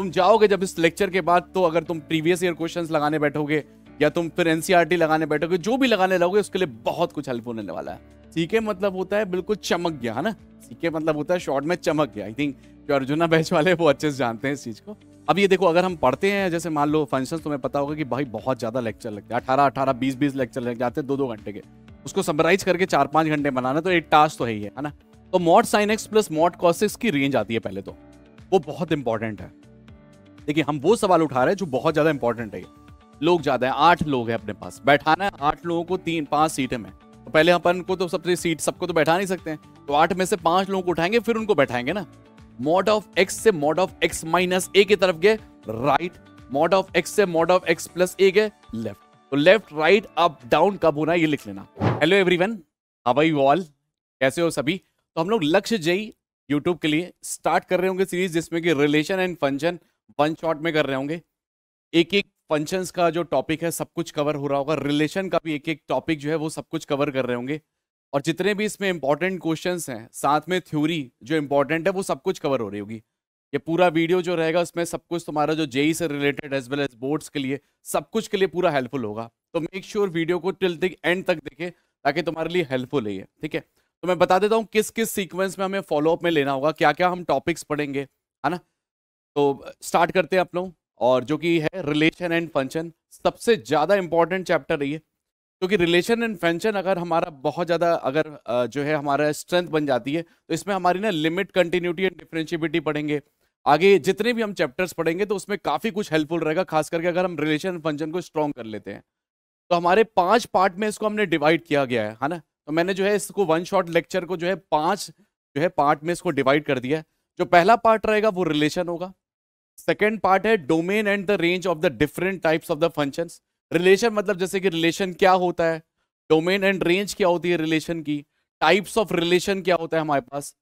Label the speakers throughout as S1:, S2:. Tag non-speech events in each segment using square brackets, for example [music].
S1: तुम जाओगे जब इस लेक्चर के बाद तो अगर तुम प्रीवियस ईयर क्वेश्चन लगाने बैठोगे या तुम फिर एनसीआरटी e लगाने बैठोगे जो भी लगाने लगोगे उसके लिए बहुत कुछ हेल्प होने वाला है सीके मतलब होता है बिल्कुल चमक गया है ना सीके मतलब होता है शॉर्ट में चमक गया आई थिंक जो अर्जुना बैच वाले वो अच्छे से जानते हैं इस चीज़ को अब ये देखो अगर हम पढ़ते हैं जैसे मान लो फंक्शन तुम्हें पता होगा कि भाई बहुत ज़्यादा लेक्चर लगता है अठारह अठारह बीस बीस लेक्चर लग जाते हैं दो दो घंटे के उसको समराइज करके चार पांच घंटे बनाना तो एक टास्क तो है ही है ना तो mod sine x plus mod cos x की रेंज आती है पहले तो वो बहुत इंपॉर्टेंट है लेकिन हम वो सवाल उठा रहे हैं जो बहुत ज्यादा इंपॉर्टेंट है लोग ज्यादा है आठ लोग हैं अपने पास बैठाना है आठ लोगों को तीन पांच सीटें में तो पहले अपन को तो सबसे सीट सबको तो बैठा नहीं सकते तो आठ में से पांच लोगों को उठाएंगे फिर उनको बैठाएंगे ना मॉड ऑफ एक्स से mod of x minus a की तरफ गए राइट मॉड ऑफ एक्स से mod of x plus a गए लेफ्ट तो लेफ्ट राइट अप डाउन कब होना ये लिख लेना हेलो एवरी वन हवाई वॉल कैसे हो सभी तो हम लोग लक्ष्य जय यूट्यूब के लिए स्टार्ट कर रहे होंगे सीरीज जिसमें कि relation and function one shot में कर रहे होंगे एक एक फंक्शन का जो टॉपिक है सब कुछ कवर हो रहा होगा रिलेशन का भी एक एक टॉपिक जो है वो सब कुछ कवर कर रहे होंगे और जितने भी इसमें इंपॉर्टेंट क्वेश्चन हैं साथ में थ्योरी जो इंपॉर्टेंट है वो सब कुछ कवर हो रही होगी ये पूरा वीडियो जो रहेगा उसमें सब कुछ तुम्हारा जो जेई e e से related as well as boards के लिए सब कुछ के लिए पूरा हेल्पफुल होगा तो मेक श्योर sure वीडियो को टिल तक एंड तक देखें ताकि तुम्हारे लिए हेल्पफुल है ठीक है तो मैं बता देता हूँ किस किस सीक्वेंस में हमें फॉलोअप में लेना होगा क्या क्या हम टॉपिक्स पढ़ेंगे है ना तो स्टार्ट करते हैं आप लोग और जो कि है रिलेशन एंड फंक्शन सबसे ज़्यादा इम्पॉर्टेंट चैप्टर है ये क्योंकि रिलेशन एंड फंक्शन अगर हमारा बहुत ज़्यादा अगर जो है हमारा स्ट्रेंथ बन जाती है तो इसमें हमारी ना लिमिट कंटिन्यूटी एंड डिफ्रेंशिएबिलिटी पढ़ेंगे आगे जितने भी हम चैप्टर्स पढ़ेंगे तो उसमें काफ़ी कुछ हेल्पफुल रहेगा खास करके अगर हम रिलेशन एंड फंक्शन को स्ट्रॉन्ग कर लेते हैं तो हमारे पाँच पार्ट में इसको हमने डिवाइड किया गया है है ना तो मैंने जो है इसको वन शॉट लेक्चर को जो है पाँच जो है पार्ट में इसको डिवाइड कर दिया है जो पहला पार्ट रहेगा वो रिलेशन होगा सेकेंड पार्ट है domain and the range of the different types of the function relation मतलब जैसे कि रिलेशन क्या होता है डोमेन एंड रेंज क्या होती है रिलेशन की टाइप्स ऑफ रिलेशन क्या होता है हमारे पास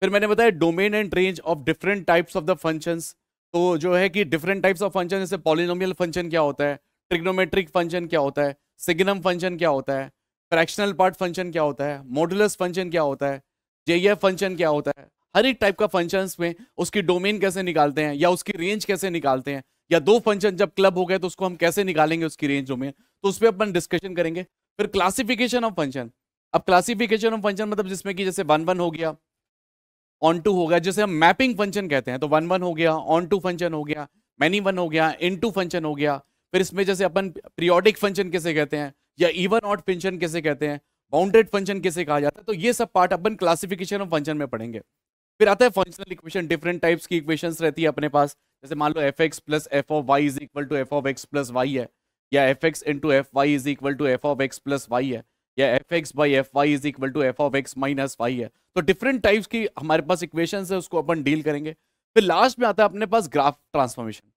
S1: फिर मैंने बताया domain and range of different types of the functions तो जो है कि डिफरेंट टाइप्स ऑफ फंक्शन जैसे पॉलिनोमियल फंक्शन क्या होता है ट्रिग्नोमेट्रिक फंक्शन क्या होता है सिग्नम फंक्शन क्या होता है फ्रैक्शनल पार्ट फंक्शन क्या होता है मॉडुलस फंक्शन क्या होता है जे फंक्शन क्या होता है हर एक टाइप का फंक्शन में उसकी डोमेन कैसे निकालते हैं या उसकी रेंज कैसे निकालते हैं या दो फंक्शन जब क्लब हो गए तो उसको हम कैसे निकालेंगे उसकी रेंज डोमेन तो उस पर अपन डिस्कशन करेंगे फिर क्लासिफिकेशन ऑफ फंक्शन अब क्लासिफिकेशन ऑफ फंक्शन मतलब जिसमें कि जैसे वन वन हो गया ऑन टू हो गया जैसे हम मैपिंग फंक्शन कहते हैं तो वन वन हो गया ऑन टू फंक्शन हो गया मैनी वन हो गया इन टू फंक्शन हो गया फिर इसमें जैसे अपन पीरियोडिक फंक्शन कैसे कहते हैं या इवन ऑट फंक्शन कैसे कहते हैं बाउंडेड फंक्शन कैसे कहा जाता है तो ये सब पार्ट अपन क्लासिफिकेशन ऑफ फंक्शन में पढ़ेंगे फिर आता है फंक्शनल इक्वेशन डिफरेंट टाइप्स की इक्वेशन रहती है अपने पास जैसे मान लो f x plus F of y is equal to F of x plus y है या F x into F y is equal to F of x plus y है या F x by f y is equal to F of x minus Y है तो different types की हमारे पास equation है उसको अपन डील करेंगे फिर लास्ट में आता है अपने पास ग्राफ ट्रांसफॉर्मेशन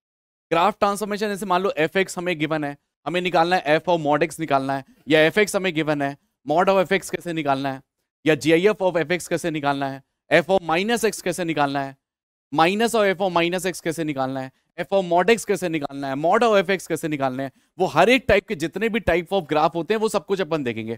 S1: ग्राफ ट्रांसफॉर्मेशन जैसे मान लो एफ एक्स हमें गिवन है हमें निकालना है एफ ऑफ मॉड एक्स निकालना है या एफ एक्स हमें गिवन है मॉड ऑफ एफ एक्स कैसे निकालना है या G I F of F x कैसे निकालना है एफ ओ माइनस एक्स कैसे निकालना है माइनस और एफ ओ माइनस एक्स कैसे निकालना है एफ ओ मॉड एक्स कैसे निकालना है मॉड और एफ एक्स कैसे निकालना है वो हर एक टाइप के जितने भी टाइप ऑफ ग्राफ होते हैं वो सब कुछ अपन देखेंगे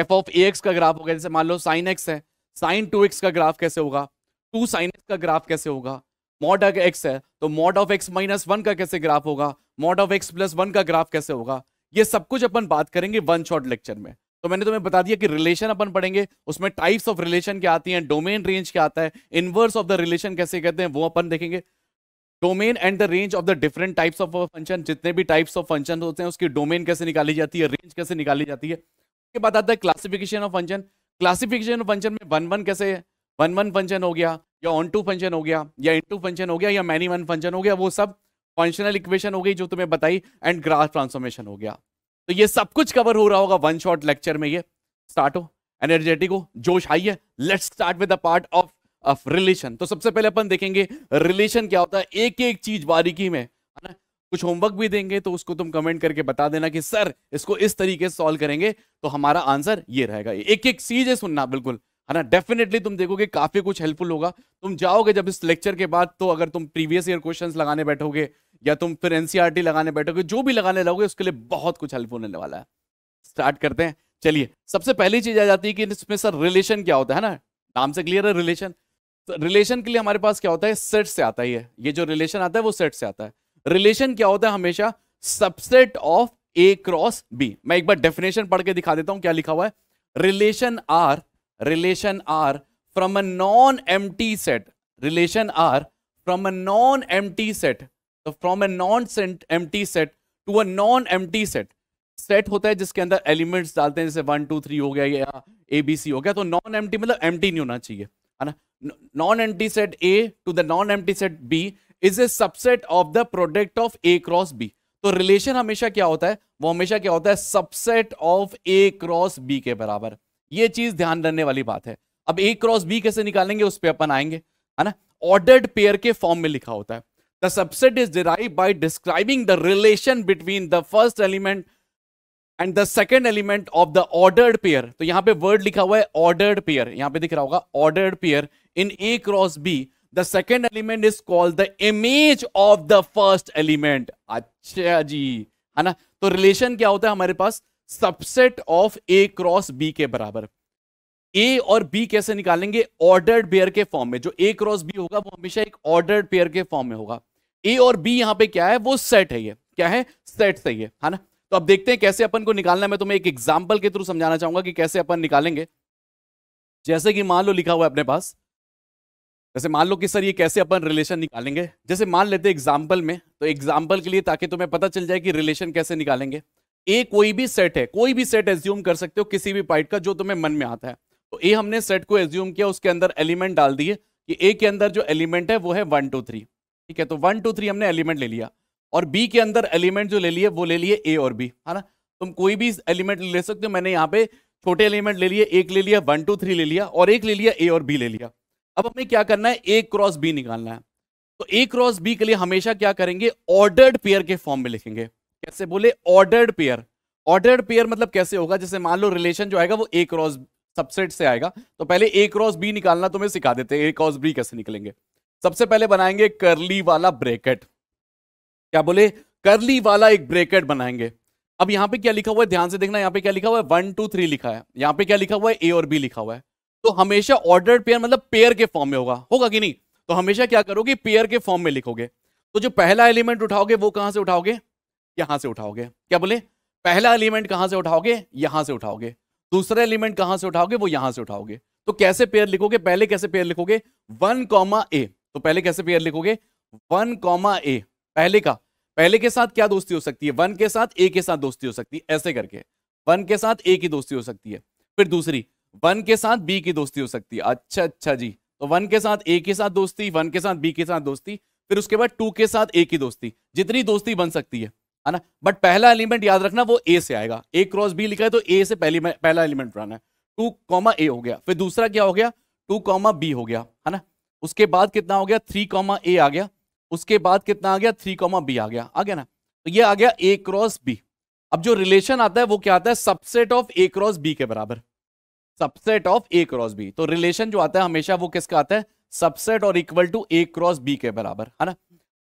S1: एफ ऑफ ए एक्स का ग्राफ होगा जैसे मान लो साइन एक्स है साइन टू एक्स का ग्राफ कैसे होगा टू साइन एक्स का ग्राफ कैसे होगा मॉड अगर एक्स है तो mod of x minus one का कैसे ग्राफ होगा mod of x plus one का ग्राफ कैसे होगा ये सब कुछ अपन बात करेंगे वन शॉर्ट लेक्चर में तो मैंने तुम्हें बता दिया कि रिलेशन अपन पढ़ेंगे उसमें टाइप्स ऑफ रिलेशन क्या आती हैं डोमेन रेंज क्या आता है इनवर्स ऑफ द रिलेशन कैसे कहते हैं वो अपन देखेंगे domain and the range of the different types of function जितने भी टाइप्स ऑफ फंक्शन होते हैं उसकी डोमेन कैसे निकाली जाती है रेंज कैसे निकाली जाती है उसके बाद आता है classification of function classification of function में वन वन कैसे वन वन फंक्शन हो गया या ऑन टू फंक्शन हो गया या इन टू फंक्शन हो गया या मैनी वन फंक्शन हो गया वो सब फंक्शनल इक्वेशन हो गई जो तुम्हें बताई एंड ग्राफ ट्रांसफॉर्मेशन हो गया तो ये सब कुछ कवर हो रहा होगा वन शॉट लेक्चर में ये स्टार्ट हो एनर्जेटिक हो जोश हाई है let's start with a part of of relation तो सबसे पहले अपन देखेंगे रिलेशन क्या होता है एक एक चीज बारीकी में है ना कुछ होमवर्क भी देंगे तो उसको तुम कमेंट करके बता देना कि सर इसको इस तरीके से सॉल्व करेंगे तो हमारा आंसर ये रहेगा एक एक चीज है सुनना बिल्कुल है ना डेफिनेटली तुम देखोगे काफी कुछ हेल्पफुल होगा तुम जाओगे जब इस लेक्चर के बाद तो अगर तुम प्रीवियस ईयर क्वेश्चन लगाने बैठोगे या तुम फिर एनसीआरटी e लगाने बैठोगे जो भी लगाने लगोगे उसके लिए बहुत कुछ हेल्पफुल होने वाला है स्टार्ट करते हैं चलिए सबसे पहली चीज आ जाती है कि इसमें सर रिलेशन क्या होता है ना नाम से क्लियर है रिलेशन रिलेशन तो के लिए हमारे पास क्या होता है सेट से आता ही है ये जो रिलेशन आता है वो सेट से आता है रिलेशन क्या होता है हमेशा subset of A cross B मैं एक बार डेफिनेशन पढ़ के दिखा देता हूं क्या लिखा हुआ है relation R relation R from a non empty set relation R from a non empty set तो from a non sent empty set to a non empty set set होता है जिसके अंदर एलिमेंट्स डालते हैं जैसे one two three हो गया या ए बी सी हो गया तो नॉन एम मतलब एम नहीं होना चाहिए है ना non M set A to the non M set B is a subset of the product of A cross B तो रिलेशन हमेशा क्या होता है वो हमेशा क्या होता है subset of A cross B के बराबर ये चीज ध्यान रखने वाली बात है अब ए क्रॉस बी कैसे निकालेंगे उस पर अपन आएंगे है ना ऑर्डर्ड पेयर के फॉर्म में लिखा होता है The subset is derived by describing the relation between the first element and the second element of the ordered pair तो यहां पे वर्ड लिखा हुआ है ऑर्डर्ड पेयर यहां पे दिख रहा होगा ordered pair in A cross B the second element is called the image of the first element अच्छा जी है ना तो रिलेशन क्या होता है हमारे पास subset of A cross B के बराबर ए और बी कैसे निकालेंगे ऑर्डर्ड पेयर के फॉर्म में जो ए क्रॉस बी होगा वो हमेशा एक ऑर्डर्ड पेयर के फॉर्म में होगा ए और बी यहां पे क्या है वो सेट है ये क्या है सेट सही है है ना तो अब देखते हैं कैसे अपन को निकालना है मैं तुम्हें एक एग्जाम्पल के थ्रू समझाना चाहूंगा कि कैसे अपन निकालेंगे जैसे कि मान लो लिखा हुआ है अपने पास जैसे मान लो कि सर ये कैसे अपन रिलेशन निकालेंगे जैसे मान लेते एग्जाम्पल में तो एग्जाम्पल के लिए ताकि तुम्हें पता चल जाए कि रिलेशन कैसे निकालेंगे ए कोई भी सेट है कोई भी सेट एज्यूम कर सकते हो किसी भी पाइट का जो तुम्हें मन में आता है तो ए हमने सेट को एज्यूम किया उसके अंदर एलिमेंट डाल दिए कि ए के अंदर जो एलिमेंट है वो है वन टू थ्री ठीक है तो वन टू थ्री हमने एलिमेंट ले लिया और बी के अंदर एलिमेंट जो ले लिए वो ले लिए ए और बी है ना तुम कोई भी एलिमेंट ले सकते हो मैंने यहाँ पे छोटे एलिमेंट ले लिए एक ले लिया वन टू थ्री ले लिया और एक ले लिया ए और बी ले लिया अब हमें क्या करना है ए क्रॉस बी निकालना है तो ए क्रॉस बी के लिए हमेशा क्या करेंगे ऑर्डर्ड पेयर के फॉर्म में लिखेंगे कैसे बोले ऑर्डर्ड पेयर ऑर्डर्ड पेयर मतलब कैसे होगा जैसे मान लो रिलेशन जो आएगा वो ए क्रॉस सबसेट से आएगा तो पहले ए क्रॉस बी निकालना तुम्हें तो सिखा देते हैं ए क्रॉस बी कैसे निकलेंगे सबसे पहले बनाएंगे करली वाला ब्रेकेट क्या बोले करली वाला एक ब्रेकेट बनाएंगे अब यहां पे क्या लिखा हुआ है ध्यान से देखना यहां पे क्या लिखा हुआ है वन टू थ्री लिखा है यहां पे क्या लिखा हुआ है ए और बी लिखा हुआ है तो हमेशा ऑर्डर पेयर मतलब पेयर के फॉर्म में होगा होगा कि नहीं तो हमेशा क्या करोगे पेयर के फॉर्म में लिखोगे तो जो पहला एलिमेंट उठाओगे वो कहां से उठाओगे यहां से उठाओगे क्या बोले पहला एलिमेंट कहां से उठाओगे यहां से उठाओगे दूसरा एलिमेंट कहां से उठाओगे वो यहां से उठाओगे तो कैसे पेयर लिखोगे पहले कैसे पेयर लिखोगे वन कॉमा ए तो पहले कैसे पेयर लिखोगे वन कॉमा ए पहले का पहले के साथ क्या दोस्ती हो सकती है वन के साथ ए के साथ दोस्ती हो सकती है ऐसे करके वन के साथ ए की दोस्ती हो सकती है फिर दूसरी वन के साथ बी की दोस्ती हो सकती है अच्छा अच्छा जी तो वन के साथ ए के साथ दोस्ती वन के साथ बी के साथ दोस्ती फिर उसके बाद टू के साथ ए की दोस्ती जितनी दोस्ती बन सकती है है ना बट पहला एलिमेंट याद रखना वो ए से आएगा ए क्रॉस बी लिखा है तो ए से पहली पहला एलिमेंट बनाना है टू कॉमा ए हो गया फिर दूसरा क्या हो गया टू कॉमा बी हो गया है ना उसके बाद कितना हो गया थ्री कॉमा ए आ गया उसके बाद कितना आ गया थ्री कॉमा बी आ गया आ गया ना तो ये आ गया ए क्रॉस बी अब जो रिलेशन आता है वो क्या आता है subset of A cross B के बराबर subset of A cross B तो रिलेशन जो आता है हमेशा वो किसका आता है सबसेट और equal to A cross B के बराबर है ना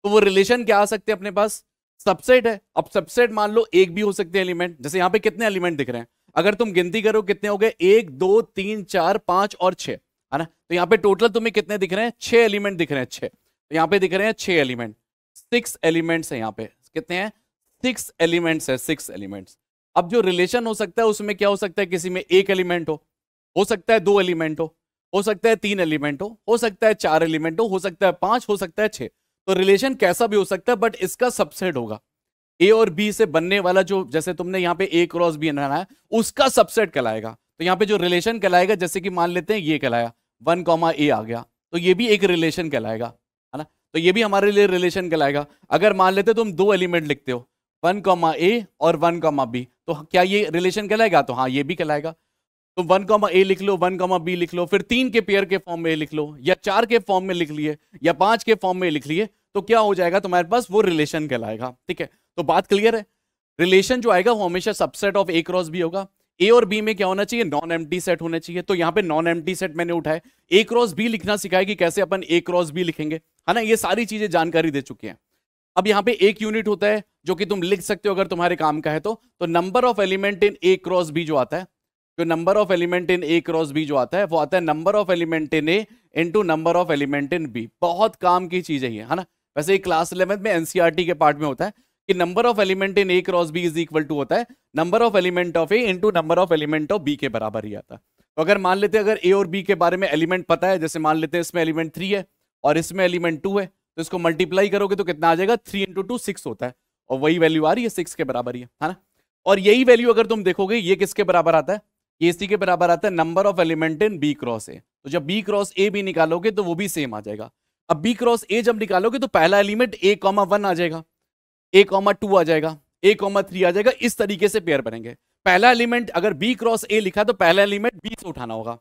S1: तो वो रिलेशन क्या आ सकते हैं अपने पास सबसेट है अब सबसेट मान लो एक भी हो सकते हैं एलिमेंट जैसे यहाँ पे कितने एलिमेंट दिख रहे हैं अगर तुम गिनती करो कितने हो गए एक दो तीन चार पांच और छह है ना तो यहाँ पे टोटल तुम्हें कितने दिख रहे हैं छह एलिमेंट दिख रहे हैं छह तो यहाँ पे दिख रहे हैं छह एलिमेंट सिक्स एलिमेंट्स है यहाँ पे कितने हैं सिक्स एलिमेंट्स है सिक्स एलिमेंट्स अब जो रिलेशन हो सकता है उसमें क्या हो सकता है किसी में एक एलिमेंट हो हो सकता है दो एलिमेंट हो हो सकता है तीन एलिमेंट हो हो सकता है चार एलिमेंट हो हो सकता है पांच हो सकता है छह तो रिलेशन कैसा भी हो सकता है बट इसका सबसेट होगा ए और बी से बनने वाला जो जैसे तुमने यहाँ पे ए क्रॉस बी बनाया उसका सबसेट कहलाएगा तो यहाँ पे जो रिलेशन कहलाएगा जैसे कि मान लेते हैं ये कहलाया वन कॉमा ए आ गया तो ये भी एक रिलेशन कहलाएगा है ना तो ये भी हमारे लिए रिलेशन कहलाएगा अगर मान लेते तुम तो दो एलिमेंट लिखते हो वन कॉमा ए और वन कॉमा बी तो क्या ये रिलेशन कहलाएगा तो हाँ ये भी कहलाएगा तो वन कॉमा ए लिख लो वन कॉमा बी लिख लो फिर तीन के पेयर के फॉर्म में लिख लो या चार के फॉर्म में लिख लिए या पांच के फॉर्म में लिख लिए तो क्या हो जाएगा तुम्हारे पास वो रिलेशन कहलाएगा ठीक है तो बात क्लियर है रिलेशन जो आएगा वो हमेशा subset of A cross B होगा ए और बी में क्या होना चाहिए नॉन एम सेट होना चाहिए तो यहाँ पे नॉन एम सेट मैंने उठाया ए क्रॉस बी लिखना सिखाया कि कैसे अपन ए क्रॉस बी लिखेंगे है ना ये सारी चीजें जानकारी दे चुकी हैं अब यहाँ पे एक यूनिट होता है जो कि तुम लिख सकते हो अगर तुम्हारे काम का है तो तो number of element in A cross B जो आता है जो number of element in A cross B जो आता है वो आता है number of element in A into number of element in B बहुत काम की चीज है है ना वैसे क्लास इलेवेंथ में एनसीआरटी e के पार्ट में होता है कि number of element in A cross B is equal to होता है number of element of A into number of element of B के बराबर ही आता तो अगर मान लेते अगर ए और बी के बारे में एलिमेंट पता है जैसे मान लेते हैं इसमें एलिमेंट थ्री है और इसमें एलिमेंट टू है तो इसको मल्टीप्लाई करोगे तो कितना आ जाएगा थ्री इंटू टू सिक्स होता है और वही वैल्यू आ रही है सिक्स के बराबर ही है ना और यही वैल्यू अगर तुम देखोगे ये किसके बराबर आता है ये इसी के बराबर आता है number of element in B cross A तो जब बी क्रॉस ए भी निकालोगे तो वो भी सेम आ जाएगा अब बी क्रॉस ए जब निकालोगे तो पहला एलिमेंट ए कॉमा वन आ जाएगा ए कॉमा टू आ जाएगा ए कॉमा थ्री आ जाएगा इस तरीके से पेयर बनेंगे पहला एलिमेंट अगर बी क्रॉस ए लिखा तो पहला एलिमेंट बी से उठाना होगा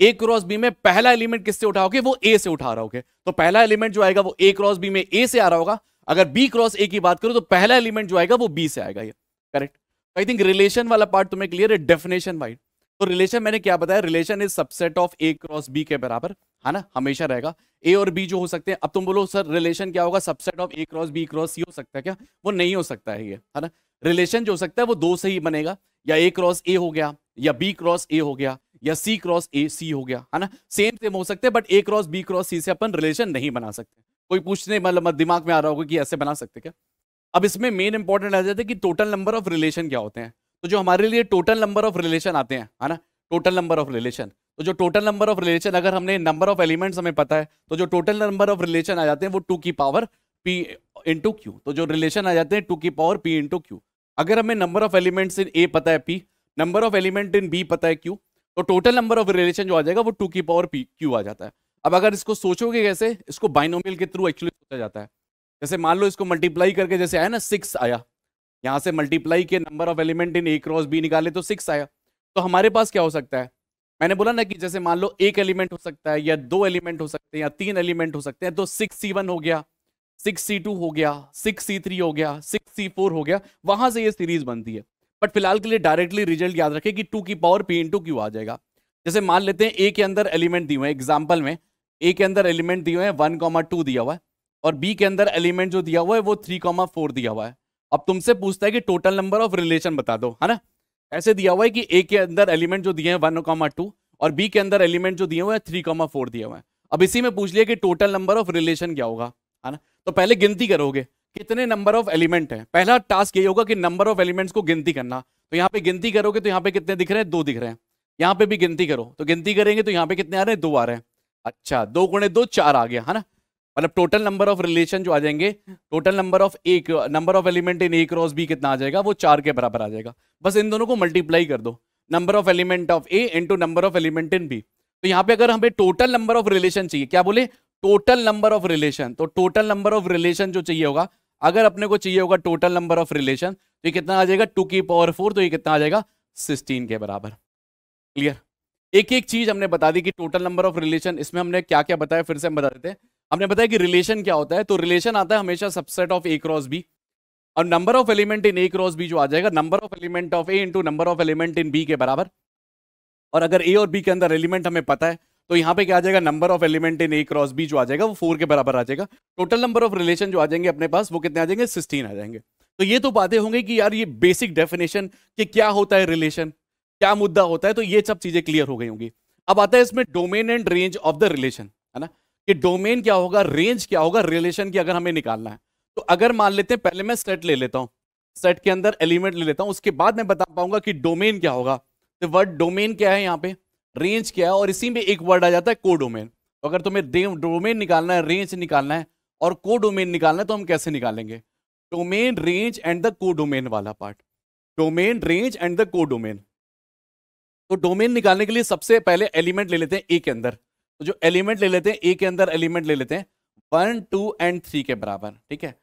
S1: ए क्रॉस बी में पहला एलिमेंट किससे उठाओगे वो ए से उठा रहा होगा तो पहला एलिमेंट जो आएगा वो ए क्रॉस बी में ए से आ रहा होगा अगर बी क्रॉस ए की बात करो तो पहला एलिमेंट जो आएगा वो बी से आएगा ये करेक्ट आई थिंक रिलेशन वाला पार्ट तुम्हें क्लियर है डेफिनेशन वाइड तो रिलेशन मैंने क्या बताया relation is subset of A cross B के बराबर है ना हमेशा रहेगा ए और बी जो हो सकते हैं अब तुम बोलो सर रिलेशन क्या होगा subset of A cross B cross C हो सकता है क्या वो नहीं हो सकता है ये है ना रिलेशन जो हो सकता है वो दो से ही बनेगा या ए क्रॉस ए हो गया या बी क्रॉस ए हो गया या सी क्रॉस ए सी हो गया है ना सेम सेम हो सकते हैं but A cross B cross C से अपन रिलेशन नहीं बना सकते कोई पूछने मतलब दिमाग में आ रहा होगा कि ऐसे बना सकते क्या अब इसमें मेन इंपॉर्टेंट आ जाता है कि टोटल नंबर ऑफ रिलेशन क्या होते हैं तो जो हमारे लिए टोटल नंबर ऑफ रिलेशन आते हैं है ना टोटल नंबर ऑफ रिलेशन तो जो टोटल नंबर ऑफ रिलेशन अगर हमने नंबर ऑफ एलिमेंट्स हमें पता है तो जो टोटल नंबर ऑफ रिलेशन आ जाते हैं वो टू की पावर पी इंटू क्यू तो जो रिलेशन आ जाते हैं टू की पावर पी इंटू क्यू अगर हमें number of elements in A पता है p number of element in B पता है क्यू तो टोटल नंबर ऑफ रिलेशन जो आ जाएगा वो टू की पावर पी क्यू आ जाता है अब अगर इसको सोचोगे कैसे इसको बाइनोमियल के थ्रू एक्चुअली सोचा जाता है जैसे मान लो इसको मल्टीप्लाई करके जैसे आया ना सिक्स आया यहाँ से मल्टीप्लाई के number of element in A cross B निकाले तो सिक्स आया तो हमारे पास क्या हो सकता है मैंने बोला ना कि जैसे मान लो एक एलिमेंट हो सकता है या दो एलिमेंट हो सकते हैं या तीन एलिमेंट हो सकते हैं तो सिक्स सी वन हो गया सिक्स सी टू हो गया सिक्स सी थ्री हो गया सिक्स सी फोर हो गया वहां से ये सीरीज बनती है बट फिलहाल के लिए डायरेक्टली रिजल्ट याद रखें कि टू की power p into q आ जाएगा जैसे मान लेते हैं ए के अंदर एलिमेंट दिए हुए एग्जाम्पल में ए के अंदर एलिमेंट दिए हुए हैं वन कॉमा टू दिया हुआ है और बी के अंदर एलिमेंट जो दिया हुआ है वो थ्री कॉमा फोर दिया हुआ है अब तुमसे पूछता है कि टोटल नंबर ऑफ रिलेशन बता दो है ना ऐसे दिया हुआ है कि ए के अंदर एलिमेंट जो दिए हैं वन कॉमा टू और बी के अंदर एलिमेंट जो दिए हुए हैं थ्री कॉमा फोर दिए हुए हैं अब इसी में पूछ लिया कि टोटल नंबर ऑफ रिलेशन क्या होगा है ना तो पहले गिनती करोगे कितने नंबर ऑफ एलिमेंट है पहला टास्क ये होगा कि नंबर ऑफ एलिमेंट्स को गिनती करना तो यहाँ पे गिनती करोगे तो यहाँ पे कितने दिख रहे हैं दो दिख रहे हैं यहाँ पे भी गिनती करो तो गिनती करेंगे तो यहाँ पे कितने आ रहे हैं दो आ रहे हैं अच्छा दो गुणे दो चार आ गया है ना मतलब टोटल नंबर ऑफ रिलेशन जो आ जाएंगे टोटल नंबर ऑफ एक number of element in A cross B कितना आ जाएगा वो चार के बराबर आ जाएगा बस इन दोनों को मल्टीप्लाई कर दो number of element of A into number of element in B तो यहाँ पे अगर हमें टोटल नंबर ऑफ रिलेशन चाहिए क्या बोले टोटल नंबर ऑफ रिलेशन तो टोटल नंबर ऑफ रिलेशन जो चाहिए होगा अगर अपने को चाहिए होगा टोटल नंबर ऑफ रिलेशन तो ये कितना आ जाएगा टू की पावर फोर तो ये कितना आ जाएगा सिक्सटीन के बराबर क्लियर एक एक चीज हमने बता दी कि टोटल नंबर ऑफ रिलेशन इसमें हमने क्या क्या बताया फिर से हम बता देते हैं आपने बताया कि रिलेशन क्या होता है तो रिलेशन आता है हमेशा subset of A cross B और number of element in A cross B जो आ जाएगा number of element of A into number of element in B के बराबर और अगर ए और बी के अंदर एलिमेंट हमें पता है तो यहाँ पे क्या आ जाएगा number of element in A cross B जो आ जाएगा वो फोर के बराबर आ जाएगा टोटल नंबर ऑफ रिलेशन जो आ जाएंगे अपने पास वो कितने आ जाएंगे सिक्सटीन आ जाएंगे तो ये तो बातें होंगी कि यार ये बेसिक डेफिनेशन कि क्या होता है रिलेशन क्या मुद्दा होता है तो ये सब चीजें क्लियर हो गई होंगी अब आता है इसमें domain and range of the relation है ना कि डोमेन क्या होगा रेंज क्या होगा रिलेशन की अगर हमें निकालना है तो अगर मान लेते हैं पहले मैं सेट ले लेता हूं सेट के अंदर एलिमेंट ले लेता हूं उसके बाद मैं बता पाऊंगा कि डोमेन क्या होगा तो वर्ड डोमेन क्या है यहाँ पे रेंज क्या है और इसी में एक वर्ड आ जाता है को डोमेन तो अगर तुम्हें डोमेन निकालना है रेंज निकालना है और को डोमेन निकालना है तो हम कैसे निकालेंगे domain range and the codomain वाला part domain range and the codomain तो डोमेन निकालने के लिए सबसे पहले एलिमेंट ले लेते हैं ए के अंदर तो जो एलिमेंट ले लेते हैं ए के अंदर एलिमेंट ले लेते हैं वन टू एंड थ्री के बराबर ठीक है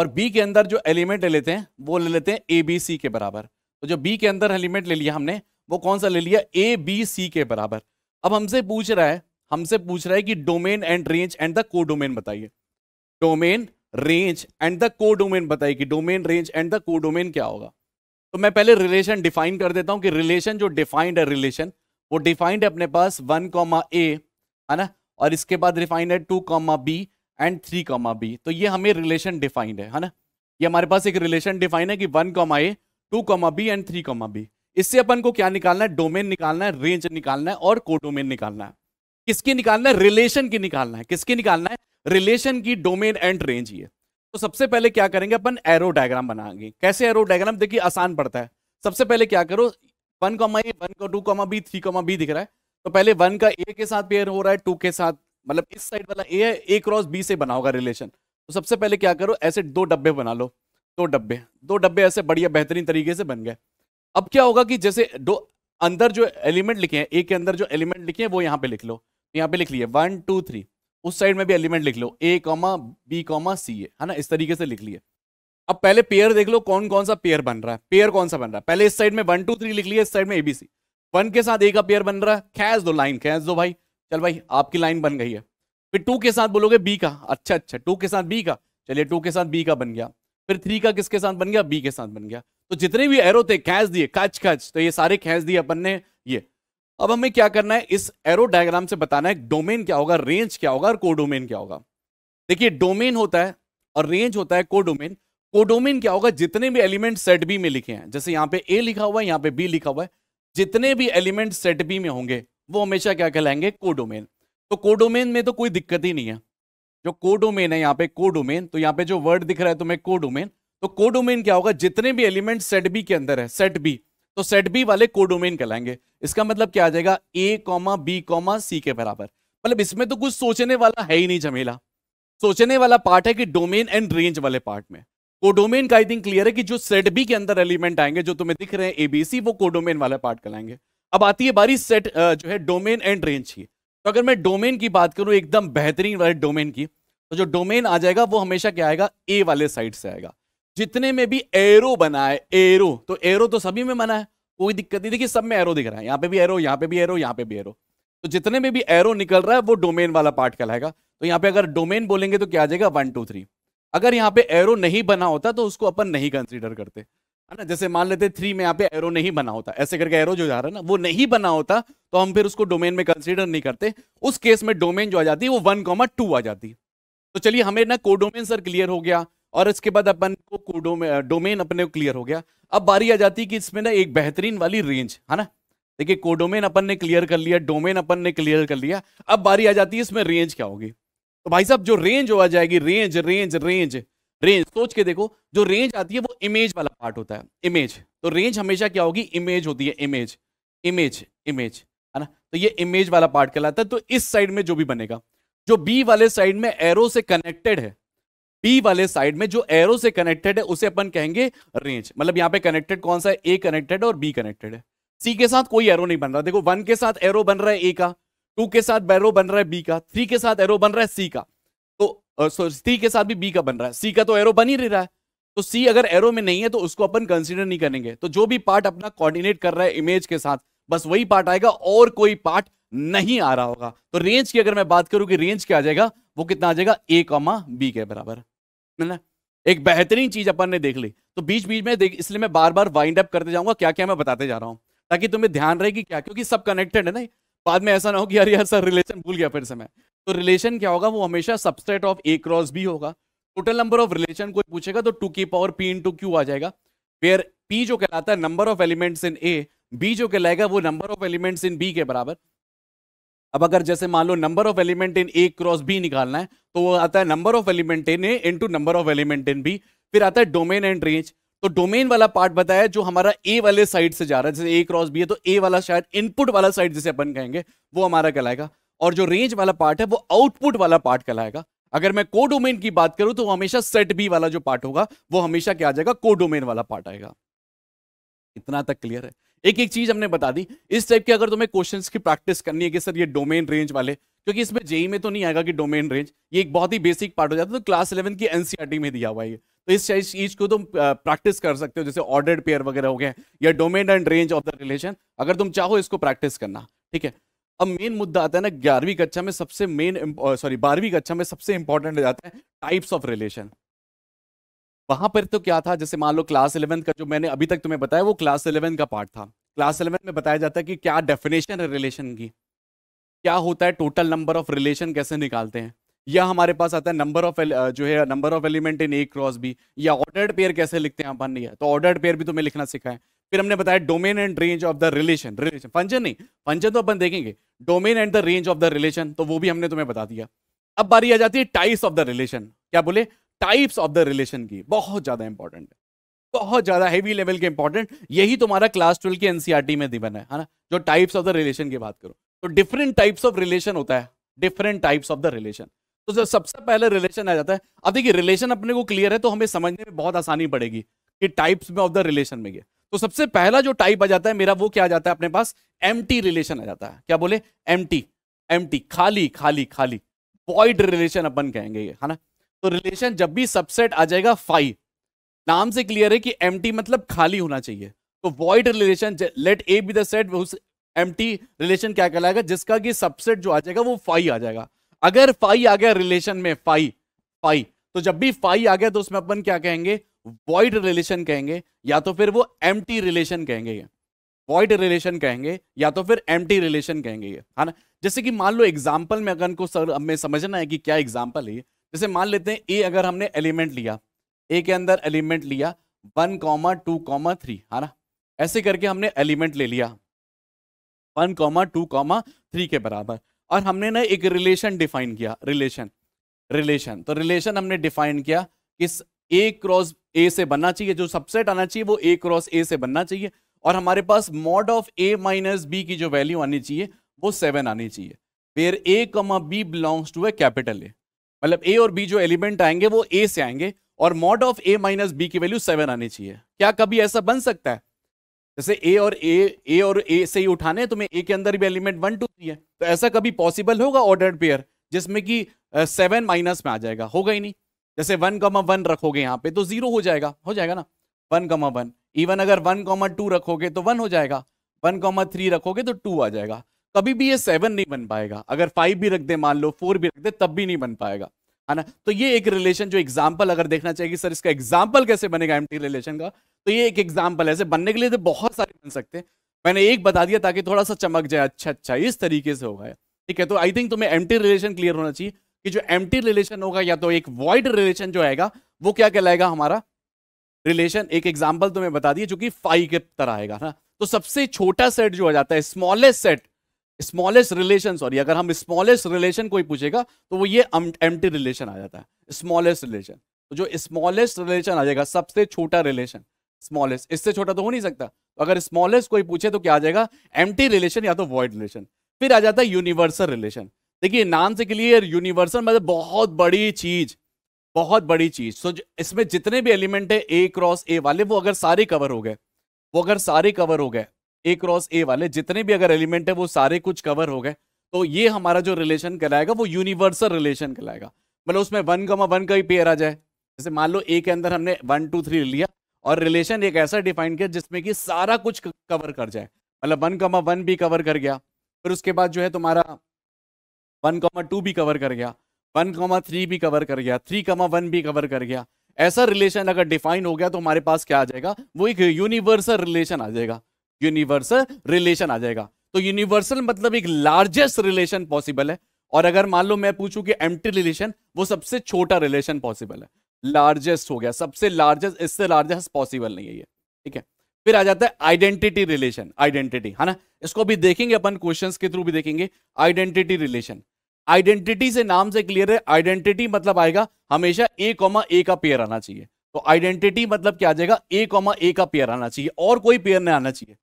S1: और बी के अंदर जो एलिमेंट ले लेते हैं वो ले लेते हैं ए बी सी के बराबर तो जो बी के अंदर एलिमेंट ले लिया हमने वो कौन सा ले लिया ए बी सी के बराबर अब हमसे पूछ रहा है हमसे पूछ रहा है कि domain and range and the codomain बताइए domain range and the codomain बताइए कि domain range and the codomain क्या होगा तो मैं पहले रिलेशन डिफाइन कर देता हूँ कि रिलेशन जो डिफाइंड है रिलेशन वो डिफाइंड है अपने पास वन कॉमा ए है ना और इसके बाद रिफाइंड है two comma B and three comma B तो ये हमें रिलेशन डिफाइंड है है ना ये हमारे पास एक रिलेशन डिफाइन है कि one comma A two comma B and three comma B इससे अपन को क्या निकालना है डोमेन निकालना है रेंज निकालना है और कोडोमेन निकालना है किसकी निकालना है रिलेशन की निकालना है किसकी निकालना है रिलेशन की डोमेन एंड रेंज ये तो सबसे पहले क्या करेंगे अपन एरो डायग्राम बनाएंगे कैसे एरो डायग्राम देखिए आसान पड़ता है सबसे पहले क्या करो one comma A one two comma B three comma B दिख रहा है तो पहले वन का ए के साथ पेयर हो रहा है टू के साथ मतलब इस साइड वाला ए है ए क्रॉस बी से बना होगा रिलेशन तो सबसे पहले क्या करो ऐसे दो डब्बे बना लो दो डब्बे दो डब्बे ऐसे बढ़िया बेहतरीन तरीके से बन गए अब क्या होगा कि जैसे दो अंदर जो एलिमेंट लिखे हैं ए के अंदर जो एलिमेंट लिखे हैं वो यहाँ पे लिख लो यहाँ पे लिख लिए वन टू थ्री उस साइड में भी एलिमेंट लिख लो A comma B comma C A है ना इस तरीके से लिख लिए अब पहले पेयर देख लो कौन कौन सा पेयर बन रहा है पेयर कौन सा बन रहा है पहले इस साइड में वन टू थ्री लिख लिया इस साइड में एबीसी वन के साथ ए का पेयर बन रहा है खैस दो लाइन खैस दो भाई चल भाई आपकी लाइन बन गई है फिर टू के साथ बोलोगे बी का अच्छा अच्छा टू के साथ बी का चलिए टू के साथ बी का बन गया फिर थ्री का किसके साथ बन गया बी के साथ बन गया तो जितने भी एरो थे खैस दिए कच कच तो ये सारे खैस दिए अपन ने ये अब हमें क्या करना है इस एरो डायग्राम से बताना है डोमेन क्या होगा रेंज क्या होगा और कोडोमेन क्या होगा देखिए डोमेन होता है और रेंज होता है कोडोमेन कोडोमेन क्या होगा जितने भी एलिमेंट सेट बी में लिखे हैं जैसे यहां पे ए लिखा हुआ है यहां पे बी लिखा हुआ है जितने भी एलिमेंट सेट बी में होंगे वो हमेशा क्या कहलाएंगे कोडोमेन तो कोडोमेन में तो कोई दिक्कत ही नहीं है जो कोडोमेन है यहाँ पे कोडोमेन तो यहाँ पे जो वर्ड दिख रहा है तुम्हें कोडोमेन तो कोडोमेन क्या होगा जितने भी एलिमेंट सेट बी के अंदर है सेट बी तो सेट बी वाले कोडोमेन कहलाएंगे इसका मतलब क्या आ जाएगा A comma B comma C के बराबर मतलब इसमें तो कुछ सोचने वाला है ही नहीं झमेला सोचने वाला पार्ट है कि डोमेन एंड रेंज वाले पार्ट में कोडोमेन का आई थिंक क्लियर है कि जो सेट बी के अंदर एलिमेंट आएंगे जो तुम्हें दिख रहे हैं एबीसी वो कोडोमेन वाला पार्ट कहलाएंगे अब आती है बारी सेट जो है डोमेन एंड रेंज की तो अगर मैं डोमेन की बात करूं एकदम बेहतरीन वाले डोमेन की तो जो डोमेन आ जाएगा वो हमेशा क्या आएगा ए वाले साइड से आएगा जितने में भी एरो बना है एरो तो एरो तो सभी में बना है कोई दिक्कत नहीं देखिए सब में एरो दिख रहा है यहाँ पे भी एरो यहाँ पे भी एरो यहाँ पे भी एरो तो जितने में भी एरो निकल रहा है वो डोमेन वाला पार्ट कहलाएगा तो यहाँ पे अगर डोमेन बोलेंगे तो क्या आ जाएगा वन टू थ्री अगर यहाँ पे एरो नहीं बना होता तो उसको अपन नहीं कंसिडर करते है ना जैसे मान लेते थ्री में यहाँ पे एरो नहीं बना होता ऐसे करके एरो जो जा रहा है ना वो नहीं बना होता तो हम फिर उसको डोमेन में कंसिडर नहीं करते उस केस में डोमेन जो आ जाती है वो वन कॉमा टू आ जाती है तो चलिए हमें ना कोडोमेन सर क्लियर हो गया और इसके बाद अपन को कोडोमे डोमेन अपने को क्लियर हो गया अब बारी आ जाती है कि इसमें ना एक बेहतरीन वाली रेंज है ना देखिए कोडोमेन अपन ने क्लियर कर लिया डोमेन अपन ने क्लियर कर लिया अब बारी आ जाती है इसमें रेंज क्या होगी तो भाई साहब जो रेंज हो जाएगी रेंज रेंज रेंज रेंज सोच के देखो जो रेंज आती है वो इमेज वाला पार्ट होता है इमेज तो रेंज हमेशा क्या होगी इमेज होती है इमेज इमेज इमेज है ना तो ये इमेज वाला पार्ट कहलाता है तो इस साइड में जो भी बनेगा जो बी वाले साइड में एरो से कनेक्टेड है बी वाले साइड में जो एरो से कनेक्टेड है उसे अपन कहेंगे रेंज मतलब यहाँ पे कनेक्टेड कौन सा है ए कनेक्टेड और बी कनेक्टेड है सी के साथ कोई एरो नहीं बन रहा देखो वन के साथ एरो बन रहा है ए का टू के साथ बैरो बन रहा है बी का थ्री के साथ एरो बन रहा है सी का तो सॉरी थ्री के साथ भी बी का बन रहा है सी का तो एरो बन ही रहा है तो सी अगर एरो में नहीं है तो उसको अपन कंसिडर नहीं करेंगे तो जो भी पार्ट अपना कॉर्डिनेट कर रहा है इमेज के साथ बस वही पार्ट आएगा और कोई पार्ट नहीं आ रहा होगा तो रेंज की अगर मैं बात करूं कि रेंज क्या आ जाएगा वो कितना आ जाएगा ए कॉमा बी के बराबर ना एक बेहतरीन चीज अपन ने देख ली तो बीच बीच में देख इसलिए मैं बार बार वाइंड अप करते जाऊंगा क्या क्या मैं बताते जा रहा हूं ताकि तुम्हें ध्यान रहे कि क्या क्योंकि सब कनेक्टेड है ना बाद में ऐसा ना हो कि यार यार सर रिलेशन भूल गया फिर से मैं तो रिलेशन क्या होगा वो हमेशा subset of A cross B होगा टोटल नंबर ऑफ रिलेशन कोई पूछेगा तो टू की पावर पी इंटू क्यू आ जाएगा वेयर पी जो कहलाता है number of elements in A B जो कहलाएगा वो number of elements in B के बराबर अब अगर जैसे मान लो number of element in A cross B निकालना है तो वो आता है number of element in A into number of element in B फिर आता है डोमेन एंड रेंज तो डोमेन वाला पार्ट बताया जो हमारा ए वाले साइड से जा रहा है जैसे ए क्रॉस बी है तो ए वाला शायद इनपुट वाला साइड जिसे अपन कहेंगे वो हमारा कहलाएगा और जो रेंज वाला पार्ट है वो आउटपुट वाला पार्ट कहलाएगा अगर मैं को डोमेन की बात करूं तो वो हमेशा सेट बी वाला जो पार्ट होगा वो हमेशा क्या आ जाएगा को डोमेन वाला पार्ट आएगा इतना तक क्लियर है एक एक चीज हमने बता दी इस टाइप के अगर तुम्हें क्वेश्चंस की प्रैक्टिस करनी है कि सर ये डोमेन रेंज वाले क्योंकि इसमें जेई में तो नहीं आएगा कि डोमेन रेंज ये एक बहुत ही बेसिक पार्ट हो जाता है तो क्लास इलेवन की एनसीआरटी e में दिया हुआ है तो इस चीज को तुम प्रैक्टिस कर सकते हो जैसे ऑर्डर्ड पेयर वगैरह हो गए या domain and range of the relation अगर तुम चाहो इसको प्रैक्टिस करना ठीक है अब मेन मुद्दा आता है ना ग्यारहवीं कक्षा में सबसे मेन सॉरी बारहवीं कक्षा में सबसे इंपॉर्टेंट जाता है टाइप्स ऑफ रिलेशन वहां पर तो क्या था जैसे मान लो क्लास इलेवन का जो मैंने अभी तक तुम्हें बताया वो क्लास इलेवन का पार्ट था क्लास इलेवन में बताया जाता है कि क्या डेफिनेशन है रिलेशन की क्या होता है टोटल नंबर ऑफ रिलेशन कैसे निकालते हैं या हमारे पास आता है नंबर ऑफ जो है number of element in A cross B या ऑर्डर्ड पेयर कैसे लिखते हैं अपन ने तो ऑर्डर्ड पेयर भी तुम्हें तो लिखना सिखाए फिर हमने बताया domain and range of the relation relation function नहीं फंक्शन तो अपन देखेंगे domain and the range of the relation तो वो भी हमने तुम्हें बता दिया अब बारी आ जाती है टाइप्स ऑफ द रिलेशन क्या बोले टाइप्स ऑफ द रिलेशन की बहुत ज्यादा इंपॉर्टेंट है बहुत ज्यादा हैवी लेवल के इंपॉर्टेंट यही तुम्हारा क्लास ट्वेल्व के एनसीआरटी e में दिवन है ना जो टाइप्स ऑफ द रिलेशन की बात करो तो डिफरेंट टाइप्स ऑफ रिलेशन होता है different types of the relation तो जब सबसे पहले रिलेशन आ जाता है अब देखिए रिलेशन अपने को क्लियर है तो हमें समझने में बहुत आसानी पड़ेगी कि टाइप्स में ऑफ द रिलेशन में ये तो सबसे पहला जो टाइप आ जाता है मेरा वो क्या आ जाता है अपने पास एम रिलेशन आ जाता है क्या बोले एम टी खाली खाली खाली वॉइड रिलेशन अपन कहेंगे ये है ना तो रिलेशन जब भी सबसेट आ जाएगा फाइव नाम से क्लियर है कि एम मतलब खाली होना चाहिए तो void relation let A be the set empty relation क्या कहलाएगा जिसका कि सबसेट जो आ जाएगा वो फाइव आ जाएगा अगर फाई आ गया रिलेशन में फाई फाई तो जब भी फाई आ गया तो उसमें अपन क्या कहेंगे वॉइड रिलेशन कहेंगे या तो फिर वो एम रिलेशन कहेंगे वॉइड रिलेशन कहेंगे या तो फिर एम रिलेशन कहेंगे ये है ना जैसे कि मान लो एग्जाम्पल में अगर उनको सर हमें समझना है कि क्या एग्जाम्पल है जैसे मान लेते हैं ए अगर हमने एलिमेंट लिया ए के अंदर एलिमेंट लिया one comma two comma three है ना ऐसे करके हमने एलिमेंट ले लिया one comma two comma three के बराबर और हमने ना एक रिलेशन डिफाइन किया रिलेशन रिलेशन तो रिलेशन हमने डिफाइन किया कि ए क्रॉस ए से बनना चाहिए जो सबसेट आना चाहिए वो ए क्रॉस ए से बनना चाहिए और हमारे पास mod of A minus B की जो वैल्यू आनी चाहिए वो सेवन आनी चाहिए फिर A comma B belongs to A capital A मतलब ए और बी जो एलिमेंट आएंगे वो ए से आएंगे और mod of A minus B की वैल्यू सेवन आनी चाहिए क्या कभी ऐसा बन सकता है जैसे ए और ए ए और ए से ही उठाने तुम्हें ए के अंदर भी एलिमेंट वन टू थ्री है तो ऐसा कभी पॉसिबल होगा ऑर्डर्ड पेयर जिसमें कि सेवन माइनस में आ जाएगा होगा ही नहीं जैसे वन कॉमा वन रखोगे यहाँ पे तो जीरो हो जाएगा हो जाएगा ना वन कॉमा वन इवन अगर वन कॉमा टू रखोगे तो वन हो जाएगा वन कॉमा थ्री रखोगे तो टू आ जाएगा कभी भी ये सेवन नहीं बन पाएगा अगर फाइव भी रख दे मान लो फोर भी रख दे तब भी नहीं बन पाएगा है ना तो ये एक रिलेशन जो एग्जाम्पल अगर देखना चाहिए सर इसका एग्जाम्पल कैसे बनेगा एम रिलेशन का तो ये एक एग्जाम्पल है बनने के लिए तो बहुत सारे बन सकते हैं मैंने एक बता दिया ताकि थोड़ा सा चमक जाए अच्छा अच्छा इस तरीके से होगा ठीक है तो आई थिंक तुम्हें एम रिलेशन क्लियर होना चाहिए कि जो एम रिलेशन होगा या तो एक वॉइड रिलेशन जो आएगा वो क्या कहलाएगा हमारा रिलेशन एक एग्जाम्पल तुम्हें तो बता दिए जो कि फाइव के तरह आएगा ना तो सबसे छोटा सेट जो हो जाता है smallest set smallest relation sorry अगर हम स्मॉलेस्ट रिलेशन कोई पूछेगा तो वो ये एम रिलेशन आ जाता है स्मॉलेस्ट रिलेशन तो जो स्मॉलेस्ट रिलेशन आ जाएगा सबसे छोटा रिलेशन स्मॉलेस्ट इससे छोटा तो हो नहीं सकता तो अगर स्मॉलेस्ट कोई पूछे तो क्या आ जाएगा एम रिलेशन या तो वॉइड रिलेशन फिर आ जाता है यूनिवर्सल रिलेशन देखिए नाम से क्लियर यूनिवर्सल मतलब बहुत बड़ी चीज बहुत बड़ी चीज तो इसमें जितने भी एलिमेंट है ए क्रॉस ए वाले वो अगर सारे कवर हो गए वो अगर सारे कवर हो गए ए क्रॉस ए वाले जितने भी अगर एलिमेंट है वो सारे कुछ कवर हो गए तो ये हमारा जो रिलेशन कहलाएगा वो यूनिवर्सल रिलेशन कहलाएगा मतलब उसमें वन कमा वन का ही पेयर आ जाए जैसे मान लो ए के अंदर हमने वन टू थ्री लिया और रिलेशन एक ऐसा डिफाइन किया जिसमें कि सारा कुछ कवर कर जाए मतलब वन कमा वन भी कवर कर गया फिर उसके बाद जो है तुम्हारा वन कमा टू भी कवर कर गया वन कमा थ्री भी कवर कर गया थ्री कमा वन भी कवर कर गया ऐसा रिलेशन अगर डिफाइन हो गया तो हमारे पास क्या आ जाएगा वो एक यूनिवर्सल रिलेशन आ जाएगा यूनिवर्सल रिलेशन आ जाएगा तो यूनिवर्सल मतलब एक लार्जेस्ट रिलेशन पॉसिबल है और अगर मान लो मैं पूछूं कि एम्प्टी रिलेशन वो सबसे छोटा रिलेशन पॉसिबल है लार्जेस्ट हो गया सबसे लार्जेस्ट इससे लार्जेस्ट पॉसिबल नहीं है ये ठीक है फिर आ जाता है आइडेंटिटी रिलेशन आइडेंटिटी है ना इसको भी देखेंगे अपन क्वेश्चंस के थ्रू भी देखेंगे आइडेंटिटी रिलेशन आइडेंटिटी से नाम से क्लियर है आइडेंटिटी मतलब आएगा हमेशा ए कॉमा ए का पेयर आना चाहिए तो आइडेंटिटी मतलब क्या आ जाएगा ए कॉमा ए का पेयर आना चाहिए और कोई पेयर नहीं आना चाहिए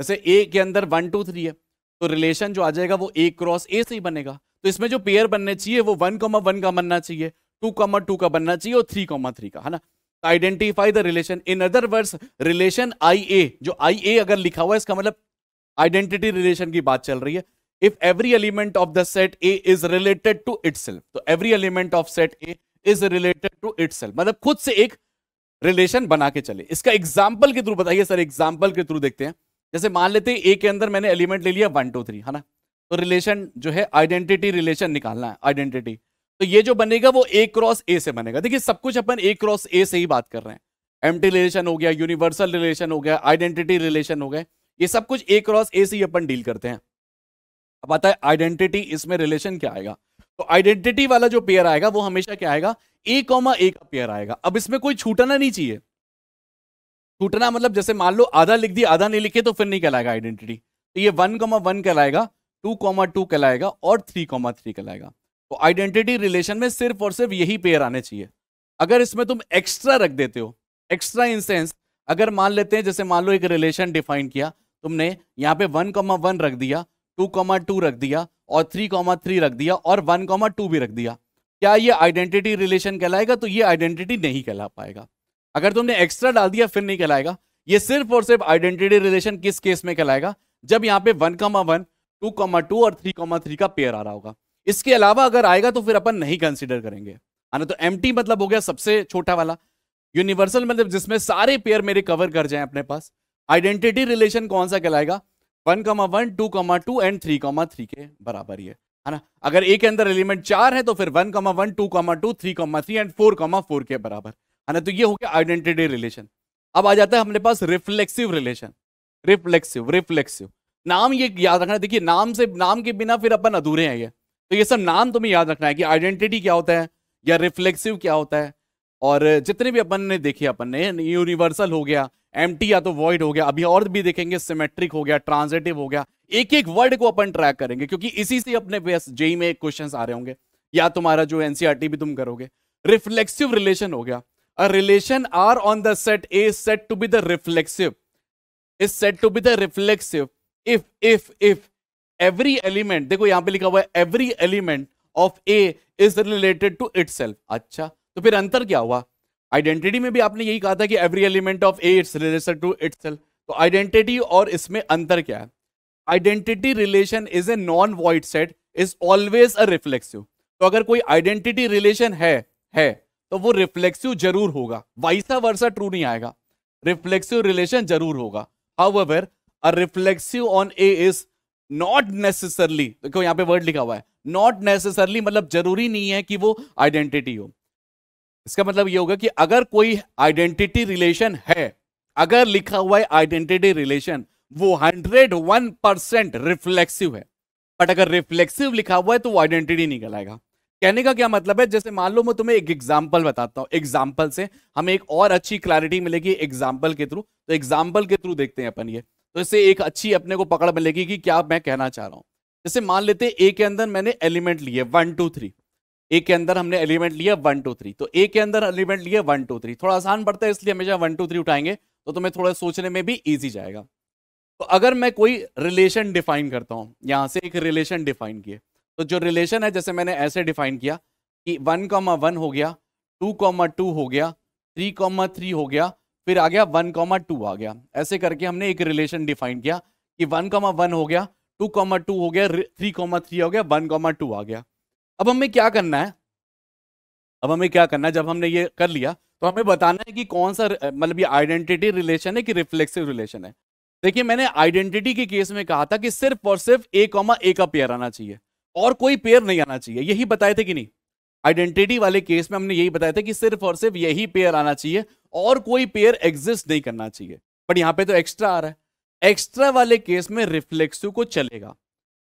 S1: जैसे ए के अंदर वन टू थ्री है तो रिलेशन जो आ जाएगा वो ए क्रॉस ए से ही बनेगा तो इसमें जो पेयर बनने चाहिए वो वन कॉमा वन का बनना चाहिए टू कॉमा टू का बनना चाहिए और थ्री कॉमा थ्री का है ना identify the relation in other words relation I A जो आई ए अगर लिखा हुआ है इसका मतलब आइडेंटिटी रिलेशन की बात चल रही है if every element of the set A is related to it तो every element of set A is related to it मतलब खुद से एक रिलेशन बना के चले इसका एग्जाम्पल के थ्रू बताइए सर एग्जाम्पल के थ्रू देखते हैं जैसे मान लेते ए के अंदर मैंने एलिमेंट ले लिया वन टू थ्री है ना तो रिलेशन जो है आइडेंटिटी रिलेशन निकालना है आइडेंटिटी तो ये जो बनेगा वो ए क्रॉस ए से बनेगा देखिए सब कुछ अपन ए क्रॉस ए से ही बात कर रहे हैं टी रिलेशन हो गया यूनिवर्सल रिलेशन हो गया आइडेंटिटी रिलेशन हो गया ये सब कुछ ए क्रॉस ए से ही अपन डील करते हैं अब आता है आइडेंटिटी इसमें रिलेशन क्या आएगा तो आइडेंटिटी वाला जो पेयर आएगा वो हमेशा क्या आएगा ए कॉमा ए का पेयर आएगा अब इसमें कोई छूटना नहीं चाहिए टूटना मतलब जैसे मान लो आधा लिख दिया आधा नहीं लिखे तो फिर नहीं कहलाएगा आइडेंटिटी तो ये वन कॉमा वन कहलाएगा टू कॉमा टू कहलाएगा और थ्री कॉमा थ्री कहलाएगा तो आइडेंटिटी रिलेशन में सिर्फ और सिर्फ यही पेयर आने चाहिए अगर इसमें तुम एक्स्ट्रा रख देते हो एक्स्ट्रा इन सेंस अगर मान लेते हैं जैसे मान लो एक रिलेशन डिफाइन किया तुमने यहाँ पे वन कॉमा वन रख दिया टू कॉमा टू रख दिया और थ्री कॉमा थ्री रख दिया और वन कॉमा टू भी रख दिया क्या ये आइडेंटिटी रिलेशन कहलाएगा तो ये आइडेंटिटी नहीं कहला पाएगा अगर तुमने एक्स्ट्रा डाल दिया फिर नहीं कहलाएगा ये सिर्फ और सिर्फ आइडेंटिटी रिलेशन किस केस में कहलाएगा जब यहाँ पे one comma one two comma two और थ्री कॉमा थ्री का पेयर आ रहा होगा इसके अलावा अगर आएगा तो फिर अपन नहीं कंसिडर करेंगे आना हाँ तो एम मतलब हो गया सबसे छोटा वाला यूनिवर्सल मतलब जिसमें सारे पेयर मेरे कवर कर जाए अपने पास आइडेंटिटी रिलेशन कौन सा कहलाएगा one comma one two comma two and three comma three के बराबर ये है हाँ ना अगर ए के अंदर एलिमेंट चार है तो फिर one comma one two comma two three comma three and four comma four के बराबर है ना तो ये हो गया आइडेंटिटी रिलेशन अब आ जाता है हमारे पास रिफ्लेक्सिव रिलेशन रिफ्लेक्सिव रिफ्लेक्सिव नाम ये याद रखना देखिए नाम से नाम के बिना फिर अपन अधूरे हैं ये तो ये सब नाम तुम्हें याद रखना है कि आइडेंटिटी क्या होता है या रिफ्लेक्सिव क्या होता है और जितने भी अपन ने देखे अपन ने यूनिवर्सल हो गया एम या तो वॉइड हो गया अभी और भी देखेंगे सिमेट्रिक हो गया ट्रांजेटिव हो गया एक एक वर्ड को अपन ट्रैक करेंगे क्योंकि इसी से अपने जेई में क्वेश्चन आ रहे होंगे या तुम्हारा जो एनसीआरटी e भी तुम करोगे रिफ्लेक्सिव रिलेशन हो गया A relation R on the set A is said to be the reflexive. Is said to be the reflexive if if if every element देखो यहां पे लिखा हुआ है every element of A is related to itself. अच्छा तो फिर अंतर क्या हुआ आइडेंटिटी में भी आपने यही कहा था कि every element of A its related to itself तो आइडेंटिटी और इसमें अंतर क्या है identity relation is a non void set is always a reflexive तो अगर कोई आइडेंटिटी रिलेशन है है तो वो रिफ्लेक्सिव जरूर होगा वाइसा वर्सा ट्रू नहीं आएगा रिफ्लेक्सिव रिलेशन जरूर होगा however a reflexive on A is not necessarily देखो यहां पे वर्ड लिखा हुआ है नॉट नेसेसरली मतलब जरूरी नहीं है कि वो आइडेंटिटी हो इसका मतलब ये होगा कि अगर कोई आइडेंटिटी रिलेशन है अगर लिखा हुआ है आइडेंटिटी रिलेशन वो हंड्रेड वन परसेंट रिफ्लेक्सिव है बट अगर रिफ्लेक्सिव लिखा हुआ है तो वो आइडेंटिटी नहीं कहलाएगा कहने का क्या मतलब है जैसे मान लो मैं तुम्हें एक एग्जाम्पल बताता हूँ एग्जाम्पल से हमें एक और अच्छी क्लैरिटी मिलेगी एग्जाम्पल के थ्रू तो एग्जाम्पल के थ्रू देखते हैं अपन ये तो इससे एक अच्छी अपने को पकड़ मिलेगी कि क्या मैं कहना चाह रहा हूँ जैसे मान लेते हैं ए के अंदर मैंने एलिमेंट लिए वन टू थ्री ए के अंदर हमने एलिमेंट लिया वन टू थ्री तो ए के अंदर एलिमेंट लिए वन टू थ्री थोड़ा आसान पड़ता है इसलिए हमेशा वन टू थ्री उठाएंगे तो तुम्हें थोड़ा सोचने में भी ईजी जाएगा तो अगर मैं कोई रिलेशन डिफाइन करता हूँ यहाँ से एक रिलेशन डिफाइन किए तो जो रिलेशन है जैसे मैंने ऐसे डिफाइन किया कि वन कॉमा वन हो गया टू कॉमा टू हो गया थ्री कॉमा थ्री हो गया फिर आ गया वन कॉमा टू आ गया ऐसे करके हमने एक रिलेशन डिफाइन किया कि वन कॉमा वन हो गया टू कॉमा टू हो गया थ्री कॉमा थ्री हो गया वन कॉमा टू आ गया अब हमें क्या करना है अब हमें क्या करना है जब हमने ये कर लिया तो हमें बताना है कि कौन सा मतलब ये आइडेंटिटी रिलेशन है कि रिफ्लेक्सिव रिलेशन है देखिए मैंने आइडेंटिटी के केस में कहा था कि सिर्फ और सिर्फ ए कॉमा ए का पेयर आना चाहिए और कोई पेयर नहीं आना चाहिए यही बताए थे कि नहीं आइडेंटिटी वाले केस में हमने यही बताया था कि सिर्फ और सिर्फ यही पेयर आना चाहिए और कोई पेयर एग्जिस्ट नहीं करना चाहिए बट यहाँ पे तो एक्स्ट्रा आ रहा है एक्स्ट्रा वाले केस में रिफ्लेक्सिव को चलेगा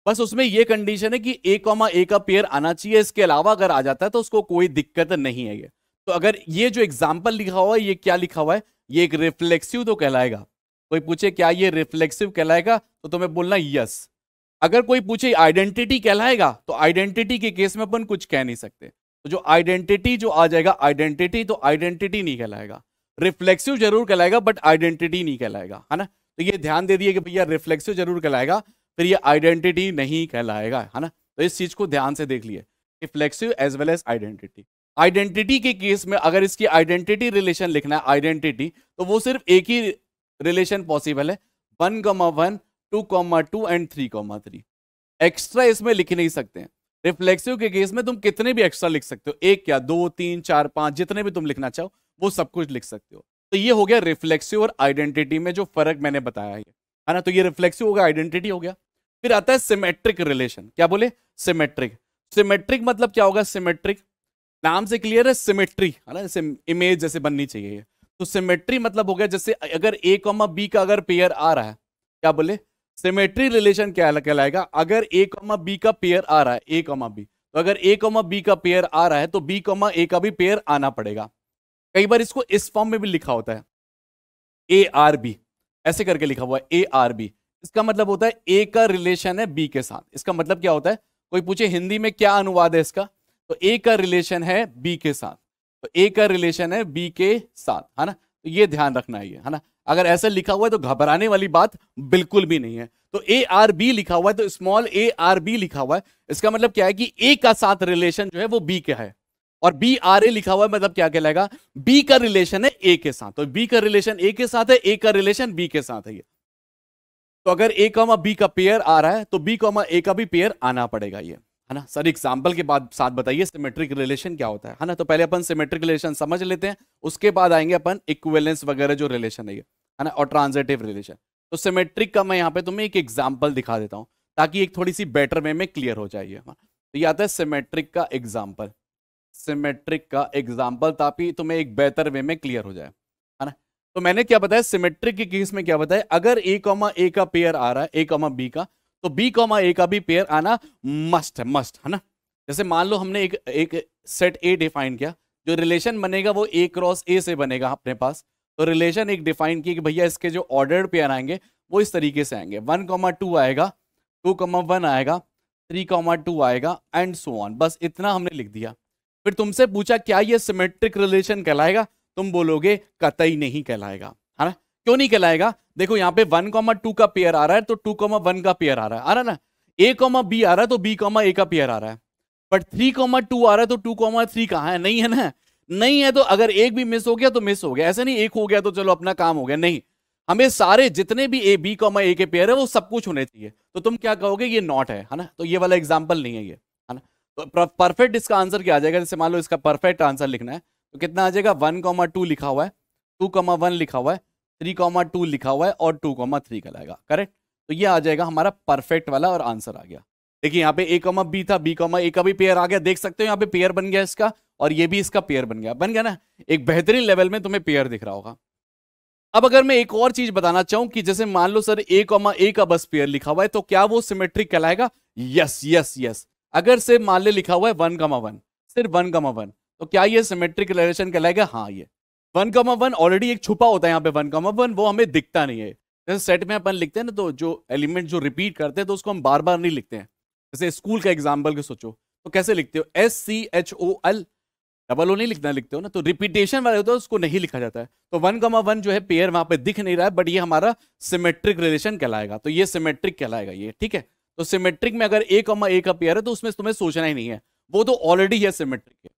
S1: बस उसमें यह कंडीशन है कि ए कॉमा ए का पेयर आना चाहिए इसके अलावा अगर आ जाता है तो उसको कोई दिक्कत नहीं है ये तो अगर ये जो एग्जाम्पल लिखा हुआ है ये क्या लिखा हुआ है ये एक रिफ्लेक्सिव तो कहलाएगा कोई पूछे क्या ये रिफ्लेक्सिव कहलाएगा तो तुम्हें बोलना यस अगर कोई पूछे आइडेंटिटी कहलाएगा तो आइडेंटिटी के केस में अपन कुछ कह नहीं सकते तो जो आइडेंटिटी जो आ जाएगा आइडेंटिटी तो आइडेंटिटी नहीं कहलाएगा रिफ्लेक्सिव जरूर कहलाएगा बट आइडेंटिटी नहीं कहलाएगा है ना तो ये ध्यान दे दिए कि भैया रिफ्लेक्सिव जरूर कहलाएगा फिर ये आइडेंटिटी नहीं कहलाएगा है ना तो इस चीज को ध्यान से देख लिए reflexive as well as identity identity के केस में अगर इसकी आइडेंटिटी रिलेशन लिखना है आइडेंटिटी तो वो सिर्फ एक ही रिलेशन पॉसिबल है one comma one two comma two and three comma three extra इसमें लिख नहीं सकते हैं रिफ्लेक्सिव के केस में तुम कितने भी एक्स्ट्रा लिख सकते हो एक क्या दो तीन चार पांच जितने भी तुम लिखना चाहो वो सब कुछ लिख सकते हो तो ये हो गया रिफ्लेक्सिव और आइडेंटिटी में जो फर्क मैंने बताया है है ना तो ये रिफ्लेक्सिव हो गया आइडेंटिटी हो गया फिर आता है सिमेट्रिक रिलेशन क्या बोले सिमेट्रिक सिमेट्रिक मतलब क्या होगा सिमेट्रिक नाम से क्लियर है सिमेट्री है ना जैसे इमेज जैसे बननी चाहिए तो सिमेट्री मतलब हो गया जैसे अगर ए कॉमा बी का अगर पेयर आ रहा है क्या बोले सिमेट्री रिलेशन क्या कहलाएगा अगर ए कॉमा बी का पेयर आ रहा है ए कॉमा बी तो अगर ए कॉमा बी का पेयर आ रहा है तो बी कॉमा ए का भी पेयर आना पड़ेगा कई बार इसको इस फॉर्म में भी लिखा होता है ए आर बी ऐसे करके लिखा हुआ है ए आर बी इसका मतलब होता है ए का रिलेशन है बी के साथ इसका मतलब क्या होता है कोई पूछे हिंदी में क्या अनुवाद है इसका तो ए का रिलेशन है बी के साथ तो ए का रिलेशन है बी के साथ है ना तो ये ध्यान रखना है ये है ना अगर ऐसा लिखा हुआ है तो घबराने वाली बात बिल्कुल भी नहीं है तो ए आर बी लिखा हुआ है तो स्मॉल ए आर बी लिखा हुआ है इसका मतलब क्या है कि ए का साथ रिलेशन जो है वो बी का है और बी आर ए लिखा हुआ है मतलब क्या कहलाएगा बी का रिलेशन है ए के साथ तो बी का रिलेशन ए के साथ है ए का रिलेशन बी के साथ है ये तो अगर ए कॉमा बी का पेयर आ रहा है तो बी कॉमा ए का भी पेयर आना पड़ेगा ये है ना सर एग्जाम्पल के बाद साथ बताइए सिमेट्रिक रिलेशन क्या होता है ना तो पहले अपन सिमेट्रिक रिलेशन समझ लेते हैं उसके बाद आएंगे अपन इक्वेलेंस वगैरह जो रिलेशन है ये है ना और ट्रांजेटिव रिलेशन तो सिमेट्रिक का मैं यहाँ पे तुम्हें एक एग्जाम्पल दिखा देता हूँ ताकि एक थोड़ी सी बेटर वे में क्लियर हो जाइए तो ये आता है सिमेट्रिक का एग्जाम्पल सिमेट्रिक का एग्जाम्पल ताकि तुम्हें एक बेहतर वे में क्लियर हो जाए है ना तो मैंने क्या बताया सिमेट्रिक के केस में क्या बताया अगर ए कॉमा ए का पेयर आ रहा है ए कॉमा बी का तो बी कॉमा ए का भी पेयर आना मस्ट है मस्ट है ना जैसे मान लो हमने एक एक सेट ए डिफाइन किया जो रिलेशन बनेगा वो ए क्रॉस ए से बनेगा अपने पास तो रिलेशन एक डिफाइन किया कि भैया इसके जो ऑर्डर पेयर आएंगे वो इस तरीके से आएंगे वन कॉमा टू आएगा टू कॉमा वन आएगा थ्री कॉमा टू आएगा एंड सो ऑन बस इतना हमने लिख दिया फिर तुमसे पूछा क्या ये सिमेट्रिक रिलेशन कहलाएगा तुम बोलोगे कतई नहीं कहलाएगा है ना क्यों नहीं कहलाएगा देखो यहाँ पे वन कॉमा टू का पेयर आ रहा है तो टू कॉमा वन का पेयर आ रहा है आ रहा ना ए कॉमा बी आ रहा है तो बी कॉमा ए का पेयर आ रहा है बट थ्री कॉमा टू आ रहा है तो टू कॉमा थ्री कहाँ है नहीं है ना नहीं है तो अगर एक भी मिस हो गया तो मिस हो गया ऐसा नहीं एक हो गया तो चलो अपना काम हो गया नहीं हमें सारे जितने भी ए बी कॉमा ए के पेयर है वो सब कुछ होने चाहिए तो तुम क्या कहोगे ये नॉट है ना तो ये वाला एग्जाम्पल नहीं है ये है ना तो परफेक्ट इसका आंसर क्या आ जाएगा जैसे मान लो इसका परफेक्ट आंसर लिखना है तो कितना आ जाएगा वन कॉमा टू लिखा हुआ है टू कॉमा वन लिखा हुआ है थ्री कॉमा टू लिखा हुआ है और टू कॉमा थ्री का लाएगा करेक्ट तो ये आ जाएगा हमारा परफेक्ट वाला और आंसर आ गया देखिए यहाँ पे ए कॉमा बी था बी कॉमा ए का भी पेयर आ गया देख सकते हो यहाँ पे पेयर बन गया इसका और ये भी इसका पेयर बन गया बन गया ना एक बेहतरीन लेवल में तुम्हें पेयर दिख रहा होगा अब अगर मैं एक और चीज बताना चाहूं कि जैसे मान लो सर ए कॉमा ए का बस पेयर लिखा हुआ है तो क्या वो सिमेट्रिक कहलाएगा यस यस यस अगर सिर्फ मान ले लिखा हुआ है वन कमा वन सिर्फ वन कमा वन तो क्या ये सिमेट्रिक रिलेशन कहलाएगा हाँ ये वन कमा वन ऑलरेडी एक छुपा होता है यहाँ पे वन कमा वन वो हमें दिखता नहीं है जैसे सेट में अपन लिखते हैं ना तो जो एलिमेंट जो रिपीट करते हैं तो उसको हम बार बार नहीं लिखते हैं जैसे स्कूल का एग्जाम्पल के सोचो तो कैसे लिखते हो S C H O L double O नहीं लिखना लिखते हो ना तो रिपीटेशन वाले होते हैं उसको नहीं लिखा जाता है तो वन कमा वन जो है पेयर वहां पे दिख नहीं रहा है बट ये हमारा सिमेट्रिक रिलेशन कहलाएगा तो ये सिमेट्रिक कहलाएगा ये ठीक है तो सिमेट्रिक में अगर ए कमा ए का पेयर है तो उसमें तुम्हें सोचना ही नहीं है वो तो ऑलरेडी है सिमेट्रिक है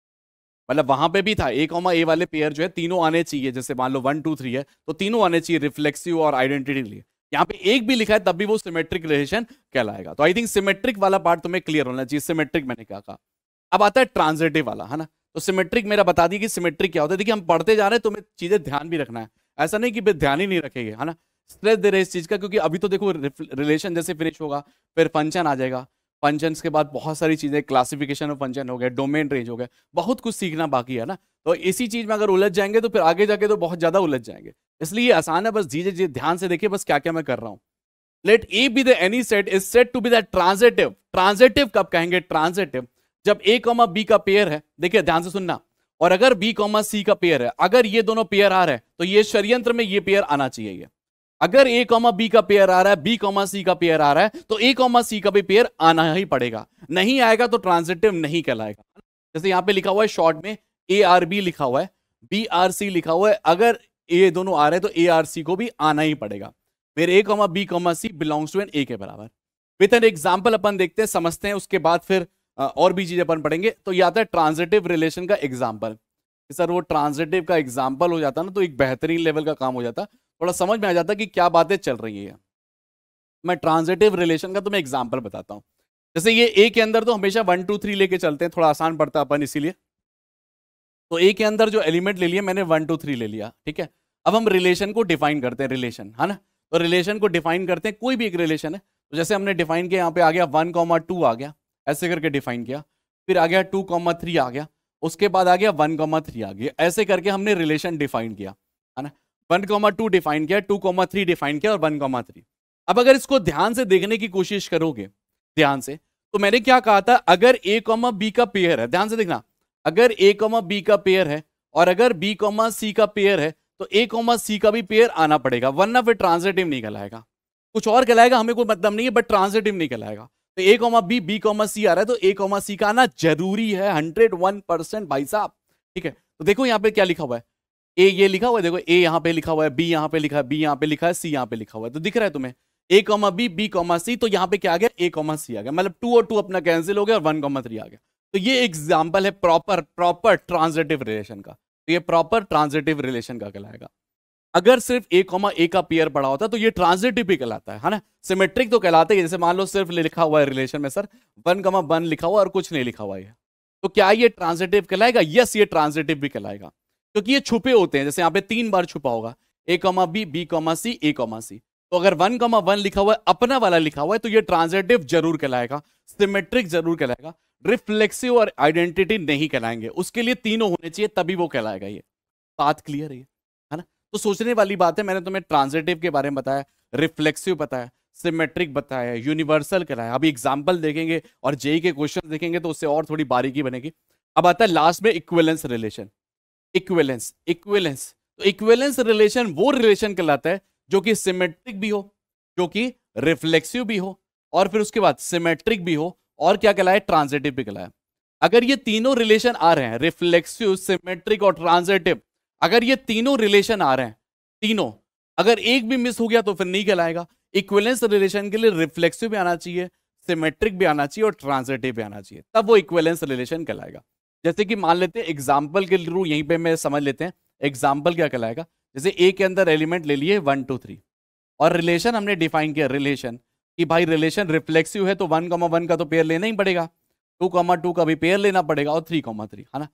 S1: मतलब वहां पे भी था ए कॉमा ए वाले पेयर जो है तीनों आने चाहिए जैसे मान लो वन टू थ्री है तो तीनों आने चाहिए रिफ्लेक्सिव और आइडेंटिटी लिए यहाँ पे एक भी लिखा है तब भी वो सिमेट्रिक रिलेशन कहलाएगा तो आई थिंक सिमेट्रिक वाला पार्ट तुम्हें क्लियर होना चाहिए सिमेट्रिक मैंने क्या कहा अब आता है ट्रांजिटिव वाला है ना तो सिमेट्रिक मेरा बता दिए कि सिमेट्रिक क्या होता है देखिए हम पढ़ते जा रहे हैं तुम्हें चीज़ें ध्यान भी रखना है ऐसा नहीं कि ध्यान ही नहीं रखेंगे है ना स्ट्रेस दे रहे इस चीज़ का क्योंकि अभी तो देखो रिलेशन जैसे फिनिश होगा फिर फंक्शन आ जाएगा फंक्शन के बाद बहुत सारी चीज़ें क्लासिफिकेशन ऑफ फंक्शन हो गया डोमेन रेंज हो गया बहुत कुछ सीखना बाकी है ना तो इसी चीज़ में अगर उलझ जाएंगे तो फिर आगे जाके तो बहुत ज़्यादा उलझ जाएंगे इसलिए आसान है बस धीरे धीरे ध्यान से देखिए बस क्या क्या मैं कर रहा हूँ let A be the any set is set to be the transitive transitive कब कहेंगे ट्रांजेटिव जब ए कॉमा बी का पेयर है देखिए ध्यान से सुनना और अगर बी कॉमा सी का पेयर है अगर ये दोनों पेयर आ रहे हैं तो ये षड्यंत्र में ये पेयर आना चाहिए अगर ए कॉमा बी का पेयर आ रहा है बी कॉमा सी का पेयर आ रहा है तो ए कॉमा सी का भी पेयर आना ही पड़ेगा नहीं आएगा तो ट्रांजिटिव नहीं कहलाएगा जैसे यहां पे लिखा हुआ है शॉर्ट में ए आर बी लिखा हुआ है बी आर सी लिखा हुआ है अगर ए दोनों आ रहे हैं तो ए आर सी को भी आना ही पड़ेगा फिर A comma B comma C belongs to an A के बराबर विथ एन एग्जाम्पल अपन देखते हैं समझते हैं उसके बाद फिर और भी चीज़ें अपन पढ़ेंगे तो ये आता है ट्रांजिटिव रिलेशन का एग्जाम्पल सर वो ट्रांजिटिव का एग्जाम्पल हो जाता ना तो एक बेहतरीन लेवल का काम हो जाता थोड़ा समझ में आ जाता कि क्या बातें चल रही है मैं ट्रांजिटिव रिलेशन का तुम्हें एग्जाम्पल बताता हूँ जैसे ये ए के अंदर तो हमेशा वन टू थ्री लेके चलते हैं थोड़ा आसान पड़ता अपन इसीलिए तो ए के अंदर जो एलिमेंट ले लिया मैंने वन टू थ्री ले लिया ठीक है अब हम रिलेशन को डिफाइन करते हैं रिलेशन है ना तो रिलेशन को डिफाइन करते हैं कोई भी एक रिलेशन है तो जैसे हमने डिफाइन किया यहाँ पे आ गया वन कॉमा टू आ गया ऐसे करके डिफाइन किया फिर आ गया टू कॉमा थ्री आ गया उसके बाद आ गया वन कॉमा थ्री आ गया ऐसे करके हमने रिलेशन डिफाइन किया है ना वन कॉमा टू डिफाइन किया टू कॉमा थ्री डिफाइन किया और वन कॉमा थ्री अब अगर इसको ध्यान से देखने की कोशिश करोगे ध्यान से तो मैंने क्या कहा था अगर ए कॉमा बी का पेयर है ध्यान से देखना अगर ए कॉमा बी का पेयर है और अगर बी कॉमा सी का पेयर है तो ए कॉमा सी का भी पेयर आना पड़ेगा वरना फिर ट्रांजिटिव नहीं कहलाएगा कुछ और कहलाएगा हमें कोई मतलब नहीं है बट ट्रांजिटिव नहीं कहलाएगा तो A comma B B comma C आ रहा है तो ए कॉमा सी का आना जरूरी है हंड्रेड वन परसेंट भाई साहब ठीक है तो देखो यहाँ पे क्या लिखा हुआ है ए ये लिखा हुआ है देखो ए यहाँ पे लिखा हुआ है बी यहाँ पे लिखा है बी यहाँ पे लिखा है सी यहाँ पे लिखा हुआ है तो दिख रहा है तुम्हें a comma B B comma c तो यहाँ पे क्या आ गया ए कॉमा सी आ गया मतलब टू और टू अपना कैंसिल हो गया और वन कॉमा थ्री आ गया तो ये एग्जाम्पल है प्रॉपर प्रॉपर ट्रांजेटिव रिलेशन का तो ये प्रॉपर ट्रांजेटिव रिलेशन का कहलाएगा अगर सिर्फ ए कॉमा ए का पेयर पड़ा होता तो ये ट्रांजिटिव भी कहलाता है है ना सिमेट्रिक तो कहलाता है जैसे मान लो सिर्फ लिखा हुआ है रिलेशन में सर वन कमा वन लिखा हुआ और कुछ नहीं लिखा हुआ है तो क्या ये ट्रांजिटिव कहलाएगा यस ये ट्रांजिटिव भी कहलाएगा क्योंकि ये छुपे होते हैं जैसे यहाँ पे तीन बार छुपा होगा a comma B B comma C a comma c तो अगर वन कॉमा वन लिखा हुआ है अपना वाला लिखा हुआ है तो ये ट्रांजिटिव जरूर कहलाएगा सिमेट्रिक जरूर कहलाएगा रिफ्लेक्सिव और आइडेंटिटी नहीं कहलाएंगे उसके लिए तीनों होने चाहिए तभी वो कहलाएगा ये बात क्लियर है तो सोचने वाली बात है मैंने तुम्हें ट्रांजिटिव के बारे में बताया रिफ्लेक्सिव बताया सिमेट्रिक बताया यूनिवर्सल कराया अभी एग्जाम्पल देखेंगे और जेई e के क्वेश्चन देखेंगे तो उससे और थोड़ी बारीकी बनेगी अब आता है लास्ट में इक्वेलेंस रिलेशन इक्वेलेंस इक्वेलेंस तो इक्वेलेंस रिलेशन वो रिलेशन कहलाता है जो कि सिमेट्रिक भी हो जो कि रिफ्लेक्सिव भी हो और फिर उसके बाद सिमेट्रिक भी हो और क्या कहलाए ट्रांजेटिव भी कहलाए अगर ये तीनों रिलेशन आ रहे हैं रिफ्लेक्सिव सिमेट्रिक और ट्रांजेटिव अगर ये तीनों रिलेशन आ रहे हैं तीनों अगर एक भी मिस हो गया तो फिर नहीं कहलाएगा इक्वेलेंस रिलेशन के लिए रिफ्लेक्सिव भी आना चाहिए सिमेट्रिक भी आना चाहिए और ट्रांसिटिव भी आना चाहिए तब वो इक्वेलेंस रिलेशन कहलाएगा जैसे कि मान लेते हैं एग्जाम्पल के थ्रू यहीं पे मैं समझ लेते हैं एग्जाम्पल क्या कहलाएगा जैसे ए के अंदर एलिमेंट ले लिए वन टू थ्री और रिलेशन हमने डिफाइन किया रिलेशन कि भाई रिलेशन रिफ्लेक्सिव है तो वन कॉमा वन का तो पेयर लेना ही पड़ेगा टू कॉमा टू का भी पेयर लेना पड़ेगा और थ्री कॉमा थ्री है ना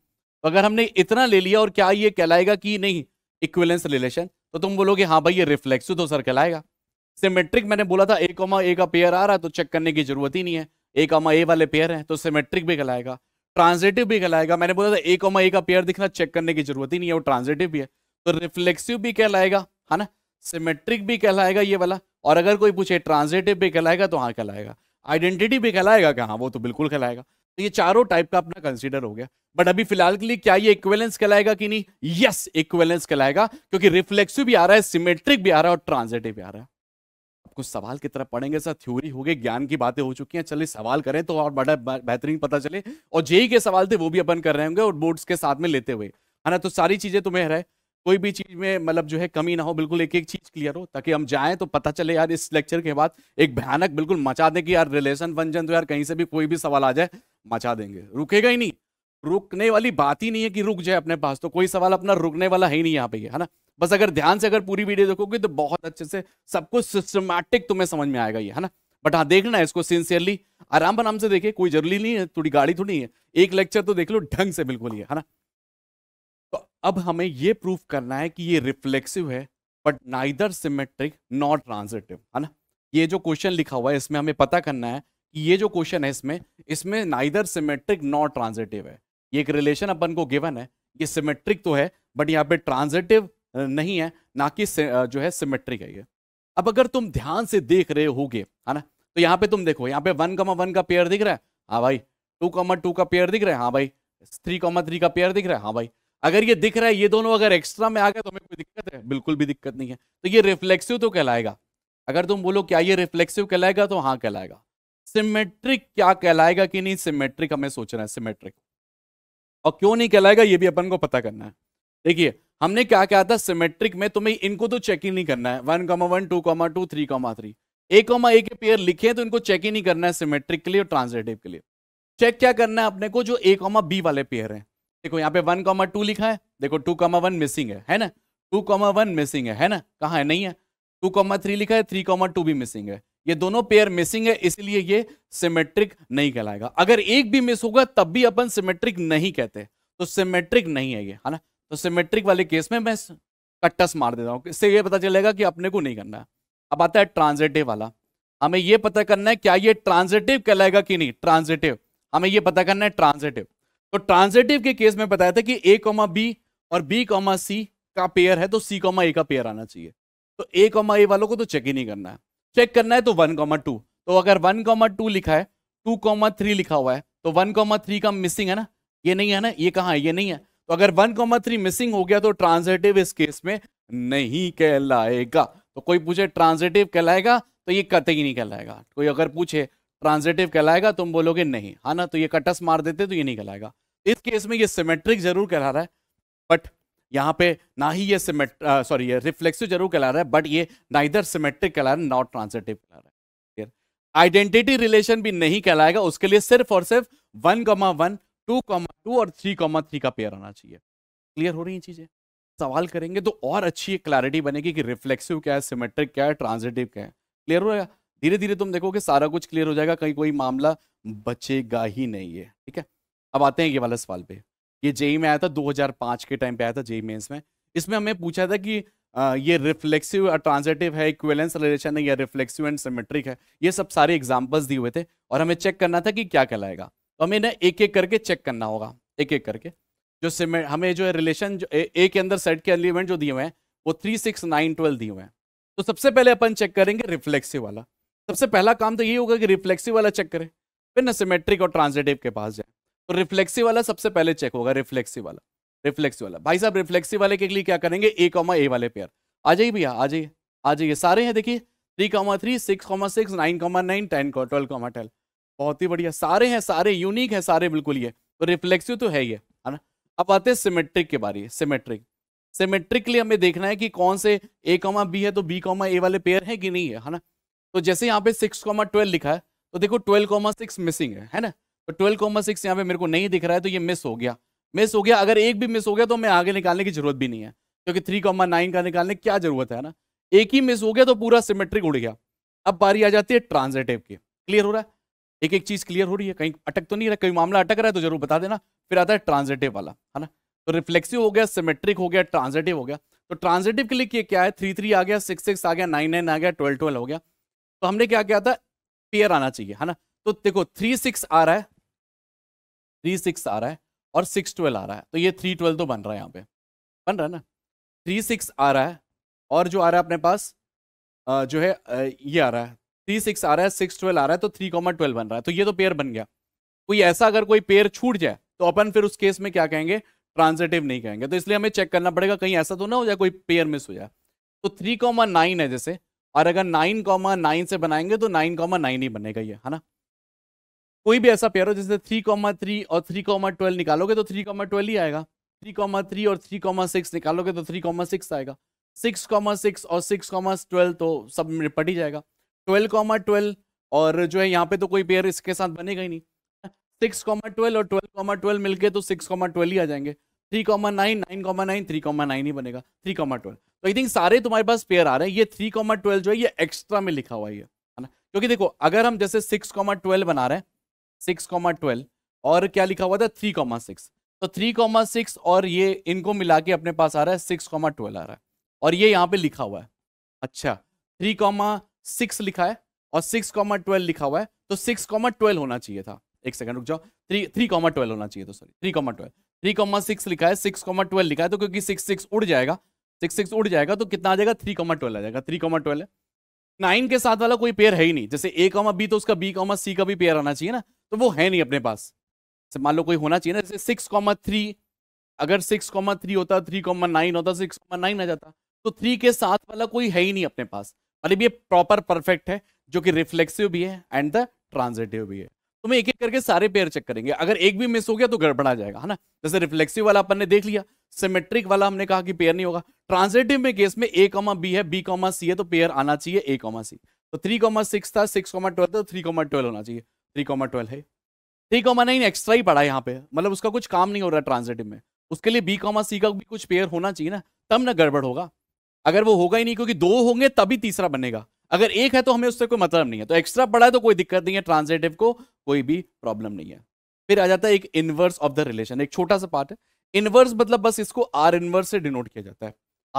S1: अगर हमने इतना ले लिया और क्या ये कहलाएगा कि नहीं इक्विलेंस रिलेशन तो तुम बोलोगे हाँ भाई ये रिफ्लेक्सिव तो सर कहलाएगा सिमेट्रिक मैंने बोला था ए कॉमा ए का पेयर आ रहा है तो चेक करने की जरूरत ही नहीं है ए कॉमा ए वाले पेयर हैं तो सिमेट्रिक भी कहलाएगा ट्रांजिटिव भी कहलाएगा मैंने बोला था ए कॉमा ए का पेयर दिखना चेक करने की जरूरत ही नहीं है वो ट्रांजिटिव भी है तो रिफ्लेक्सिव भी कहलाएगा है ना सिमेट्रिक भी कहलाएगा ये वाला और अगर कोई पूछे ट्रांजिटिव भी कहलाएगा तो हाँ कहलाएगा आइडेंटिटी भी कहलाएगा क्या हाँ वो तो बिल्कुल कहलाएगा तो ये चारों टाइप का अपना कंसीडर हो गया बट अभी फिलहाल के लिए क्या ये इक्वेलेंस कहलाएगा कि नहीं यस इक्वेलेंस कहलाएगा क्योंकि रिफ्लेक्सिव भी आ रहा है सिमेट्रिक भी आ रहा है और ट्रांजेटिव भी आ रहा है कुछ सवाल की तरफ पढ़ेंगे सर थ्योरी हो गई ज्ञान की बातें हो चुकी हैं चलिए सवाल करें तो और बड़ा बेहतरीन पता चले और जेई के सवाल थे वो भी अपन कर रहे होंगे और बोर्ड्स के साथ में लेते हुए है ना तो सारी चीजें तुम्हें रहे कोई भी चीज में मतलब जो है कमी ना हो बिल्कुल एक एक चीज क्लियर हो ताकि हम जाएं तो पता चले यार इस लेक्चर के बाद एक भयानक बिल्कुल मचा दे कि यार रिलेशन बन जाए तो यार कहीं से भी कोई भी सवाल आ जाए मचा देंगे रुकेगा ही नहीं रुकने वाली बात ही नहीं है कि रुक जाए अपने पास तो कोई सवाल अपना रुकने वाला है ही नहीं यहाँ पे है ना बस अगर ध्यान से अगर पूरी वीडियो देखोगे तो बहुत अच्छे से सब कुछ सिस्टमैटिक तुम्हें समझ में आएगा ये है ना बट हाँ देखना है इसको सिंसियरली आराम आराम से देखे कोई जरूरी नहीं है थोड़ी गाड़ी थोड़ी है एक लेक्चर तो देख लो ढंग से बिल्कुल ही है ना तो अब हमें ये प्रूफ करना है कि ये रिफ्लेक्सिव है but neither symmetric not transitive है ना ये जो क्वेश्चन लिखा हुआ है इसमें हमें पता करना है कि ये जो क्वेश्चन है इसमें इसमें नाइदर सिमेट्रिक नॉट ट्रांजेटिव है ये एक रिलेशन अपन को गिवन है ये सिमेट्रिक तो है बट यहाँ पे ट्रांजेटिव नहीं है ना कि जो है सिमेट्रिक है ये अब अगर तुम ध्यान से देख रहे होगे है ना तो यहाँ पे तुम देखो यहाँ पे वन कमा वन का पेयर दिख रहा है हाँ भाई टू कमा टू का पेयर दिख रहा है हाँ भाई थ्री कमा थ्री का पेयर दिख रहा है हाँ भाई अगर ये दिख रहा है ये दोनों अगर एक्स्ट्रा में आ गए तो हमें कोई दिक्कत है बिल्कुल भी दिक्कत नहीं है तो ये रिफ्लेक्सिव तो कहलाएगा अगर तुम बोलो क्या ये रिफ्लेक्सिव कहलाएगा तो हाँ कहलाएगा सिमेट्रिक क्या कहलाएगा कि नहीं सिमेट्रिक हमें सोचना है सिमेट्रिक और क्यों नहीं कहलाएगा ये भी अपन को पता करना है देखिए हमने क्या कहा था सिमेट्रिक में तुम्हें इनको तो चेक ही नहीं करना है one comma one two comma two three comma three a comma a के पेयर लिखे तो इनको चेक ही नहीं करना है सिमेट्रिक के लिए और ट्रांसलेटिव के लिए चेक क्या करना है अपने को जो ए कॉमा बी वाले पेयर है देखो यहाँ पे वन कॉमा टू लिखा है देखो टू कॉमा वन मिसिंग है है ना टू कॉमा वन मिसिंग है है ना कहा है नहीं है टू कॉमा थ्री लिखा है थ्री कॉमा टू भी मिसिंग है ये दोनों पेयर मिसिंग है इसलिए ये सिमेट्रिक नहीं कहलाएगा अगर एक भी मिस होगा तब भी अपन सिमेट्रिक नहीं कहते तो सिमेट्रिक नहीं है ये है ना तो सिमेट्रिक वाले केस में मैं कट्टस मार देता हूँ इससे ये पता चलेगा कि अपने को नहीं करना है अब आता है ट्रांजेटिव वाला हमें ये पता करना है क्या ये ट्रांजेटिव कहलाएगा कि नहीं ट्रांजेटिव हमें ये पता करना है ट्रांजेटिव तो ट्रांजेटिव के केस में बताया था कि ए कॉमा बी और बी कॉमा सी का पेयर है तो सी कॉमा ए का पेयर आना चाहिए तो ए कॉमा ए वालों को तो चेक ही नहीं करना है चेक करना है तो वन कॉमा टू तो अगर वन कॉमा टू लिखा है टू कॉमा थ्री लिखा हुआ है तो वन कॉमा थ्री का मिसिंग है ना ये नहीं है ना ये कहा है ये नहीं है तो अगर वन कॉमा थ्री मिसिंग हो गया तो ट्रांजिटिव इस केस में नहीं कहलाएगा तो कोई पूछे ट्रांजिटिव कहलाएगा तो ये कत ही नहीं कहलाएगा कोई अगर पूछे ट्रांजिटिव कहलाएगा तो तुम बोलोगे नहीं है हाँ ना तो ये कटस मार देते तो ये नहीं कहलाएगा इस केस में ये सिमेट्रिक जरूर कहला रहा है बट यहाँ पे ना ही ये सिमेट सॉरी ये रिफ्लेक्सिव तो जरूर कहला रहा है बट ये नाइदर सिमेट्रिक कहला रहा है नॉट ट्रांसिटिव कहला रहा है आइडेंटिटी रिलेशन भी नहीं कहलाएगा उसके लिए सिर्फ और सिर्फ one comma one two comma two और थ्री कॉमा थ्री का पेयर आना चाहिए क्लियर हो रही है चीजें सवाल करेंगे तो और अच्छी क्लैरिटी बनेगी कि रिफ्लेक्सिव क्या है सिमेट्रिक क्या है ट्रांजिटिव क्या है क्लियर हो जाएगा धीरे धीरे तुम देखोगे सारा कुछ क्लियर हो जाएगा कहीं कोई मामला बचेगा ही नहीं है ठीक है अब आते हैं ये वाला सवाल पे ये जेई में आया था 2005 के टाइम पे आया था जेई मेन्स में इसमें हमें पूछा था कि आ, ये रिफ्लेक्सिव ट्रांजेटिव है इक्वेलेंस रिलेशन है या रिफ्लेक्सिव एंड सिमेट्रिक है ये सब सारे एग्जाम्पल्स दिए हुए थे और हमें चेक करना था कि क्या कहलाएगा तो हमें ना एक एक करके चेक करना होगा एक एक करके जो सिमेट हमें जो है रिलेशन जो ए, के अंदर सेट के एलिमेंट जो दिए हुए हैं वो थ्री सिक्स नाइन ट्वेल्व दिए हुए हैं तो सबसे पहले अपन चेक करेंगे रिफ्लेक्सिव वाला सबसे पहला काम तो यही होगा कि रिफ्लेक्सिव वाला चेक करें फिर ना सिमेट्रिक और ट्रांजेटिव के पास जाए तो रिफ्लेक्सिव वाला सबसे पहले चेक होगा रिफ्लेक्सिव वाला रिफ्लेक्सी वाला भाई साहब रिफ्लेक्सी वाले के लिए क्या करेंगे ए कॉमा ए वाले पेयर आ जाइए भैया आ जाइए आ जाइए सारे हैं देखिए three comma three six comma six nine comma nine ten twelve comma twelve बहुत ही बढ़िया सारे हैं सारे यूनिक है सारे बिल्कुल ये तो रिफ्लेक्सिव तो है ये है ना अब आते हैं सिमेट्रिक के बारे सिमेट्रिक सिमेट्रिकली हमें देखना है कि कौन से ए कॉमा बी है तो बी कॉमा ए वाले पेयर है कि नहीं है है ना तो जैसे यहाँ पे सिक्स कॉमा ट्वेल्व लिखा है तो देखो ट्वेल्व कॉमा सिक्स मिसिंग है ना तो ट्वेल्व कॉमा सिक्स यहाँ पे मेरे को नहीं दिख रहा है तो ये मिस हो गया मिस हो गया अगर एक भी मिस हो गया तो मैं आगे निकालने की जरूरत भी नहीं है क्योंकि थ्री कॉमा नाइन का निकालने की क्या जरूरत है ना एक ही मिस हो गया तो पूरा सिमेट्रिक उड़ गया अब बारी आ जाती है ट्रांजेटिव की क्लियर हो रहा है एक एक चीज क्लियर हो रही है कहीं अटक तो नहीं रहा कहीं मामला अटक रहा है तो जरूर बता देना फिर आता है ट्रांजेटिव वाला है ना तो रिफ्लेक्सिव हो गया सिमेट्रिक हो गया ट्रांजेटिव हो गया तो ट्रांजेटिव के लिए क्या है थ्री थ्री आ गया सिक्स सिक्स आ गया नाइन नाइन आ गया ट्वेल्व ट्वेल्व हो गया तो हमने क्या किया था पेयर आना चाहिए है ना तो देखो थ्री सिक्स आ रहा है थ्री सिक्स आ रहा है और सिक्स ट्वेल्व आ रहा है तो ये थ्री ट्वेल्व तो बन रहा है यहाँ पे बन रहा है ना थ्री सिक्स आ रहा है और जो आ रहा है अपने पास जो है ये आ रहा है थ्री सिक्स आ रहा है सिक्स ट्वेल्व आ रहा है तो थ्री कॉमा ट्वेल्व बन रहा है तो ये तो पेयर बन गया कोई ऐसा अगर कोई पेयर छूट जाए तो अपन फिर उस केस में क्या कहेंगे ट्रांजेटिव नहीं कहेंगे तो इसलिए हमें चेक करना पड़ेगा कहीं ऐसा तो ना हो जाए कोई पेयर मिस हो जाए तो थ्री कॉमा नाइन है जैसे और अगर नाइन कॉमा नाइन से बनाएंगे तो नाइन कॉमा नाइन ही बनेगा ये है ना कोई भी ऐसा पेयर हो जैसे थ्री कॉमा थ्री और थ्री कॉमा ट्वेल्व निकालोगे तो थ्री कॉमा ट्वेल्व ही आएगा थ्री कॉमा थ्री और थ्री कॉमा सिक्स निकालोगे तो थ्री कॉमा सिक्स आएगा सिक्स कॉमा सिक्स और सिक्स कॉमा ट्वेल्व तो सब निपट ही जाएगा ट्वेल्व कॉमा ट्वेल्व और जो है यहाँ पे तो कोई पेयर इसके साथ बनेगा ही नहीं सिक्स कॉमा ट्वेल्व और ट्वेल्व कॉमा ट्वेल्व मिलकर तो सिक्स कॉमा ट्वेल्व ही आ जाएंगे three comma nine nine comma nine three comma nine ही बनेगा थ्री कॉमा ट्वेल्व तो आई थिंक सारे तुम्हारे पास पेयर आ रहे हैं ये थ्री कॉमा ट्वेल्व जो है ये एक्स्ट्रा में लिखा हुआ है ना क्योंकि देखो अगर हम जैसे सिक्स कॉमा ट्वेल्व बना रहे हैं सिक्स कॉमा ट्वेल्व और क्या लिखा हुआ था थ्री कॉमा सिक्स तो थ्री कॉमा सिक्स और ये इनको मिला के अपने पास आ रहा है सिक्स कॉमा ट्वेल्व आ रहा है और ये यहाँ पे लिखा हुआ है अच्छा थ्री कॉमा सिक्स लिखा है और सिक्स कॉमा ट्वेल्व लिखा हुआ है तो सिक्स कॉमा ट्वेल्व होना चाहिए था एक सेकंड रुक जाओ थ्री थ्री कॉमा ट्वेल्व होना चाहिए तो sorry three comma twelve three comma six लिखा है सिक्स कॉमा ट्वेल्व लिखा है तो क्योंकि सिक्स सिक्स उड़ जाएगा सिक्स सिक्स उड़ जाएगा तो कितना आ जाएगा थ्री कॉमा ट्वेल्व आ जाएगा थ्री कॉमा ट्वेल्व नाइन के साथ वाला कोई पेयर है ही नहीं जैसे ए कॉमा बी तो उसका बी कॉमा सी का भी पेयर आना चाहिए ना तो वो है नहीं अपने पास मान लो कोई होना चाहिए ना जैसे सिक्स कॉमा थ्री अगर सिक्स कॉमा थ्री होता थ्री कॉमा नाइन होता सिक्स कॉमा नाइन आ जाता तो थ्री के साथ वाला कोई है ही नहीं अपने पास मतलब ये प्रॉपर परफेक्ट है जो कि रिफ्लेक्सिव भी है एंड द ट्रांजिटिव भी है तो मैं एक एक करके सारे पेयर चेक करेंगे अगर एक भी मिस हो गया तो गड़बड़ा जाएगा है ना जैसे रिफ्लेक्सिव वाला अपन ने देख लिया सिमेट्रिक वाला हमने कहा कि पेयर नहीं होगा ट्रांजिटिव में केस में ए कॉमा बी है बी कॉमा सी है तो पेयर आना चाहिए ए कॉमा सी तो थ्री कॉमा सिक्स था सिक्स कॉमा ट्वेल्व था थ्री कॉमा ट्वेल्व होना चाहिए थ्री कॉमा ट्वेल्व है थ्री कॉमा नाइन एक्स्ट्रा ही पड़ा है यहाँ पे मतलब उसका कुछ काम नहीं हो रहा ट्रांजेटिव में उसके लिए बी कॉमा सी का भी कुछ पेयर होना चाहिए ना तब ना गड़बड़ होगा अगर वो होगा ही नहीं क्योंकि दो होंगे तभी तीसरा बनेगा अगर एक है तो हमें उससे कोई मतलब नहीं है तो एक्स्ट्रा पड़ा है तो कोई दिक्कत नहीं है ट्रांजेटिव को कोई भी प्रॉब्लम नहीं है फिर आ जाता है एक इनवर्स ऑफ द रिलेशन एक छोटा सा पार्ट है इनवर्स मतलब बस इसको आर इनवर्स से डिनोट किया जाता है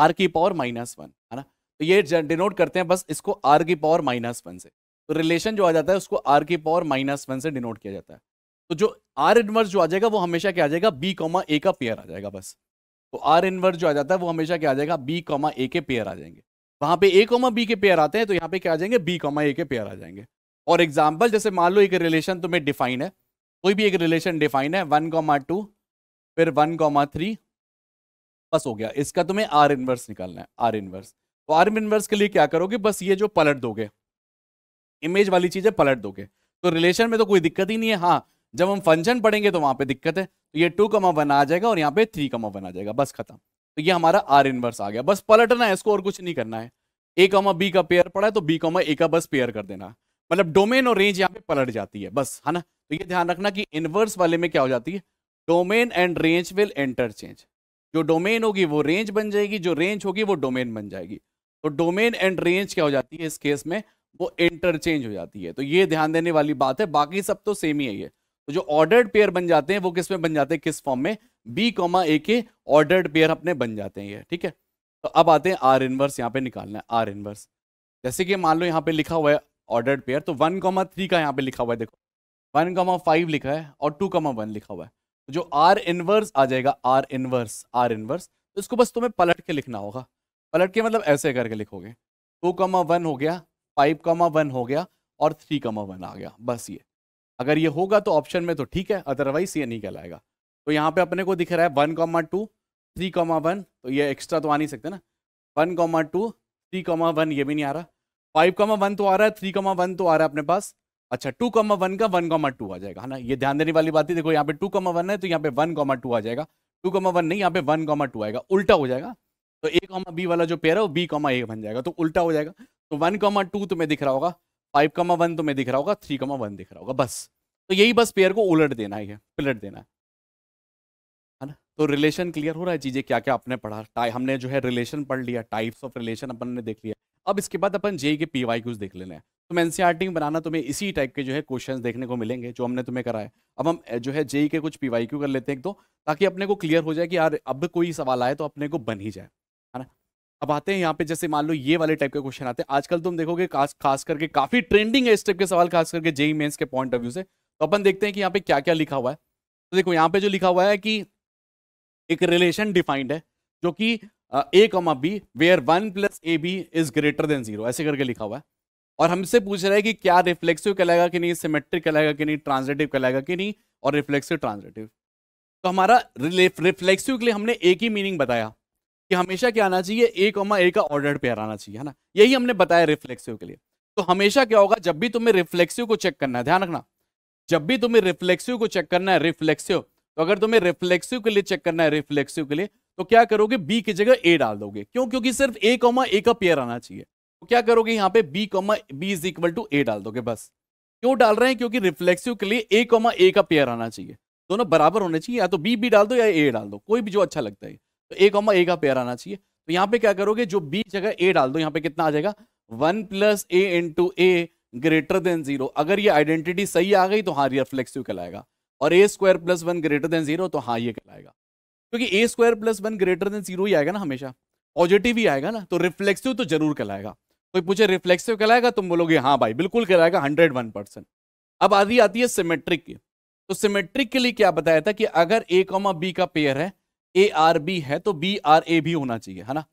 S1: आर की पावर माइनस वन है ना तो ये डिनोट करते हैं बस इसको आर की पावर माइनस वन से तो रिलेशन जो आ जाता है उसको आर की पावर माइनस वन से डिनोट किया जाता है तो जो आर इनवर्स जो आ जाएगा वो हमेशा क्या आ जाएगा बी कॉमा ए का पेयर आ जाएगा बस तो आर इनवर्स जो आ जाता है वो हमेशा क्या आ जाएगा बी कॉमा ए के पेयर आ जाएंगे वहां पे ए कॉमा बी के पेयर आते हैं तो यहाँ पे क्या आ जाएंगे बी कॉमा ए के पेयर आ जाएंगे और एग्जाम्पल जैसे मान लो एक रिलेशन तुम्हें डिफाइन है कोई भी एक रिलेशन डिफाइन है वन कॉमा टू फिर वन कॉमा थ्री बस हो गया इसका तुम्हें आर इनवर्स निकालना है आर इनवर्स तो आर इनवर्स के लिए क्या करोगे बस ये जो पलट दोगे इमेज वाली चीज़ें पलट दोगे तो रिलेशन में तो कोई दिक्कत ही नहीं है हाँ जब हम फंक्शन पढ़ेंगे तो वहां पे दिक्कत है तो ये टू कमा वन आ जाएगा और यहाँ पे थ्री कमा वन आ जाएगा बस खत्म तो ये हमारा आर इनवर्स आ गया बस पलटना है इसको और कुछ नहीं करना है ए कमा बी का पेयर पड़ा है तो बी कमा ए का बस पेयर कर देना मतलब डोमेन और रेंज यहाँ पे पलट जाती है बस है ना तो ये ध्यान रखना कि इनवर्स वाले में क्या हो जाती है domain and range will interchange जो डोमेन होगी वो रेंज बन जाएगी जो रेंज होगी वो डोमेन बन जाएगी तो डोमेन एंड रेंज क्या हो जाती है इस केस में वो इंटरचेंज हो जाती है तो ये ध्यान देने वाली बात है बाकी सब तो सेम ही है ये तो जो ऑर्डर्ड पेयर बन जाते हैं वो किस में बन जाते हैं किस फॉर्म में बी कॉमा ए के ऑर्डर्ड पेयर अपने बन जाते हैं ये ठीक है तो अब आते हैं आर इनवर्स यहाँ पे निकालना है आर इनवर्स जैसे कि मान लो यहाँ पे लिखा हुआ है ऑर्डर्ड पेयर तो वन कॉमा थ्री का यहाँ पे लिखा हुआ है देखो वन कॉमा फाइव लिखा है और टू कॉमा वन लिखा हुआ है तो जो आर इनवर्स आ जाएगा आर इनवर्स आर इनवर्स तो इसको बस तुम्हें पलट के लिखना होगा पलट के मतलब ऐसे करके लिखोगे टू कॉमा वन हो गया फाइव कॉमा वन हो गया और थ्री कॉमा वन आ गया बस ये अगर ये होगा तो ऑप्शन में तो ठीक है अदरवाइज ये नहीं कहलाएगा तो यहाँ पे अपने को दिख रहा है one comma two three comma one तो ये एक्स्ट्रा तो आ नहीं सकते ना one comma two three comma one ये भी नहीं आ रहा फाइव कॉमा वन तो आ रहा है थ्री कॉमा वन तो आ रहा है अपने पास अच्छा टू कॉमा वन का वन कॉमा टू आ जाएगा है ना ये ध्यान देने वाली बात है देखो यहाँ पे टू कॉमा वन है तो यहाँ पे वन कॉमा टू आ जाएगा टू कॉमा वन नहीं यहाँ पे वन कॉमा टू आएगा उल्टा हो जाएगा तो ए कॉमा बी वाला जो पेयर है वो बी कॉमा ए बन जाएगा तो उल्टा हो जाएगा तो वन कॉमा टू तुम्हें दिख रहा होगा फाइव कॉमा वन तुम्हें दिख रहा होगा थ्री कॉमा वन दिख रहा होगा बस तो यही बस पेयर को उलट देना है पलट देना है है ना तो रिलेशन क्लियर हो रहा है चीज़ें क्या क्या आपने पढ़ा हमने जो है रिलेशन पढ़ लिया टाइप्स ऑफ रिलेशन अपन ने देख लिया अब इसके बाद अपन जे के पी वाई क्यूज देख लेने तो तुम एन में बनाना तुम्हें इसी टाइप के जो है क्वेश्चन देखने को मिलेंगे जो हमने तुम्हें कराया अब हम जो है जेई के कुछ पी वाई क्यू कर लेते हैं एक दो ताकि अपने को क्लियर हो जाए कि यार अब कोई सवाल आए तो अपने को बन ही जाए है ना अब आते हैं यहाँ पे जैसे मान लो ये वाले टाइप के क्वेश्चन आते हैं आजकल तुम तो देखोगे खास खास करके काफी ट्रेंडिंग है इस टाइप के सवाल खास करके जेई मेन्स e e के पॉइंट ऑफ व्यू से तो अपन देखते हैं कि यहाँ पे क्या क्या लिखा हुआ है तो देखो यहाँ पे जो लिखा हुआ है कि एक रिलेशन डिफाइंड है जो कि ए अब b where one plus a b is greater than zero ऐसे करके लिखा हुआ है और हमसे पूछ रहा है कि क्या रिफ्लेक्सिव कहलाएगा कि नहीं सिमेट्रिक कहलाएगा कि नहीं ट्रांसलेटिव कहलाएगा कि नहीं और रिफ्लेक्सिव ट्रांसलेटिव तो हमारा रिफ्लेक्सिव के लिए हमने एक ही मीनिंग बताया कि हमेशा क्या आना चाहिए ए कॉमा ए का ऑर्डर पेयर आना चाहिए है ना यही हमने बताया रिफ्लेक्सिव के लिए तो हमेशा क्या होगा जब भी तुम्हें रिफ्लेक्सिव को चेक करना है ध्यान रखना जब भी तुम्हें रिफ्लेक्सिव को चेक करना है रिफ्लेक्सिव तो अगर तुम्हें रिफ्लेक्सिव के लिए चेक करना है रिफ्लेक्सिव के लिए तो क्या करोगे बी की जगह ए डाल दोगे क्यों क्योंकि सिर्फ ए कॉमा ए का पेयर आना चाहिए तो क्या करोगे यहाँ पे b comma b is equal to a डाल दोगे बस क्यों डाल रहे हैं क्योंकि रिफ्लेक्सिव के लिए ए कॉमा ए का पेयर आना चाहिए दोनों बराबर होने चाहिए या तो बी बी डाल दो या ए डाल दो कोई भी जो अच्छा लगता है तो ए कॉमा ए का पेयर आना चाहिए तो यहाँ पे क्या करोगे जो बी जगह ए डाल दो यहाँ पे कितना आ जाएगा one plus a into a greater than zero अगर ये आइडेंटिटी सही आ गई तो हाँ फ्लेक्सिव कहलाएगा और a square plus one greater than zero तो हाँ ये कहलाएगा क्योंकि a square plus one greater than zero ही आएगा ना हमेशा पॉजिटिव ही आएगा ना तो रिफ्लेक्सिव तो जरूर कहलाएगा कोई पूछे रिफ्लेक्सिव कहलाएगा तुम बोलोगे हाँ भाई बिल्कुल कहलाएगा हंड्रेड वन परसेंट अब आधी आती है सिमेट्रिक की तो सिमेट्रिक के लिए क्या बताया था कि अगर ए कॉमा बी का पेयर है ए आर बी है तो बी आर ए भी होना चाहिए है ना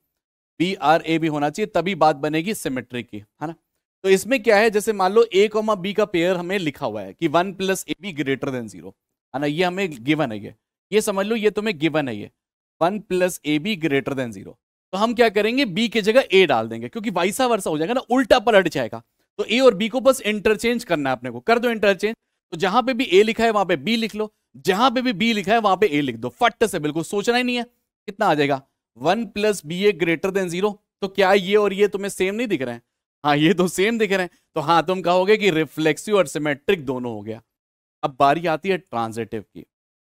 S1: बी आर ए भी होना चाहिए तभी बात बनेगी सिमेट्री की है ना तो इसमें क्या है जैसे मान लो ए कोमा बी का पेयर हमें लिखा हुआ है कि one plus a b greater than zero है ना ये हमें गिवन है ये ये समझ लो ये तुम्हें गिवन है ये one plus a b greater than zero तो हम क्या करेंगे बी की जगह ए डाल देंगे क्योंकि वाइसा वर्षा हो जाएगा ना उल्टा पलट जाएगा तो ए और बी को बस इंटरचेंज करना है अपने को कर दो इंटरचेंज तो जहां पे भी ए लिखा है वहां पे बी लिख लो जहां पे भी बी लिखा है वहां पे ए लिख दो फट से बिल्कुल सोचना ही नहीं है कितना आ जाएगा one plus b a greater than zero तो क्या ये और ये तुम्हें सेम नहीं दिख रहे हैं हाँ ये तो सेम दिख रहे हैं तो हाँ तुम कहोगे कि रिफ्लेक्सिव और सिमेट्रिक दोनों हो गया अब बारी आती है ट्रांजेटिव की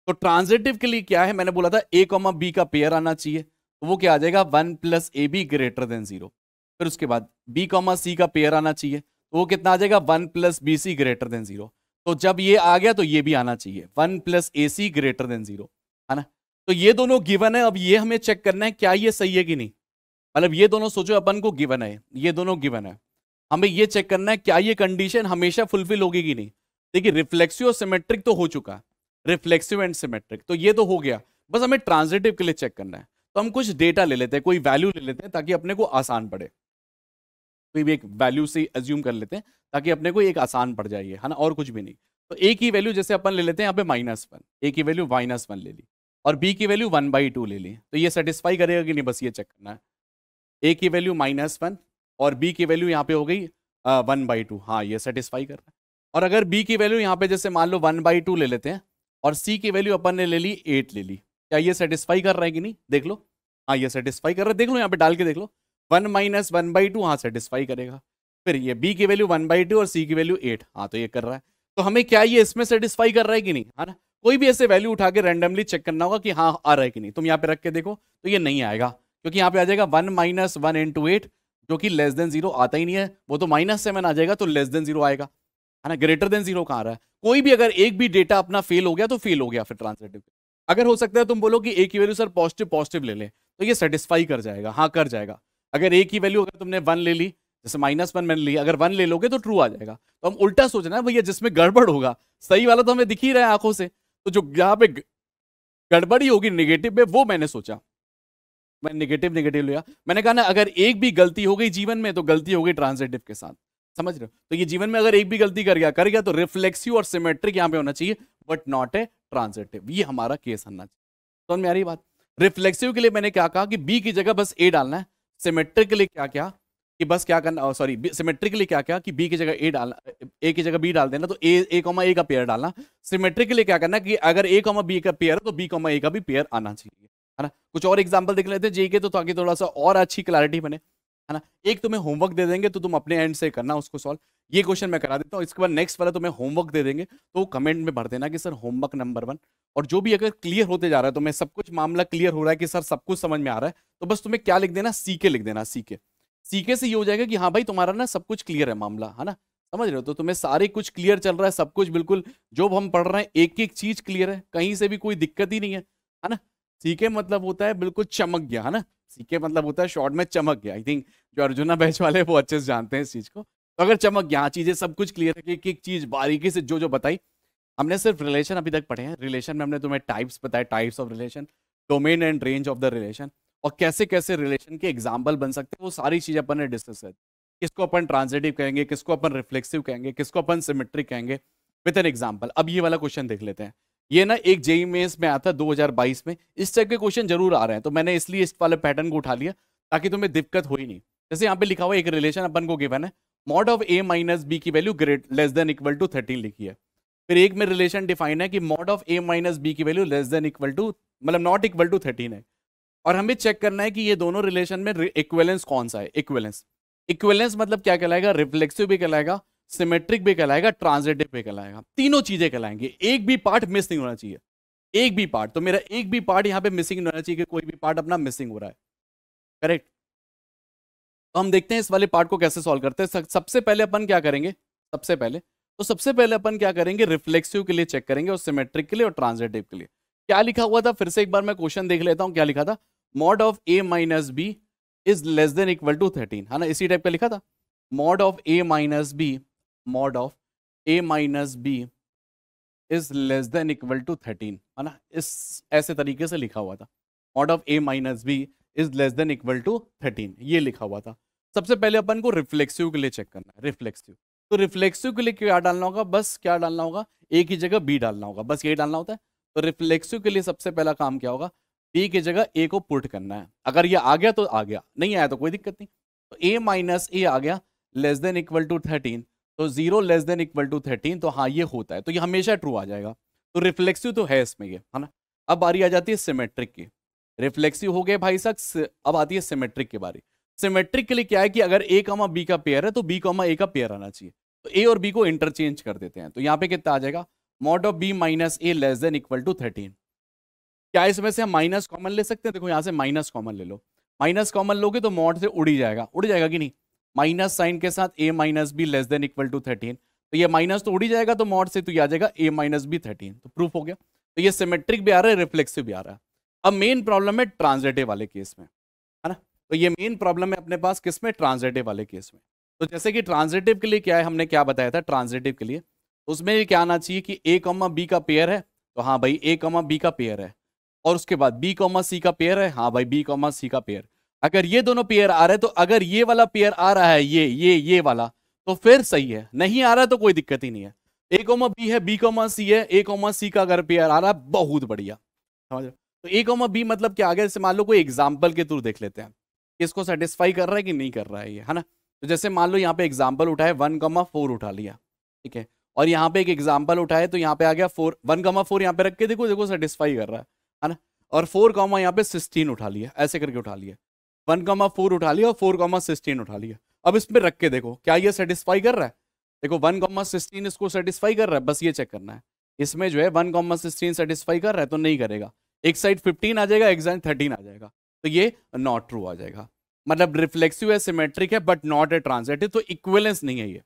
S1: तो ट्रांजेटिव के लिए क्या है मैंने बोला था ए कॉमा बी का पेयर आना चाहिए तो वो क्या आ जाएगा one plus a b greater than zero फिर उसके बाद बी कॉमा सी का पेयर आना चाहिए तो वो कितना आ जाएगा one plus b c greater than zero तो जब ये आ गया तो ये भी आना चाहिए one plus a c greater than zero है ना तो ये दोनों गिवन है अब ये हमें चेक करना है क्या ये सही है कि नहीं मतलब ये दोनों सोचो अपन को गिवन है ये दोनों गिवन है हमें ये चेक करना है क्या ये कंडीशन हमेशा फुलफिल होगी कि नहीं देखिए रिफ्लेक्सिव और सिमेट्रिक तो हो चुका रिफ्लेक्सिव एंड सिमेट्रिक तो ये तो हो गया बस हमें ट्रांजिटिव के लिए चेक करना है तो हम कुछ डेटा ले लेते हैं कोई वैल्यू ले लेते हैं ताकि अपने को आसान पड़े कोई भी एक वैल्यू से एज्यूम कर लेते हैं ताकि अपने को एक आसान पड़ जाइए है ना और कुछ भी नहीं तो ए की वैल्यू जैसे अपन ले लेते हैं यहाँ पे माइनस वन ए की वैल्यू माइनस वन ले ली और बी की वैल्यू वन बाई टू ले ली तो ये सेटिस्फाई करेगा कि नहीं बस ये चेक करना है ए की वैल्यू माइनस वन और बी की वैल्यू यहाँ पे हो गई वन बाई टू हाँ ये सेटिस्फाई कर रहा है और अगर बी की वैल्यू यहाँ पे जैसे मान लो वन बाई टू ले लेते हैं और सी की वैल्यू अपन ने ले ली एट ले ली क्या ये सेटिस्फाई कर रहा है कि नहीं देख लो हाँ ये सेटिस्फाई कर रहा है देख लो यहाँ पे डाल के देख लो one minus one by two हाँ सेटिस्फाई करेगा फिर ये बी की वैल्यू वन बाई टू और सी की वैल्यू एट हाँ तो ये कर रहा है तो हमें क्या ये इसमें सेटिस्फाई कर रहा है कि नहीं है हाँ ना कोई भी ऐसे वैल्यू उठा के रैंडमली चेक करना होगा कि हाँ आ रहा है कि नहीं तुम यहाँ पे रख के देखो तो ये नहीं आएगा क्योंकि यहाँ पे आ जाएगा one minus one into eight जो कि लेस देन जीरो आता ही नहीं है वो तो माइनस सेवन आ जाएगा तो लेस देन जीरो आएगा है हाँ ना ग्रेटर देन जीरो कहाँ रहा है कोई भी अगर एक भी डेटा अपना फेल हो गया तो फेल हो गया फिर ट्रांसलेटिव अगर हो सकता है तुम बोलो कि ए की वैल्यू सर पॉजिटिव पॉजिटिव ले लें तो ये सेटिस्फाई कर जाएगा हाँ कर जाएगा अगर ए की वैल्यू अगर तुमने वन ले ली जैसे माइनस वन मैंने ली अगर वन ले लोगे तो ट्रू आ जाएगा तो हम उल्टा सोचना है भैया जिसमें गड़बड़ होगा सही वाला तो हमें दिख ही रहा है आंखों से तो जो यहाँ पे गड़बड़ी होगी निगेटिव में वो मैंने सोचा मैं निगेटिव निगेटिव लिया मैंने कहा ना अगर एक भी गलती हो गई जीवन में तो गलती हो गई ट्रांजेटिव के साथ समझ रहे हो तो ये जीवन में अगर एक भी गलती कर गया कर गया तो रिफ्लेक्सिव और सिमेट्रिक यहाँ पे होना चाहिए बट नॉट ए ट्रांजेटिव ये हमारा केस होना चाहिए तो में यारी बात रिफ्लेक्सिव के लिए मैंने क्या कहा कि बी की जगह बस ए डालना है सिमेट्रिकली क्या क्या कि बस क्या करना सॉरी सिमेट्रिकली क्या क्या कि बी की जगह ए डालना ए की जगह बी डाल देना तो ए ए कॉमा ए का पेयर डालना सिमेट्रिकली क्या करना कि अगर ए कॉमा बी का पेयर है तो बी कॉमा ए का भी पेयर आना चाहिए है ना कुछ और एग्जाम्पल देख लेते हैं जे के तो ताकि थोड़ा सा और अच्छी क्लैरिटी बने है ना एक तुम्हें होमवर्क दे देंगे तो तुम अपने एंड से करना उसको सॉल्व ये क्वेश्चन मैं करा देता हूँ इसके बाद नेक्स्ट वाला तुम्हें होमवर्क दे देंगे तो कमेंट में भर देना कि सर होमवर्क नंबर वन और जो भी अगर क्लियर होते जा रहा है तो मैं सब कुछ मामला क्लियर हो रहा है कि सर सब कुछ समझ में आ रहा है तो बस तुम्हें क्या लिख देना सीके लिख देना सीके सीके से ये हो जाएगा कि हाँ भाई तुम्हारा ना सब कुछ क्लियर है मामला है ना समझ रहे हो तो तुम्हें सारे कुछ क्लियर चल रहा है सब कुछ बिल्कुल जो हम पढ़ रहे हैं एक एक चीज क्लियर है कहीं से भी कोई दिक्कत ही नहीं है है ना सीके मतलब होता है बिल्कुल चमक गया है ना सीके मतलब होता है शॉर्ट में चमक गया आई थिंक जो अर्जुना बैच वाले वो अच्छे से जानते हैं इस चीज़ को तो अगर चमक गया हाँ, चीज़ें सब कुछ क्लियर है कि एक चीज़ बारीकी से जो जो बताई हमने सिर्फ रिलेशन अभी तक पढ़े हैं रिलेशन में हमने तुम्हें टाइप्स बताए types of relation domain and range of the relation और कैसे कैसे रिलेशन के एग्जाम्पल बन सकते हैं वो सारी चीज़ अपन ने डिस्कस कर किसको अपन ट्रांजिटिव कहेंगे किसको अपन रिफ्लेक्सिव कहेंगे किसको अपन सिमेट्रिक कहेंगे विद एन एग्जाम्पल अब ये वाला क्वेश्चन देख लेते हैं ये ना एक जेई मेन्स में आता है 2022 में इस टाइप के क्वेश्चन जरूर आ रहे हैं तो मैंने इसलिए इस वाले पैटर्न को उठा लिया ताकि तुम्हें दिक्कत हो ही नहीं जैसे यहाँ पे लिखा हुआ एक रिलेशन अपन को गिवन है mod of A minus B की value great less than equal to thirteen लिखी है फिर एक में रिलेशन डिफाइन है कि mod of A minus B की value less than equal to मतलब नॉट इक्वल टू थर्टीन है और हमें चेक करना है कि ये दोनों रिलेशन में इक्वेलेंस कौन सा है इक्वेलेंस इक्वेलेंस मतलब क्या कहलाएगा रिफ्लेक्सिव भी कहलाएगा सिमेट्रिक भी कहलाएगा ट्रांसलेटिव भी कहलाएगा तीनों चीजें कहलाएंगे एक भी पार्ट मिस नहीं होना चाहिए एक भी पार्ट तो मेरा एक भी पार्ट यहां पे मिसिंग नहीं होना चाहिए कि कोई भी पार्ट अपना मिसिंग हो रहा है करेक्ट तो हम देखते हैं इस वाले पार्ट को कैसे सॉल्व करते हैं सबसे पहले अपन क्या करेंगे सबसे पहले तो सबसे पहले अपन क्या करेंगे रिफ्लेक्सिव के लिए चेक करेंगे और सिमेट्रिक के लिए और ट्रांसलेटिव के लिए क्या लिखा हुआ था फिर से एक बार मैं क्वेश्चन देख लेता हूँ क्या लिखा था mod of A minus b is less than equal to thirteen है ना इसी टाइप का लिखा था mod of A minus b mod of A minus b is less than equal to thirteen है ना इस ऐसे तरीके से लिखा हुआ था mod of A minus b is less than equal to thirteen ये लिखा हुआ था सबसे पहले अपन को रिफ्लेक्सिव के लिए चेक करना है रिफ्लेक्सिव तो रिफ्लेक्सिव के लिए क्या डालना होगा बस क्या डालना होगा ए की जगह बी डालना होगा बस ये डालना होता है तो रिफ्लेक्सिव के लिए सबसे पहला काम क्या होगा बी की जगह ए को पुट करना है अगर ये आ गया तो आ गया नहीं आया तो कोई दिक्कत नहीं तो ए माइनस ए आ गया less than equal to thirteen तो zero less than equal to thirteen तो हाँ ये होता है तो ये हमेशा ट्रू आ जाएगा तो रिफ्लेक्सिव तो है इसमें ये है ना अब बारी आ जाती है सिमेट्रिक की रिफ्लेक्सिव हो गए भाई साहब अब आती है सिमेट्रिक की बारी सिमेट्रिक के लिए क्या है कि अगर ए कॉमा बी का पेयर है तो बी कॉमा ए का पेयर आना चाहिए तो ए और बी को इंटरचेंज कर देते हैं तो यहाँ पे कितना आ जाएगा mod of b minus a less than equal to thirteen क्या इसमें से हम माइनस कॉमन ले सकते हैं देखो यहाँ से माइनस कॉमन ले लो माइनस कॉमन लोगे तो मॉड से उड़ी जाएगा उड़ जाएगा कि नहीं माइनस साइन के साथ a minus b less than equal to thirteen तो ये माइनस तो उड़ी जाएगा तो मॉड से तो ये आ जाएगा ए माइनस बी थर्टीन तो प्रूफ हो गया तो ये सिमेट्रिक भी आ रहा है रिफ्लेक्सिव भी आ रहा है अब मेन प्रॉब्लम है ट्रांजेटिव वाले केस में है ना तो ये मेन प्रॉब्लम है अपने पास किस में ट्रांजेटिव वाले केस में तो जैसे कि ट्रांजेटिव के लिए क्या है हमने क्या बताया था ट्रांजेटिव के लिए तो उसमें क्या आना चाहिए कि ए कॉमा बी का पेयर है तो हाँ भाई ए कॉमा बी का पेयर है और उसके बाद बी कॉमा सी का पेयर है हाँ भाई बी कॉमा सी का पेयर अगर ये दोनों पेयर आ रहे हैं तो अगर ये वाला पेयर आ रहा है ये ये ये वाला तो फिर सही है नहीं आ रहा तो कोई दिक्कत ही नहीं है ए कोमा बी है बी कोमा सी है ए कोमा सी का अगर पेयर आ रहा है बहुत बढ़िया समझ तो ए कोमा बी मतलब क्या आगे जैसे मान लो कोई एग्जाम्पल के थ्रू देख लेते हैं इसको सेटिस्फाई कर रहा है कि नहीं कर रहा है ये है ना तो जैसे मान लो यहाँ पे एग्जाम्पल उठाए वन कॉमा फोर उठा लिया ठीक है और यहाँ पे एक एग्जाम्पल उठाए तो यहाँ पे आ गया फोर वन कॉमा फोर यहाँ पे रख के देखो देखो सेटिस्फाई कर रहा है है ना और फोर कॉमा यहाँ पे सिक्सटीन उठा लिया ऐसे करके उठा लिया वन कॉमा फोर उठा लिया और फोर कॉमा सिक्सटीन उठा लिया अब इसमें रख के देखो क्या ये सेटिस्फाई कर रहा है देखो वन कॉमा सिक्सटीन इसको सेटिस्फाई कर रहा है बस ये चेक करना है इसमें जो है वन कॉमा सिक्सटीन सेटिस्फाई कर रहा है तो नहीं करेगा एक साइड फिफ्टीन आ जाएगा एक साइड थर्टीन आ जाएगा तो ये नॉट ट्रू आ जाएगा मतलब रिफ्लेक्सिव है सिमेट्रिक है बट नॉट ए ट्रांसलेटिव तो इक्वेलेंस नहीं है ये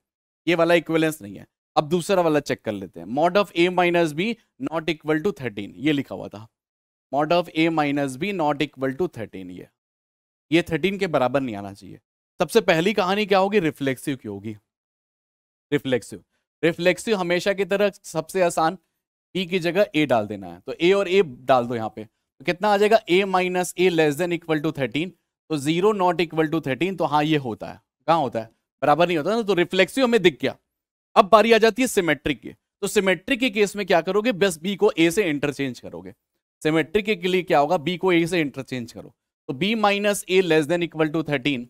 S1: ये वाला इक्वेलेंस नहीं है अब दूसरा वाला चेक कर लेते हैं mod of A minus b not equal to thirteen ये लिखा हुआ था mod of A minus b not equal to thirteen ये ये थर्टीन के बराबर नहीं आना चाहिए सबसे पहली कहानी क्या होगी रिफ्लेक्सिव की होगी रिफ्लेक्सिव रिफ्लेक्सिव हमेशा की तरह सबसे आसान ई e की जगह ए डाल देना है तो ए और ए डाल दो यहाँ पे तो कितना आ जाएगा a minus a less than equal to thirteen तो zero not equal to thirteen तो हाँ ये होता है कहाँ होता है बराबर नहीं होता ना तो रिफ्लेक्सिव हमें दिख गया अब बारी आ जाती है सिमेट्रिक की तो सिमेट्रिक के केस में क्या करोगे बस बी को ए से इंटरचेंज करोगे सिमेट्रिक के लिए क्या होगा बी को ए से इंटरचेंज करो तो b minus a less than equal to thirteen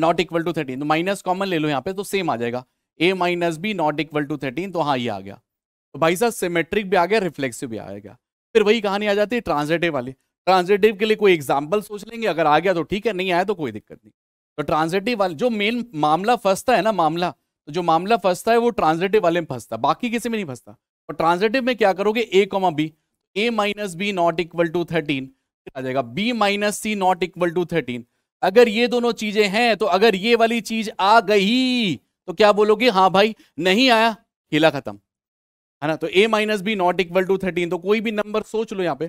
S1: not equal to thirteen तो माइनस कॉमन ले लो यहाँ पे तो सेम आ जाएगा a minus b not equal to thirteen तो हाँ ये आ गया तो भाई साहब सिमेट्रिक भी आ गया रिफ्लेक्सिव भी आ गया फिर वही कहानी आ जाती है ट्रांजेटिव वाली ट्रांजेटिव के लिए कोई एग्जाम्पल सोच लेंगे अगर आ गया तो ठीक है नहीं आया तो कोई दिक्कत नहीं तो ट्रांजेटिव वाले जो मेन मामला फंसता है ना मामला तो जो मामला फंसता है वो ट्रांजेटिव वाले में फंसता बाकी किसी में नहीं फंसता और तो ट्रांजेटिव में क्या करोगे a comma b a minus b not equal to thirteen आ जाएगा b minus c not equal to thirteen अगर ये दोनों चीजें हैं तो अगर ये वाली चीज आ गई तो क्या बोलोगे हाँ भाई नहीं आया हिला खत्म है ना तो a minus b not equal to thirteen तो कोई भी नंबर सोच लो यहाँ पे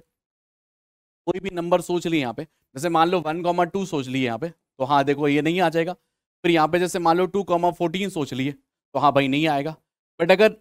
S1: कोई भी नंबर सोच लिए यहाँ पे जैसे मान लो वन कॉमा टू सोच लिए यहाँ पे तो हाँ देखो ये नहीं आ जाएगा फिर यहाँ पे जैसे मान लो टू कॉमा फोर्टीन सोच लिए तो हाँ भाई नहीं आएगा बट अगर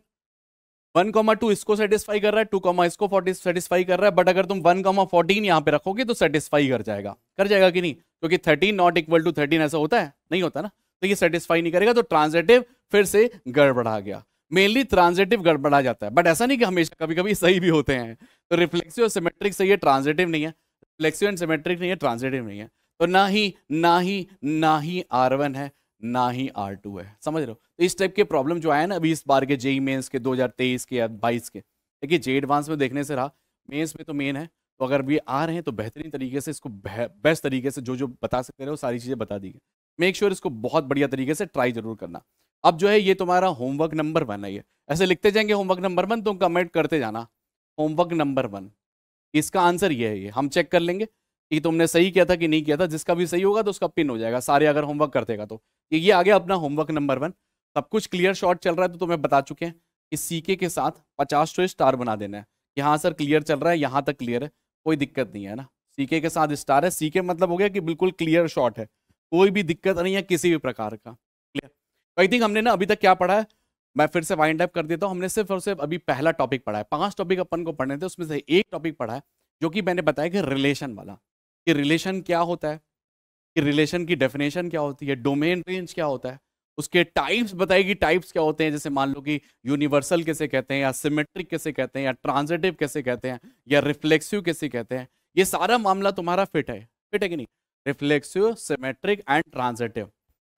S1: वन कॉमा टू इसको सेटिस्फाई कर रहा है टू कॉमा इसको सेटिस्फाई कर रहा है बट अगर तुम वन कॉमा फोर्टीन यहाँ पे रखोगे तो सेटिस्फाई कर जाएगा कर जाएगा कि नहीं क्योंकि thirteen not equal to thirteen ऐसा होता है नहीं होता ना तो ये सेटिस्फाई नहीं करेगा तो ट्रांजेटिव फिर से गड़बड़ा गया मेनली ट्रांजेटिव गड़बड़ा जाता है बट ऐसा नहीं कि हमेशा कभी कभी सही भी होते हैं तो रिफ्लेक्सिव और सिमेट्रिक सही है ट्रांजेटिव नहीं है रिफ्लेक्सिव एंड सिमेट्रिक नहीं है ट्रांजेटिव नहीं है तो ना ही ना ही ना ही आर है ना ही आर टू है समझ रहे हो तो इस टाइप के प्रॉब्लम जो आए ना अभी इस बार के जेई मेन्स e के 2023 के या बाईस के देखिए जे एडवांस में देखने से रहा मेन्स में तो मेन है तो अगर ये आ रहे हैं तो बेहतरीन तरीके से इसको बेस्ट तरीके से जो जो बता सकते रहे वो सारी चीज़ें बता दी मेक श्योर इसको बहुत बढ़िया तरीके से ट्राई जरूर करना अब जो है ये तुम्हारा होमवर्क नंबर वन है ये ऐसे लिखते जाएंगे होमवर्क नंबर वन तुम कमेंट करते जाना होमवर्क नंबर वन इसका आंसर ये है ये हम चेक कर लेंगे कि तुमने सही किया था कि नहीं किया था जिसका भी सही होगा तो उसका पिन हो जाएगा सारे अगर होमवर्क कर देगा तो ये आ गया अपना होमवर्क नंबर वन सब कुछ क्लियर शॉट चल रहा है तो तुम्हें बता चुके हैं कि सीके के साथ पचास टो तो स्टार बना देना है यहाँ सर क्लियर चल रहा है यहाँ तक क्लियर है कोई दिक्कत नहीं है ना सीके के साथ स्टार है सीके मतलब हो गया कि बिल्कुल क्लियर शॉट है कोई भी दिक्कत नहीं है किसी भी प्रकार का क्लियर तो आई थिंक हमने ना अभी तक क्या पढ़ा है मैं फिर से वाइंड अप कर देता हूँ हमने सिर्फ और सिर्फ अभी पहला टॉपिक पढ़ा है पांच टॉपिक अपन को पढ़ने थे उसमें से एक टॉपिक पढ़ा है जो कि मैंने बताया कि रिलेशन वाला कि रिलेशन क्या होता है कि रिलेशन की डेफिनेशन क्या होती है डोमेन रेंज क्या होता है उसके टाइप्स बताएगी टाइप्स क्या होते हैं जैसे मान लो कि यूनिवर्सल कैसे कहते हैं या सिमेट्रिक कैसे कहते हैं या ट्रांजेटिव कैसे कहते हैं या रिफ्लेक्सिव कैसे कहते हैं ये सारा मामला तुम्हारा फिट है फिट है कि नहीं रिफ्लेक्सिव सिमेट्रिक एंड ट्रांजेटिव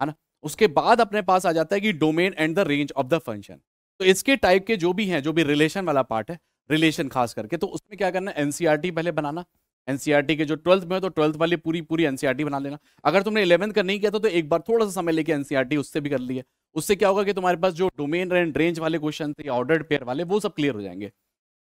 S1: है ना उसके बाद अपने पास आ जाता है कि domain and the range of the function तो इसके टाइप के जो भी हैं जो भी रिलेशन वाला पार्ट है रिलेशन खास करके तो उसमें क्या करना एनसीआरटी पहले बनाना एनसीआर के जो ट्वेल्थ में हो तो ट्वेल्थ वाली पूरी पूरी एनसीईआरटी बना लेना अगर तुमने इलेवंथ का नहीं किया था तो, तो एक बार थोड़ा सा समय लेके एनसीईआरटी उससे भी कर लिया उससे क्या होगा कि तुम्हारे पास जो डोमेन एंड रेंज वाले क्वेश्चन थे ऑर्डर पेयर वाले वो सब क्लियर हो जाएंगे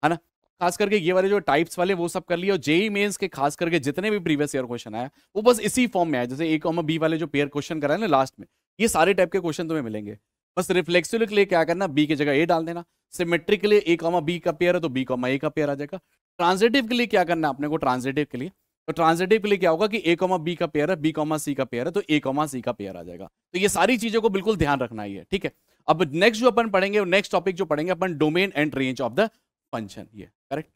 S1: है ना खास करके ये वाले जो टाइप्स वाले वो सब कर लिए और जेई मेन्स के खास करके जितने भी प्रीवियस ईयर क्वेश्चन आया वो बस इसी फॉर्म में आया जैसे एक और बी वाले जो पेयर क्वेश्चन कराए ना लास्ट में ये सारे टाइप के क्वेश्चन तुम्हें मिलेंगे बस रिफ्लेक्सिव के लिए क्या करना बी की जगह ए डाल देना सिमेट्रिक के लिए ए कॉमा बी का पेयर है तो बी कॉमा ए का पेयर आ जाएगा ट्रांजेटिव के लिए क्या करना है अपने को ट्रांजेटिव के लिए तो ट्रांजेटिव के लिए क्या होगा कि ए कॉमा बी का पेयर है बी कॉमा सी का पेयर है तो ए कॉमा सी का पेयर आ जाएगा तो ये सारी चीजों को बिल्कुल ध्यान रखना ही है ठीक है अब नेक्स्ट जो अपन पढ़ेंगे नेक्स्ट टॉपिक जो पढ़ेंगे अपन domain and range of the function ये करेक्ट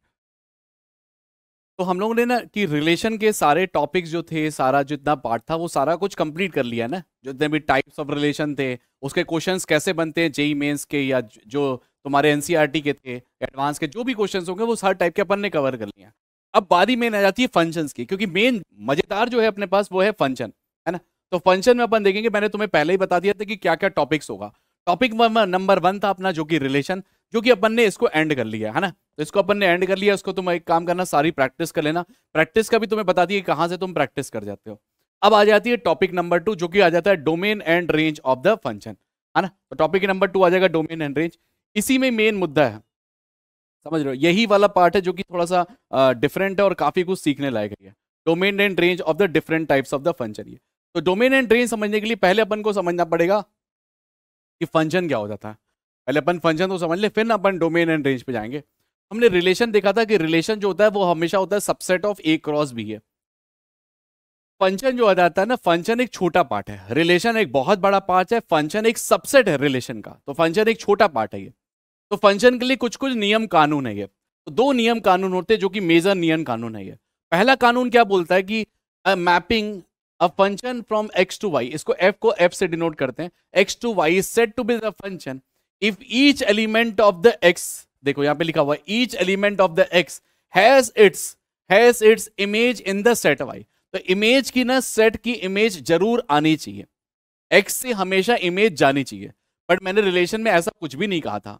S1: तो हम लोगों ने ना कि रिलेशन के सारे टॉपिक्स जो थे सारा जितना पार्ट था वो सारा कुछ कंप्लीट कर लिया ना जितने भी टाइप्स ऑफ रिलेशन थे उसके क्वेश्चंस कैसे बनते हैं जेई मेंस के या जो तुम्हारे एनसीईआरटी e के थे एडवांस के जो भी क्वेश्चन होंगे वो सारे टाइप के अपन ने कवर कर लिया अब बारी मेन आ जाती है फंक्शंस की क्योंकि मेन मजेदार जो है अपने पास वो है फंक्शन है ना तो फंक्शन में अपन देखेंगे मैंने तुम्हें पहले ही बता दिया था कि क्या क्या टॉपिक्स होगा टॉपिक नंबर वन था अपना जो कि रिलेशन जो कि अपन ने इसको एंड कर लिया है ना तो इसको अपन ने एंड कर लिया उसको तुम एक काम करना सारी प्रैक्टिस कर लेना प्रैक्टिस का भी तुम्हें बता दिया कहाँ से तुम प्रैक्टिस कर जाते हो अब आ जाती है टॉपिक नंबर टू जो कि आ जाता है domain and range of the function है ना तो टॉपिक नंबर टू आ जाएगा डोमेन एंड रेंज इसी में मेन मुद्दा है समझ रहे हो यही वाला पार्ट है जो कि थोड़ा सा डिफरेंट है और काफ़ी कुछ सीखने लायक है domain and range of the different types of the function ये तो डोमेन एंड रेंज समझने के लिए पहले अपन को समझना पड़ेगा कि फंक्शन क्या हो जाता है पहले अपन फंक्शन तो समझ ले फिर अपन डोमेन एंड रेंज पे जाएंगे हमने रिलेशन देखा था कि रिलेशन जो होता है वो हमेशा होता है subset of A cross B है फंक्शन जो आ जाता है ना फंक्शन एक छोटा पार्ट है रिलेशन एक बहुत बड़ा पार्ट है फंक्शन एक सबसेट है रिलेशन का तो फंक्शन एक छोटा पार्ट है ये तो फंक्शन के लिए कुछ कुछ नियम कानून है ये तो दो नियम कानून होते हैं जो कि मेजर नियम कानून है ये पहला कानून क्या बोलता है कि mapping a function from X to Y इसको एफ को एफ से डिनोट करते हैं X to Y is set to be the function if each element of the X देखो यहाँ पे लिखा हुआ each element of the X has its has its image in the set Y तो image की ना सेट की image जरूर आनी चाहिए एक्स से हमेशा इमेज जानी चाहिए बट मैंने रिलेशन में ऐसा कुछ भी नहीं कहा था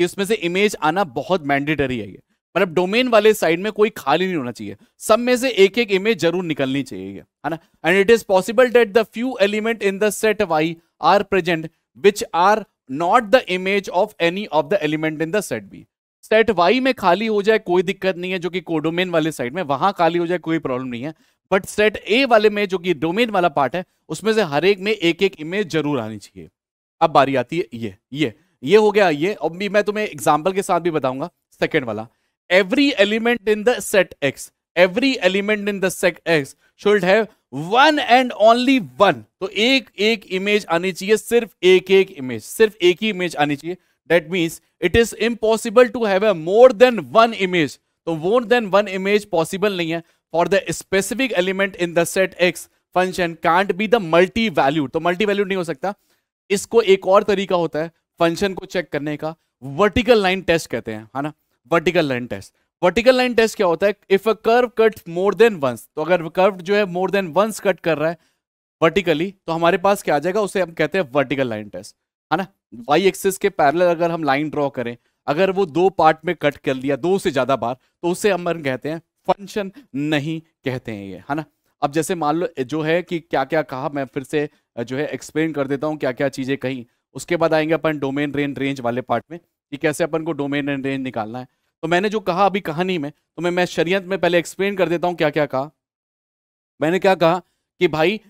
S1: कि उसमें से इमेज आना बहुत मैंडेटरी है ये मतलब डोमेन वाले साइड में कोई खाली नहीं होना चाहिए सब में से एक एक इमेज जरूर निकलनी चाहिए है ना and it is possible that the few element in the set Y are present which are not the image of any of the element in the set B set Y में खाली हो जाए कोई दिक्कत नहीं है जो कि कोडोमेन वाले साइड में वहां खाली हो जाए कोई प्रॉब्लम नहीं है बट सेट ए वाले में जो कि डोमेन वाला पार्ट है उसमें से हर एक में एक एक इमेज जरूर आनी चाहिए अब बारी आती है ये ये ये हो गया ये भी मैं तुम्हें एग्जाम्पल के साथ भी बताऊंगा सेकेंड वाला every element in the set X every element in the set X should have one and only one तो एक एक इमेज आनी चाहिए सिर्फ एक एक इमेज सिर्फ एक ही इमेज आनी चाहिए that means it is impossible to have a more than one image तो more than one image possible नहीं है for the specific element in the set X function can't be the multi value तो multi value नहीं हो सकता इसको एक और तरीका होता है फंक्शन को चेक करने का वर्टिकल लाइन टेस्ट कहते हैं है ना vertical line test vertical line test क्या होता है if a curve cut more than once तो अगर कर्व जो है मोर देन वंस कट कर रहा है वर्टिकली तो हमारे पास क्या आ जाएगा उसे हम कहते हैं वर्टिकल लाइन टेस्ट है ना वाई एक्सिस के पैरेलल अगर हम लाइन ड्रॉ करें अगर वो दो पार्ट में कट कर लिया दो से ज्यादा बार तो उसे हम कहते हैं फंक्शन नहीं कहते हैं ये है ना अब जैसे मान लो जो है कि क्या क्या कहा मैं फिर से जो है एक्सप्लेन कर देता हूँ क्या क्या चीजें कहीं उसके बाद आएंगे अपन डोमेन रेंज रेंज वाले पार्ट में कि कैसे अपन को डोमेन एंड रेंज निकालना है तो मैंने जो कहा अभी कहानी में तो मैं मैं शरीयत में पहले एक्सप्लेन कर देता हूं क्या क्या कहा मैंने क्या कहा कि भाई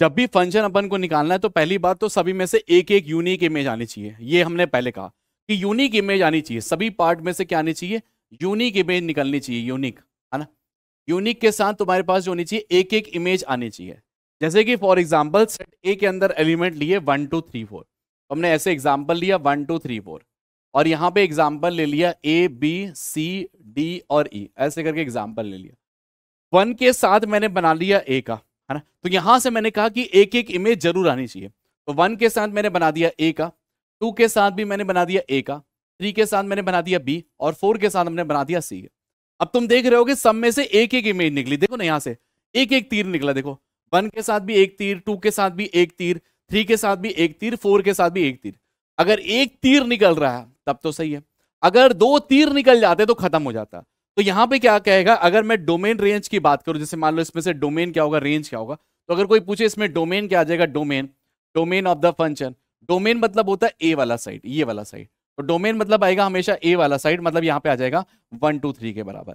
S1: जब भी फंक्शन अपन को निकालना है तो पहली बात तो सभी में से एक एक यूनिक इमेज आनी चाहिए ये हमने पहले कहा कि यूनिक इमेज आनी चाहिए सभी पार्ट में से क्या आनी चाहिए यूनिक इमेज निकलनी चाहिए यूनिक है ना यूनिक के साथ तुम्हारे पास जो होनी चाहिए एक एक इमेज आनी चाहिए जैसे कि फॉर एग्जाम्पल सेट ए के अंदर एलिमेंट लिए वन टू थ्री फोर हमने ऐसे एग्जाम्पल लिया वन टू थ्री फोर और यहाँ पे एग्जाम्पल ले लिया ए बी सी डी और ई e, ऐसे करके एग्जाम्पल ले लिया वन के साथ मैंने बना लिया ए का है ना तो यहाँ से मैंने कहा कि एक एक इमेज जरूर आनी चाहिए तो वन के साथ मैंने बना दिया ए का टू के साथ भी मैंने बना दिया ए का थ्री के साथ मैंने बना दिया बी और फोर के साथ हमने बना दिया सी अब तुम देख रहे हो कि सब में से एक एक इमेज निकली देखो ना यहाँ से एक एक तीर निकला देखो वन के साथ भी एक तीर टू के साथ भी एक तीर थ्री के साथ भी एक तीर फोर के साथ भी एक तीर अगर एक तीर निकल रहा है तब तो सही है अगर दो तीर निकल जाते तो खत्म हो जाता तो यहां पे क्या कहेगा अगर मैं डोमेन रेंज की बात करूं जैसे मान लो इसमें से डोमेन क्या होगा रेंज क्या होगा तो अगर कोई पूछे इसमें डोमेन क्या आ जाएगा domain domain of the function domain मतलब होता है ए वाला साइड ये वाला साइड तो डोमेन मतलब आएगा हमेशा ए वाला साइड मतलब यहाँ पे आ जाएगा वन टू थ्री के बराबर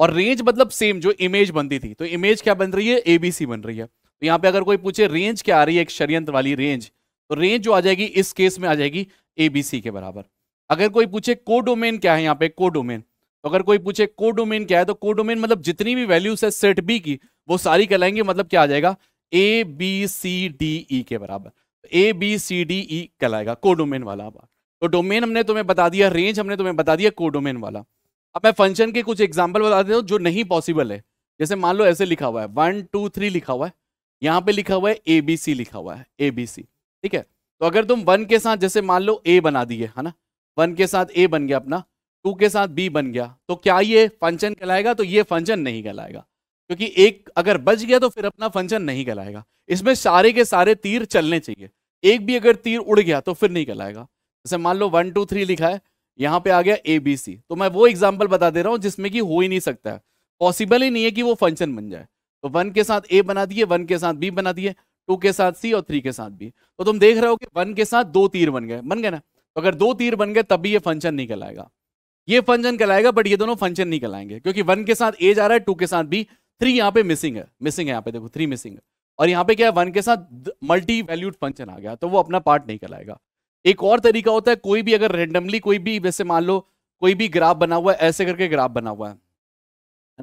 S1: और रेंज मतलब सेम जो इमेज बनती थी तो इमेज क्या बन रही है एबीसी बन रही है तो यहां पे अगर कोई पूछे रेंज क्या आ रही है एक षडयंत्र वाली रेंज तो रेंज जो आ जाएगी इस केस में आ जाएगी एबीसी के बराबर अगर कोई पूछे कोडोमेन क्या है यहाँ पे कोडोमेन तो अगर कोई पूछे कोडोमेन क्या है तो कोडोमेन मतलब जितनी भी वैल्यूज है सेट बी की वो सारी कहलाएंगे मतलब क्या आ जाएगा A B C D E के बराबर A B C D E कहलाएगा कोडोमेन वाला तो डोमेन हमने तुम्हें बता दिया रेंज हमने तुम्हें बता दिया कोडोमेन वाला अब मैं फंक्शन के कुछ एग्जाम्पल बता देता हूँ जो नहीं पॉसिबल है जैसे मान लो ऐसे लिखा हुआ है वन टू थ्री लिखा हुआ है यहाँ पे लिखा हुआ है ए बी सी लिखा हुआ है ए बी सी ठीक है तो अगर तुम वन के साथ जैसे मान लो ए बना दिए है ना वन के साथ ए बन गया अपना टू के साथ बी बन गया तो क्या ये फंक्शन कहलाएगा तो ये फंक्शन नहीं कहलाएगा क्योंकि एक अगर बच गया तो फिर अपना फंक्शन नहीं कहलाएगा इसमें सारे के सारे तीर चलने चाहिए एक भी अगर तीर उड़ गया तो फिर नहीं कहलाएगा जैसे मान लो वन टू थ्री लिखा है यहाँ पे आ गया ए बी सी तो मैं वो एग्जाम्पल बता दे रहा हूं जिसमें कि हो ही नहीं सकता है पॉसिबल ही नहीं है कि वो फंक्शन बन जाए तो वन के साथ ए बना दिए वन के साथ बी बना दिए टू के साथ सी और थ्री के साथ बी तो तुम देख रहे हो कि वन के साथ दो तीर बन गए बन गए ना तो अगर दो तीर बन गए तब भी ये फंक्शन नहीं कहलाएगा ये फंक्शन कहलाएगा बट ये दोनों फंक्शन नहीं कहलाएंगे क्योंकि वन के साथ ए जा रहा है टू के साथ बी थ्री यहाँ पे मिसिंग है मिसिंग है यहाँ पे देखो थ्री मिसिंग है और यहाँ पे क्या है वन के साथ मल्टी वैल्यूड फंक्शन आ गया तो वो अपना पार्ट नहीं कहलाएगा एक और तरीका होता है कोई भी अगर रेंडमली कोई भी वैसे मान लो कोई भी ग्राफ बना हुआ है ऐसे करके ग्राफ बना हुआ है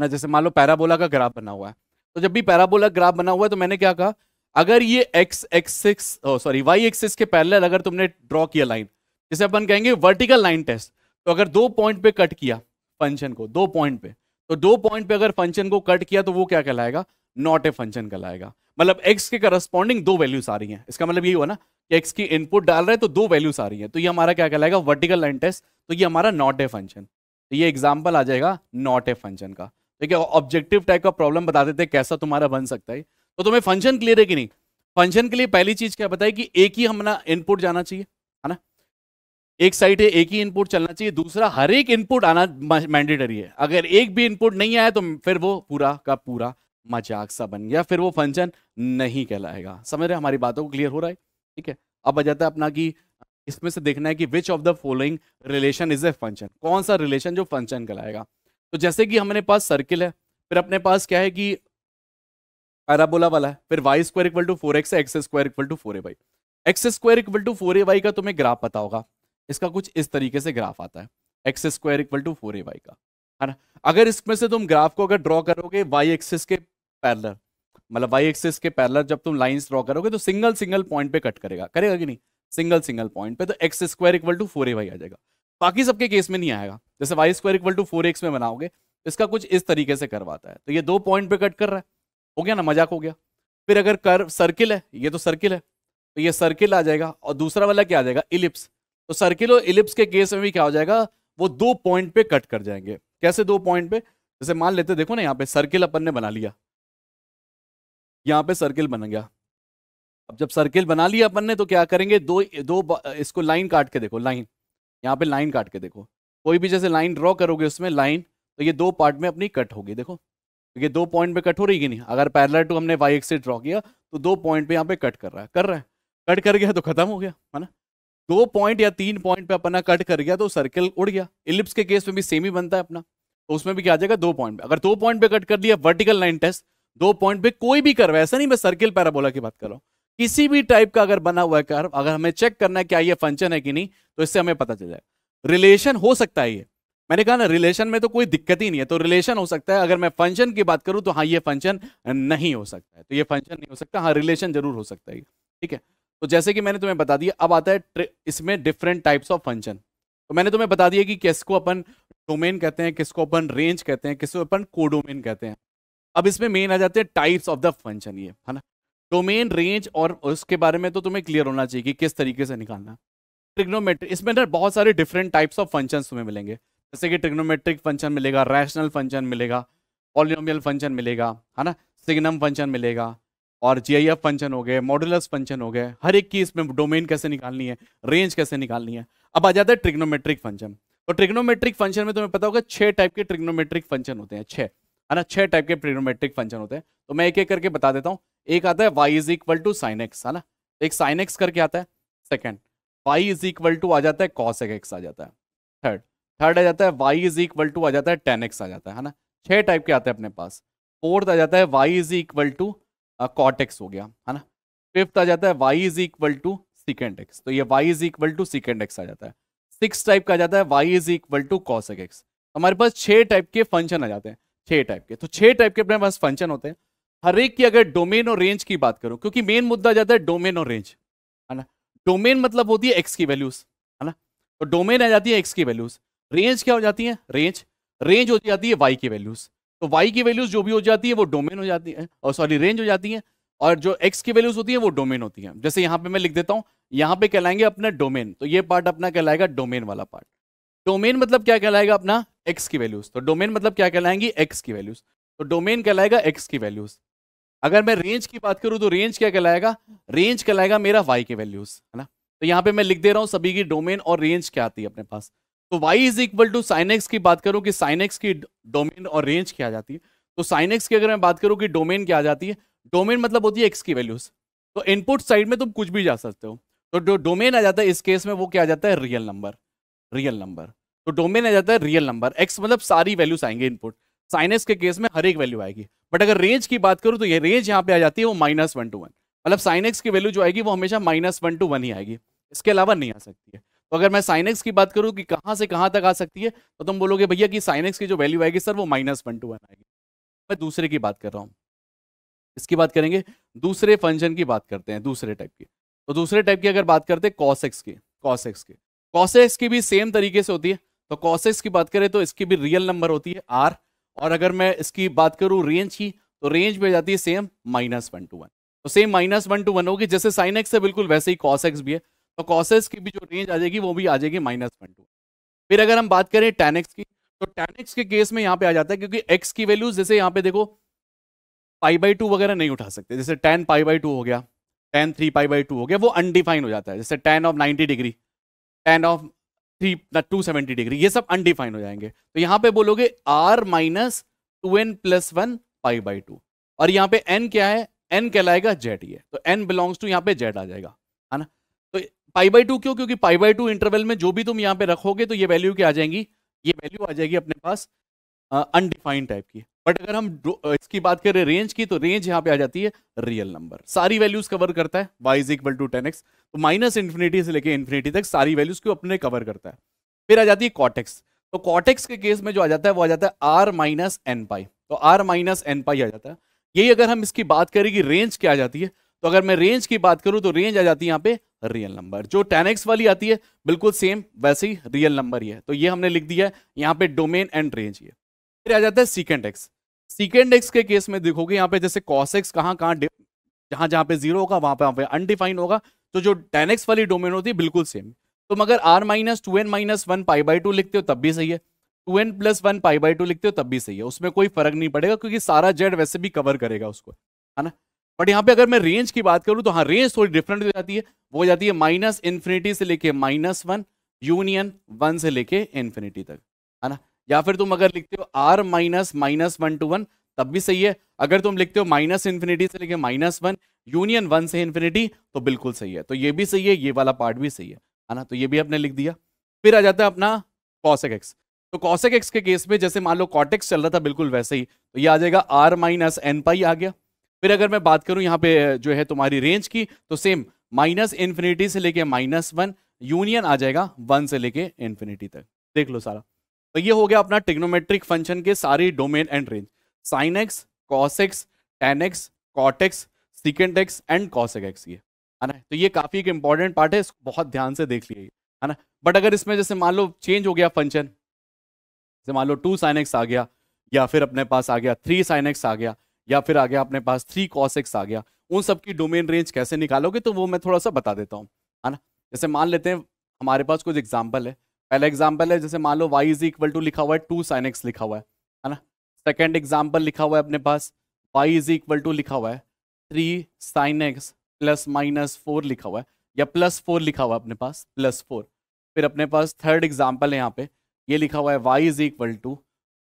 S1: ना जैसे मान लो पैराबोला का ग्राफ बना हुआ है तो जब भी पैराबोला ग्राफ बना हुआ है तो मैंने क्या कहा अगर ये x axis sorry y axis के पैरेलल अगर तुमने ड्रॉ किया लाइन जिसे अपन कहेंगे वर्टिकल लाइन टेस्ट तो अगर दो पॉइंट पे कट किया फंक्शन को दो पॉइंट पे तो दो पॉइंट पे अगर फंक्शन को कट किया तो वो क्या कहलाएगा नॉट ए फंक्शन कहलाएगा मतलब एक्स के करस्पॉन्डिंग दो वैल्यूज आ रही हैं इसका मतलब यही हुआ ना एक्स की इनपुट डाल रहे हैं तो दो वैल्यूज आ रही हैं तो ये हमारा क्या कहलाएगा वर्टिकल लाइन टेस्ट तो ये हमारा नॉट ए फंक्शन तो ये एग्जाम्पल आ जाएगा नॉट ए फंक्शन का ठीक है ऑब्जेक्टिव टाइप का प्रॉब्लम बता देते हैं कैसा तुम्हारा बन सकता है तो तुम्हें फंक्शन क्लियर है कि नहीं फंक्शन के लिए पहली चीज क्या बताए कि एक ही हमारा इनपुट जाना चाहिए है ना एक साइड है एक ही इनपुट चलना चाहिए दूसरा हर एक इनपुट आना मैंडेटरी है अगर एक भी इनपुट नहीं आया तो फिर वो पूरा का पूरा मजाक सा बन गया फिर वो फंक्शन नहीं कहलाएगा समझ रहे हमारी बातों को क्लियर हो रहा है ठीक है अब आ जाता है अपना कि इसमें से देखना है कि which of the following relation is a function कौन सा रिलेशन जो फंक्शन कहलाएगा तो जैसे कि हमारे पास सर्किल है फिर अपने पास क्या है कि पैराबोला वाला है फिर y square equal to four x x square equal to four a y x square equal to four a y का तुम्हें ग्राफ पता होगा इसका कुछ इस तरीके से ग्राफ आता है x square equal to four a y का है ना अगर इसमें से तुम ग्राफ को अगर ड्रॉ करोगे वाई एक्सिस के पैरलर मतलब वाई एक्सिस के पैरल जब तुम लाइंस ड्रॉ करोगे तो सिंगल सिंगल पॉइंट पे कट करेगा करेगा कि नहीं सिंगल सिंगल पॉइंट पे तो x square equal to four a y आ जाएगा बाकी सबके केस में नहीं आएगा जैसे y square equal to four x में बनाओगे इसका कुछ इस तरीके से करवाता है तो ये दो पॉइंट पे कट कर रहा है हो गया ना मजाक हो गया फिर अगर कर सर्किल है ये तो सर्किल है तो ये सर्किल आ जाएगा और दूसरा वाला क्या आ जाएगा इलिप्स तो सर्किल और इलिप्स के केस में भी क्या हो जाएगा वो दो पॉइंट पे कट कर जाएंगे कैसे दो पॉइंट पे जैसे मान लेते देखो ना यहाँ पे सर्किल अपन ने बना लिया यहाँ पे सर्किल बन गया अब जब सर्किल बना लिया अपन ने तो क्या करेंगे दो दो इसको लाइन काट के देखो लाइन यहाँ पे लाइन काट के देखो कोई भी जैसे लाइन ड्रॉ करोगे उसमें लाइन तो ये दो पार्ट में अपनी कट होगी देखो तो ये दो पॉइंट पे कट हो रही कि नहीं अगर पैरलर टू हमने वाई एक्स से ड्रॉ किया तो दो पॉइंट पे यहाँ पे कट कर रहा है कर रहा है कट कर गया तो खत्म हो गया है ना दो पॉइंट या तीन पॉइंट पे अपना कट कर गया तो सर्किल उड़ गया इलिप्स के केस में भी सेम ही बनता है अपना तो उसमें भी क्या आ जाएगा दो पॉइंट पे अगर दो पॉइंट पे कट कर दिया वर्टिकल लाइन टेस्ट दो पॉइंट पे कोई भी कर्व ऐसा नहीं मैं सर्किल पैराबोला की बात कर रहा हूँ किसी भी टाइप का अगर बना हुआ कर कर्व अगर हमें चेक करना है क्या ये फंक्शन है कि नहीं तो इससे हमें पता चल जाएगा रिलेशन हो सकता है ये मैंने कहा ना रिलेशन में तो कोई दिक्कत ही नहीं है तो रिलेशन हो सकता है अगर मैं फंक्शन की बात करूं तो हाँ ये फंक्शन नहीं हो सकता है तो ये फंक्शन नहीं हो सकता हाँ रिलेशन जरूर हो सकता है ठीक है तो जैसे कि मैंने तुम्हें बता दिया अब आता है इसमें डिफरेंट टाइप्स ऑफ फंक्शन तो मैंने तुम्हें बता दिया कि किसको अपन डोमेन कहते हैं किसको अपन रेंज कहते हैं किसको अपन कोडोमेन कहते हैं अब इसमें मेन आ जाते हैं टाइप्स ऑफ द फंक्शन ये है ना डोमेन रेंज और उसके बारे में तो तुम्हें क्लियर होना चाहिए कि किस तरीके से निकालना ट्रिग्नोमेट्रिक इसमें ना बहुत सारे डिफरेंट टाइप्स ऑफ फंक्शन तुम्हें मिलेंगे जैसे कि ट्रिग्नोमेट्रिक फंक्शन मिलेगा रैशनल फंक्शन मिलेगा पॉलिनोमियल फंक्शन मिलेगा है ना सिग्नम फंक्शन मिलेगा और जी फंक्शन हो गए मॉडुलस फंक्शन हो गए हर एक की इसमें डोमेन कैसे निकालनी है रेंज कैसे निकालनी है अब आ जाता है ट्रिग्नोमेट्रिक फंक्शन तो ट्रिग्नोमेट्रिक फंक्शन में तुम्हें पता होगा छः टाइप के ट्रिग्नोमेट्रिक फंक्शन होते हैं छह है ना छह टाइप के प्रीनोमेट्रिक फंक्शन होते हैं तो मैं एक एक करके बता देता हूँ एक आता है Y is equal to sine x है ना एक साइन एक्स करके आता है second y is equal to आ जाता है कॉस एक्स आ जाता है थर्ड थर्ड आ जाता है वाई इज इक्वल टू आ जाता है टेन एक्स आ जाता है ना छह टाइप के आते हैं अपने पास फोर्थ आ जाता है Y is equal to cot x हो गया है ना फिफ्थ आ जाता है Y is equal to secant x तो ये y is equal to secant x आ जाता है सिक्स टाइप का आ जाता है Y is equal to cosec x हमारे पास छह टाइप के फंक्शन आ जाते हैं छह टाइप के तो छह टाइप के अपने पास फंक्शन होते हैं हर एक की अगर डोमेन और रेंज की बात करूं क्योंकि मेन मुद्दा जाता है डोमेन और रेंज है ना डोमेन मतलब होती है एक्स की वैल्यूज है ना तो डोमेन आ जाती है एक्स की वैल्यूज रेंज क्या हो जाती है रेंज रेंज हो जाती है वाई की वैल्यूज तो वाई की वैल्यूज जो भी हो जाती है वो डोमेन हो जाती है और सॉरी रेंज हो जाती है और जो एक्स की वैल्यूज होती है वो डोमेन होती है जैसे यहाँ पे मैं लिख देता हूँ यहाँ पे कहलाएंगे अपना डोमेन तो ये पार्ट अपना कहलाएगा डोमेन वाला पार्ट डोमेन मतलब क्या कहलाएगा अपना एक्स की वैल्यूज तो डोमेन मतलब क्या कहलाएंगी एक्स की वैल्यूज तो डोमेन कहलाएगा एक्स की वैल्यूज अगर मैं रेंज की बात करूं तो रेंज क्या कहलाएगा रेंज कहलाएगा मेरा वाई के वैल्यूज है ना तो यहाँ पे मैं लिख दे रहा हूँ सभी की डोमेन और रेंज क्या आती है अपने पास तो y is equal to sine x की बात करूँ कि साइनेक्स की डोमेन और रेंज क्या आ जाती है तो साइनेक्स की अगर मैं बात करूँ कि डोमेन क्या आ जाती है डोमेन मतलब होती है एक्स की वैल्यूज तो इनपुट साइड में तुम कुछ भी जा सकते हो तो डोमेन आ जाता है इस केस में वो क्या आ जाता है रियल नंबर रियल नंबर तो डोमेन आ जाता है रियल नंबर एक्स मतलब सारी वैल्यूज आएंगे इनपुट साइनस के केस में हर एक वैल्यू आएगी बट अगर रेंज की बात करूँ तो ये रेंज यहाँ पे आ जाती है वो माइनस वन टू वन मतलब साइनेक्स की वैल्यू जो आएगी वो हमेशा माइनस वन टू वन ही आएगी इसके अलावा नहीं आ सकती है तो अगर मैं साइनेक्स की बात करूँ कि कहाँ से कहाँ तक आ सकती है तो तुम बोलोगे भैया कि साइनेक्स की जो वैल्यू आएगी सर वो माइनस वन टू वन आएगी मैं दूसरे की बात कर रहा हूँ इसकी बात करेंगे दूसरे फंक्शन की बात करते हैं दूसरे टाइप की तो दूसरे टाइप की अगर बात करते हैं कॉस एक्स की कॉस एक्स की कॉस एक्स की भी सेम तरीके से होती है तो कॉसेक्स की बात करें तो इसकी भी रियल नंबर होती है आर और अगर मैं इसकी बात करूँ रेंज की तो रेंज में जाती है same minus one to one तो same minus one to one होगी जैसे साइन एक्स है बिल्कुल वैसे ही कॉस एक्स भी है तो कॉस एक्स की भी जो रेंज आ जाएगी वो भी आ जाएगी माइनस वन टू फिर अगर हम बात करें टेन एक्स की तो टेन एक्स के केस में यहाँ पे आ जाता है क्योंकि एक्स की वैल्यूज जैसे यहाँ पे देखो पाई बाई टू वगैरह नहीं उठा सकते जैसे टेन पाई बाई टू हो गया tan three pi by two हो गया वो अनडिफाइन हो जाता है जैसे tan of ninety degree tan of three two seventy degree ये सब अनडिफाइन हो जाएंगे तो यहाँ पे बोलोगे R minus two n plus one pi by two और यहाँ पे एन क्या है एन कहलाएगा जेड ये तो एन बिलोंग्स टू यहाँ पे जेड आ जाएगा है ना तो पाई बाई टू क्यों क्योंकि पाई बाई टू इंटरवल में जो भी तुम यहाँ पे रखोगे तो ये वैल्यू क्या आ जाएंगी ये वैल्यू आ जाएगी अपने पास अनडिफाइंड टाइप की बट अगर हम इसकी बात करें रेंज की तो रेंज यहाँ पे आ जाती है रियल नंबर सारी वैल्यूज कवर करता है Y is equal to tan x तो माइनस इन्फिनिटी से लेके इन्फिनिटी तक सारी वैल्यूज को अपने कवर करता है फिर आ जाती है कॉटेक्स तो कॉटेक्स के केस में जो आ जाता है वो आ जाता है आर माइनस एन पाई तो आर माइनस एन पाई आ जाता है यही अगर हम इसकी बात करें कि रेंज क्या आ जाती है तो अगर मैं रेंज की बात करूं तो रेंज आ जाती है यहाँ पे रियल नंबर जो टेन एक्स वाली आती है बिल्कुल सेम वैसे ही रियल नंबर ही है तो ये हमने लिख दिया है यहाँ पे डोमेन एंड रेंज ये फिर आ जाता है सीकेंड एक्स सीकेंड एक्स के केस में देखोगे यहाँ पे जैसे कॉस एक्स कहाँ कहाँ जहाँ जहाँ पे जीरो होगा वहाँ पे वहाँ पे अनडिफाइंड होगा तो जो टेन एक्स वाली डोमेन होती है बिल्कुल सेम तो मगर R minus two n minus one pi by two लिखते हो तब भी सही है two n plus one pi by two लिखते हो तब भी सही है उसमें कोई फर्क नहीं पड़ेगा क्योंकि सारा जेड वैसे भी कवर करेगा उसको है ना बट यहाँ पे अगर मैं रेंज की बात करूँ तो हाँ रेंज थोड़ी डिफरेंट हो जाती है वो हो जाती है माइनस इन्फिनिटी से लेके माइनस वन यूनियन वन से लेके इन्फिनिटी तक है ना या फिर तुम अगर लिखते हो R minus minus one to one तब भी सही है अगर तुम लिखते हो माइनस इन्फिनिटी से लिखे माइनस वन यूनियन वन से इन्फिनिटी तो बिल्कुल सही है तो ये भी सही है ये वाला पार्ट भी सही है है ना तो ये भी आपने लिख दिया फिर आ जाता है अपना कॉसेक एक्स तो कॉसेक एक्स के केस में जैसे मान लो कॉटेक्स चल रहा था बिल्कुल वैसे ही तो ये आ जाएगा आर माइनस एन पाई आ गया फिर अगर मैं बात करूं यहाँ पे जो है तुम्हारी रेंज की तो सेम माइनस इन्फिनिटी से लेके माइनस वन यूनियन आ जाएगा वन से लेके इन्फिनिटी तक देख लो सारा तो ये हो गया अपना टिग्नोमेट्रिक फंक्शन के सारी domain and range sine x cos x tan x cot x secant x and cosec x ये है ना तो ये काफ़ी एक इंपॉर्टेंट पार्ट है इसको बहुत ध्यान से देख लिया है ना बट अगर इसमें जैसे मान लो चेंज हो गया फंक्शन जैसे मान लो टू साइन एक्स आ गया या फिर अपने पास आ गया थ्री साइन एक्स आ गया या फिर आ गया अपने पास थ्री कॉस एक्स आ गया उन सबकी डोमेन रेंज कैसे निकालोगे तो वो मैं थोड़ा सा बता देता हूँ है ना जैसे मान लेते हैं हमारे पास कुछ एग्जाम्पल है पहला एग्जाम्पल है जैसे मान लो वाई इज इक्वल टू लिखा हुआ है टू साइन एक्स लिखा हुआ है है ना सेकेंड एग्जाम्पल लिखा हुआ है अपने पास वाई इज इक्वल टू लिखा हुआ है three sine x plus minus four लिखा हुआ है या प्लस फोर लिखा हुआ है अपने पास प्लस फोर फिर अपने पास थर्ड एग्जाम्पल है यहाँ पे ये लिखा हुआ है Y is equal to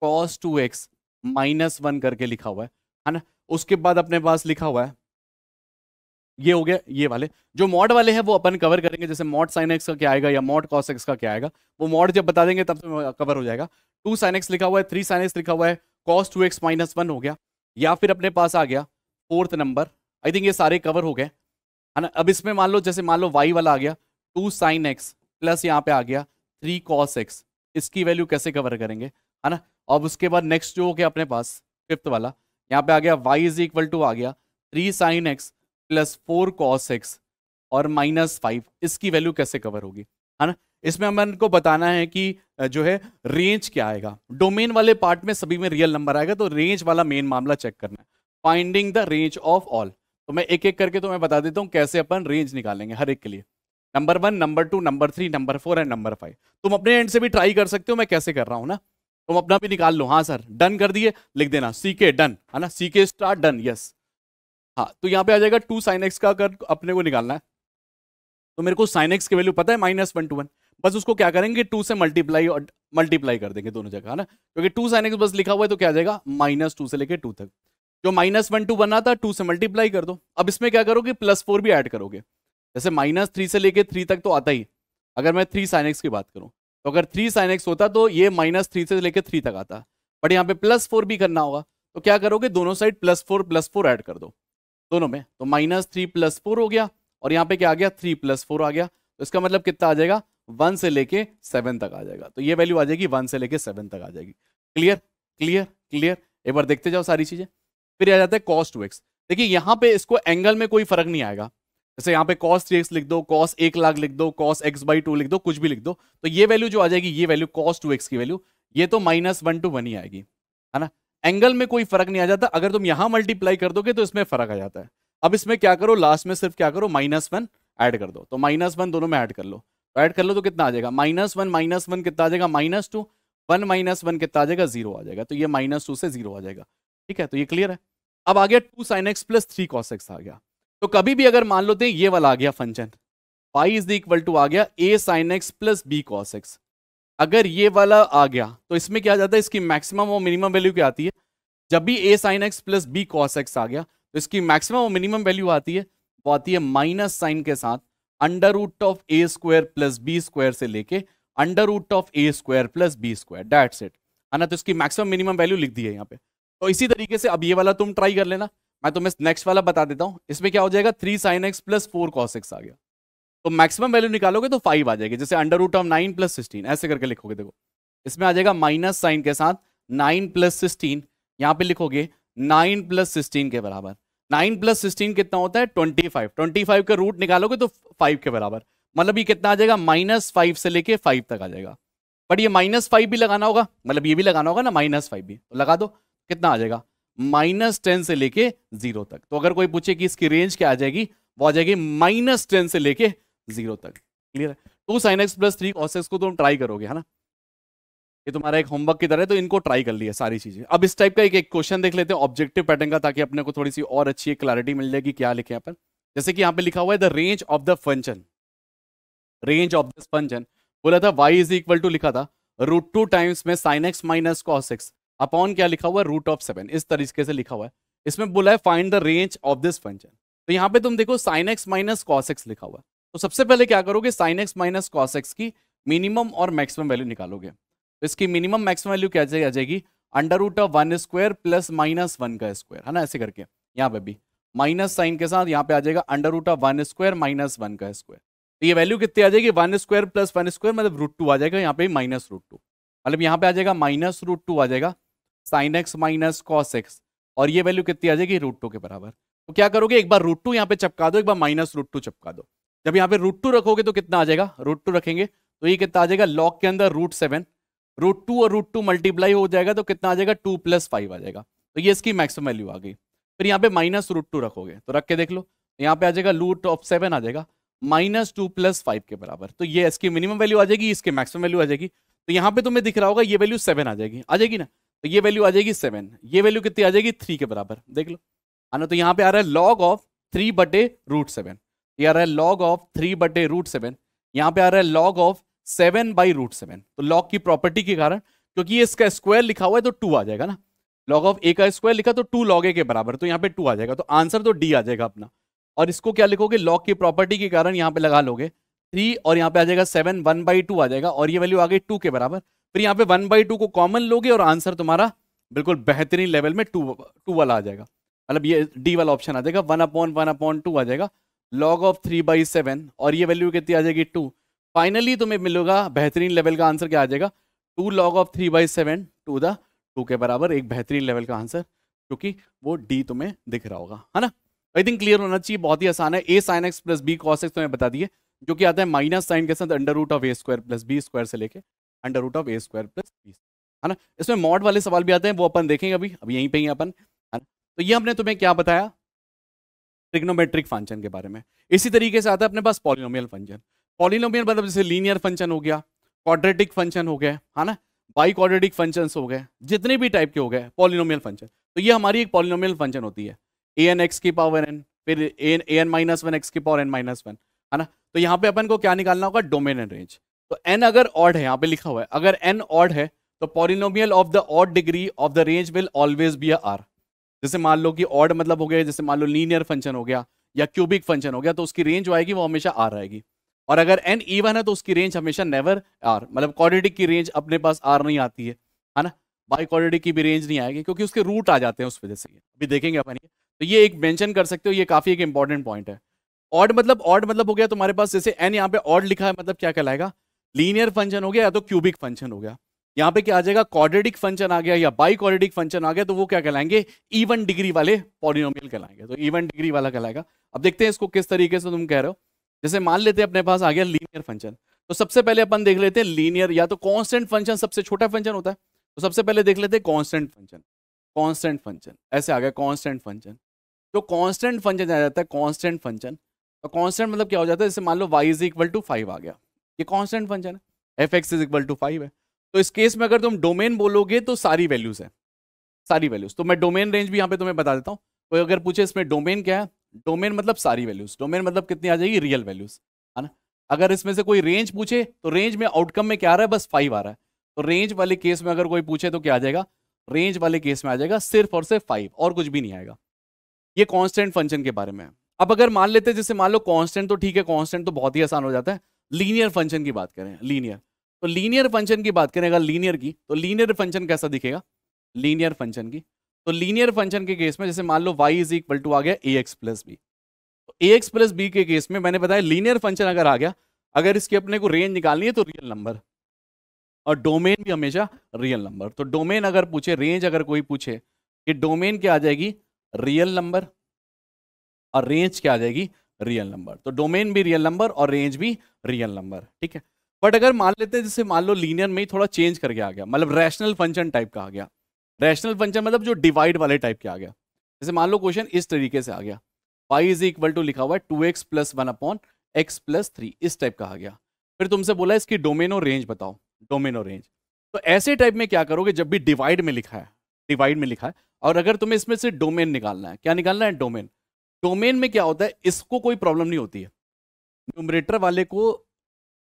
S1: cos two x minus one करके लिखा हुआ है है ना उसके बाद अपने पास लिखा हुआ है ये हो गया ये वाले जो मॉड वाले हैं वो अपन कवर करेंगे जैसे मॉड साइन एक्स का क्या आएगा या मॉड कॉस एक्स का क्या आएगा वो मॉड जब बता देंगे तब से कवर हो जाएगा टू साइन एक्स लिखा हुआ है थ्री साइन एक्स लिखा हुआ है cos two x minus one हो गया या फिर अपने पास आ गया फोर्थ नंबर आई थिंक ये सारे कवर हो गए है ना अब इसमें मान लो जैसे मान लो वाई वाला आ गया टू साइन एक्स प्लस यहाँ पे आ गया थ्री कॉस एक्स इसकी वैल्यू कैसे कवर करेंगे है ना अब उसके बाद नेक्स्ट जो हो गया अपने पास फिफ्थ वाला यहाँ पे आ गया वाई इज इक्वल टू आ गया three sine x plus four cos x और माइनस फाइव इसकी वैल्यू कैसे कवर होगी है ना इसमें हमें को बताना है कि जो है रेंज क्या आएगा डोमेन वाले पार्ट में सभी में रियल नंबर आएगा तो रेंज वाला मेन मामला चेक करना है finding the range of all तो मैं एक एक करके तो मैं बता देता हूँ कैसे अपन रेंज निकालेंगे हर एक के लिए number one number two number three number four and number five तुम अपने एंड से भी ट्राई कर सकते हो मैं कैसे कर रहा हूँ ना तुम अपना भी निकाल लो हाँ सर डन कर दिए लिख देना सी के डन है ना सी के स्टार्ट डन यस हाँ तो यहाँ पे आ जाएगा टू साइन एक्स का अगर अपने को निकालना है तो मेरे को साइन एक्स की वैल्यू पता है माइनस वन टू वन बस उसको क्या करेंगे टू से मल्टीप्लाई और मल्टीप्लाई कर देंगे दोनों जगह है ना क्योंकि टू साइन एक्स बस लिखा हुआ है तो क्या आ जाएगा माइनस टू से लेकर टू तक जो माइनस वन टू वन आता टू से मल्टीप्लाई कर दो अब इसमें क्या करोगे प्लस फोर भी ऐड करोगे जैसे माइनस थ्री से लेकर थ्री तक तो आता ही अगर मैं थ्री साइन एक्स की बात करूँ तो अगर थ्री साइन एक्स होता तो ये माइनस थ्री से लेकर थ्री तक आता बट यहाँ पे प्लस फोर भी करना होगा तो क्या करोगे दोनों side plus four plus four add कर दो दोनों में तो माइनस थ्री प्लस फोर हो गया और यहाँ पे क्या आ गया थ्री प्लस फोर आ गया तो इसका मतलब कितना आ जाएगा वन से लेके सेवन तक आ जाएगा तो ये वैल्यू आ जाएगी वन से लेके सेवन तक आ जाएगी क्लियर क्लियर क्लियर एक बार देखते जाओ सारी चीजें फिर आ जाता है कॉस टू एक्स देखिए यहाँ पे इसको एंगल में कोई फर्क नहीं आएगा जैसे यहाँ पे कॉस थ्री एक्स लिख दो कॉस एक लाख लिख दो कॉस एक्स बाई टू लिख दो कुछ भी लिख दो तो ये वैल्यू जो आ जाएगी ये वैल्यू कॉस टू एक्स की वैल्यू ये तो माइनस वन टू वन ही आएगी है ना एंगल में कोई फर्क नहीं आ जाता अगर तुम यहां मल्टीप्लाई कर दोगे तो इसमें फर्क आ जाता है अब इसमें क्या करो लास्ट में सिर्फ क्या करो माइनस वन एड कर दो तो माइनस वन दोनों में ऐड कर लो तो ऐड कर लो तो कितना आ जाएगा माइनस वन माइनस वन कितना आ जाएगा minus two one minus one कितना आ जाएगा जीरो आ जाएगा तो ये माइनस टू से जीरो आ जाएगा ठीक है तो ये क्लियर है अब आ गया two sine x plus three cos x आ गया तो कभी भी अगर मान लो तो ये वाला आ गया function y is equal to आ गया a sine x plus b cos x अगर ये वाला आ गया तो इसमें क्या जाता है इसकी मैक्सिमम और मिनिमम वैल्यू क्या आती है जब भी a sine x plus b cos x आ गया तो इसकी मैक्सिमम और मिनिमम वैल्यू आती है वो आती है माइनस साइन के साथ under root of a square plus b square से लेके under root of a square plus b square that it है ना तो इसकी मैक्सिमम मिनिमम वैल्यू लिख दी है यहाँ पे तो इसी तरीके से अब ये वाला तुम ट्राई कर लेना मैं तुम्हें नेक्स्ट वाला बता देता हूँ इसमें क्या हो जाएगा three sine x plus four cos x आ गया तो मैक्सिमम वैल्यू निकालोगे तो फाइव आ जाएगी जैसे under root of nine plus sixteen ऐसे करके लिखोगे देखो इसमें आ जाएगा माइनस साइन के साथ नाइन प्लस सिक्सटीन यहाँ पे लिखोगे नाइन प्लस सिक्सटीन के बराबर नाइन प्लस सिक्सटीन कितना होता है ट्वेंटी फाइव ट्वेंटी फाइव का रूट निकालोगे तो फाइव के बराबर मतलब ये कितना आ जाएगा माइनस फाइव से लेके फाइव तक आ जाएगा बट ये माइनस फाइव भी लगाना होगा मतलब ये भी लगाना होगा ना माइनस फाइव भी तो लगा दो कितना आ जाएगा माइनस टेन से लेके जीरो तक तो अगर कोई पूछे कि इसकी रेंज क्या आ जाएगी वो आ जाएगी माइनस टेन से लेके जीरो तक क्लियर है two sine x plus three cos x को तुम तो ट्राई करोगे है ना ये तुम्हारा एक होमवर्क की तरह है तो इनको ट्राई कर लिया सारी चीजें अब इस टाइप का एक एक क्वेश्चन देख लेते हैं ऑब्जेक्टिव पैटर्न का ताकि अपने को थोड़ी सी और अच्छी क्लैरिटी मिल जाएगी क्या लिखे यहाँ पर जैसे कि यहाँ पे लिखा हुआ है the range of the function range of this function बोला था वाई इज इक्वल टू लिखा था रूट टू टाइम्स में sine x minus cos x upon क्या लिखा हुआ है रूट ऑफ सेवन इस तरीके से लिखा हुआ है इसमें बोला है find the range of this function तो यहाँ पे तुम देखो sine x minus cos x लिखा हुआ है तो सबसे पहले क्या करोगे sine x minus cos x की मिनिमम और मैक्सिमम वैल्यू निकालोगे तो इसकी मिनिमम मैक्सिमम वैल्यू क्या आ जाएगी under root of one square plus minus one का स्क्वायर है ना ऐसे करके यहाँ पे भी माइनस साइन के साथ यहाँ पे आ जाएगा under root of one square minus one का स्क्वायर तो ये वैल्यू कितनी आ जाएगी one square plus one square मतलब रूट टू आ जाएगा यहाँ पे माइनस रूट टू मतलब यहाँ पे आ जाएगा माइनस रूट टू आ जाएगा sine x minus cos x और ये वैल्यू कितनी आ जाएगी रूट टू के बराबर तो क्या करोगे एक बार रूट टू यहाँ पे चपका दो एक बार माइनस रूट टू चपका दो जब यहाँ पे रूट टू रखोगे तो कितना आ जाएगा रूट टू रखेंगे तो ये कितना आ जाएगा लॉक के अंदर रूट सेवन रूट टू और रूट टू मल्टीप्लाई हो जाएगा तो कितना आ जाएगा टू प्लस फाइव आ जाएगा तो ये इसकी मैक्सिमम वैल्यू आ गई फिर यहाँ पे माइनस रूट टू रखोगे तो रख के देख लो यहाँ पे आ जाएगा रूट ऑफ सेवन आ जाएगा माइनस टू प्लस फाइव के बराबर तो ये इसकी मिनिमम वैल्यू आ जाएगी इसकी मैक्सिमम वैल्यू आ जाएगी तो यहाँ पे तुम्हें दिख रहा होगा ये वैल्यू सेवन आ जाएगी आ जाएगी ना तो ये वैल्यू आ जाएगी सेवन ये वैल्यू कितनी आ जाएगी थ्री के बराबर देख लो आना तो यहाँ पे आ रहा है लॉग ऑफ थ्री बटे रूट सेवन ये आ रहा है लॉग ऑफ थ्री बटे रूट सेवन यहाँ पे आ रहा है log of seven by root seven तो लॉग की प्रॉपर्टी के कारण क्योंकि ये इसका स्क्वायर लिखा हुआ है तो टू आ जाएगा ना लॉग ऑफ ए का स्क्वायर लिखा तो टू लॉग ए के बराबर तो यहाँ पे टू आ जाएगा तो आंसर तो डी आ जाएगा अपना और इसको क्या लिखोगे लॉग की प्रॉपर्टी के कारण यहाँ पे लगा लोगे थ्री और यहाँ पे आ जाएगा सेवन वन बाई टू आ जाएगा और ये वैल्यू आ गई टू के बराबर फिर यहाँ पे वन बाई टू को कॉमन लोगे और आंसर तुम्हारा बिल्कुल बेहतरीन लेवल में टू टू वाला आ जाएगा मतलब ये डी वाला ऑप्शन आ जाएगा one upon one upon two आ जाएगा log of three by seven और ये वैल्यू कितनी आ जाएगी टू फाइनली तुम्हें मिलेगा बेहतरीन लेवल का आंसर क्या आ जाएगा two log of three by seven to the two के बराबर एक बेहतरीन लेवल का आंसर क्योंकि वो डी तुम्हें दिख रहा होगा है ना आई थिंक क्लियर होना चाहिए बहुत ही आसान है a sine x plus b cos x तुम्हें बता दिए जो कि आता है माइनस साइन के साथ under root of a square plus b square से लेके under root of a square plus b है ना इसमें मॉड वाले सवाल भी आते हैं वो अपन देखेंगे अभी अब यहीं पर ही अपन तो ये हमने तुम्हें क्या बताया ट्रिग्नोमेट्रिक फंक्शन के बारे में इसी तरीके से आता है अपने पास पॉलिनोमियल फंक्शन पॉलिनोमियल मतलब जैसे लीनियर फंक्शन हो गया क्वाड्रेटिक फंक्शन हो गया है ना बाई क्वाड्रेटिक फंक्शन हो गए जितने भी टाइप के हो गए पॉलिनोमियल फंक्शन तो ये हमारी एक पॉलिनोमियल फंक्शन होती है ए एन एक्स की पावर एन फिर a n a n minus one x की पावर एन माइनस वन है ना तो यहाँ पे अपन को क्या निकालना होगा डोमेन एन रेंज तो एन अगर ऑड है यहाँ पे लिखा हुआ है अगर एन ऑड है तो polynomial of the odd degree of the range will always be R जैसे मान लो कि ऑड मतलब हो गया जैसे मान लो लीनियर फंक्शन हो गया या क्यूबिक फंक्शन हो गया तो उसकी रेंज जो आएगी वो हमेशा आर आएगी और अगर एन ईवन है तो उसकी रेंज हमेशा नेवर आर मतलब क्वाड्रेटिक की रेंज अपने पास आर नहीं आती है है ना बाई क्वाड्रेटिक की भी रेंज नहीं आएगी क्योंकि उसके रूट आ जाते हैं उस वजह से अभी देखेंगे अपन ये तो ये एक मेंशन कर सकते हो ये काफ़ी एक इंपॉर्टेंट पॉइंट है ऑड मतलब ऑड मतलब हो गया तुम्हारे पास जैसे एन यहाँ पे ऑड लिखा है मतलब क्या कहलाएगा लीनियर फंक्शन हो गया या तो क्यूबिक फंक्शन हो गया यहाँ पे क्या आ जाएगा कॉर्डेडिक फंक्शन आ गया या बाई कॉर्डेडिक फंक्शन आ गया तो वो क्या कहलाएंगे इवन डिग्री वाले पॉलिनोमियल कहलाएंगे तो इवन डिग्री वाला कहलाएगा अब देखते हैं इसको किस तरीके से तुम कह रहे हो जैसे मान लेते हैं अपने पास आ गया लीनियर फंक्शन तो सबसे पहले अपन देख लेते हैं लीनियर या तो कॉन्स्टेंट फंक्शन सबसे छोटा फंक्शन होता है तो सबसे पहले देख लेते हैं कॉन्स्टेंट फंक्शन कॉन्स्टेंट फंक्शन ऐसे आ गया कॉन्स्टेंट फंक्शन जो कॉन्स्टेंट फंक्शन आ जाता है कॉन्स्टेंट फंक्शन तो कॉन्स्टेंट मतलब क्या हो जाता है जैसे मान लो y is equal to five आ गया ये कॉन्स्टेंट फंक्शन है F x is equal to five है तो इस केस में अगर तुम डोमेन बोलोगे तो सारी वैल्यूज है सारी वैल्यूज तो मैं डोमेन रेंज भी यहाँ पे तुम्हें बता देता हूं कोई अगर पूछे इसमें डोमेन क्या है डोमेन मतलब सारी वैल्यूज डोमेन मतलब कितनी आ जाएगी रियल वैल्यूज है ना अगर इसमें से कोई रेंज पूछे तो रेंज में आउटकम में क्या आ रहा है बस फाइव आ रहा है तो रेंज वाले केस में अगर कोई पूछे तो क्या आ जाएगा रेंज वाले केस में आ जाएगा सिर्फ और सिर्फ फाइव और कुछ भी नहीं आएगा ये कॉन्स्टेंट फंक्शन के बारे में अब अगर मान लेते हैं जैसे मान लो कॉन्स्टेंट तो ठीक है कॉन्स्टेंट तो बहुत ही आसान हो जाता है लीनियर फंक्शन की बात करें लीनियर तो लीनियर फंक्शन की बात करें अगर लीनियर की तो लीनियर फंक्शन कैसा दिखेगा लीनियर फंक्शन की तो लीनियर फंक्शन के केस में जैसे मान लो वाई इज इक्वल टू आ गया ए एक्स प्लस बी तो ए एक्स प्लस बी के केस में मैंने बताया लीनियर फंक्शन अगर आ गया अगर इसके अपने को रेंज निकालनी है तो रियल नंबर और डोमेन भी हमेशा रियल नंबर तो डोमेन अगर पूछे रेंज अगर कोई पूछे कि डोमेन क्या आ जाएगी रियल नंबर और रेंज क्या आ जाएगी रियल नंबर तो डोमेन भी रियल नंबर और रेंज भी रियल नंबर ठीक है बट अगर मान लेते हैं जैसे मान लो लीनियर में ही थोड़ा चेंज करके आ गया मतलब रैशनल फंक्शन टाइप का आ गया रैशनल फंक्शन मतलब जो डिवाइड वाले टाइप के आ गया जैसे मान लो क्वेश्चन इस तरीके से आ गया वाई इज इक्वल टू लिखा हुआ है two x plus one upon x plus three इस टाइप का आ गया फिर तुमसे बोला इसकी डोमेन और रेंज बताओ डोमेन और रेंज तो ऐसे टाइप में क्या करोगे जब भी डिवाइड में लिखा है डिवाइड में लिखा है और अगर तुम्हें इसमें से डोमेन निकालना है क्या निकालना है डोमेन डोमेन में क्या होता है इसको कोई प्रॉब्लम नहीं होती है न्यूमरेटर वाले को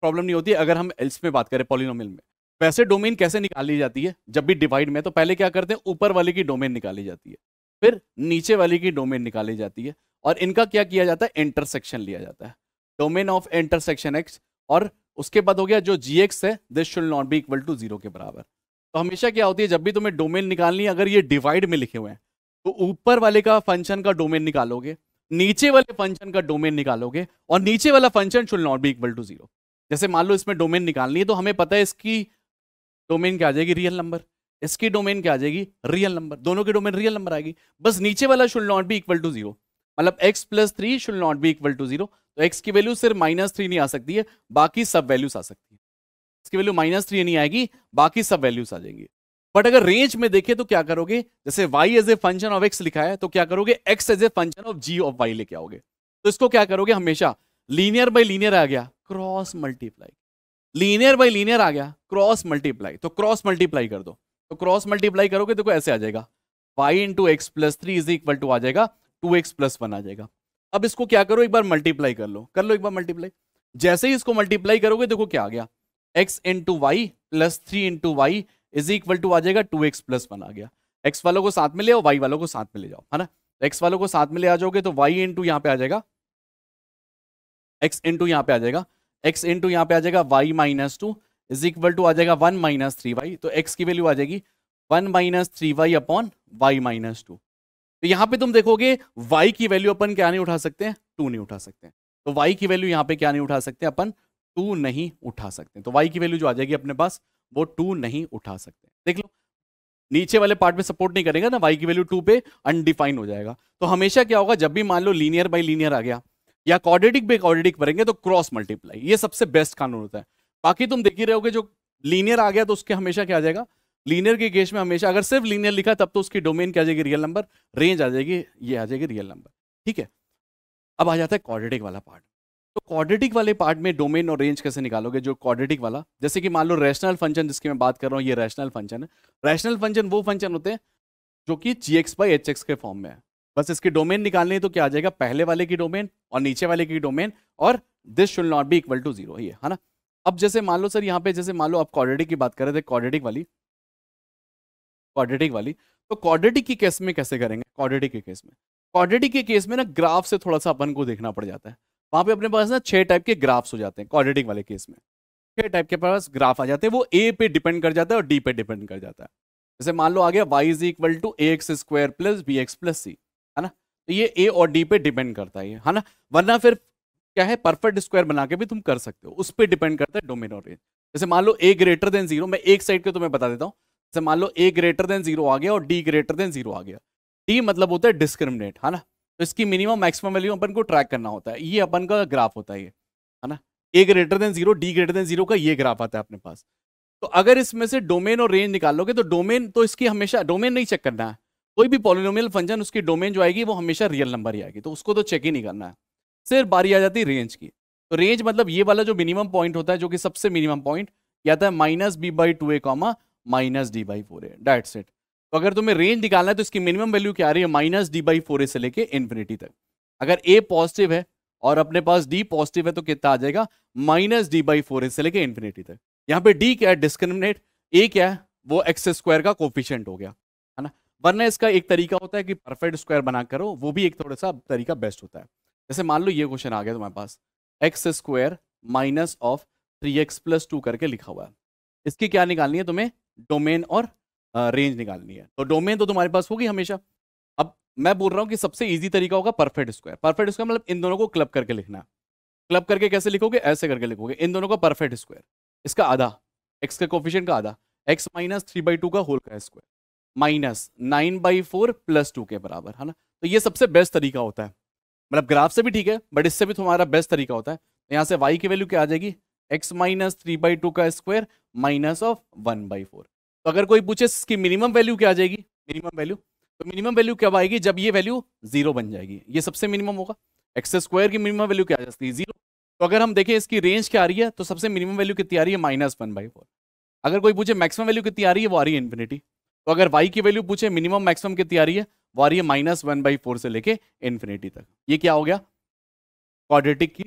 S1: प्रॉब्लम नहीं होती अगर हम एल्स में बात करें पॉलिनोमियल में वैसे डोमेन कैसे निकाली जाती है जब भी डिवाइड में तो पहले क्या करते हैं ऊपर वाले की डोमेन निकाली जाती है फिर नीचे वाले की डोमेन निकाली जाती है और इनका क्या किया जाता है इंटरसेक्शन लिया जाता है डोमेन ऑफ इंटरसेक्शन एक्स और उसके बाद हो गया जो जी एक्स है this should not be equal to zero के बराबर तो हमेशा क्या होती है जब भी तुम्हें डोमेन निकालनी है अगर ये डिवाइड में लिखे हुए हैं तो ऊपर वाले का फंक्शन का डोमेन निकालोगे नीचे वाले फंक्शन का डोमेन निकालोगे और नीचे वाला function should not be equal to zero जैसे मान लो इसमें डोमेन निकालनी है तो हमें पता है इसकी डोमेन क्या आ जाएगी रियल नंबर इसकी डोमेन क्या आ जाएगी रियल नंबर दोनों की डोमेन रियल नंबर आएगी बस नीचे वाला should not be equal to zero मतलब x plus three should not be equal to zero तो एक्स की वैल्यू सिर्फ माइनस थ्री नहीं आ सकती है बाकी सब वैल्यूज आ सकती है इसकी वैल्यू माइनस थ्री नहीं आएगी बाकी सब वैल्यूज आ जाएंगी बट अगर रेंज में देखे तो क्या करोगे जैसे y as a function of x लिखा है तो क्या करोगे x as a function of g of y लेके आओगे तो इसको क्या करोगे हमेशा लीनियर बाई लीनियर आ गया cross multiply linear by linear आ गया क्रॉस मल्टीप्लाई तो क्रॉस मल्टीप्लाई कर दो तो क्रॉस मल्टीप्लाई करोगे देखो तो ऐसे आ जाएगा y into x plus three is equal to आ जाएगा टू एक्स प्लस वन आ जाएगा अब इसको क्या करो एक बार मल्टीप्लाई कर लो कर लो एक बार मल्टीप्लाई जैसे ही इसको मल्टीप्लाई करोगे देखो क्या आ गया x into y plus three into Y is equal to आ जाएगा टू एक्स प्लस वन आ गया एक्स वालों को साथ में ले आओ वाई वालों को साथ में ले जाओ है ना एक्स वालों को साथ में ले आ जाओगे तो वाई इंटू यहाँ पे आ जाएगा एक्स इंटू यहाँ पे आ जाएगा एक्स इंटू यहाँ पे आ जाएगा y minus two is equal to आ जाएगा वन माइनस थ्री वाई तो एक्स की वैल्यू आ जाएगी one minus three y upon y minus two तो यहाँ पे तुम देखोगे वाई की वैल्यू अपन क्या नहीं उठा सकते हैं टू नहीं उठा सकते तो वाई की वैल्यू यहाँ पे क्या नहीं उठा सकते अपन टू नहीं उठा सकते तो वाई की वैल्यू जो आ जाएगी अपने पास वो टू नहीं उठा सकते देख लो नीचे वाले पार्ट में सपोर्ट नहीं करेगा ना वाई की वैल्यू टू पे अनडिफाइन हो जाएगा तो हमेशा क्या होगा जब भी मान लो लीनियर बाई लीनियर आ गया या कॉर्डेटिक पे कॉर्डेटिक भरेंगे तो क्रॉस मल्टीप्लाई ये सबसे बेस्ट कानून होता है बाकी तुम देख ही रहोगे जो लीनियर आ गया तो उसके हमेशा क्या आ जाएगा लीनियर के केस में हमेशा अगर सिर्फ लीनियर लिखा तब तो उसकी डोमेन क्या आ जाएगी रियल नंबर रेंज आ जाएगी ये आ जाएगी रियल नंबर ठीक है अब आ जाता है कॉर्डेटिक वाला पार्ट तो कॉर्डेटिक वाले पार्ट में डोमेन और रेंज कैसे निकालोगे जो कॉर्डेटिक वाला जैसे कि मान लो रैशनल फंक्शन जिसकी मैं बात कर रहा हूँ ये रैशनल फंक्शन है रैशनल फंक्शन वो फंक्शन होते हैं जो कि g x by h x के फॉर्म में है बस इसकी डोमेन निकालने तो क्या आ जाएगा पहले वाले की डोमेन और नीचे वाले की डोमेन और this should not be equal to zero है ना अब जैसे मान लो सर यहाँ पे जैसे मान लो आप क्वारिटी की बात कर रहे थे क्वारिटिक वाली क्वाड्रेटिक वाली तो क्वारिटी की केस में कैसे करेंगे क्वारिटी के केस में क्वारिटी के केस में ना ग्राफ से थोड़ा सा अपन को देखना पड़ जाता है वहाँ पे अपने पास ना छह टाइप के ग्राफ्स हो जाते हैं क्वारिटिक वाले केस में छह टाइप के पास ग्राफ आ जाते हैं वो ए पे डिपेंड कर जाता है और डी पे डिपेंड कर जाता है जैसे मान लो आ गया Y is equal to a x square plus b x plus c तो ये ए और डी पे डिपेंड करता है है ना वरना फिर क्या है परफेक्ट स्क्वायर बना के भी तुम कर सकते हो उस पर डिपेंड करता है डोमेन और रेंज जैसे मान लो ए ग्रेटर देन जीरो मैं एक साइड के तुम्हें बता देता हूँ जैसे मान लो ए ग्रेटर देन जीरो आ गया और डी ग्रेटर देन जीरो आ गया डी मतलब होता है डिस्क्रिमिनेट है ना तो इसकी मिनिमम मैक्सिमम वैल्यू अपन को ट्रैक करना होता है ये अपन का ग्राफ होता है ये है ना a greater than zero D greater than zero का ये ग्राफ आता है अपने पास तो अगर इसमें से डोमेन और रेंज निकालोगे तो डोमेन तो इसकी हमेशा डोमेन नहीं चेक करना है कोई भी पॉलिनोमियल फंक्शन उसकी डोमेन जो आएगी वो हमेशा रियल नंबर ही आएगी तो उसको तो चेक ही नहीं करना है सिर्फ बारी आ जाती रेंज की तो रेंज मतलब ये वाला जो मिनिमम पॉइंट होता है जो कि सबसे मिनिमम पॉइंट या था minus b by two a comma minus D by four a that set तो अगर तुम्हें रेंज निकालना है तो इसकी मिनिमम वैल्यू क्या आ रही है minus D by four a से लेके इन्फिनिटी तक अगर ए पॉजिटिव है और अपने पास डी पॉजिटिव है तो कितना आ जाएगा minus D by four a से लेके इन्फिनिटी तक यहाँ पे डी क्या है डिस्क्रिमिनेट ए क्या है वो एक्स स्क्वायर का कोफिशियंट हो गया वरना इसका एक तरीका होता है कि परफेक्ट स्क्वायर बना करो वो भी एक थोड़ा सा तरीका बेस्ट होता है जैसे मान लो ये क्वेश्चन आ गया तुम्हारे पास x square minus of three x plus two करके लिखा हुआ है इसकी क्या निकालनी है तुम्हें डोमेन और रेंज निकालनी है तो डोमेन तो तुम्हारे पास होगी हमेशा अब मैं बोल रहा हूँ कि सबसे ईजी तरीका होगा परफेक्ट स्क्वायर परफेक्ट स्क्वायर मतलब इन दोनों को क्लब करके लिखना क्लब करके कैसे लिखोगे ऐसे करके लिखोगे इन दोनों का परफेक्ट स्क्वायर इसका आधा एक्स का कोफिशियन का आधा x minus three by two का होल का square minus nine by four plus two के बराबर है ना तो ये सबसे बेस्ट तरीका होता है मतलब ग्राफ से भी ठीक है बट इससे भी तुम्हारा बेस्ट तरीका होता है तो यहाँ से वाई की वैल्यू क्या आ जाएगी x minus three by two का square minus of one by four तो अगर कोई पूछे इसकी मिनिमम वैल्यू क्या आ जाएगी मिनिमम वैल्यू तो मिनिमम वैल्यू कब आएगी जब ये वैल्यू जीरो बन जाएगी ये सबसे मिनिमम होगा एक्स स्क्वायर की मिनिमम वैल्यू क्या आ जाती है जीरो तो अगर हम देखें इसकी रेंज क्या आ रही है तो सबसे मिनिमम वैल्यू कितनी आ रही है माइनस वन बाई फोर अगर कोई पूछे मैक्सिमम वैल्यू कितनी आ रही है वो आ रही है इन्फिनिटी तो अगर वाई की वैल्यू पूछे मिनिमम मैक्सिमम कितनी आ रही है वो आ रही है माइनस वन बाई फोर से लेके इन्फिनिटी तक ये क्या हो गया क्वाड्रेटिक की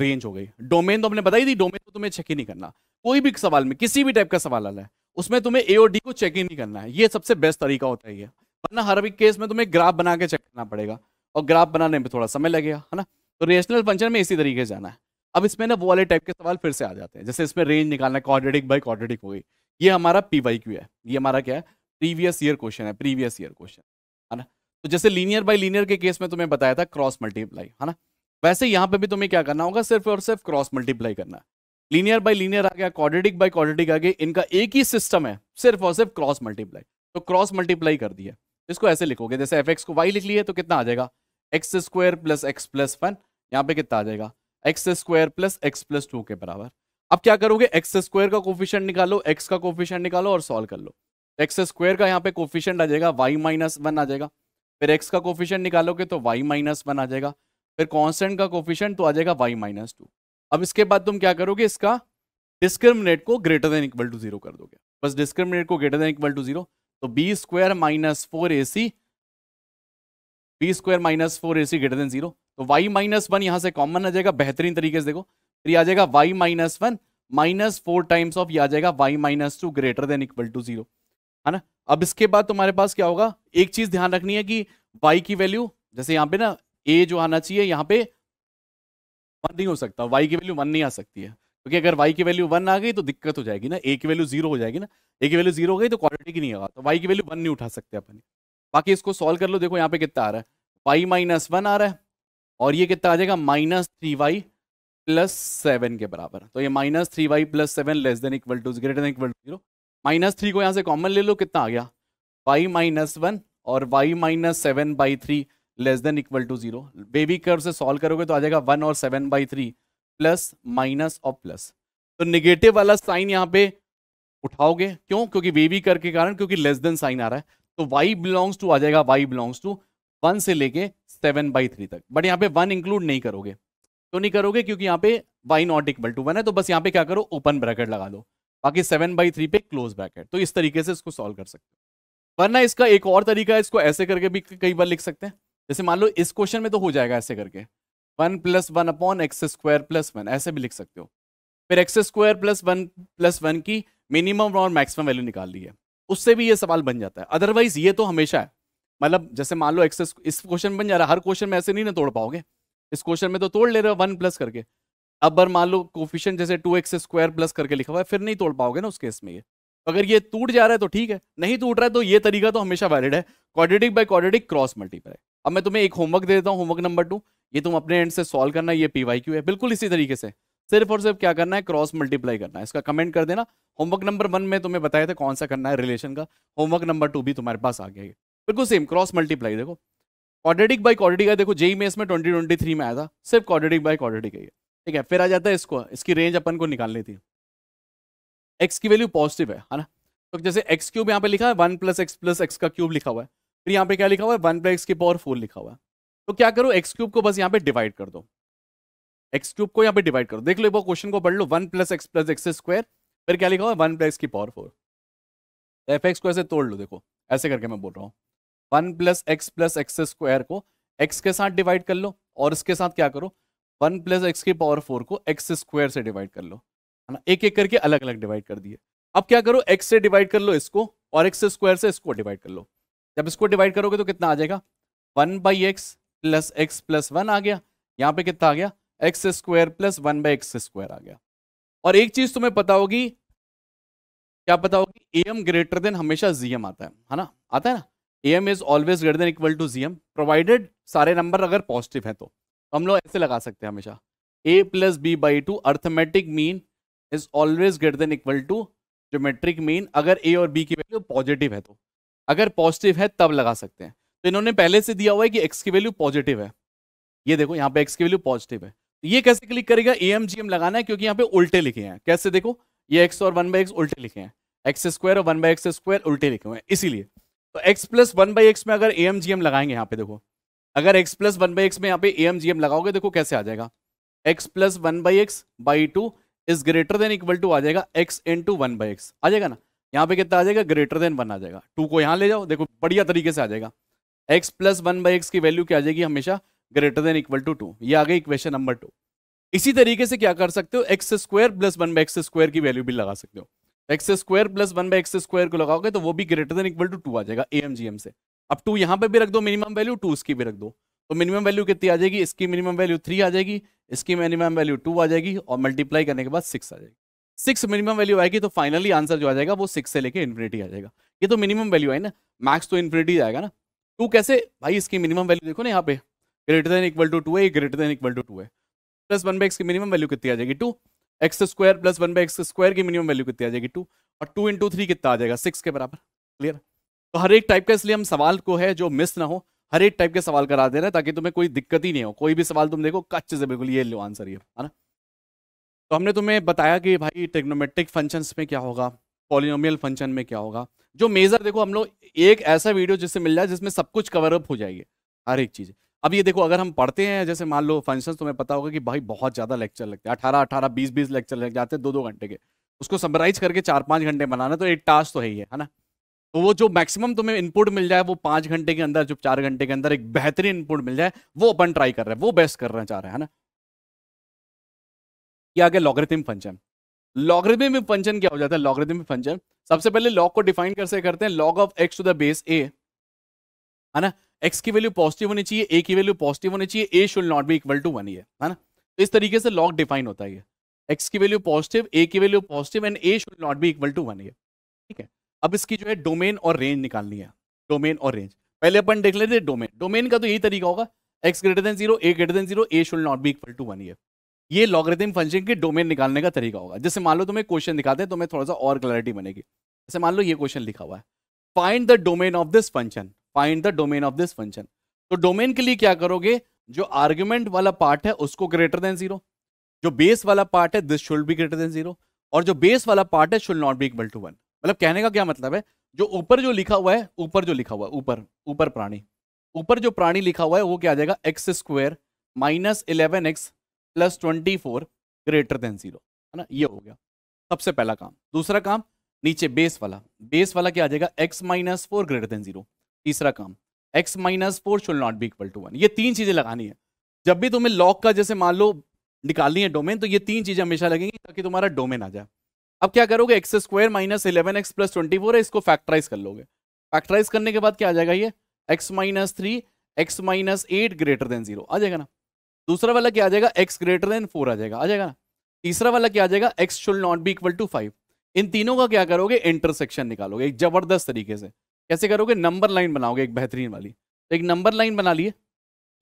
S1: रेंज हो गई डोमेन तो हमने बताई थी डोमेन तो तुम्हें चेक ही नहीं करना कोई भी सवाल में किसी भी टाइप का सवाल आला है उसमें तुम्हें ए और डी को चेक ही नहीं करना है ये सबसे बेस्ट तरीका होता है ये वरना हर एक केस में तुम्हें ग्राफ बना के चेक करना पड़ेगा और ग्राफ बनाने में थोड़ा समय लगेगा है ना तो रेशनल फंक्शन में इसी तरीके से जाना है अब इसमें ना वो वाले टाइप के सवाल फिर से आ जाते हैं जैसे इसमें रेंज निकालना है क्वाड्रेटिक बाई क्वाड्रेटिक हो गई ये हमारा पी वाई क्यू है ये हमारा क्या है प्रीवियस ईयर क्वेश्चन है प्रीवियस ईयर क्वेश्चन है ना तो जैसे लीनियर बाई लीनियर के केस में तुम्हें बताया था क्रॉस मल्टीप्लाई है ना वैसे यहाँ पे भी तुम्हें क्या करना होगा सिर्फ और सिर्फ क्रॉस मल्टीप्लाई करना लीनियर बाई लीनियर आ गया क्वाड्रेटिक बाई क्वाड्रेटिक आ गया इनका एक ही सिस्टम है सिर्फ और सिर्फ क्रॉस मल्टीप्लाई तो क्रॉस मल्टीप्लाई कर दिया इसको ऐसे लिखोगे जैसे एफ एक्स को वाई लिख लिया तो कितना आ जाएगा x square plus x plus one यहाँ पे कितना आ जाएगा x square plus x plus two के बराबर अब क्या करोगे एक्स स्क्वायर का कोफिशियंट निकालो एक्स का कोफिशियंट निकालो और सॉल्व कर लो एक्स स्क्वायर का यहाँ पे कोफिशियंट आ जाएगा वाई माइनस वन आ जाएगा फिर एक्स का कोफिशियंट निकालोगे तो वाई माइनस वन आ जाएगा फिर कॉन्स्टेंट का कोफिशियंट तो आ जाएगा वाई माइनस टू अब इसके बाद तुम क्या करोगे इसका डिस्क्रिमिनेट को greater than equal to zero कर दोगे बस डिस्क्रिमिनेट को greater than equal to zero तो बी स्क्वायर माइनस फोर ए c b square minus four ए सी ग्रेटर देन जीरो तो वाई माइनस वन यहाँ से कॉमन आ जाएगा बेहतरीन तरीके से देखो फिर आ जाएगा y minus one minus four times of ये आ जाएगा y minus two greater than equal to zero है ना अब इसके बाद तुम्हारे पास क्या होगा एक चीज ध्यान रखनी है कि वाई की वैल्यू जैसे यहाँ पे ना ए जो आना चाहिए यहाँ पे वन नहीं हो सकता वाई की वैल्यू वन नहीं आ सकती है क्योंकि अगर वाई की वैल्यू वन आ गई तो दिक्कत हो जाएगी ना ए की वैल्यू जीरो हो जाएगी ना ए की वैल्यू जीरो हो गई तो क्वालिटी की नहीं आगा तो वाई की वैल्यू वन नहीं उठा सकते अपन बाकी इसको सॉल्व कर लो देखो यहाँ पे कितना आ रहा है वाई माइनस वन आ रहा है और ये कितना आ जाएगा minus three y plus seven के बराबर तो ये minus three y plus seven less than equal to greater than equal to zero minus three को यहाँ से कॉमन ले लो कितना आ गया वाई माइनस वन और y minus seven by three less than equal to zero wavy curve से सॉल्व करोगे तो आ जाएगा वन और seven by three plus minus और प्लस तो निगेटिव वाला साइन यहाँ पे उठाओगे क्यों क्योंकि बेबी कर के कारण क्योंकि लेस देन साइन आ रहा है तो वाई बिलोंग्स टू आ जाएगा वाई बिलोंग्स टू वन से लेके सेवन बाई थ्री तक बट यहाँ पे वन इंक्लूड नहीं करोगे क्यों तो नहीं करोगे क्योंकि यहाँ पे y not equal to one है तो बस यहाँ पे क्या करो ओपन ब्रैकेट लगा दो बाकी सेवन बाई थ्री पे क्लोज बैक है तो इस तरीके से इसको सॉल्व कर सकते हो वरना इसका एक और तरीका है इसको ऐसे करके भी कई बार लिख सकते हैं जैसे मान लो इस क्वेश्चन में तो हो जाएगा ऐसे करके one plus one upon x square plus one ऐसे भी लिख सकते हो फिर x square plus one plus one की मिनिमम और मैक्सिमम वैल्यू निकाल ली है उससे भी ये सवाल बन जाता है अदरवाइज ये तो हमेशा है मतलब जैसे मान लो एक्स इस क्वेश्चन बन जा रहा है हर क्वेश्चन में ऐसे नहीं ना तोड़ पाओगे इस क्वेश्चन में तो तोड़ ले रहे हो वन प्लस करके अब बार मान लो कोफिशन जैसे टू एक्स स्क्वायर प्लस करके लिखा हुआ है फिर नहीं तोड़ पाओगे ना उस केस में ये अगर ये टूट जा रहा है तो ठीक है नहीं टूट रहा है तो ये तरीका तो हमेशा वैलिड है quadratic by quadratic cross multiply अब मैं तुम्हें एक होमवर्क दे देता हूँ होमवर्क नंबर टू ये तुम अपने एंड से सॉल्व करना ये पी वाई क्यू है बिल्कुल इसी तरीके से सिर्फ और सिर्फ क्या करना है क्रॉस मल्टीप्लाई करना है इसका कमेंट कर देना होमवर्क नंबर वन में तुम्हें बताया था कौन सा करना है रिलेशन का होमवर्क नंबर टू भी तुम्हारे पास आ गया है बिल्कुल सेम क्रॉस मल्टीप्लाई देखो क्वाड्रेटिक बाय क्वाड्रेटिक है देखो जेई e में इसमें ट्वेंटी ट्वेंटी थ्री में आया था सिर्फ क्वाड्रेटिक बाय क्वाड्रेटिक है ठीक है फिर आ जाता है इसको इसकी रेंज अपन को निकालनी थी एक्स की वैल्यू पॉजिटिव है है ना तो जैसे एक्स क्यूब यहाँ पे लिखा है one plus x plus x का क्यूब लिखा हुआ है फिर यहाँ पे क्या लिखा हुआ है वन प्लस एक्स की पावर फोर लिखा हुआ है तो क्या करो एक्स क्यूब को बस यहाँ पे डिवाइड कर दो एक्स क्यूब को यहाँ पे डिवाइड करो देख लो एक बार क्वेश्चन को पढ़ लो one plus x plus x square फिर क्या लिखा हुआ है वन प्लस की पावर फोर एफ एक्स को ऐसे तोड़ लो देखो ऐसे करके मैं बोल रहा हूँ one plus x plus x square को एक्स के साथ डिवाइड कर लो और इसके साथ क्या करो वन प्लस एक्स के पावर फोर को एक्स स्क्वायर से डिवाइड कर लो है ना एक एक करके अलग अलग डिवाइड कर दिए अब क्या करो एक्स से डिवाइड कर लो इसको और एक्स स्क्वायर से इसको डिवाइड कर लो जब इसको डिवाइड करोगे तो कितना आ जाएगा one by x plus x plus one आ गया यहाँ पे कितना आ गया x square plus one by x square आ गया और एक चीज तुम्हें पता होगी क्या पता होगी ए एम ग्रेटर देन हमेशा जी एम आता है है ना आता है ना A M is always greater than equal to G M provided सारे नंबर अगर पॉजिटिव है तो हम लोग ऐसे लगा सकते हैं हमेशा a plus b by two arithmetic mean is always greater than equal to geometric mean अगर ए और बी की वैल्यू पॉजिटिव है तो अगर पॉजिटिव है तब लगा सकते हैं तो इन्होंने पहले से दिया हुआ है कि एक्स की वैल्यू पॉजिटिव है ये देखो यहाँ पे एक्स की वैल्यू पॉजिटिव है तो ये कैसे क्लिक करेगा ए एम जी एम लगाना है क्योंकि यहाँ पे उल्टे लिखे हैं कैसे देखो ये एक्स और वन बाई एक्स उल्टे लिखे हैं एक्स स्क्वायर और वन बाई एक्स स्क्वायर उल्टे लिखे हुए हैं इसीलिए तो x plus one by x में अगर ए एम जी एम लगाएंगे यहाँ पे देखो अगर x plus one by x में यहाँ पे ए एम जी एम लगाओगे देखो कैसे आ जाएगा x plus one by x by two is greater than equal to आ जाएगा x in to one by x आ जाएगा ना यहाँ पे कितना आ जाएगा ग्रेटर देन वन आ जाएगा टू को यहाँ ले जाओ देखो बढ़िया तरीके से आ जाएगा x plus one by x की वैल्यू क्या आ जाएगी हमेशा greater than equal to two ये आ गई इक्वेशन नंबर टू इसी तरीके से क्या कर सकते हो x square plus one by x square की वैल्यू भी लगा सकते हो x square plus one by x square को लगाओगे तो वो भी greater than equal to two आ जाएगा ए एम जी एम से अब टू यहाँ पे भी रख दो मिनिमम वैल्यू टू इसकी भी रख दो तो मिनिमम वैल्यू कितनी आ जाएगी इसकी मिनिमम वैल्यू थ्री आ जाएगी इसकी मिनिमम वैल्यू टू आ जाएगी और मल्टीप्लाई करने के बाद सिक्स आ जाएगी सिक्स मिनिमम वैल्यू आएगी तो फाइनली आंसर जो आ जाएगा वो सिक्स से लेके इन्फिनिटी आ जाएगा ये तो मिनिमम वैल्यू आई ना मैक्स तो इन्फिनिटी आएगा ना टू कैसे भाई इसकी मिनिमम वैल्यू देखो ना यहाँ पे greater than equal to two है greater than equal to two है प्लस वन बाई एक्स की मिनिमम वैल्यू कितनी आ जाएगी two x square plus one by x square की मिनिमम वैल्यू कितनी आ जाएगी टू और टू इंटू थ्री कितना आ जाएगा सिक्स के बराबर क्लियर तो हर एक टाइप का इसलिए हम सवाल को है जो मिस ना हो हर एक टाइप के सवाल करा दे रहे हैं ताकि तुम्हें कोई दिक्कत ही नहीं हो कोई भी सवाल तुम देखो कच्चे से बिल्कुल ये लो आंसर ये है ना तो हमने तुम्हें बताया कि भाई टेक्नोमेट्रिक फंक्शंस में क्या होगा पॉलिनोमियल फंक्शन में क्या होगा जो मेजर देखो हम लोग एक ऐसा वीडियो जिससे मिल जाए जिसमें सब कुछ कवर अप हो जाएगी हर एक चीज़ अब ये देखो अगर हम पढ़ते हैं जैसे मान लो फंक्शन तुम्हें पता होगा कि भाई बहुत ज़्यादा लेक्चर लगते हैं अठारह अठारह बीस बीस लेक्चर लग जाते हैं दो दो घंटे के उसको समराइज करके चार पांच घंटे बनाना तो एक टास्क तो है ही है ना तो वो जो मैक्सिमम तुम्हें इनपुट मिल जाए वो पांच घंटे के अंदर जो चार घंटे के अंदर एक बेहतरीन इनपुट मिल जाए वो अपन ट्राई कर रहे हैं वो बेस्ट करना चाह रहे हैं ना ये आगे लॉगरिथम फंक्शन लॉगरिथमिक फंक्शन क्या हो जाता है लॉगरिथमिक फंक्शन सबसे पहले लॉग को डिफाइन कर से करते हैं log of x to the base a है ना एक्स की वैल्यू पॉजिटिव होनी चाहिए ए की वैल्यू पॉजिटिव होनी चाहिए a should not be equal to one ये है ना तो इस तरीके से लॉग डिफाइन होता है ये एक्स की वैल्यू पॉजिटिव ए की value positive and a should not be equal to one ये ठीक है अब इसकी जो है डोमेन और रेंज निकालनी है डोमेन और रेंज पहले अपन देख लेते हैं डोमेन डोमेन का तो यही तरीका होगा x greater than zero a greater than zero a should not be equal to one ये ये लॉगरिथम फंक्शन के डोमेन निकालने का तरीका होगा जैसे मान लो तुम्हें क्वेश्चन दिखाते हैं तो मैं थोड़ा सा और क्लैरिटी बनेगी जैसे मान लो ये क्वेश्चन लिखा हुआ है find the domain of this function find the domain of this function तो डोमेन के लिए क्या करोगे जो आर्ग्यूमेंट वाला पार्ट है उसको ग्रेटर देन जीरो जो बेस वाला पार्ट है this should be greater than zero और जो बेस वाला पार्ट है should not be equal to one मतलब कहने का क्या मतलब है जो ऊपर जो लिखा हुआ है ऊपर जो लिखा हुआ है ऊपर ऊपर प्राणी ऊपर जो प्राणी लिखा हुआ है वो क्या आ जाएगा x square minus eleven x plus twenty four greater than zero है ना ये हो गया सबसे पहला काम दूसरा काम नीचे बेस वाला बेस वाला क्या आ जाएगा x minus four greater than zero तीसरा काम x minus four should not be equal to one ये तीन चीज़ें लगानी है जब भी तुम्हें लॉक का जैसे मान लो निकालनी है डोमेन तो ये तीन चीज़ें हमेशा लगेंगी ताकि तुम्हारा डोमेन आ जाए अब क्या करोगे x square minus eleven x plus twenty four है इसको फैक्टराइज कर लोगे फैक्टराइज करने के बाद क्या आ जाएगा ये x minus three x minus eight greater than zero आ जाएगा ना दूसरा वाला क्या आ जाएगा एक्स ग्रेटर देन फोर आ जाएगा आ जाएगा ना तीसरा वाला क्या आ जाएगा x should not be equal to five इन तीनों का क्या करोगे इंटरसेक्शन निकालोगे एक जबरदस्त तरीके से कैसे करोगे नंबर लाइन बनाओगे एक बेहतरीन वाली तो एक नंबर लाइन बना लिए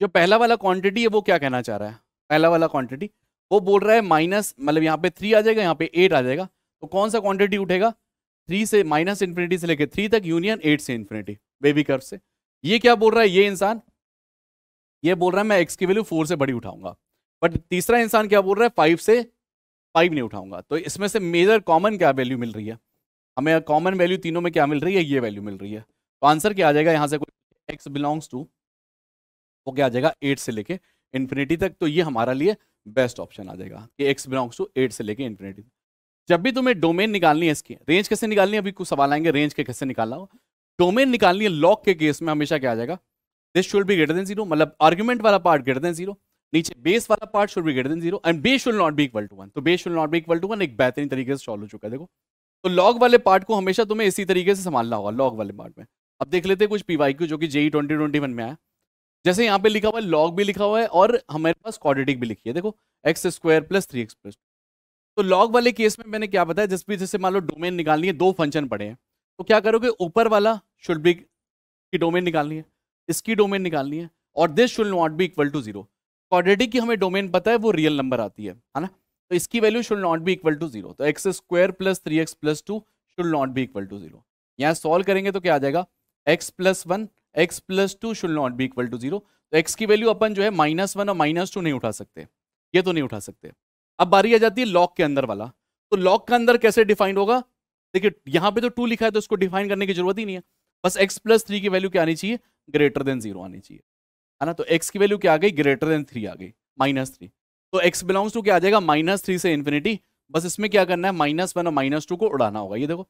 S1: जो पहला वाला क्वांटिटी है वो क्या कहना चाह रहा है पहला वाला क्वांटिटी वो बोल रहा है माइनस मतलब यहाँ पे थ्री आ जाएगा यहाँ पे एट आ जाएगा तो कौन सा क्वांटिटी उठेगा थ्री से माइनस इन्फिनिटी से लेके थ्री तक यूनियन एट से इन्फिनिटी बेबी कर्व से ये क्या बोल रहा है ये इंसान ये बोल रहा है मैं एक्स की वैल्यू फोर से बड़ी उठाऊंगा बट तीसरा इंसान क्या बोल रहा है फाइव से फाइव नहीं उठाऊंगा तो इसमें से मेजर कॉमन क्या वैल्यू मिल रही है हमें कॉमन वैल्यू तीनों में क्या मिल रही है ये वैल्यू मिल रही है तो आंसर क्या आ जाएगा यहाँ से कोई एक्स बिलोंग्स टू वो क्या आ जाएगा एट से लेके इन्फिनिटी तक तो ये हमारा लिए बेस्ट ऑप्शन आ जाएगा कि एक्स बिलोंग्स टू एट से लेके इन्फिनिटी तक जब भी तुम्हें डोमेन निकालनी है इसकी रेंज कैसे निकालनी है अभी कुछ सवाल आएंगे रेंज के कैसे निकालना हो डोमेन निकालनी है लॉक के केस में हमेशा क्या आ जाएगा this should be greater than zero मतलब आर्ग्यूमेंट वाला पार्ट ग्रेटर देन जीरो नीचे बेस वाला part should be greater than zero and base should not be equal to one तो base should not be equal to one एक बेहतरीन तरीके से solve हो चुका है देखो तो लॉग वाले पार्ट को हमेशा तुम्हें इसी तरीके से संभालना होगा लॉग वाले पार्ट में अब देख लेते हैं कुछ पीवाई जो कि जेई ट्वेंटी ट्वेंटी वन में आया जैसे यहाँ पे लिखा हुआ है लॉग भी लिखा हुआ है और हमारे पास क्वाड्रेटिक भी लिखी है देखो x square plus three x plus तो लॉग वाले केस में मैंने क्या बताया जिस भी जैसे मान लो डोमेन निकालनी है दो फंक्शन पड़े हैं तो क्या करोगे ऊपर वाला शुड बी की डोमेन निकालनी है इसकी डोमेन निकालनी है और this should not be equal to zero quadratic की हमें डोमेन पता है वो रियल नंबर आती है है ना तो इसकी value should not be equal to zero तो x square plus three x plus two should not be equal to zero यहाँ सॉल्व करेंगे तो क्या आ जाएगा x plus one x plus two should not be equal to zero तो x की value अपन जो है माइनस वन और माइनस टू नहीं उठा सकते ये तो नहीं उठा सकते अब बारी आ जाती है लॉक के अंदर वाला तो लॉक का अंदर कैसे डिफाइंड होगा देखिए यहां पे तो टू लिखा है तो इसको डिफाइन करने की जरूरत ही नहीं है बस एक्स प्लस थ्री की वैल्यू क्या आनी चाहिए ग्रेटर देन जीरो आनी चाहिए है ना तो एक्स की वैल्यू क्या आ गई ग्रेटर देन थ्री आ गई माइनस थ्री तो एक्स बिलोंग्स टू क्या आ जाएगा माइनस थ्री से इन्फिनिटी बस इसमें क्या करना है माइनस वन और माइनस टू को उड़ाना होगा ये देखो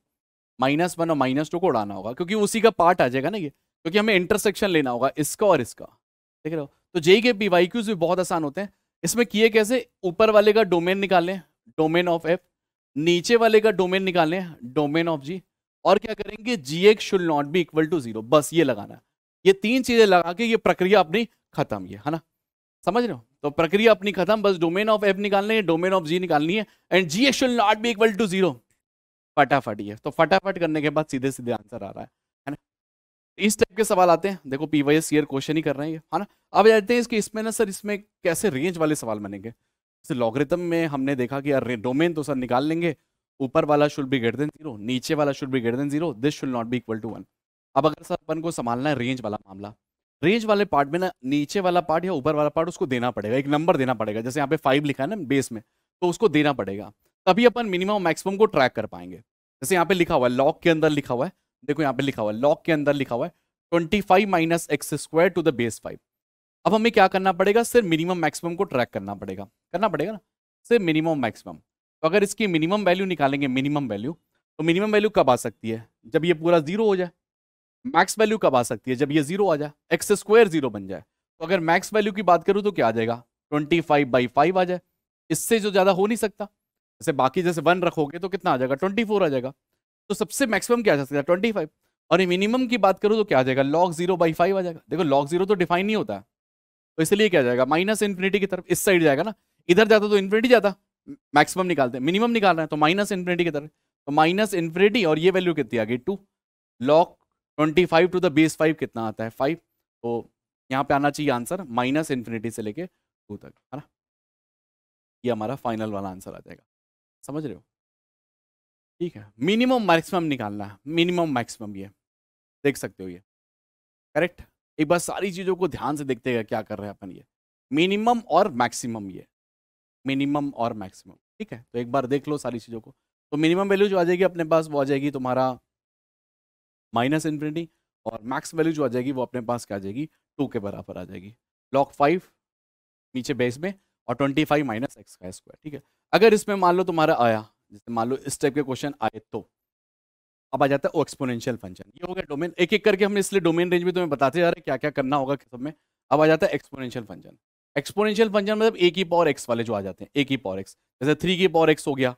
S1: माइनस वन और माइनस टू को उड़ाना होगा क्योंकि उसी का पार्ट आ जाएगा ना ये क्योंकि हमें इंटरसेक्शन लेना होगा इसका और इसका रहे हो तो जे के पी वाई क्यूज भी बहुत आसान होते हैं इसमें किए कैसे ऊपर वाले का डोमेन निकालें डोमेन ऑफ एफ नीचे वाले का डोमेन निकालें डोमेन ऑफ जी और क्या करेंगे g x should not be equal to zero बस ये लगाना ये तीन चीजें लगा के ये प्रक्रिया अपनी खत्म ये है ना समझ रहे हो तो प्रक्रिया अपनी खत्म बस डोमेन ऑफ एफ निकालनी है डोमेन ऑफ जी निकालनी है and g x should not be equal to zero फटाफट ये तो फटाफट करने के बाद सीधे सीधे आंसर आ रहा है इस टाइप के सवाल आते हैं देखो P Y S year question ही कर रहे हैं है ना अब जानते हैं इसके इसमें ना सर इसमें कैसे रेंज वाले सवाल बनेंगे जैसे लॉगरिथम में हमने देखा कि यार डोमेन तो सर निकाल लेंगे ऊपर वाला should be greater than zero नीचे वाला should be greater than zero this should not be equal to one अब अगर सर अपन को संभालना है रेंज वाला मामला रेंज वाले पार्ट में ना नीचे वाला पार्ट या ऊपर वाला पार्ट उसको देना पड़ेगा एक नंबर देना पड़ेगा जैसे यहाँ पे फाइव लिखा है ना बेस में तो उसको देना पड़ेगा तभी अपन मिनिमम मैक्सिमम को ट्रैक कर पाएंगे जैसे यहाँ पे लिखा हुआ है लॉक के अंदर लिखा हुआ है देखो यहाँ पे लिखा हुआ है लॉक के अंदर लिखा हुआ है twenty five minus x square to the base five अब हमें क्या करना पड़ेगा सिर्फ मिनिमम मैक्सिमम को ट्रैक करना पड़ेगा करना पड़ेगा ना सिर्फ मिनिमम मैक्सिमम तो अगर इसकी मिनिमम वैल्यू निकालेंगे मिनिमम वैल्यू तो मिनिमम वैल्यू कब आ सकती है जब ये पूरा जीरो हो जाए मैक्स वैल्यू कब आ सकती है जब ये जीरो आ जाए एक्स स्क्वायर जीरो बन जाए तो अगर मैक्स वैल्यू की बात करूँ तो क्या आ जाएगा ट्वेंटी फाइव बाई फाइव आ जाए इससे जो ज़्यादा हो नहीं सकता जैसे बाकी जैसे वन रखोगे तो कितना आ जाएगा ट्वेंटी फोर आ जाएगा तो सबसे मैक्सिमम क्या आ सकता है ट्वेंटी फाइव और मिनिमम की बात करूँ तो क्या आ जाएगा लॉग जीरो बाई फाइव आ जाएगा देखो लॉग जीरो तो डिफाइन नहीं होता है तो इसलिए क्या जाएगा माइनस इन्फिनिटी की तरफ इस साइड जाएगा ना इधर जाता तो इन्फिनिटी जाता मैक्सिमम निकालते हैं मिनिमम निकाल रहे हैं तो माइनस इन्फिनिटी की तरफ तो माइनस इन्फिनिटी और ये वैल्यू कितनी आ गई two log twenty five to the base five कितना आता है फाइव तो यहाँ पे आना चाहिए आंसर माइनस इन्फिनिटी से लेके टू तक है ना ये हमारा फाइनल वाला आंसर आ जाएगा समझ रहे हो ठीक है मिनिमम मैक्सिमम निकालना है मिनिमम मैक्सिमम ये देख सकते हो ये करेक्ट एक बार सारी चीज़ों को ध्यान से देखते हैं क्या कर रहे हैं अपन ये मिनिमम और मैक्सिमम ये मिनिमम और मैक्सिमम ठीक है तो एक बार देख लो सारी चीज़ों को तो मिनिमम वैल्यू जो आ जाएगी अपने पास वो आ जाएगी तुम्हारा माइनस इन्फिनिटी और मैक्स वैल्यू जो आ जाएगी वो अपने पास क्या आ जाएगी टू के बराबर आ जाएगी लॉक फाइव नीचे बेस में और ट्वेंटी फाइव माइनस एक्स का स्क्वायर ठीक है अगर इसमें मान लो तुम्हारा आया जैसे मान लो इस टाइप के क्वेश्चन आए तो अब आ जाता है वो एक्सपोनेंशियल फंक्शन ये हो गया डोमेन एक एक करके हमने इसलिए डोमेन रेंज में तुम्हें बताते जा रहे हैं क्या क्या करना होगा सब में अब आ जाता है एक्सपोनेंशियल फंक्शन एक्सपोनेंशियल फंक्शन मतलब एक ही पावर एक्स वाले जो आ जाते हैं एक ही पावर एक्स जैसे थ्री की पावर एक्स हो गया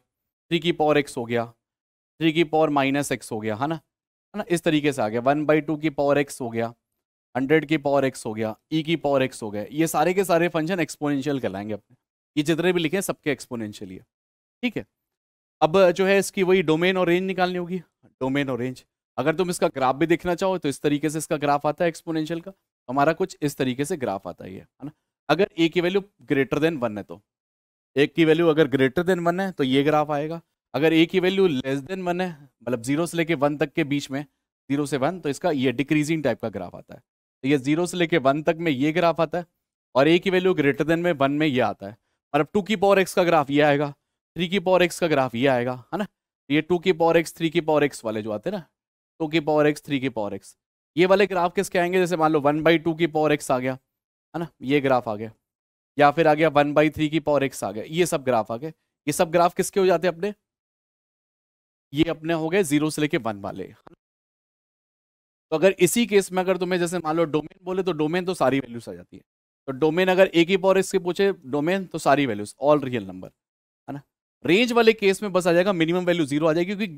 S1: थ्री की पावर एक्स हो गया थ्री की पावर माइनस एक्स हो गया है ना है ना इस तरीके से आ गया वन बाई टू की पावर एक्स हो गया हंड्रेड की पावर एक्स हो गया ई e की पावर एक्स हो गया ये सारे के सारे फंक्शन एक्सपोनेंशियल कहलाएंगे अपने ये जितने भी लिखे हैं सबके एक्सपोनेंशियल ही ठीक है अब जो है इसकी वही डोमेन और रेंज निकालनी होगी डोमेन और रेंज अगर तुम इसका ग्राफ भी देखना चाहो तो इस तरीके से इसका ग्राफ आता है एक्सपोनेंशियल का हमारा कुछ इस तरीके से ग्राफ आता ही है है ना अगर ए की वैल्यू ग्रेटर देन वन है तो एक की वैल्यू अगर ग्रेटर देन वन है तो ये ग्राफ आएगा अगर ए की वैल्यू लेस देन वन है मतलब जीरो से लेके वन तक के बीच में जीरो से वन तो इसका ये डिक्रीजिंग टाइप का ग्राफ आता है तो ये जीरो से लेके वन तक में ये ग्राफ आता है और ए की वैल्यू ग्रेटर देन में वन में ये आता है मतलब टू की पावर एक्स का ग्राफ ये आएगा थ्री की पावर एक्स का ग्राफ ये आएगा है ना ये टू की पावर एक्स थ्री की पावर एक्स वाले जो आते हैं ना टू की पावर एक्स थ्री की पावर एक्स ये वाले ग्राफ किसके आएंगे जैसे मान लो वन बाई टू की पावर एक्स आ गया है ना ये ग्राफ आ गया या फिर आ गया वन बाई थ्री की पावर एक्स आ गया ये सब ग्राफ आ गए ये सब ग्राफ किसके हो जाते अपने ये अपने हो गए जीरो से लेके वन वाले तो अगर इसी केस में अगर तुम्हें जैसे मान लो डोमेन बोले तो डोमेन तो सारी वैल्यूज आ जाती है तो डोमेन अगर एक ही पावर एक्स के पूछे डोमेन तो सारी values all real number range वाले केस में बस आ जाएगा मिनिमम वैल्यू जीरो आ जाएगी क्योंकि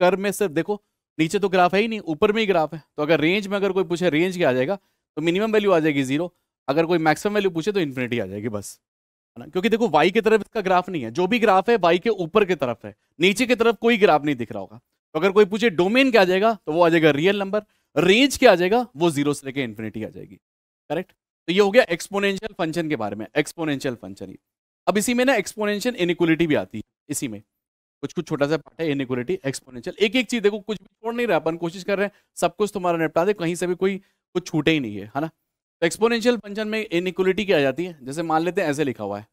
S1: कर में सिर्फ देखो नीचे तो ग्राफ है ही नहीं ऊपर में ही ग्राफ है तो अगर रेंज में अगर कोई पूछे रेंज क्या आ जाएगा तो मिनिमम वैल्यू आ जाएगी जीरो अगर कोई मैक्सिमम वैल्यू पूछे तो इन्फिनिटी आ जाएगी बस है ना क्योंकि देखो वाई की तरफ इसका ग्राफ नहीं है जो भी ग्राफ है वाई के ऊपर की तरफ है नीचे की तरफ कोई ग्राफ नहीं दिख रहा होगा तो अगर कोई पूछे डोमेन क्या आ जाएगा तो वो आ जाएगा रियल नंबर रेंज क्या आ जाएगा वो जीरो से लेकर इन्फिनिटी आ जाएगी करेक्ट तो ये हो गया एक्सपोनेंशियल फंक्शन के बारे में एक्सपोनेंशियल फंक्शन ये अब इसी में ना एक्सपोनेंशियल इनिक्वलिटी भी आती है इसी में कुछ कुछ छोटा सा पार्ट है इनिक्वलिटी एक्सपोनेंशियल एक एक चीज देखो कुछ भी छोड़ नहीं रहा अपन कोशिश कर रहे हैं सब कुछ तुम्हारा निपटा दे कहीं से भी कोई कुछ छूटे ही नहीं है है ना तो एक्सपोनेंशियल फंक्शन में इनिक्वलिटी क्या आ जाती है जैसे मान लेते हैं ऐसे लिखा हुआ है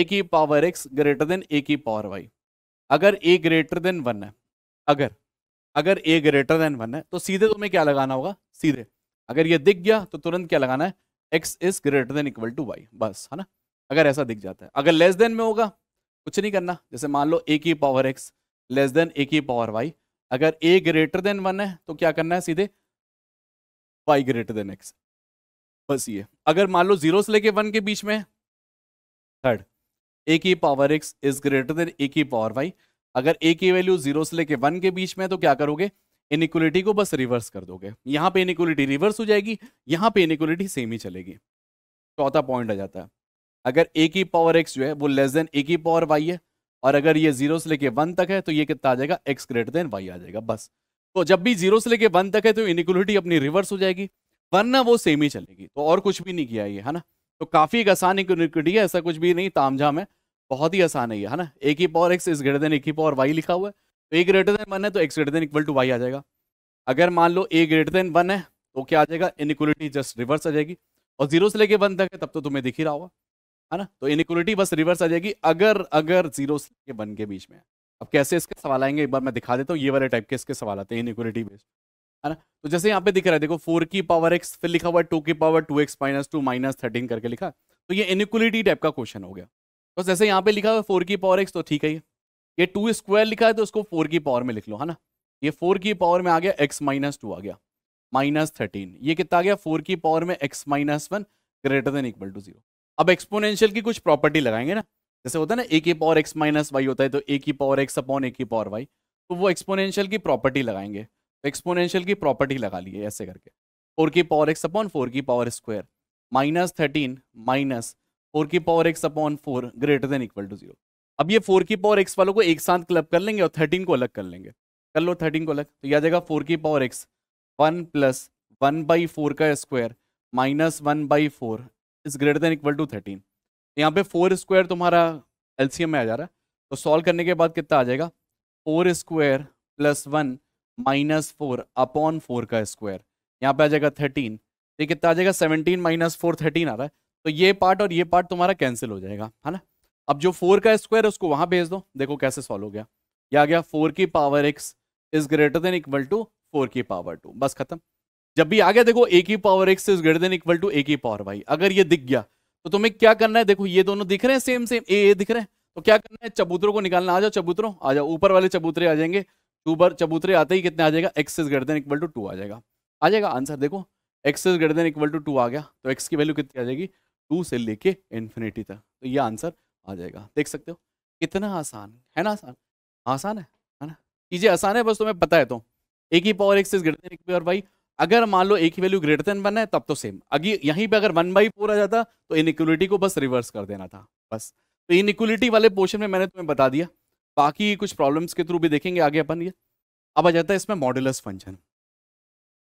S1: ए की power x greater than a की पावर वाई अगर ए ग्रेटर देन वन है अगर अगर ए ग्रेटर देन वन है तो सीधे तुम्हें क्या लगाना होगा सीधे अगर ये दिख गया तो तुरंत क्या लगाना है x is greater than equal to y बस है ना अगर ऐसा दिख जाता है अगर लेस देन में होगा कुछ नहीं करना जैसे मान लो ए की power x less than a की पावर वाई अगर ए ग्रेटर देन वन है तो क्या करना है सीधे वाई ग्रेटर देन एक्स बस ये अगर मान लो जीरो से लेके वन के बीच में थर्ड ए की power x is greater than a की पावर वाई अगर ए की वैल्यू जीरो से लेके वन के बीच में तो क्या करोगे इनिक्वलिटी को बस रिवर्स कर दोगे यहाँ पे इनिक्वलिटी रिवर्स हो जाएगी यहाँ पे इनिक्वलिटी सेम ही चलेगी चौथा पॉइंट आ जाता है अगर ए की पावर एक्स जो है वो लेस देन ए की पावर वाई है और अगर ये जीरो से लेके वन तक है तो ये कितना आ जाएगा एक्स ग्रेटर देन वाई आ जाएगा बस तो जब भी जीरो से लेके वन तक है तो इनिक्वलिटी अपनी रिवर्स हो जाएगी वरना वो सेम ही चलेगी तो और कुछ भी नहीं किया ये है ना तो काफी एक आसान इक्वलिटी है ऐसा कुछ भी नहीं तामझाम है बहुत ही आसान है ये है ना ए की power x is greater than a की पावर वाई लिखा हुआ है तो ए ग्रेटर देन वन है तो x greater than equal to y आ जाएगा अगर मान लो ए ग्रेटर देन वन है तो क्या आ जाएगा इनिक्वलिटी जस्ट रिवर्स आ जाएगी और जीरो से लेके वन तक है तब तो तुम्हें दिख ही रहा होगा है ना तो इनिक्वलिटी बस रिवर्स आ जाएगी अगर अगर जीरो के वन के बीच में अब कैसे इसके सवाल आएंगे एक बार मैं दिखा देता हूँ ये वाले टाइप के इसके सवाल आते हैं इनिक्वलिटी बेस्ड है ना तो जैसे यहाँ पे दिख रहा है देखो फोर की पावर एक्स फिर लिखा हुआ है टू की power two x minus two minus thirteen करके लिखा तो ये इनिक्वलिटी टाइप का क्वेश्चन हो गया तो जैसे यहाँ पे लिखा हुआ फोर की पावर एक्स तो ठीक है ये ये टू स्क्वायर लिखा है तो उसको फोर की पावर में लिख लो है ना ये फोर की पावर में आ गया एक्स माइनस टू आ गया माइनस थर्टीन ये कितना आ गया फोर की पावर में x minus one greater than equal to zero अब एक्सपोनेंशियल की कुछ प्रॉपर्टी लगाएंगे ना जैसे होता है ना ए की पावर एक्स माइनस वाई होता है तो ए की पावर एक्स अपॉन ए की पावर वाई तो वो एक्सपोनेंशियल की प्रॉपर्टी लगाएंगे तो एक्सपोनेंशियल की प्रॉपर्टी लगा लिए ऐसे करके फोर की पावर एक्स अपॉन फोर की power square minus thirteen minus four की power x upon four greater than equal to zero अब ये फोर की पावर एक्स वालों को एक साथ क्लब कर लेंगे और थर्टीन को अलग कर लेंगे कर लो थर्टीन को अलग तो यह आ जाएगा फोर की power x one plus one by four का square minus one by four is greater than equal to thirteen यहाँ पे फोर स्क्वायर तुम्हारा एलसीएम में आ जा रहा है तो सॉल्व करने के बाद कितना आ जाएगा four square plus one minus four upon four का स्क्वायर यहाँ पे आ जाएगा थर्टीन ये कितना आ जाएगा सेवनटीन माइनस फोर थर्टीन आ रहा है तो ये पार्ट और ये पार्ट तुम्हारा कैंसिल हो जाएगा है ना अब जो फोर का स्क्वायर है उसको वहाँ भेज दो देखो कैसे सॉल्व हो गया यह आ गया फोर की power x is greater than equal to four की पावर टू बस खत्म जब भी आ गया देखो एक ही power x is greater than equal to एक ही पावर वाई अगर ये दिख गया तो तुम्हें क्या करना है देखो ये दोनों दिख रहे हैं सेम सेम ए दिख रहे हैं तो क्या करना है चबूतरों को निकालना आ जाओ चबूतरों आ जाओ ऊपर वाले चबूतरे आ जाएंगे ऊपर चबूतरे आते ही कितने आ जाएगा x is greater than equal to two आ जाएगा आ जाएगा आंसर देखो x is greater than equal to two आ गया तो एक्स की वैल्यू कितनी आ जाएगी टू से लेके इन्फिनिटी तक तो ये आंसर आ जाएगा देख सकते हो कितना आसान है ना आसान आसान है है ना चीज़ें आसान है बस तुम्हें पता है तो एक ही power x is greater than एक वाई अगर मान लो एक ही वैल्यू ग्रेटर देन वन है तब तो सेम अगर यहीं पे अगर वन बाई फोर आ जाता तो इक्वलिटी को बस रिवर्स कर देना था बस तो इक्वलिटी वाले पोर्शन में मैंने तुम्हें बता दिया बाकी कुछ प्रॉब्लम्स के थ्रू भी देखेंगे आगे अपन ये अब आ जाता है इसमें मॉडुलस फंक्शन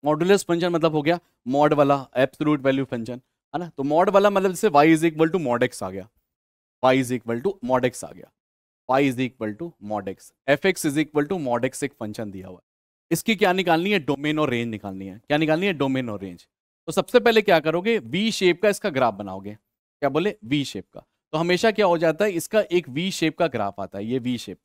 S1: मॉडुलस फंक्शन मतलब हो गया मॉड वाला एप्सलूट वैल्यू फंक्शन है ना तो मॉड वाला मतलब जैसे y is equal to mod x आ गया Y is equal to mod x आ गया Y is equal to mod x f x is equal to mod x एक फंक्शन दिया हुआ है इसकी क्या निकालनी है डोमेन और रेंज निकालनी है क्या निकालनी है डोमेन और रेंज तो सबसे पहले क्या करोगे वी शेप का इसका ग्राफ बनाओगे क्या बोले वी शेप का तो हमेशा क्या हो जाता है इसका एक वी शेप का ग्राफ आता है ये वी शेप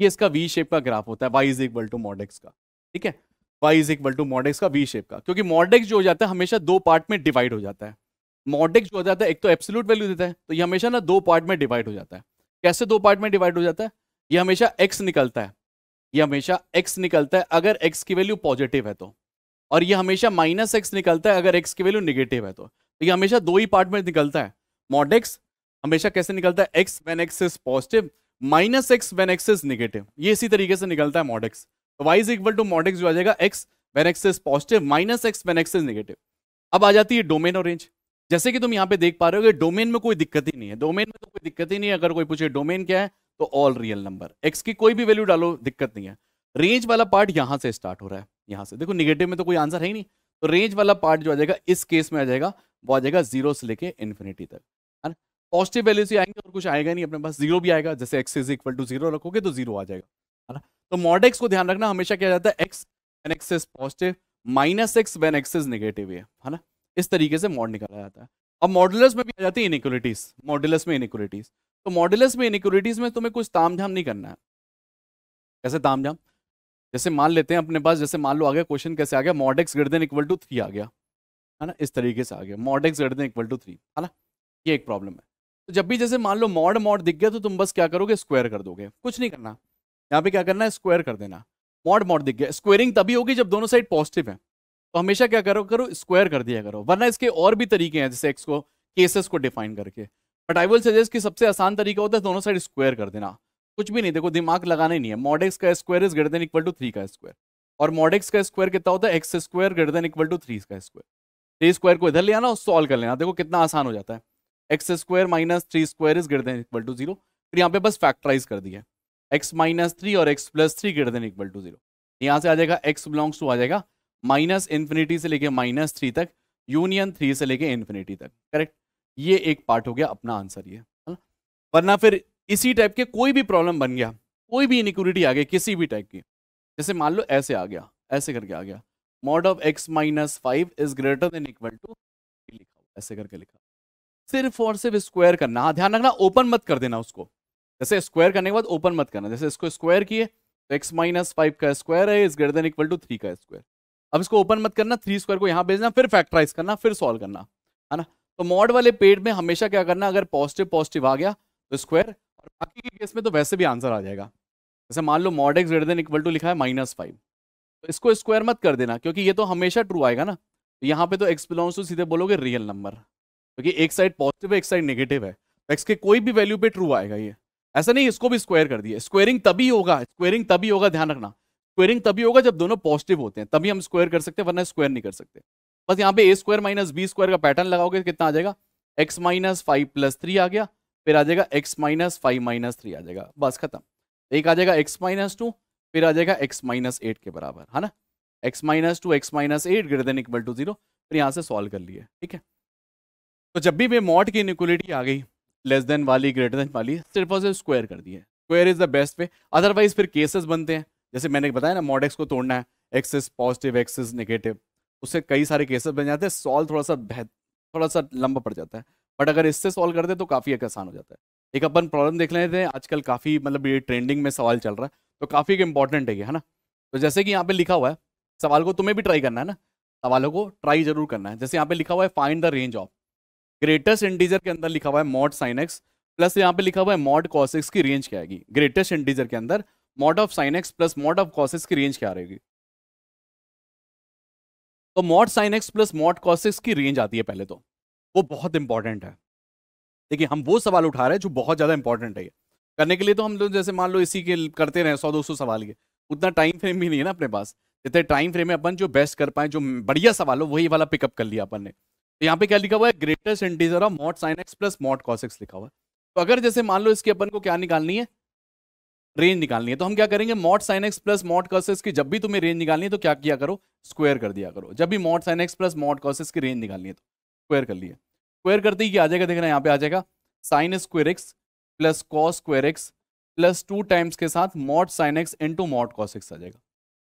S1: ये इसका वी शेप का ग्राफ होता है Y is equal to mod x का ठीक है Y is equal to mod x का वी शेप का क्योंकि मॉडेक्स जो हो जाता है हमेशा दो पार्ट में डिवाइड हो जाता है मॉडेक्स जो हो जाता है एक तो एब्सोल्यूट वैल्यू देता है तो ये हमेशा ना दो पार्ट में डिवाइड हो जाता है कैसे दो पार्ट में डिवाइड हो जाता है ये हमेशा एक्स निकलता है ये हमेशा एक्स निकलता है अगर एक्स की वैल्यू पॉजिटिव है तो और ये हमेशा माइनस एक्स निकलता है अगर एक्स की वैल्यू निगेटिव है तो यह तो ये हमेशा दो ही पार्ट में निकलता है मॉड एक्स हमेशा कैसे निकलता है x when x is positive minus x when x is negative ये इसी तरीके से निकलता है मॉड एक्स तो y is equal to mod x जो आ जाएगा x when x is positive minus x when x is negative अब आ जाती है डोमेन और रेंज जैसे कि तुम यहाँ पे देख पा रहे हो कि डोमेन में कोई दिक्कत ही नहीं है डोमेन में तो कोई दिक्कत ही नहीं है अगर कोई पूछे डोमेन क्या है तो ऑल रियल नंबर एक्स की कोई भी वैल्यू डालो दिक्कत नहीं है रेंज वाला पार्ट यहां से स्टार्ट हो रहा है यहां से देखो निगेटिव में तो कोई आंसर है ही नहीं तो रेंज वाला पार्ट जो आ जाएगा इस केस में आ जाएगा वो आ जाएगा जीरो से लेके इन्फिनिटी तक है ना पॉजिटिव वैल्यू से आएंगे और कुछ आएगा नहीं अपने पास जीरो भी आएगा जैसे x is equal to zero रखोगे तो जीरो आ जाएगा है ना तो मॉड एक्स को ध्यान रखना हमेशा क्या जाता है x when x is positive minus x when x is negative है ना इस तरीके से मॉड निकाला जाता है अब मॉडुलस में भी आ जाती है इनिक्वलिटीज मॉडुलस में इनिक्वलिटीज तो मॉडुलस में इनिक्वलिटीज में तुम्हें कुछ तामझाम नहीं करना है कैसे तामझाम जैसे मान लेते हैं अपने पास जैसे मान लो आ गया क्वेश्चन कैसे आ गया mod x greater than equal to three आ गया है ना इस तरीके से आ गया mod x greater than equal to three है ना ये एक प्रॉब्लम है तो जब भी जैसे मान लो मॉड मॉड दिख गया तो तुम बस क्या करोगे स्क्वायर कर दोगे कुछ नहीं करना यहाँ पे क्या करना है स्क्वायर कर देना मॉड मॉड दिख गया स्क्वेयरिंग तभी होगी जब दोनों साइड पॉजिटिव है तो हमेशा क्या करो करो स्क्वायर कर दिया करो वरना इसके और भी तरीके हैं जैसे एक्स को केसेस को डिफाइन करके बट आई विल सजेस्ट कि सबसे आसान तरीका होता है दोनों साइड स्क्वायर कर देना कुछ भी नहीं देखो दिमाग लगाना ही नहीं है मॉडेक्स का square is greater than equal to three का स्क्वायर और मॉडेक्स का स्क्वायर कितना होता है x square greater than equal to three का स्क्वायर थ्री स्क्वायर को इधर ले आना और सॉल्व कर लेना देखो कितना आसान हो जाता है x square minus three square is greater than equal to zero फिर यहाँ पे बस फैक्टराइज कर दिया एक्स माइनस थ्री और x plus three greater than equal to zero यहाँ से आ जाएगा एक्स बिलोंग्स टू आ जाएगा माइनस इन्फिनिटी से लेके माइनस थ्री तक यूनियन थ्री से लेके इन्फिनिटी तक करेक्ट ये एक पार्ट हो गया अपना आंसर ये है वरना फिर इसी टाइप के कोई भी प्रॉब्लम बन गया कोई भी इनिक्यूरिटी आ गई किसी भी टाइप की जैसे मान लो ऐसे आ गया ऐसे करके आ गया mod of x minus five is greater than equal to लिखा ऐसे करके लिखा सिर्फ और सिर्फ स्क्वायर करना हाँ, ध्यान रखना ओपन मत कर देना उसको जैसे स्क्वायर करने के बाद ओपन मत करना जैसे इसको स्क्वायर किए तो एक्स माइनस फाइव का स्क्वायर है is greater than equal to three का स्क्वायर अब इसको ओपन मत करना थ्री स्क्वायर को यहाँ भेजना फिर फैक्टराइज करना फिर सॉल्व करना है ना तो मॉड वाले पेड में हमेशा क्या करना अगर पॉजिटिव पॉजिटिव आ गया तो स्क्वायर और बाकी के केस में तो वैसे भी आंसर आ जाएगा जैसे मान लो mod x greater equal to लिखा है माइनस फाइव तो इसको स्क्वायर मत कर देना क्योंकि ये तो हमेशा ट्रू आएगा ना तो यहाँ पे तो एक्स बिलोंग्स टू सीधे बोलोगे रियल नंबर क्योंकि एक साइड पॉजिटिव है एक साइड नेगेटिव है तो एक्स के कोई भी वैल्यू पे ट्रू आएगा ये ऐसा नहीं इसको भी स्क्वायर कर दिए स्क्वायरिंग तभी होगा स्क्वायरिंग तभी होगा ध्यान रखना स्क्वेयरिंग तभी होगा जब दोनों पॉजिटिव होते हैं तभी हम स्क्वायर कर सकते हैं वरना स्क्वायर नहीं कर सकते बस यहाँ पे a square minus b square का पैटर्न लगाओगे कितना आ जाएगा x minus five plus three आ गया फिर आ जाएगा x minus five minus three आ जाएगा बस खत्म एक आ जाएगा एक्स माइनस टू फिर आ जाएगा एक्स माइनस एट के बराबर है ना x minus two x minus eight greater than equal to zero फिर यहाँ से सॉल्व कर लिए ठीक है तो जब भी मैं मॉड की इनिक्वलिटी आ गई लेस देन वाली ग्रेटर देन वाली सिर्फ और सिर्फ स्क्वायर कर दिए square is the best way otherwise फिर केसेस बनते हैं जैसे मैंने बताया ना मॉडेक्स को तोड़ना है एक्सेस पॉजिटिव एक्सेस नेगेटिव उससे कई सारे केसेस बन जाते हैं सॉल्व थोड़ा सा बेहद थोड़ा सा लंबा पड़ जाता है बट अगर इससे सॉल्व करते हैं तो काफ़ी एक आसान हो जाता है एक अपन प्रॉब्लम देख लेते हैं आजकल काफ़ी मतलब ये ट्रेंडिंग में सवाल चल रहा है तो काफ़ी एक इंपॉर्टेंट है ये है ना तो जैसे कि यहाँ पे लिखा हुआ है सवाल को तुम्हें भी ट्राई करना है ना सवालों को ट्राई जरूर करना है जैसे यहाँ पे लिखा हुआ है find the range of greatest integer के अंदर लिखा हुआ है मॉड साइन एक्स प्लस यहाँ पे लिखा हुआ है मॉड कॉस एक्स की रेंज क्या आएगी ग्रेटेस्ट इंटीजर के अंदर mod of sine x plus mod of cos x की रेंज क्या रहेगी तो mod sine x plus mod cos x की रेंज आती है पहले तो वो बहुत इंपॉर्टेंट है देखिए हम वो सवाल उठा रहे हैं जो बहुत ज़्यादा इंपॉर्टेंट है करने के लिए तो हम लोग जैसे मान लो इसी के करते रहे सौ दो सौ सवाल के उतना टाइम फ्रेम भी नहीं है ना अपने पास जितने टाइम फ्रेम में अपन जो बेस्ट कर पाए जो बढ़िया सवाल हो वही वाला पिकअप कर लिया अपन ने तो यहाँ पे क्या लिखा हुआ है greatest integer of mod sine x plus mod cos x लिखा हुआ है तो अगर जैसे मान लो इसके अपन को क्या निकालनी है रेंज निकालनी है तो हम क्या करेंगे mod sine x plus mod cos x की जब भी तुम्हें रेंज निकालनी है तो क्या किया करो स्क्वायर कर दिया करो जब भी mod sine x plus mod cos x की रेंज निकालनी है तो स्क्वायर कर लिए स्क्वायर करते ही क्या आ जाएगा देखना यहाँ पे आ जाएगा sine square x plus cos square x plus two times के साथ mod sine x into mod cos x आ जाएगा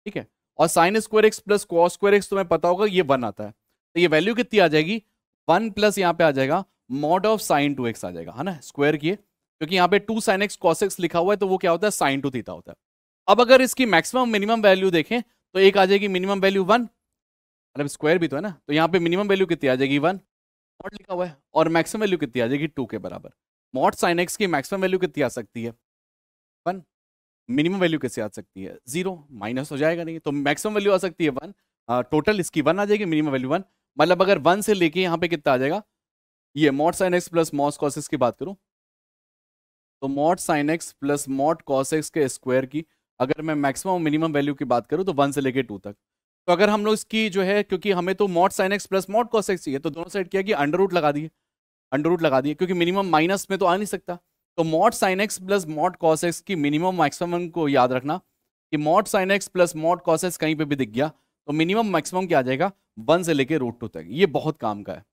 S1: ठीक है और sine square x plus cos square x तुम्हें पता होगा ये वन आता है तो ये वैल्यू कितनी आ जाएगी वन प्लस यहाँ पे आ जाएगा mod of sine two x आ जाएगा है ना स्क्वायर किए क्योंकि यहाँ पे two sine x cos x लिखा हुआ है तो वो क्या होता है साइन टू थीटा होता है अब अगर इसकी मैक्सिमम मिनिमम वैल्यू देखें तो एक आ जाएगी मिनिमम वैल्यू वन मतलब स्क्वायर भी तो है ना तो यहाँ पे मिनिमम वैल्यू कितनी आ जाएगी वन मॉड लिखा हुआ है और मैक्सिमम वैल्यू कितनी आ जाएगी टू के बराबर मॉड साइन एक्स की मैक्सिमम वैल्यू कितनी आ सकती है वन मिनिमम वैल्यू कैसे आ सकती है जीरो माइनस हो जाएगा नहीं तो मैक्सिमम वैल्यू आ सकती है वन टोटल हाँ, इसकी वन आ जाएगी मिनिमम वैल्यू वन मतलब अगर वन से लेके यहाँ पे कितना आ जाएगा ये mod sine x plus mod cos की बात करूँ तो mod sine x plus mod cos x के स्क्वायर की अगर मैं मैक्सिमम और मिनिमम वैल्यू की बात करूँ तो वन से लेकर टू तक तो अगर हम लोग इसकी जो है क्योंकि हमें तो mod sine x plus mod cos x चाहिए तो दोनों साइड किया कि अंडर रूट लगा दिए अंडर रूट लगा दिए क्योंकि मिनिमम माइनस में तो आ नहीं सकता तो mod sine x plus mod cos x की मिनिमम मैक्सिमम को याद रखना कि mod sine x plus mod cos x कहीं पे भी दिख गया तो मिनिमम मैक्सिमम क्या आ जाएगा वन से लेके रूट टू तक ये बहुत काम का है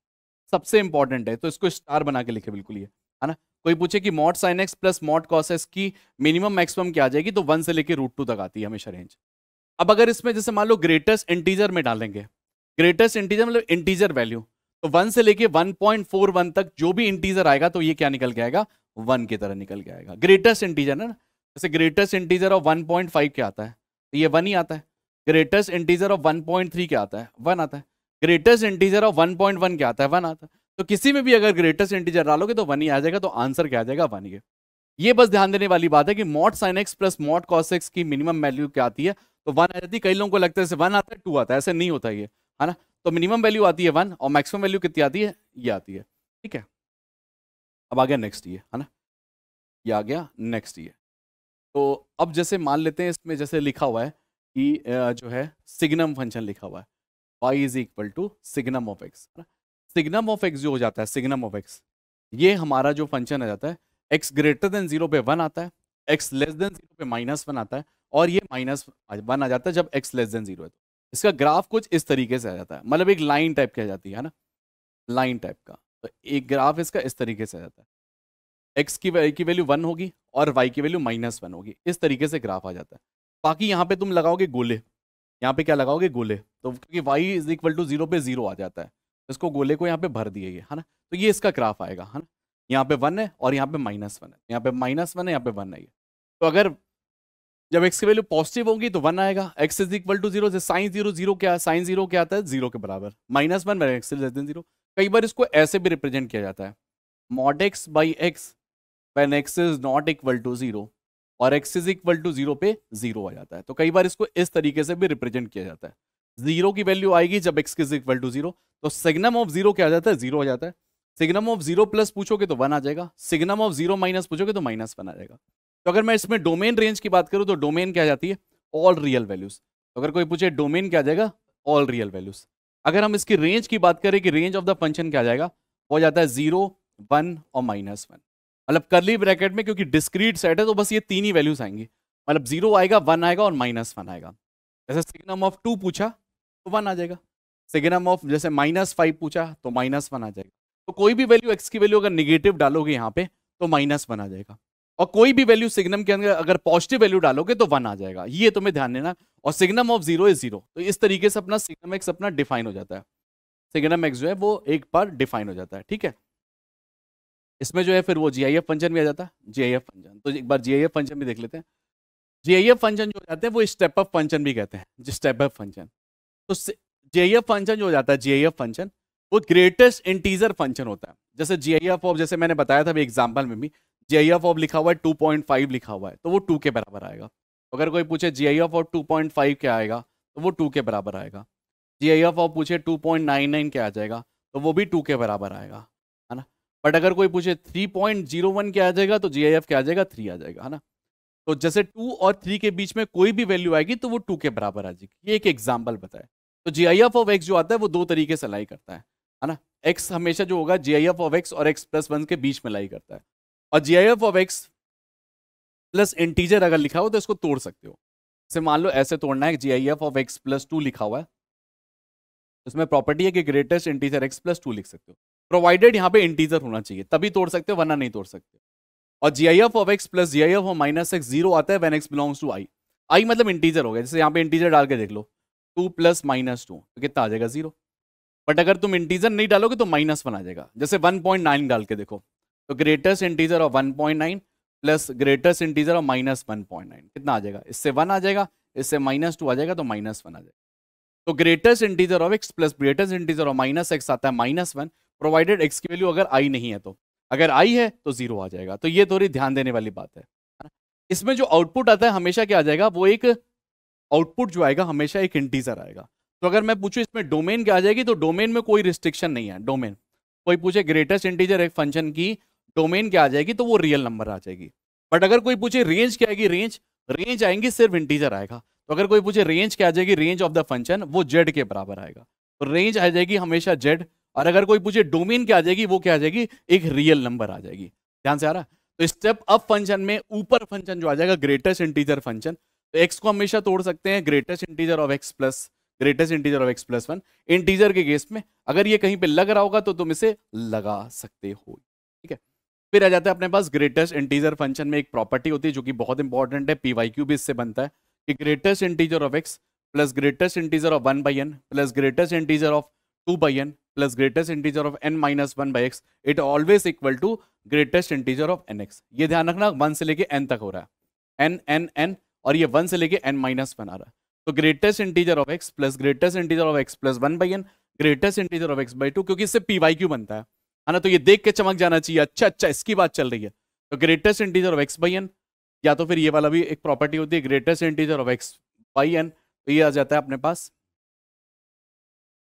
S1: सबसे इंपॉर्टेंट है तो इसको स्टार बना के लिखे बिल्कुल ये है ना कोई पूछे कि mod sine x plus mod cos x की मिनिमम मैक्सिमम क्या आ जाएगी तो वन से लेकर रूट टू तक आती है हमेशा रेंज अब अगर इसमें जैसे मान लो ग्रेटेस्ट इंटीजर में डालेंगे ग्रेटेस्ट इंटीजर मतलब इंटीजर वैल्यू तो वन से लेके वन पॉइंट फोर वन तक जो भी इंटीजर आएगा तो ये क्या निकल के आएगा वन की तरह निकल के आएगा ग्रेटेस्ट इंटीजर है ना जैसे greatest integer of one point five क्या आता है तो ये वन ही आता है greatest integer of one point three क्या आता है वन आता है greatest integer of one point one क्या आता है वन आता है तो किसी में भी अगर ग्रेटेस्ट इंटीजर डालोगे तो वन ही आ जाएगा तो आंसर क्या आ जाएगा वन ये ये बस ध्यान देने वाली बात है कि mod sine x plus mod cos x की मिनिमम वैल्यू क्या आती है तो वन आ जाती है कई लोगों को लगता है वन आता है टू आता है ऐसे नहीं होता ये है ना तो मिनिमम वैल्यू आती है वन और मैक्सिमम वैल्यू कितनी आती है ये आती है ठीक है अब आ गया नेक्स्ट ये है ना ये आ गया नेक्स्ट ये तो अब जैसे मान लेते हैं इसमें जैसे लिखा हुआ है कि जो है सिग्नम फंक्शन लिखा हुआ है Y is equal to signum of x है ना सिग्नम ऑफ एक्स जो हो जाता है सिग्नम ऑफ एक्स ये हमारा जो फंक्शन आ जाता है एक्स ग्रेटर देन जीरो पे वन आता है एक्स लेस देन जीरो पे माइनस वन आता है और ये माइनस वन आ जाता है जब एक्स लेस देन जीरो है तो इसका ग्राफ कुछ इस तरीके से आ जाता है मतलब एक लाइन टाइप की आ जाती है ना लाइन टाइप का तो एक ग्राफ इसका इस तरीके से आ जाता है एक्स की की वैल्यू वन होगी और वाई की वैल्यू माइनस वन होगी इस तरीके से ग्राफ आ जाता है बाकी यहाँ पे तुम लगाओगे गोले यहाँ पे क्या लगाओगे गोले तो क्योंकि y is equal to zero पे जीरो आ जाता है इसको गोले को यहाँ पे भर दिए ये है ना तो ये इसका ग्राफ आएगा है ना यहाँ पे वन है और यहाँ पे माइनस वन है यहाँ पे माइनस वन है यहाँ पे वन है ये तो अगर जब एक्स की वैल्यू पॉजिटिव होगी तो वन आएगा x is equal to zero sign zero zero क्या साइन जीरो क्या आता है जीरो के बराबर minus one x is zero कई बार इसको ऐसे भी रिप्रेजेंट किया जाता है mod x by x when x is not equal to zero और x is equal to zero पे जीरो आ जाता है तो कई बार इसको इस तरीके से भी रिप्रेजेंट किया जाता है जीरो की वैल्यू आएगी जब x is equal to zero तो सिग्नम ऑफ जीरो क्या जाता है जीरो आ जाता है सिग्नम ऑफ जीरो प्लस पूछोगे तो वन आ जाएगा सिग्नम ऑफ जीरो माइनस पूछोगे तो माइनस वन आ जाएगा तो अगर मैं इसमें डोमेन रेंज की बात करूँ तो डोमेन क्या जाती है ऑल रियल वैल्यूज अगर कोई पूछे डोमेन क्या आ जाएगा ऑल रियल वैल्यूज अगर हम इसकी रेंज की बात करें कि रेंज ऑफ द फंक्शन क्या आ जाएगा वो जाता है जीरो वन और माइनस वन मतलब करली ब्रैकेट में क्योंकि डिस्क्रीट सेट है तो बस ये तीन ही वैल्यूज आएंगे मतलब जीरो आएगा वन आएगा और माइनस वन आएगा जैसे सिग्नम ऑफ टू पूछा तो वन आ जाएगा सिग्नम ऑफ जैसे माइनस फाइव पूछा तो माइनस वन आ जाएगा तो कोई भी वैल्यू एक्स की वैल्यू अगर निगेटिव डालोगे यहाँ पे तो माइनस वन आ जाएगा और कोई भी वैल्यू सिग्नम के अंदर अगर पॉजिटिव वैल्यू डालोगे तो वन आ जाएगा ये तुम्हें ध्यान देना और signum of zero is zero तो इस तरीके से अपना सिग्नम एक्स अपना डिफाइन हो जाता है सिग्नम एक्स जो है वो एक बार डिफाइन हो जाता है ठीक है इसमें जो है फिर वो जी आई एफ फंक्शन भी आ जाता है जी आई एफ फंक्शन तो एक बार जी आई एफ फंक्शन भी देख लेते हैं जी आई एफ फंक्शन जो हो जाते हैं वो स्टेप अप फंक्शन भी कहते हैं स्टेप अप फंक्शन तो जीआईएफ फंक्शन जो हो जाता है जीआईएफ फंक्शन वो ग्रेटेस्ट इंटीजर फंक्शन होता है जैसे जीआईएफ ऑफ जैसे मैंने बताया था एग्जाम्पल में भी जीआईएफ ऑफ लिखा हुआ है फाइव लिखा हुआ है तो वो टू के बराबर आएगा अगर कोई पूछे जीआईएफ ऑफ फाइव क्या आएगा तो वो टू के बराबर आएगा एफ ऑफ पूछे नाइन क्या आ जाएगा तो वो भी टू के बराबर आएगा है ना बट अगर कोई पूछे 3.01 क्या आ जाएगा तो एफ क्या आ जाएगा थ्री आ जाएगा है ना तो जैसे टू और थ्री के बीच में कोई भी वैल्यू आएगी तो वो टू के बराबर आ जाएगी ये एक एग्जाम्पल बताए तो G I F of x जो आता है वो दो तरीके से लाई करता है है ना एक्स हमेशा जो होगा G I F of x और एक्स प्लस वन के बीच में लाई करता है और G I F of x plus integer अगर लिखा हो तो इसको तोड़ सकते हो इसे मान लो ऐसे तोड़ना है G I F of x plus two लिखा हुआ है इसमें प्रॉपर्टी है कि greatest integer x plus two लिख सकते हो प्रोवाइडेड यहाँ पे इंटीजर होना चाहिए तभी तोड़ सकते हो वरना नहीं तोड़ सकते और G I F of x plus G I F of minus x zero आता है when x belongs to I I मतलब इंटीजर हो गया जैसे यहाँ पे इंटीजर डाल के देख लो टू प्लस माइनस टू तो कितना आ जाएगा जीरो बट अगर तुम इंटीजर नहीं डालोगे तो माइनस वन आ जाएगा जैसे वन पॉइंट नाइन डाल के देखो तो greatest integer of one point nine plus greatest integer of minus one point nine कितना आ जाएगा इससे वन आ जाएगा इससे माइनस टू आ जाएगा तो माइनस वन आ जाएगा तो greatest integer of x plus greatest integer of minus x आता है माइनस वन प्रोवाइडेड एक्स की वैल्यू अगर आई नहीं है तो अगर आई है तो जीरो आ जाएगा तो ये थोड़ी ध्यान देने वाली बात है इसमें जो आउटपुट आता है हमेशा क्या आ जाएगा वो एक आउटपुट जो आएगा हमेशा एक इंटीजर आएगा तो अगर मैं पूछूँ इसमें डोमेन क्या आ जाएगी तो डोमेन में कोई रिस्ट्रिक्शन नहीं है डोमेन कोई पूछे ग्रेटेस्ट इंटीजर एक फंक्शन की डोमेन क्या आ जाएगी तो वो रियल नंबर आ जाएगी बट अगर कोई पूछे रेंज क्या आएगी रेंज रेंज आएंगी सिर्फ इंटीजर आएगा तो अगर कोई पूछे रेंज क्या आ जाएगी रेंज ऑफ द फंक्शन वो जेड के बराबर आएगा तो रेंज आ जाएगी हमेशा जेड और अगर कोई पूछे डोमेन क्या आ जाएगी वो क्या आ जाएगी एक रियल नंबर आ जाएगी ध्यान से आ रहा तो स्टेप अप फंक्शन में ऊपर फंक्शन जो आ जाएगा ग्रेटेस्ट इंटीजर फंक्शन तो एक्स को हमेशा तोड़ सकते हैं greatest integer of x plus greatest integer of x plus one integer के केस में अगर ये कहीं पे लग रहा होगा तो तुम इसे लगा सकते हो ठीक है फिर आ जाता है अपने पास ग्रेटेस्ट इंटीजर फंक्शन में एक प्रॉपर्टी होती है जो कि बहुत इंपॉर्टेंट है पीवाई क्यू भी इससे बनता है कि greatest integer of x plus greatest integer of one by n plus greatest integer of two by n plus greatest integer of n minus one by x it always equal to greatest integer of n x ये ध्यान रखना one से लेके N तक हो रहा है N N N और ये वन से लेके एन माइनस वन आ रहा है तो greatest integer of x plus greatest integer of x plus one by n greatest integer of x by two क्योंकि इससे पी वाई क्यू बनता है है ना तो ये देख के चमक जाना चाहिए अच्छा अच्छा इसकी बात चल रही है तो greatest integer of x by n या तो फिर ये वाला भी एक प्रॉपर्टी होती है greatest integer of x by n तो ये आ जाता है अपने पास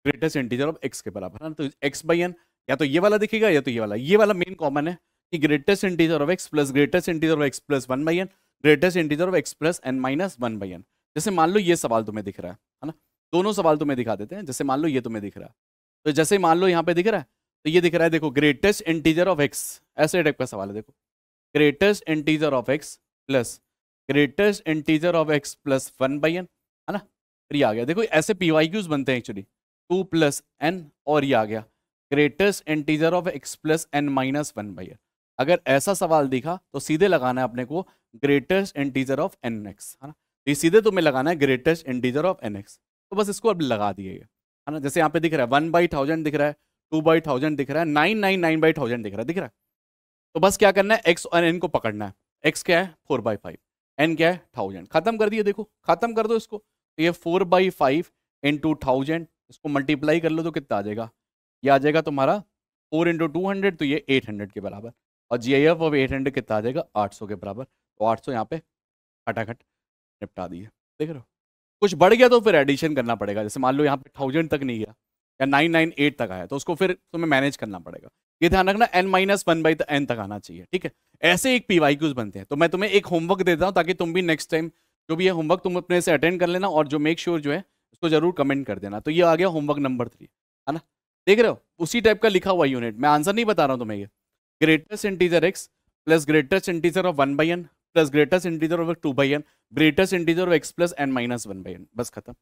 S1: ग्रेटेस्ट इंटीजर ऑफ एक्स के बराबर है ना तो एक्स बाई एन या तो ये वाला दिखेगा या तो ये वाला ये वाला मेन कॉमन है कि greatest integer of x plus greatest integer of x plus one by n greatest integer of x plus n minus one by n जैसे मान लो ये सवाल तुम्हें दिख रहा है है ना दोनों सवाल तुम्हें दिखा देते हैं जैसे मान लो ये तुम्हें दिख रहा है तो जैसे मान लो यहाँ पे दिख रहा है तो ये दिख रहा है देखो ग्रेटेस्ट इंटीजर ऑफ एक्स ऐसे टाइप का सवाल है देखो greatest integer of x plus greatest integer of x plus one by n है ना फिर ये आ गया देखो ऐसे पी वाई क्यूज बनते हैं एक्चुअली टू प्लस एन और ये आ गया greatest integer of x plus n minus one by n अगर ऐसा सवाल दिखा तो सीधे लगाना है अपने को greatest integer of n x है ना ये सीधे तुम्हें लगाना है greatest integer of n x तो बस इसको अब लगा दिए है ना जैसे यहाँ पे दिख रहा है वन बाई थाउजेंड दिख रहा है टू बाई थाउजेंड दिख रहा है nine nine nine by thousand दिख रहा है दिख रहा है तो बस क्या करना है एक्स और एन को पकड़ना है एक्स क्या है फोर बाई फाइव एन क्या है थाउजेंड खत्म कर दिए देखो खत्म कर दो इसको तो ये four by five two thousand इसको मल्टीप्लाई कर लो तो कितना आ जाएगा ये आ जाएगा तुम्हारा फोर इंटू टू हंड्रेड तो ये एट हंड्रेड के बराबर और G I F of eight hundred कितना आ जाएगा आठ सौ के बराबर तो आठ सौ यहाँ पे फटाखट निपटा दिए देख रहे हो कुछ बढ़ गया तो फिर एडिशन करना पड़ेगा जैसे मान लो यहाँ पे थाउजेंड तक नहीं गया या नाइन नाइन एट तक आया तो उसको फिर तुम्हें मैनेज करना पड़ेगा ये ध्यान रखना n minus one by n तक आना चाहिए ठीक है ऐसे एक पी वाई क्यूज बनते हैं तो मैं तुम्हें एक होमवर्क देता हूँ ताकि तुम भी नेक्स्ट टाइम जो भी है होमवर्क तुम अपने से अटेंड कर लेना और जो मेक श्योर sure जो है उसको जरूर कमेंट कर देना तो ये आ गया होमवर्क नंबर थ्री है ना देख रहे हो उसी टाइप का लिखा हुआ यूनिट मैं आंसर नहीं बता रहा हूँ तुम्हें ये greatest integer x plus greatest integer of 1 by n plus greatest integer of two by n greatest integer of x plus n minus one by n बस खत्म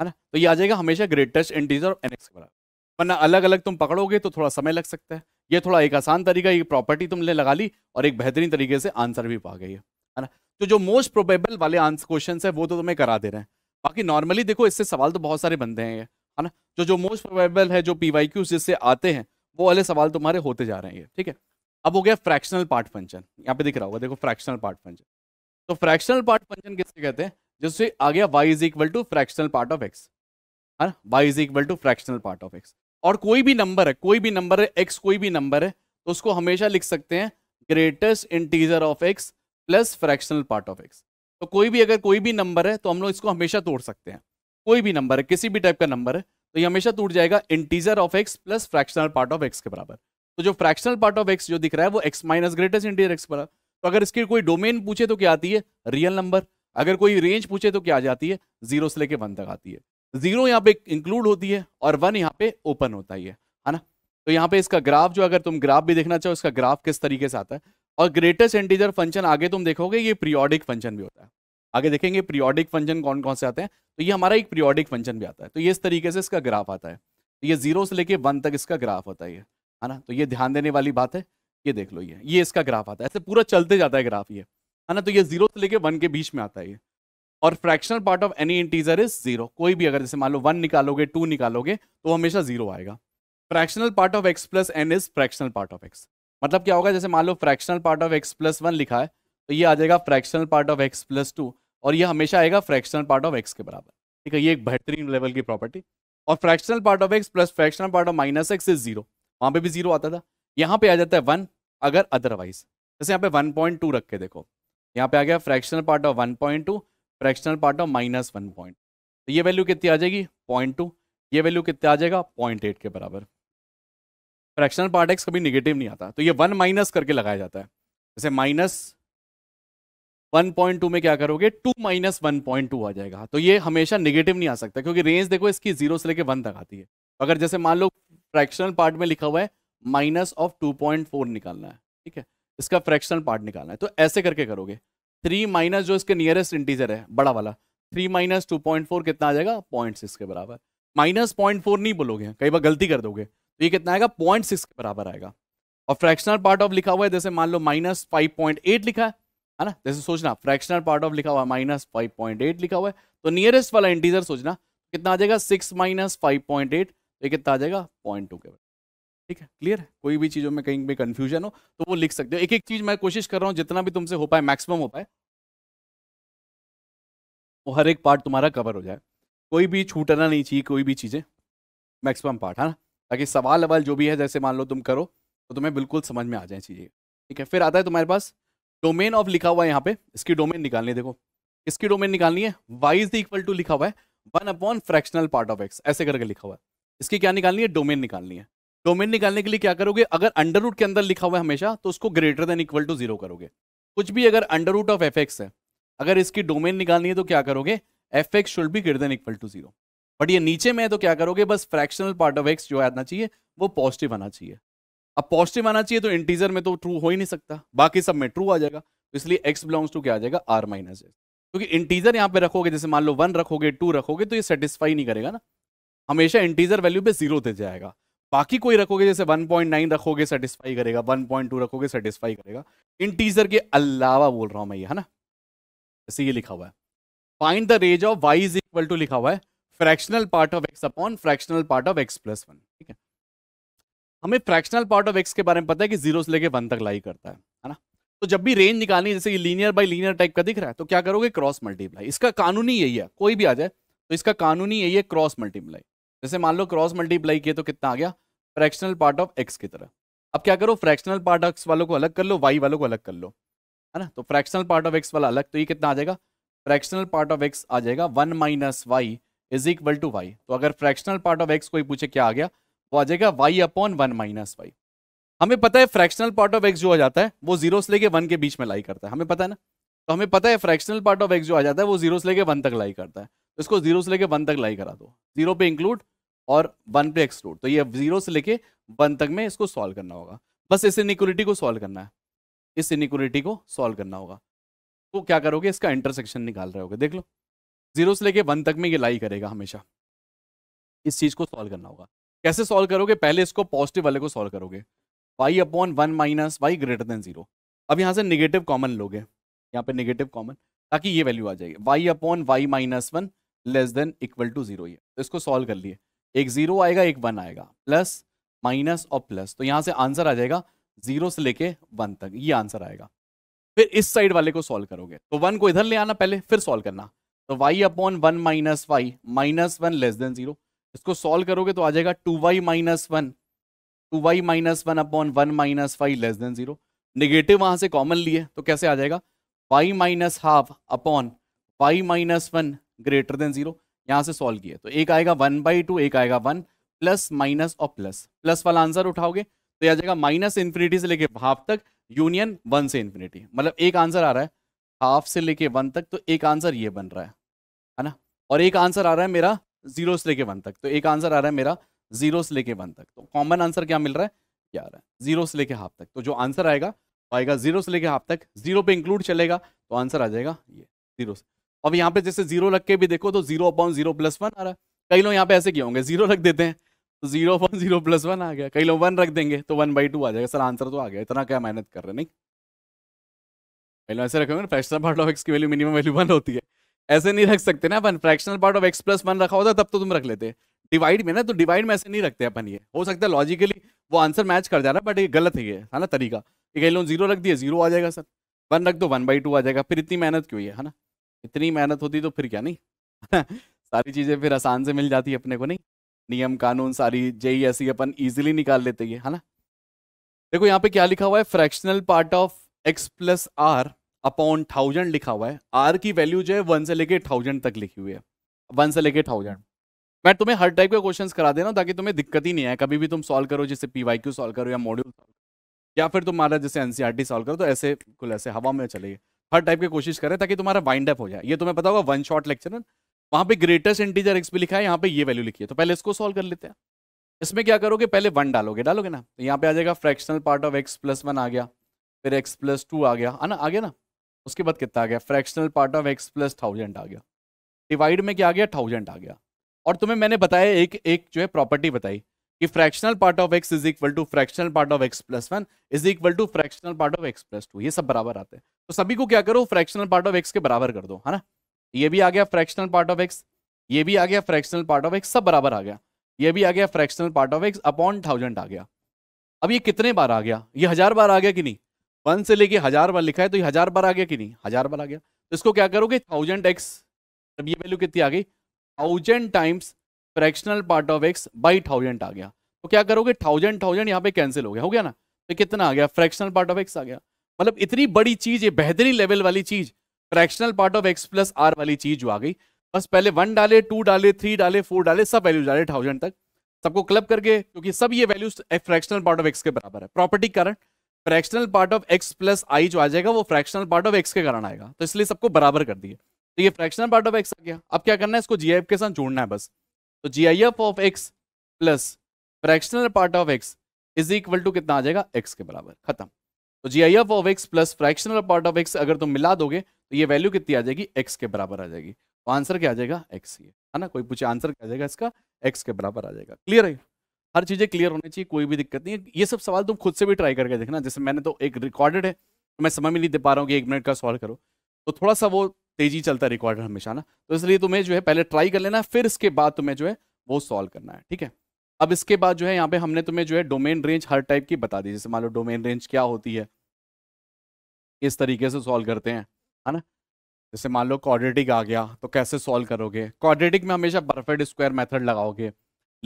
S1: है ना तो ये आ जाएगा हमेशा greatest integer of n x के बराबर वरना अलग अलग तुम पकड़ोगे तो थोड़ा समय लग सकता है ये थोड़ा एक आसान तरीका एक प्रॉपर्टी तुमने लगा ली और एक बेहतरीन तरीके से आंसर भी पा गई है ना तो जो मोस्ट प्रोबेबल वाले आंसर क्वेश्चन है वो तो तुम्हें करा दे रहे हैं बाकी नॉर्मली देखो इससे सवाल तो बहुत सारे बनते हैं ये है ना जो जो मोस्ट प्रोबेबल है जो पी वाई क्यूज जिससे आते हैं वो वाले सवाल तुम्हारे होते जा रहे हैं ठीक है अब हो गया फ्रैक्शनल पार्ट फंक्शन यहाँ पे दिख रहा होगा देखो फ्रैक्शनल पार्ट फंक्शन तो फ्रैक्शनल पार्ट फंक्शन किससे कहते हैं जिससे आ गया Y is equal to fractional part of x है ना Y is equal to fractional part of x और कोई भी नंबर है कोई भी नंबर है एक्स कोई भी नंबर है तो उसको हमेशा लिख सकते हैं greatest integer of x plus fractional part of x तो कोई भी अगर कोई भी नंबर है तो हम लोग इसको हमेशा तोड़ सकते हैं कोई भी नंबर है किसी भी टाइप का नंबर है तो ये हमेशा टूट जाएगा integer of x plus fractional part of x के बराबर तो जो फ्रैक्शनल पार्ट ऑफ एक्स जो दिख रहा है वो x minus greatest integer x पर तो अगर इसकी कोई डोमेन पूछे तो क्या आती है रियल नंबर अगर कोई रेंज पूछे तो क्या आ जाती है जीरो से लेके वन तक आती है जीरो यहाँ पे इंक्लूड होती है और वन यहाँ पे ओपन होता ही है है ना तो यहाँ पे इसका ग्राफ जो अगर तुम ग्राफ भी देखना चाहो इसका ग्राफ किस तरीके से आता है और ग्रेटेस्ट इंटीजर फंक्शन आगे तुम देखोगे ये प्रियोडिक फंक्शन भी होता है आगे देखेंगे प्रियोडिक फंक्शन कौन कौन से आते हैं तो ये हमारा एक प्रियोडिक फंक्शन भी आता है तो ये इस तरीके से इसका ग्राफ आता है ये जीरो से लेके वन तक इसका ग्राफ होता है है ना तो ये ध्यान देने वाली बात है ये देख लो ये ये इसका ग्राफ आता है ऐसे पूरा चलते जाता है ग्राफ ये है ना तो ये जीरो से लेके वन के बीच में आता है ये और fractional part of any integer is zero कोई भी अगर जैसे मान लो वन निकालोगे टू निकालोगे तो हमेशा जीरो आएगा fractional part of x plus n is fractional part of x मतलब क्या होगा जैसे मान लो fractional part of x plus one लिखा है तो ये आ जाएगा fractional part of x plus two और ये हमेशा आएगा फ्रैक्शनल पार्ट ऑफ एक्स के बराबर ठीक है ये एक बेहतरीन लेवल की प्रॉपर्टी और fractional part of x plus fractional part of minus x is zero वहां पे भी जीरो आता था यहाँ पे आ जाता है वन अगर अदरवाइज जैसे यहाँ पे वन पॉइंट टू रख के देखो यहाँ पे आ गया fractional part of one point two fractional part of minus one point तो ये वैल्यू कितनी आ जाएगी पॉइंट टू ये वैल्यू कितना आ जाएगा पॉइंट एट के बराबर फ्रैक्शनल पार्ट एक्स कभी निगेटिव नहीं आता तो ये वन माइनस करके लगाया जाता है जैसे माइनस वन पॉइंट टू में क्या करोगे two minus one point two आ जाएगा तो ये हमेशा निगेटिव नहीं आ सकता क्योंकि रेंज देखो इसकी जीरो से लेकर वन तक आती है अगर जैसे मान लो फ्रैक्शनल पार्ट में लिखा हुआ है minus of two point four निकालना है ठीक है इसका फ्रैक्शनल पार्ट निकालना है तो ऐसे करके करोगे थ्री माइनस जो इसके नियरेस्ट इंटीजर है बड़ा वाला three minus two point four कितना आ जाएगा पॉइंट सिक्स के बराबर माइनस पॉइंट फोर नहीं बोलोगे कई बार गलती कर दोगे तो ये कितना आएगा पॉइंट सिक्स के बराबर आएगा और फ्रैक्शनल पार्ट ऑफ लिखा हुआ है जैसे मान लो माइनस फाइव पॉइंट एट लिखा है है ना जैसे सोचना फ्रैक्शनल पार्ट ऑफ लिखा हुआ है माइनस फाइव पॉइंट एट लिखा हुआ है तो नियरेस्ट वाला इंटीजर सोचना कितना आ जाएगा six minus five point eight ये कितना आ जाएगा पॉइंट टू के ठीक है क्लियर है कोई भी चीज़ों में कहीं भी कन्फ्यूजन हो तो वो लिख सकते हो एक एक चीज़ मैं कोशिश कर रहा हूँ जितना भी तुमसे हो पाए मैक्सिमम हो पाए वो हर एक पार्ट तुम्हारा कवर हो जाए कोई भी छूटना नहीं चाहिए कोई भी चीज़ें मैक्सिमम पार्ट है ना ताकि सवाल अवाल जो भी है जैसे मान लो तुम करो तो तुम्हें बिल्कुल समझ में आ जाए चीज़ें ठीक है फिर आता है तुम्हारे पास डोमेन ऑफ लिखा हुआ है यहाँ पे इसकी डोमेन निकालनी है देखो इसकी डोमेन निकालनी है Y is the equal to लिखा हुआ है one upon fractional part of x ऐसे करके लिखा हुआ है इसकी क्या निकालनी है डोमेन निकालनी है डोमेन निकालने के लिए क्या करोगे अगर अंडर रूट के अंदर लिखा हुआ है हमेशा तो उसको greater than equal to zero करोगे कुछ भी अगर अंडर रूट ऑफ एफ है अगर इसकी डोमेन निकालनी है तो क्या करोगे एफ एक्स शुड भी greater than equal to zero but ये नीचे में है तो क्या करोगे बस फ्रैक्शनल पार्ट ऑफ एक्स जो आना चाहिए वो पॉजिटिव आना चाहिए अब पॉजिटिव आना चाहिए तो इंटीजर में तो ट्रू हो ही नहीं सकता बाकी सब में ट्रू आ जाएगा तो इसलिए एक्स बिलोंग्स टू क्या आ जाएगा आर माइनस एक्स क्योंकि इंटीजर यहाँ पे रखोगे जैसे मान लो वन रखोगे टू रखोगे तो ये सेटिस्फाई नहीं करेगा ना हमेशा इंटीजर वैल्यू पे जीरो दे जाएगा बाकी कोई रखोगे जैसे 1.9 रखोगे सेटिस्फाई करेगा 1.2 रखोगे सेटिस्फाई करेगा इंटीजर के अलावा बोल रहा हूं मैं ये है ना जैसे ये लिखा हुआ है find the range of y is equal to लिखा हुआ है fractional part of x upon fractional part of x plus one ठीक है हमें फ्रैक्शनल पार्ट ऑफ एक्स के बारे में पता है कि जीरो से लेके वन तक लाई करता है है ना तो जब भी रेंज निकालनी जैसे ये लीनियर बाई लीनियर टाइप का दिख रहा है तो क्या करोगे क्रॉस मल्टीप्लाई इसका कानूनी यही है कोई भी आ जाए तो इसका कानूनी यही है क्रॉस मल्टीप्लाई जैसे मान लो क्रॉस मल्टीप्लाई किए तो कितना आ गया फ्रैक्शनल पार्ट ऑफ एक्स की तरह अब क्या करो फ्रैक्शनल पार्ट एक्स वालों को अलग कर लो वाई वालों को अलग कर लो है ना तो फ्रैक्शनल पार्ट ऑफ एक्स वाला अलग तो ये कितना आ जाएगा फ्रैक्शनल पार्ट ऑफ एक्स आ जाएगा one minus Y is equal to y तो अगर फ्रैक्शनल पार्ट ऑफ एक्स कोई पूछे क्या आ गया वो आ जाएगा y upon one minus y हमें पता है फ्रैक्शनल पार्ट ऑफ एक्स जो आ जाता है वो जीरो से लेके वन के बीच में लाई करता है हमें पता है ना तो हमें पता है फ्रैक्शनल पार्ट ऑफ एक्स जो आ जाता है वो जीरो से लेके वन तक लाई करता है तो इसको जीरो से लेके वन तक लाई करा दो जीरो पे इंक्लूड और वन पे एक्सक्लूड तो ये जीरो से लेके वन तक में इसको सॉल्व करना होगा बस इस इनिक्वलिटी को सॉल्व करना है इस इनिक्वलिटी को सॉल्व करना होगा तो क्या करोगे इसका इंटरसेक्शन निकाल रहे होगे देख लो जीरो से लेके वन तक में ये लाई करेगा हमेशा इस चीज़ को सॉल्व करना होगा कैसे सॉल्व करोगे पहले इसको पॉजिटिव वाले को सॉल्व करोगे y upon one minus y greater than zero अब यहाँ से निगेटिव कॉमन लोगे यहाँ पे निगेटिव कॉमन ताकि ये वैल्यू आ जाएगी y upon y minus one less than equal to zero इसको सॉल्व कर लिए एक जीरो आएगा एक वन आएगा प्लस माइनस और प्लस तो यहां से आंसर आ जाएगा जीरो से लेके वन तक ये आंसर आएगा फिर इस साइड वाले को सॉल्व करोगे तो वन को इधर ले आना पहले फिर सॉल्व करना तो y upon one minus Y minus one less than zero इसको सॉल्व करोगे तो आ जाएगा two y minus one two y minus one upon one minus y less than zero negative वहां से कॉमन लिए तो कैसे आ जाएगा y minus half upon y minus one greater than zero यहां से सॉल्व किए तो एक आएगा वन बाई टू एक आएगा वन प्लस माइनस और प्लस प्लस वाला आंसर उठाओगे तो यह आ जाएगा माइनस इन्फिनिटी से लेके हाफ तक यूनियन वन से इन्फिनिटी मतलब एक आंसर आ रहा है हाफ से लेके वन तक तो एक आंसर ये बन रहा है है ना और एक आंसर आ रहा है मेरा जीरो से लेके वन तक तो एक आंसर आ रहा है मेरा जीरो से लेके वन तक तो कॉमन आंसर क्या मिल रहा है क्या आ रहा है जीरो से लेके हाफ तक तो जो आंसर आएगा आएगा जीरो से लेके हाफ तक जीरो पे इंक्लूड चलेगा तो आंसर आ जाएगा ये जीरो से अब यहाँ पे जैसे जीरो रख के भी देखो तो zero upon zero plus one आ रहा है कई लोग यहाँ पे ऐसे क्यों होंगे जीरो रख देते हैं तो zero upon zero plus one आ गया कई लोग वन रख देंगे तो वन बाई टू आ जाएगा सर आंसर तो आ गया इतना क्या मेहनत कर रहे नहीं कई लोग ऐसे रखेंगे फ्रैक्शनल पार्ट ऑफ एक्स की वैल्यू मिनिमम वैल्यू वन होती है ऐसे नहीं रख सकते ना अपन fractional part of x plus one रखा होता तब तो तुम रख लेते डिवाइड में ना तो डिवाइड में ऐसे नहीं रखते अपन ये हो सकता है लॉजिकली वो आंसर मैच कर जा रहा है बट ये गलत है ये है ना तरीका कई लोग जीरो रख दिए जीरो आ जाएगा सर वन रख दो वन बाई टू आ जाएगा फिर इतनी मेहनत क्यों है ना इतनी मेहनत होती तो फिर क्या नहीं [laughs] सारी चीज़ें फिर आसान से मिल जाती है अपने को नहीं नियम कानून सारी जेई ऐसी अपन ईजिली निकाल लेते हैं है ना देखो यहाँ पे क्या लिखा हुआ है fractional part of x plus r upon thousand लिखा हुआ है आर की वैल्यू जो है वन से लेके थाउजेंड तक लिखी हुई है वन से लेके थाउजेंड मैं तुम्हें हर टाइप के क्वेश्चंस करा देना ताकि तुम्हें दिक्कत ही नहीं आए कभी भी तुम सॉल्व करो जैसे पी वाई क्यू सॉल्व करो या मॉड्यूल या फिर तुम्हारा जैसे एनसीईआरटी सॉल्व e करो तो ऐसे कुल ऐसे हवा में चलेगी हर टाइप की कोशिश करें ताकि तुम्हारा वाइंड अप हो जाए ये तुम्हें पता होगा वन शॉट लेक्चर वहां पे ग्रेटेस्ट इंटीजर एक्स भी लिखा है यहाँ पे ये वैल्यू लिखी है तो पहले इसको सॉल्व कर लेते हैं इसमें क्या करोगे पहले वन डालोगे डालोगे ना तो यहाँ पे आ जाएगा fractional part of x plus one आ गया फिर एक्स प्लस टू आ गया है ना आ गया ना उसके बाद कितना आ गया fractional part of x plus thousand आ गया डिवाइड में क्या आ गया थाउजेंड आ गया और तुम्हें मैंने बताया एक एक जो है प्रॉपर्टी बताई कि fractional part of x is equal to fractional part of x plus one is equal to fractional part of x plus two ये सब बराबर आते हैं तो सभी को क्या करो फ्रैक्शनल पार्ट ऑफ एक्स के बराबर कर दो है ना ये भी आ गया फ्रैक्शनल पार्ट ऑफ एक्स ये भी आ गया फ्रैक्शनल पार्ट ऑफ एक्स सब बराबर आ गया ये भी आ गया fractional part of x upon thousand आ गया अब ये कितने बार आ गया ये हजार बार आ गया कि नहीं वन से लेके हजार बार लिखा है तो ये हजार बार आ गया कि नहीं हजार बार आ गया तो इसको क्या करोगे थाउजेंड एक्स अब ये वैल्यू कितनी आ गई thousand times fractional part of x by thousand आ गया तो क्या करोगे थाउजेंड थाउजेंड यहाँ पे कैंसिल हो गया हो गया ना तो कितना आ गया फ्रैक्शनल पार्ट ऑफ एक्स आ गया मतलब इतनी बड़ी चीज ये बेहतरीन लेवल वाली चीज fractional part of x plus r वाली चीज जो आ गई बस पहले वन डाले टू डाले थ्री डाले फोर डाले सब वैल्यूज डाले थाउजेंड तक सबको क्लब करके क्योंकि सब ये values fractional part of x के बराबर है प्रॉपर्टी कारण fractional part of x plus i जो आ जाएगा वो फ्रैक्शनल पार्ट ऑफ एक्स के कारण आएगा तो इसलिए सबको बराबर कर दिए तो ये फ्रैक्शनल पार्ट ऑफ एक्स आ गया अब क्या करना है इसको जी के साथ जोड़ना है बस तो G I F of x plus fractional part of x is equal to कितना आ जाएगा एक्स के बराबर खत्म तो G I F of x plus fractional part of x अगर तुम मिला दोगे तो ये वैल्यू कितनी आ जाएगी एक्स के बराबर आ जाएगी तो आंसर क्या आ जाएगा एक्स ये है ना कोई पूछे आंसर क्या आ जाएगा इसका एक्स के बराबर आ जाएगा क्लियर है हर चीज़ें क्लियर होनी चाहिए कोई भी दिक्कत नहीं है ये सब सवाल तुम खुद से भी ट्राई करके देखना जैसे मैंने तो एक रिकॉर्डेड है तो मैं समझ में नहीं दे पा रहा हूँ कि एक मिनट का सॉल्व करो तो थोड़ा सा वो तेजी चलता है रिकॉर्डर हमेशा ना तो इसलिए तुम्हें जो है पहले ट्राई कर लेना फिर इसके बाद तुम्हें जो है वो सॉल्व करना है ठीक है अब इसके बाद जो है यहाँ पे हमने तुम्हें जो है डोमेन रेंज हर टाइप की बता दी जैसे मान लो डोमेन रेंज क्या होती है किस तरीके से सॉल्व करते हैं है ना जैसे मान लो क्वाड्रेटिक आ गया तो कैसे सॉल्व करोगे क्वाड्रेटिक में हमेशा परफेक्ट स्क्वायर मेथड लगाओगे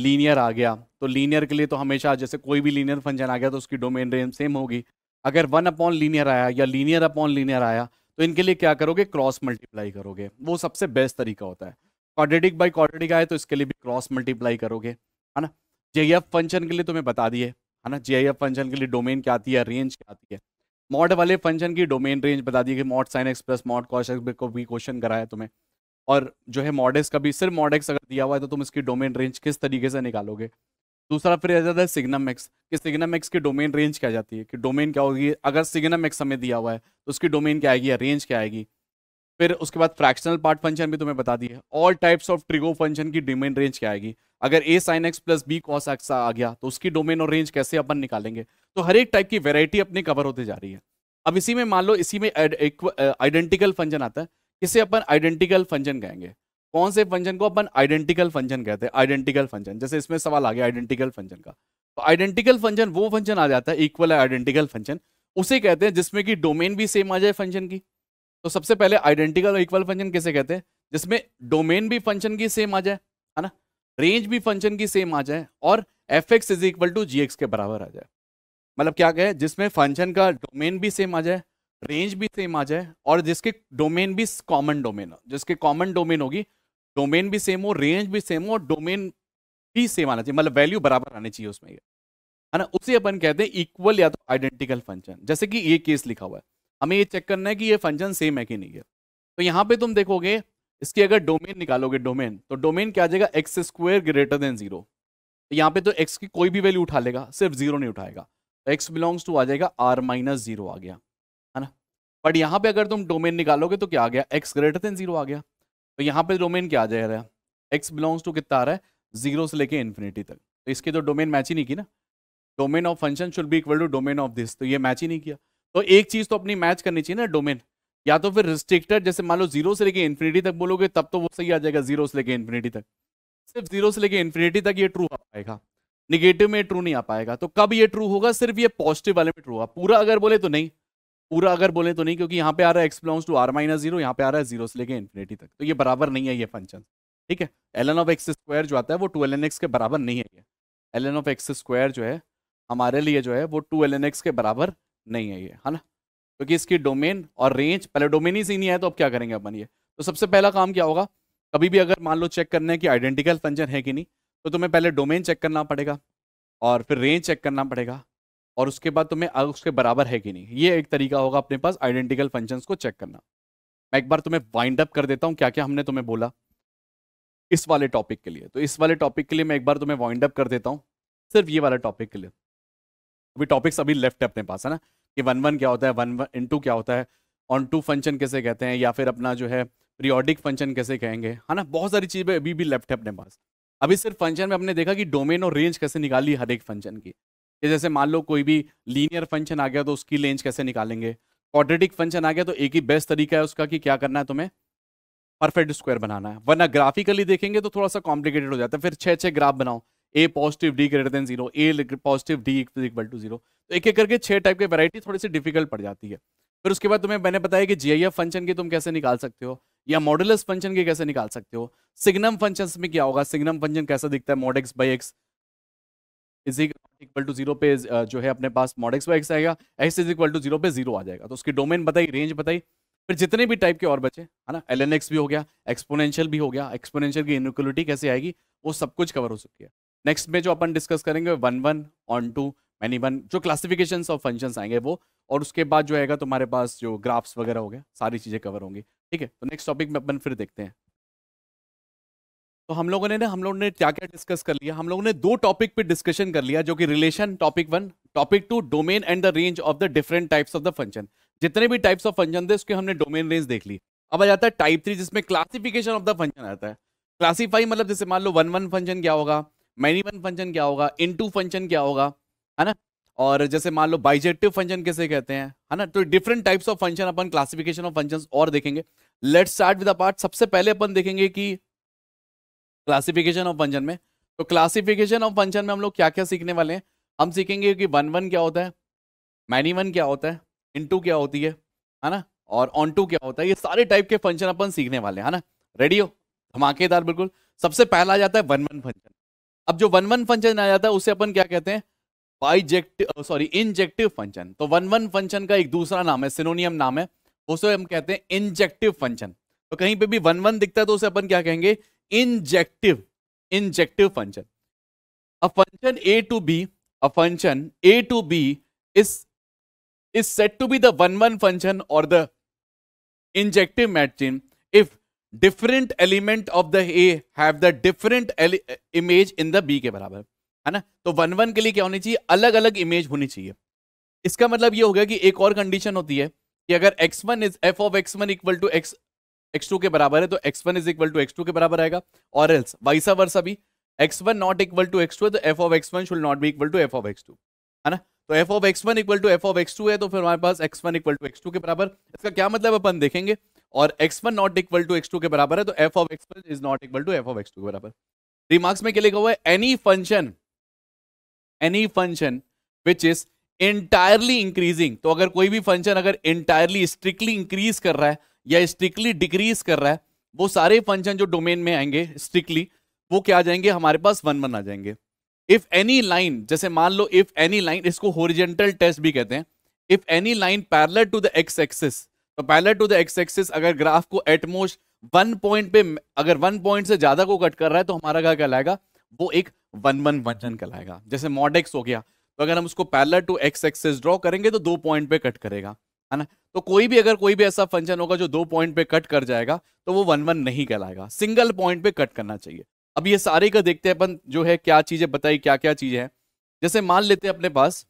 S1: लीनियर आ गया तो लीनियर के लिए तो हमेशा जैसे कोई भी लीनियर फंक्शन आ गया तो उसकी डोमेन रेंज सेम होगी अगर वन अपॉन लीनियर आया या लीनियर अपॉन लीनियर आया तो इनके लिए क्या करोगे क्रॉस मल्टीप्लाई करोगे वो सबसे बेस्ट तरीका होता है क्वाड्रेटिक बाई क्वाड्रेटिक आए तो इसके लिए भी क्रॉस मल्टीप्लाई करोगे है ना जे फंक्शन के लिए तुम्हें तो बता दिए है ना जे फंक्शन के लिए डोमेन क्या आती है रेंज क्या आती है मॉड वाले फंक्शन की डोमेन रेंज बता दिए कि mod sine x plus mod cos को भी क्वेश्चन कराया तुम्हें और जो है मॉडेक्स का भी सिर्फ मॉडेक्स अगर दिया हुआ है तो तुम इसकी डोमेन रेंज किस तरीके से निकालोगे दूसरा फिर आ जाता है सिग्नम एक्स कि सिग्नम एक्स की डोमेन रेंज क्या जाती है कि डोमेन क्या होगी अगर सिग्नम एक्स हमें दिया हुआ है तो उसकी डोमेन क्या आएगी या रेंज क्या आएगी फिर उसके बाद फ्रैक्शनल पार्ट फंक्शन भी तुम्हें बता दी है all types of trigo function की डोमेन रेंज क्या आएगी अगर a sine x plus b cos x आ गया तो उसकी डोमेन और रेंज कैसे अपन निकालेंगे तो हर एक टाइप की वेराइटी अपनी कवर होते जा रही है अब इसी में मान लो इसी में आइडेंटिकल फंक्शन uh, आता है इसे अपन आइडेंटिकल फंक्शन कहेंगे कौन से फंक्शन को अपन आइडेंटिकल फंक्शन कहते हैं आइडेंटिकल फंक्शन जैसे इसमें सवाल आ गया आइडेंटिकल फंक्शन का तो आइडेंटिकल फंक्शन वो फंक्शन आ जाता है इक्वल है आइडेंटिकल फंक्शन उसे कहते हैं जिसमें कि डोमेन भी सेम आ जाए फंक्शन की तो सबसे पहले आइडेंटिकल और इक्वल फंक्शन कैसे कहते हैं जिसमें डोमेन भी फंक्शन की सेम आ जाए है ना रेंज भी फंक्शन की सेम आ जाए और f x is equal to g x के बराबर आ जाए मतलब क्या कहे जिसमें फंक्शन का डोमेन भी सेम आ जाए रेंज भी सेम आ जाए और जिसके डोमेन भी कॉमन डोमेन हो जिसके कॉमन डोमेन होगी डोमेन भी सेम हो रेंज भी सेम हो और डोमेन भी सेम आना चाहिए मतलब वैल्यू बराबर आनी चाहिए उसमें है ना उसे अपन कहते हैं इक्वल या तो आइडेंटिकल फंक्शन जैसे कि ये केस लिखा हुआ है हमें ये चेक करना है कि ये फंक्शन सेम है कि नहीं है तो यहाँ पे तुम देखोगे इसकी अगर डोमेन निकालोगे डोमेन तो डोमेन क्या आ जाएगा x square greater than zero तो यहाँ पे तो एक्स की कोई भी वैल्यू उठा लेगा सिर्फ जीरो नहीं उठाएगा तो एक्स बिलोंग्स टू आ जाएगा आर माइनस जीरो आ गया है ना बट यहाँ पे अगर तुम डोमेन निकालोगे तो क्या आ गया एक्स ग्रेटर देन जीरो आ गया तो यहाँ पे डोमेन क्या आ जाएगा एक्स बिलोंग्स टू कितना आ रहा है जीरो से लेके इन्फिनिटी तक तो इसके तो डोमेन मैच ही नहीं की ना domain of function should be equal to domain of this तो ये मैच ही नहीं किया तो एक चीज़ तो अपनी मैच करनी चाहिए ना डोमेन या तो फिर रिस्ट्रिक्टेड जैसे मान लो जीरो से लेके इन्फिनिटी तक बोलोगे तब तो वो सही आ जाएगा जीरो से लेके इन्फिनिटी तक सिर्फ जीरो से लेके इन्फिनिटी तक ये ट्रू आ पाएगा निगेटिव में ट्रू नहीं आ पाएगा तो कब ये ट्रू होगा सिर्फ ये पॉजिटिव वाले में ट्रू होगा पूरा अगर बोले तो नहीं पूरा अगर बोले तो नहीं क्योंकि यहाँ पे आ रहा है x belongs to R minus zero यहाँ पे आ रहा है जीरो से लेके इन्फिनिटी तक तो ये बराबर नहीं है ये फंक्शन ठीक है L N of x square जो आता है वो टू एल एन एक्स के बराबर नहीं है ये l N of x square जो है हमारे लिए जो है वो टू एल एन एक्स के बराबर नहीं है ये है ना क्योंकि इसकी डोमेन और रेंज पहले डोमेन ही सी ही है तो अब क्या करेंगे अपन ये तो सबसे पहला काम क्या होगा कभी भी अगर मान लो चेक करना है कि आइडेंटिकल फंक्शन है कि नहीं तो तुम्हें पहले डोमेन चेक करना पड़ेगा और फिर रेंज चेक करना पड़ेगा और उसके बाद तुम्हें उसके बराबर है कि नहीं ये एक तरीका होगा अपने पास आइडेंटिकल फंक्शंस को चेक करना मैं एक बार तुम्हें वाइंड अप कर देता हूँ क्या क्या हमने तुम्हें बोला इस वाले टॉपिक के लिए तो इस वाले टॉपिक के लिए मैं एक बार तुम्हें वाइंड अप कर देता हूँ सिर्फ ये वाला टॉपिक के लिए अभी टॉपिक्स अभी लेफ्ट है अपने पास है ना कि वन वन क्या होता है वन वन इंटू क्या होता है ऑन टू फंक्शन कैसे कहते हैं या फिर अपना जो है प्रियोडिक फंक्शन कैसे कहेंगे है ना बहुत सारी चीज़ें अभी भी लेफ्ट है अपने पास अभी सिर्फ फंक्शन में हमने देखा कि डोमेन और रेंज कैसे निकाली हर एक फंक्शन की कि जैसे मान लो कोई भी लीनियर फंक्शन आ गया तो उसकी रेंज कैसे निकालेंगे क्वाड्रेटिक फंक्शन आ गया तो एक ही बेस्ट तरीका है उसका कि क्या करना है तुम्हें परफेक्ट स्क्वायर बनाना है वरना ग्राफिकली देखेंगे तो थोड़ा सा कॉम्प्लिकेटेड हो जाता है फिर छः छः ग्राफ बनाओ a positive d greater than zero a positive d equal to zero तो एक एक करके छः टाइप की वैरायटी थोड़ी सी डिफिकल्ट पड़ जाती है फिर उसके बाद तुम्हें मैंने बताया कि जी फंक्शन की तुम कैसे निकाल सकते हो या मॉडलस फंक्शन के कैसे निकाल सकते हो सिग्नम फंक्शन में क्या होगा सिग्नम फंक्शन कैसा दिखता है mod x by x is equal to zero पे uh, जो है अपने पास मॉड एक्स एक्स आएगा x is equal to zero पे जीरो आ जाएगा तो उसकी डोमेन बताई रेंज बताई फिर जितने भी टाइप के और बचे है ना एल भी हो गया एक्सपोनेंशियल भी हो गया एक्सपोनेंशियल की इनक्वलिटी कैसे आएगी वो सब कुछ कवर हो चुकी है नेक्स्ट में जो अपन डिस्कस करेंगे one one onto many one जो क्लासिफिकेशन ऑफ फंक्शन आएंगे वो और उसके बाद जो आएगा तुम्हारे पास जो ग्राफ्स वगैरह हो गया सारी चीज़ें कवर होंगी ठीक है तो नेक्स्ट टॉपिक में अपन फिर देखते हैं तो हम लोगों ने ना हम लोगों ने क्या क्या डिस्कस कर लिया हम लोगों ने दो टॉपिक पे डिस्कशन कर लिया जो कि relation topic one topic two domain and the range of the different types of the function जितने भी टाइप्स ऑफ फंक्शन थे उसके हमने डोमेन रेंज देख ली अब आ जाता है टाइप थ्री जिसमें क्लासिफिकेशन ऑफ द फंक्शन आता है क्लासीफाई मतलब जैसे मान लो वन वन फंक्शन क्या होगा मैनी वन फंक्शन क्या होगा इन टू फंक्शन क्या होगा है ना और जैसे मान लो बाइजेक्टिव फंक्शन कैसे कहते हैं है ना तो डिफरेंट टाइप्स ऑफ फंक्शन अपन क्लासिफिकेशन ऑफ फंक्शन और देखेंगे let's start with a part सबसे पहले अपन देखेंगे कि क्लासिफिकेशन ऑफ फंक्शन में तो क्लासिफिकेशन ऑफ फंक्शन में हम लोग क्या क्या सीखने वाले हैं हम सीखेंगे कि वन वन क्या होता है मैनी वन क्या होता है इंटू क्या होती है है ना और ऑन टू क्या होता है ये सारे टाइप के फंक्शन अपन सीखने वाले हैं ना रेडियो धमाकेदार बिल्कुल सबसे पहला आ जाता है वन वन फंक्शन अब जो वन वन फंक्शन आ जाता है उसे अपन क्या कहते हैं बाइजेक्टिव सॉरी इंजेक्टिव फंक्शन तो वन वन फंक्शन का एक दूसरा नाम है सिनोनियम नाम है उसे हम कहते हैं इंजेक्टिव फंक्शन तो कहीं पे भी वन वन दिखता है तो उसे अपन क्या कहेंगे injective injective function a function A to B a function A to B is is set to be the one one function और the injective matching if different element of the A have the different image in the B के बराबर है ना तो one one के लिए क्या होनी चाहिए अलग अलग इमेज होनी चाहिए इसका मतलब ये हो गया कि एक और कंडीशन होती है कि अगर x one is F of x one equal to x x2 के बराबर है तो x1 is equal to x2 के बराबर आएगा और एल्स वाइसा वर्सा भी x1 not equal to x है तो f of x1 should not be equal to f of x2 है ना तो f of x1 equal to F of x2 है तो फिर हमारे पास x1 इक्वल टू x2 के बराबर इसका क्या मतलब अपन देखेंगे और x1 not equal to x2 के बराबर है तो f of x1 is not equal to f of x2 के बराबर रिमार्क्स में क्या लिखा हुआ है any function any function which is entirely increasing तो अगर कोई भी फंक्शन अगर इंटायरली स्ट्रिक्टली इंक्रीज कर रहा है या स्ट्रिक्टली डिक्रीज कर रहा है वो सारे फंक्शन जो डोमेन में आएंगे स्ट्रिक्टली वो क्या आ जाएंगे हमारे पास वन वन आ जाएंगे इफ एनी लाइन जैसे मान लो इफ एनी लाइन इसको होरिजेंटल टेस्ट भी कहते हैं if any line parallel to the x axis तो parallel to the x axis अगर ग्राफ को एटमोस्ट वन पॉइंट पे अगर वन पॉइंट से ज्यादा को कट कर रहा है तो हमारा क्या कहलाएगा वो एक वन वन वंजन कहलाएगा जैसे मॉडेक्स हो गया तो अगर हम उसको parallel to x axis draw करेंगे तो दो पॉइंट पे कट करेगा है ना तो कोई भी अगर कोई भी ऐसा फंक्शन होगा जो दो पॉइंट पे कट कर जाएगा तो वो वन वन नहीं कहलाएगा सिंगल पॉइंट पे कट करना चाहिए अब ये सारे का देखते हैं अपन जो है क्या चीजें बताई क्या क्या चीजें हैं जैसे मान लेते हैं अपने पास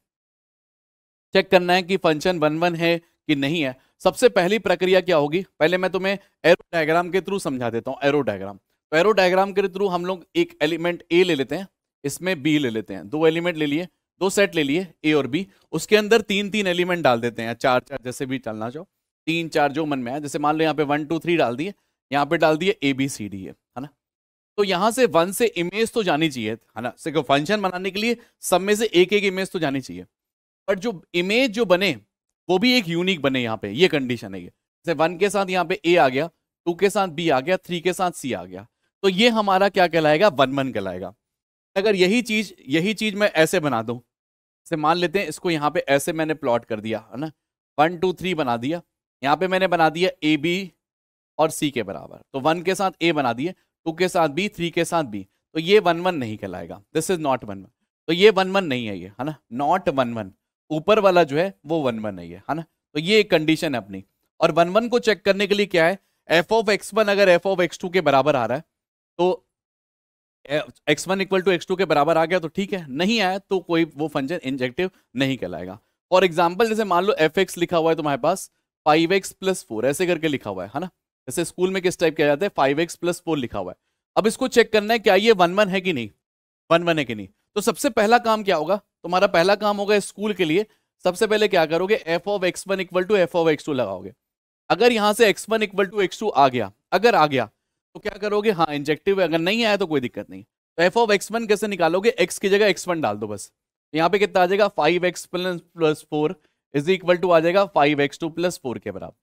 S1: चेक करना है कि फंक्शन वन वन है कि नहीं है सबसे पहली प्रक्रिया क्या होगी पहले मैं तुम्हें एरो डायग्राम के थ्रू समझा देता हूँ एरो डायग्राम तो एरो डायग्राम के थ्रू हम लोग एक एलिमेंट ए ले लेते हैं इसमें बी ले लेते हैं दो एलिमेंट ले लिए दो सेट ले लिए ए और बी उसके अंदर तीन तीन एलिमेंट डाल देते हैं चार चार जैसे भी चलना चाहो तीन चार जो मन में है जैसे मान लो यहाँ पे वन टू थ्री डाल दिए यहाँ पे डाल दिए ए बी सी डी है ना तो यहाँ से वन से इमेज तो जानी चाहिए है ना सिर्फ फंक्शन बनाने के लिए सब में से एक एक इमेज तो जानी चाहिए बट जो इमेज जो बने वो भी एक यूनिक बने यहाँ पे ये कंडीशन है ये जैसे वन के साथ यहाँ पे ए आ गया टू के साथ बी आ गया थ्री के साथ सी आ गया तो ये हमारा क्या कहलाएगा वन वन कहलाएगा अगर यही चीज यही चीज मैं ऐसे बना दूं से मान लेते हैं इसको यहाँ पे ऐसे मैंने प्लॉट कर दिया है ना वन टू थ्री बना दिया यहाँ पे मैंने बना दिया ए बी और सी के बराबर तो वन के साथ ए बना दिए टू के साथ बी थ्री के साथ बी तो ये वन वन नहीं कहलाएगा this is not one one तो ये वन वन नहीं है ये है ना नॉट वन वन ऊपर वाला जो है वो वन वन नहीं है है ना तो ये एक कंडीशन है अपनी और वन वन को चेक करने के लिए क्या है एफ ऑफ एक्स वन अगर एफ ऑफ एक्स टू के बराबर आ रहा है तो x one equal to x two के बराबर आ गया तो ठीक है नहीं आया तो कोई वो फंक्शन इंजेक्टिव नहीं कहलाएगा फॉर एग्जाम्पल जैसे मान लो एफ एक्स लिखा हुआ है तुम्हारे पास फाइव एक्स प्लस फोर ऐसे करके लिखा हुआ है ना जैसे स्कूल में किस टाइप किया जाता है फाइव एक्स प्लस फोर लिखा हुआ है अब इसको चेक करना है क्या ये वन वन है कि नहीं वन वन है कि नहीं तो सबसे पहला काम क्या होगा तुम्हारा पहला काम होगा स्कूल के लिए सबसे पहले क्या करोगे f of x one equal to F of x two लगाओगे अगर यहां से x one equal to x two आ गया अगर आ गया तो क्या करोगे हाँ इंजेक्टिव अगर नहीं आया तो कोई दिक्कत नहीं तो एफ ऑफ एक्स वन कैसे निकालोगे एक्स की जगह एक्स वन डाल दो बस यहाँ पे कितना आ जाएगा five x plus plus four is equal to आ जाएगा five x two plus four के बराबर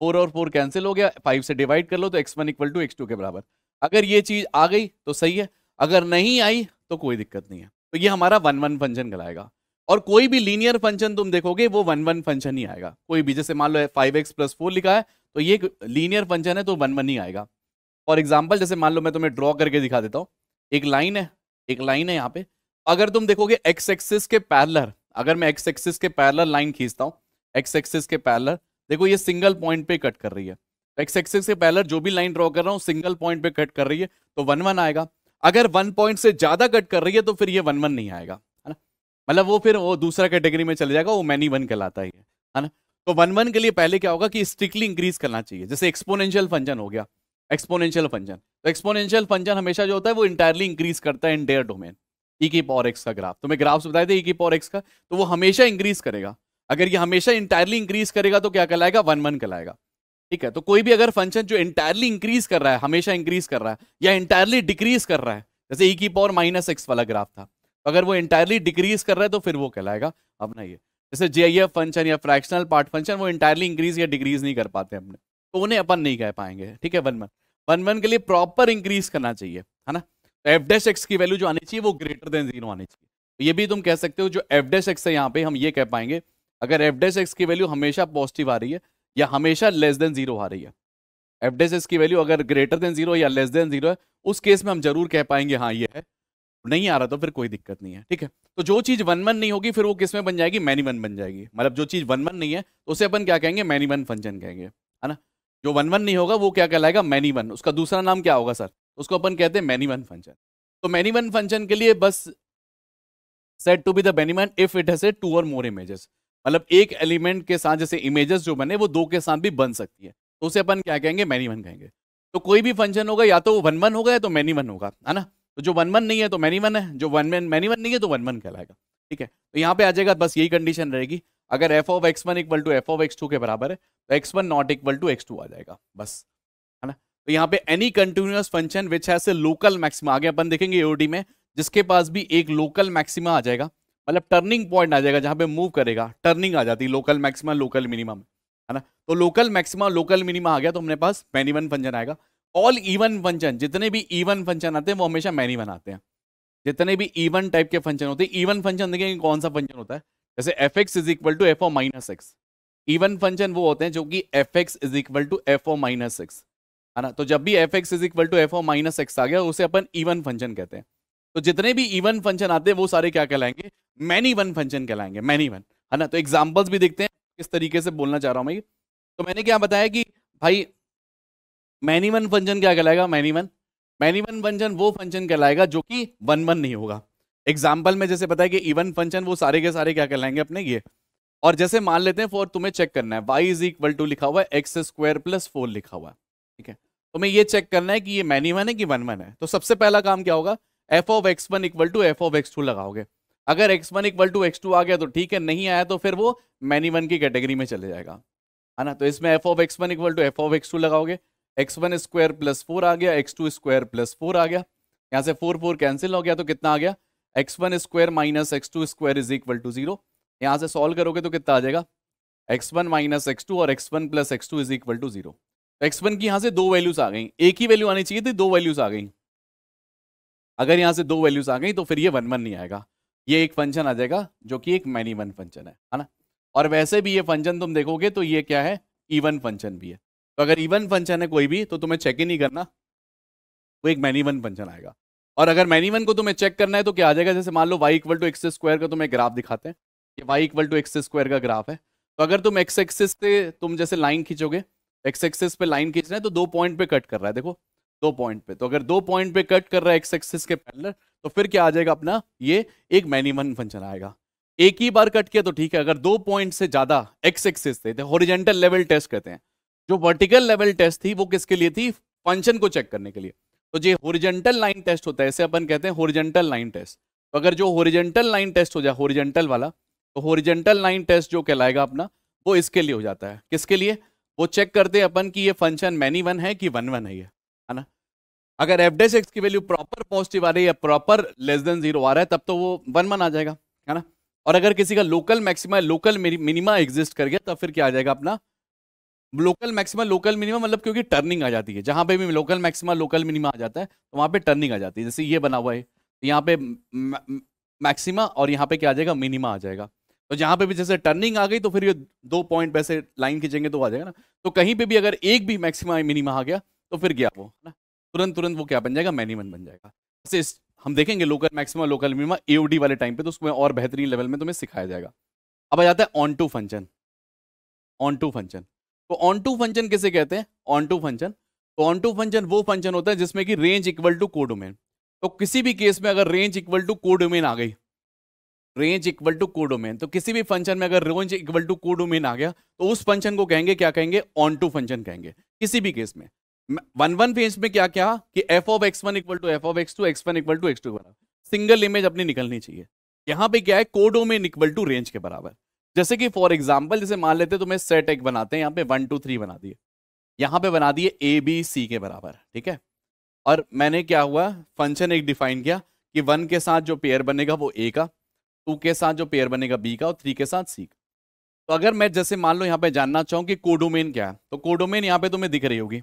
S1: फोर और फोर कैंसिल हो गया फाइव से डिवाइड कर लो तो x one equal to x two के बराबर अगर ये चीज़ आ गई तो सही है अगर नहीं आई तो कोई दिक्कत नहीं है तो ये हमारा वन वन फंक्शन कराएगा और कोई भी लीनियर फंक्शन तुम देखोगे वो वन वन फंक्शन ही आएगा कोई भी जैसे मान लो फाइव एक्स प्लस फोर लिखा है तो ये लीनियर फंक्शन है तो वन वन ही आएगा फॉर एग्जाम्पल जैसे मान लो मैं तुम्हें ड्रॉ करके दिखा देता हूँ एक लाइन है एक लाइन है यहाँ पे अगर तुम देखोगे एक्स एक्सिस के पैरलर अगर मैं एक्स एक्सिस के पैरलर लाइन खींचता हूँ एक्स एक्सिस के पैरलर देखो ये सिंगल पॉइंट पे कट कर रही है एक्स एक्सिस के पैरलर जो भी लाइन ड्रॉ कर रहा हूँ सिंगल पॉइंट पे कट कर रही है तो वन वन आएगा अगर वन पॉइंट से ज्यादा कट कर रही है तो फिर ये वन वन नहीं आएगा है ना मतलब वो फिर वो दूसरा कैटेगरी में चले जाएगा वो मैनी वन कहलाता है ना तो वन वन के लिए पहले क्या होगा कि स्ट्रिक्टली इंक्रीज करना चाहिए जैसे एक्सपोनेंशियल फंक्शन हो गया एक्सपोनेंशियल फंक्शन तो एक्सपोनेंशियल फंक्शन हमेशा जो होता है वो इंटायरली इंक्रीज करता है इन डेयर डोमेन ई की पॉर एक्स का ग्राफ तो मैं ग्राफ्स बताए थे ई की पॉर एक्स का तो वो हमेशा इंक्रीज करेगा अगर ये हमेशा इंटायरली इंक्रीज करेगा तो क्या कहलाएगा वन वन कहलाएगा ठीक है तो कोई भी अगर फंक्शन जो इंटायरली इंक्रीज कर रहा है हमेशा इंक्रीज कर रहा है या इंटायरली डिक्रीज कर रहा है जैसे ई e की पॉर माइनस एक्स वाला ग्राफ था तो अगर वो इंटायरली डिक्रीज कर रहा है तो फिर वो कहलाएगा अपना ये जैसे जे फंक्शन या फ्रैक्शनल पार्ट फंक्शन वो इंटायरली इंक्रीज या डिक्रीज नहीं कर पाते अपने तो उन्हें अपन नहीं कह पाएंगे ठीक है वन वन वन वन के लिए प्रॉपर इंक्रीज करना चाहिए है ना तो एफ डैश एक्स की वैल्यू जो आनी चाहिए वो ग्रेटर देन जीरो आनी चाहिए तो ये भी तुम कह सकते हो जो एफ डैश एक्स है यहाँ पे हम ये कह पाएंगे अगर एफ डैश एक्स की वैल्यू हमेशा पॉजिटिव आ रही है या हमेशा लेस देन जीरो आ रही है एफ डैश एक्स की वैल्यू अगर ग्रेटर देन जीरो या लेस देन जीरो है उस केस में हम जरूर कह पाएंगे हाँ ये है नहीं आ रहा तो फिर कोई दिक्कत नहीं है ठीक है तो जो चीज वन वन नहीं होगी फिर वो किस में बन जाएगी मैनी वन बन जाएगी मतलब जो चीज वन वन नहीं है तो उसे अपन क्या कहेंगे मैनी वन फंक्शन कहेंगे जो वन वन नहीं होगा वो क्या कहलाएगा मैनी वन उसका दूसरा नाम क्या होगा सर उसको अपन कहते हैं मैनी वन फंक्शन तो मैनी वन फंक्शन के लिए बस said to be the many one if it has two और मोर इमेजेस मतलब एक एलिमेंट के साथ जैसे इमेजेस जो बने वो दो के साथ भी बन सकती है तो उसे अपन क्या कहेंगे मैनी वन कहेंगे तो कोई भी फंक्शन होगा या तो वो वन वन होगा या तो मैनी वन होगा है ना तो जो वन वन नहीं है तो मैनी वन है जो वन मैन मैनी वन नहीं है तो वन वन कहलाएगा ठीक है तो यहाँ पे आ जाएगा बस यही कंडीशन रहेगी अगर f of x one equal to F of x two के बराबर है तो x one not equal to x two आ जाएगा बस है ना तो यहाँ पे any continuous function which has local maxima आगे अपन देखेंगे एओडी में जिसके पास भी एक लोकल मैक्सिमा आ जाएगा मतलब टर्निंग पॉइंट आ जाएगा जहाँ पे मूव करेगा टर्निंग आ जाती है लोकल मैक्सिमा लोकल मिनिमम है ना तो लोकल मैक्सिमा लोकल मिनिमा आ गया तो हमने पास मैनी वन फंक्शन आएगा ऑल इवन फंक्शन जितने भी ईवन फंक्शन आते हैं वो हमेशा मैनी वन आते हैं जितने भी ईवन टाइप के फंक्शन होते हैं ईवन फंक्शन देखेंगे कौन सा फंक्शन होता है जैसे f x is equal to F O minus x even function वो होते हैं जो कि F x is equal to F O minus x है ना तो जब भी f x is equal to F O minus x आ गया उसे अपन इवन फंक्शन कहते हैं तो जितने भी इवन फंक्शन आते हैं वो सारे क्या कहलाएंगे मैनी वन फंक्शन कहलाएंगे मैनी वन है ना तो एग्जाम्पल्स भी देखते हैं किस तरीके से बोलना चाह रहा हूँ मैं तो मैंने क्या बताया कि भाई मैनी वन फंक्शन क्या कहलाएगा many one many one function वो फंक्शन कहलाएगा जो कि वन वन नहीं होगा एग्जाम्पल में जैसे पता है कि इवन फंक्शन वो सारे के सारे क्या कहलाएंगे अपने ये और जैसे मान लेते हैं फॉर तुम्हें चेक करना है वाई इज इक्वल टू लिखा हुआ है एक्स स्क्वायर प्लस फोर लिखा हुआ है ठीक है तुम्हें तो ये चेक करना है कि ये मैनी वन है कि वन वन है तो सबसे पहला काम क्या होगा f of x one equal to F of x two लगाओगे अगर x one equal to x two आ गया तो ठीक है नहीं आया तो फिर वो मैनी वन की कैटेगरी में चले जाएगा है ना तो इसमें f of x one equal to F of x two लगाओगे x one square plus four आ गया x two square plus four आ गया यहाँ से फोर फोर कैंसिल हो गया तो कितना आ गया x one square minus x two square is equal to zero यहां से सॉल्व करोगे तो कितना आ जाएगा x one minus x two और x one plus x two is equal to zero x one की यहाँ से दो वैल्यूज आ गई एक ही वैल्यू आनी चाहिए थी दो वैल्यूज आ गई अगर यहाँ से दो वैल्यूज आ गई तो फिर ये वन वन नहीं आएगा ये एक फंक्शन आ जाएगा जो कि एक मैनी वन फंक्शन है है ना और वैसे भी ये फंक्शन तुम देखोगे तो ये क्या है ईवन फंक्शन भी है तो अगर इवन फंक्शन है कोई भी तो तुम्हें चेक ही नहीं करना वो एक मैनी वन फंक्शन आएगा और अगर मैनी वन को तुम्हें चेक करना है तो क्या आ जाएगा जैसे मान लो y equal to x square का तुम्हें ग्राफ दिखाते हैं ये y equal to x square का ग्राफ है तो अगर तुम एक्स एक्सिस पे तुम जैसे लाइन खींचोगे एक्स एक्सिस पे लाइन खींच रहे हैं तो दो पॉइंट पे कट कर रहा है देखो दो पॉइंट पे तो अगर दो पॉइंट पे कट कर रहा है एक्स एक्सिस के पैनल तो फिर क्या आ जाएगा अपना ये एक वन फंक्शन आएगा एक ही बार कट किया तो ठीक है अगर दो पॉइंट से ज्यादा एक्स एक्सिस थे हॉरिजेंटल लेवल टेस्ट कहते हैं जो वर्टिकल लेवल टेस्ट थी वो किसके लिए थी फंक्शन को चेक करने के लिए तो जो होरिजेंटल लाइन टेस्ट होता है इसे अपन कहते हैं होरिजेंटल लाइन टेस्ट तो अगर जो होरिजेंटल लाइन टेस्ट हो जाए होरिजेंटल वाला तो होरिजेंटल लाइन टेस्ट जो कहलाएगा अपना वो इसके लिए हो जाता है किसके लिए वो चेक करते हैं अपन कि ये फंक्शन मैनी वन है कि वन वन है ये है ना अगर एफ डेस एक्स की वैल्यू प्रॉपर पॉजिटिव आ रही है प्रॉपर लेस देन जीरो आ रहा है तब तो वो वन वन आ जाएगा है ना और अगर किसी का local maxima local minima exist कर गया तब फिर क्या आ जाएगा अपना लोकल मैक्सिमा लोकल मिनिमम मतलब क्योंकि टर्निंग आ जाती है जहाँ पे भी लोकल मैक्सिमा लोकल मिनिमा आ जाता है तो वहाँ पे टर्निंग आ जाती है जैसे ये बना हुआ है तो यहाँ पे मैक्सिमा और यहाँ पे क्या आ जाएगा मिनिमा आ जाएगा तो जहाँ पे भी जैसे टर्निंग आ गई तो फिर ये दो पॉइंट वैसे लाइन खींचेंगे तो आ जाएगा ना तो कहीं पर भी अगर एक भी मैक्सिमा मिनिमा आ गया तो फिर गया वो है ना तुरंत तुरंत वो क्या बन जाएगा मैनिमन बन जाएगा जैसे हम देखेंगे local maxima local minima AOD वाले टाइम पे तो उसमें और बेहतरीन लेवल में तुम्हें सिखाया जाएगा अब आ जाता है onto function onto function तो ऑन टू फंक्शन किसे कहते हैं ऑन टू फंक्शन तो ऑन टू फंक्शन वो फंक्शन होता है जिसमें कि रेंज इक्वल टू कोडोमेन तो किसी भी केस में अगर रेंज इक्वल टू कोडोमेन आ गई रेंज इक्वल टू कोडोमेन तो किसी भी फंक्शन में अगर रेंज इक्वल टू कोडोमेन आ गया तो उस फंक्शन को कहेंगे क्या कहेंगे ऑन टू फंक्शन कहेंगे किसी भी केस में वन वन फेज में क्या क्या कि F of x one equal to F of x two x one equal to x two बराबर सिंगल इमेज अपनी निकलनी चाहिए यहां पे क्या है कोडोमेन इक्वल टू रेंज के बराबर जैसे कि फॉर एग्जाम्पल जैसे मान लेते तुम्हें सेट एक बनाते हैं यहाँ पे वन टू थ्री बना दिए यहाँ पे बना दिए ए बी सी के बराबर ठीक है और मैंने क्या हुआ फंक्शन एक डिफाइन किया कि वन के साथ जो पेयर बनेगा वो ए का टू के साथ जो पेयर बनेगा बी का और थ्री के साथ सी का तो अगर मैं जैसे मान लो यहाँ पे जानना चाहूँ कि कोडोमेन क्या है तो कोडोमेन यहाँ पे तुम्हें दिख रही होगी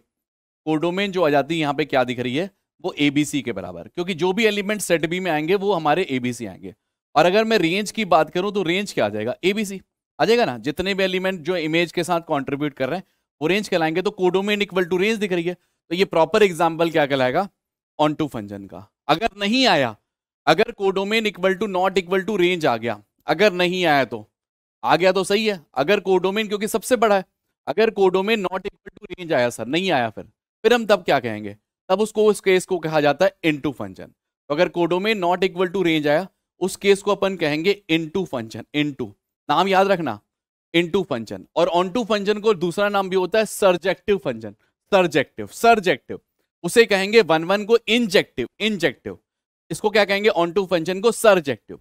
S1: कोडोमेन जो आ जाती है यहाँ पे क्या दिख रही है वो ए बी सी के बराबर क्योंकि जो भी एलिमेंट सेट बी में आएंगे वो हमारे ए बी सी आएंगे और अगर मैं रेंज की बात करूं तो रेंज क्या आ जाएगा एबीसी आ जाएगा ना जितने भी एलिमेंट जो इमेज के साथ कॉन्ट्रीब्यूट कर रहे हैं वो रेंज कहलाएंगे तो कोडोमेन इक्वल टू रेंज दिख रही है तो ये प्रॉपर एग्जाम्पल क्या कहलाएगा ऑन टू फंजन का अगर नहीं आया अगर codomain equal to not equal to range आ गया अगर नहीं आया तो आ गया तो सही है अगर कोडोमेन क्योंकि सबसे बड़ा है अगर codomain not equal to range आया सर नहीं आया फिर फिर हम तब क्या कहेंगे तब उसको उस केस को कहा जाता है इन टू फंक्शन तो अगर codomain not equal to range आया उस केस को अपन कहेंगे इनटू फंक्शन इनटू नाम याद रखना इनटू फंक्शन और ऑन टू फंक्शन को दूसरा नाम भी होता है सर्जेक्टिव फंक्शन सर्जेक्टिव सर्जेक्टिव उसे कहेंगे वन वन को इंजेक्टिव इंजेक्टिव इसको क्या कहेंगे ऑन टू फंक्शन को सर्जेक्टिव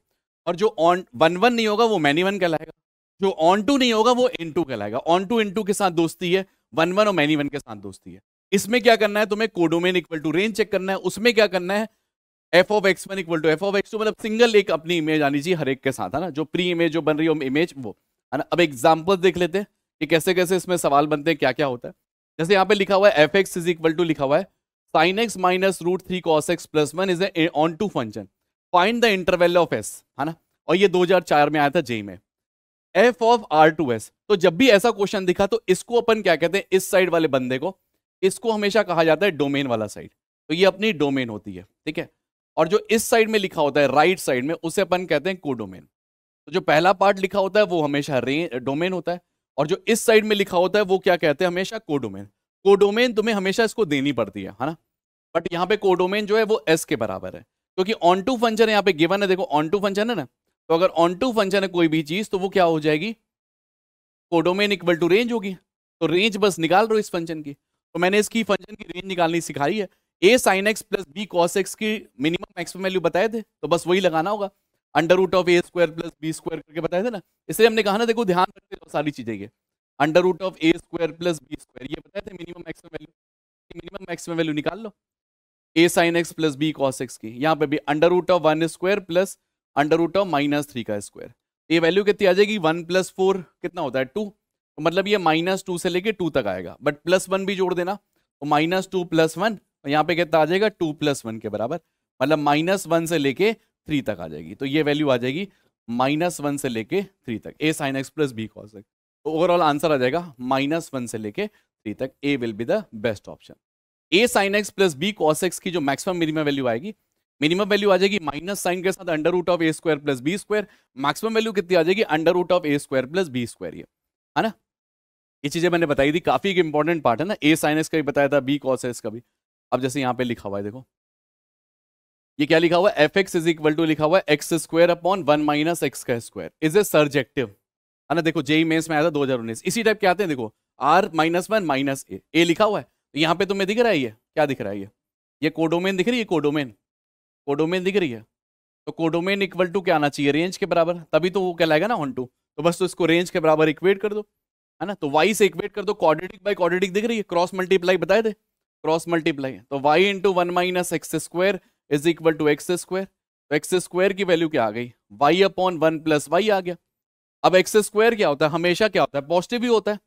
S1: और जो ऑन वन वन नहीं होगा वो मैनी वन कहलाएगा जो ऑन टू नहीं होगा वो इन टू कहलाएगा ऑन टू इन टू के साथ दोस्ती है वन वन और मैनी वन के साथ दोस्ती है इसमें क्या करना है तुम्हें codomain equal to range check करना है उसमें क्या करना है F of x one equal to F of x two मतलब सिंगल एक अपनी इमेज आनी चाहिए हर एक के साथ है ना जो प्री इमेज जो बन रही है इमेज वो है ना अब एग्जाम्पल देख लेते हैं कि कैसे कैसे इसमें सवाल बनते हैं क्या क्या होता है जैसे यहाँ पे लिखा हुआ है F x is equal to लिखा हुआ है sine x minus root three cos x plus one is a onto function find the interval of s है ना और ये 2004 में आया था जे में f of are to s तो जब भी ऐसा क्वेश्चन दिखा तो इसको अपन क्या कहते हैं इस साइड वाले बंदे को इसको हमेशा कहा जाता है डोमेन वाला साइड तो ये अपनी डोमेन होती है ठीक है और जो इस साइड में लिखा होता है राइट right साइड में उसे अपन कहते हैं कोडोमेन तो जो पहला पार्ट लिखा होता है वो हमेशा डोमेन होता है और जो इस साइड में लिखा होता है वो क्या कहते हैं हमेशा कोडोमेन कोडोमेन तुम्हें हमेशा इसको देनी पड़ती है है ना बट यहाँ पे कोडोमेन जो है वो एस के बराबर है क्योंकि ऑन टू फंक्शन यहाँ पे गिवन है देखो ऑन टू फंक्शन है ना तो अगर ऑन टू फंक्शन है कोई भी चीज तो वो क्या हो जाएगी कोडोमेन इक्वल टू रेंज होगी तो रेंज बस निकाल रहे हो इस फंक्शन की तो मैंने इसकी फंक्शन की रेंज निकालनी सिखाई है a sine x plus b cos x की मिनिमम मैक्सिमम वैल्यू बताए थे तो बस वही लगाना होगा under root of a square plus b square करके बताए थे ना इसलिए हमने कहा ना देखो ध्यान रखते हो सारी चीजें ये under root of a square plus b square ये बताए थे minimum maximum value minimum maximum value निकाल लो a sine x plus b cos x की यहाँ पे भी under root of one square plus under root of minus three का स्क्वायर ये वैल्यू कितनी आ जाएगी वन प्लस फोर कितना होता है टू तो मतलब ये माइनस टू से लेके टू तक आएगा बट प्लस वन भी जोड़ देना तो माइनस टू प्लस वन और यहाँ पे कितना आ जाएगा टू प्लस वन के बराबर मतलब माइनस वन से लेके थ्री तक आ जाएगी तो ये वैल्यू आ जाएगी माइनस वन से लेके थ्री तक a sine x plus b cos x तो ओवरऑल आंसर आ जाएगा माइनस वन से लेके थ्री तक a will be the best option a sine x plus b cos x की जो मैक्सिमम मिनिमम वैल्यू आएगी मिनिमम वैल्यू आ जाएगी माइनस साइन के साथ under root of a square plus b square maximum value कितनी आ जाएगी under root of a square plus b square ये है ना ये चीजें मैंने बताई थी काफी एक इंपॉर्टेंट पार्ट है ना ए साइन एक्स का भी बताया था बी कॉस एक्स का भी अब जैसे यहाँ पे लिखा हुआ है देखो ये क्या लिखा हुआ है F x is equal to लिखा हुआ है x square upon one minus x का स्क्वायर इज ए सर्जेक्टिव है ना देखो जेई मेन्स e में आया था दो हजार उन्नीस इसी टाइप के आते हैं देखो r minus one minus a a लिखा हुआ है तो यहाँ पे तुम्हें दिख रहा है ये क्या दिख रहा है ये ये कोडोमेन दिख रही है कोडोमेन कोडोमेन दिख रही है तो कोडोमेन इक्वल टू क्या आना चाहिए रेंज के बराबर तभी तो वो कहलाएगा ना वन टू तो बस तो इसको रेंज के बराबर इक्वेट कर दो है ना तो वाई से इक्वेट कर दो क्वाड्रेटिक बाई क्वाड्रेटिक दिख रही है क्रॉस मल्टीप्लाई बताए थे क्रॉस मल्टीप्लाई है तो y into one minus x square is equal to x square तो एक्स स्क्वायर की वैल्यू क्या आ गई y upon one plus y आ गया अब एक्स स्क्वायर क्या होता है हमेशा क्या होता है पॉजिटिव ही होता है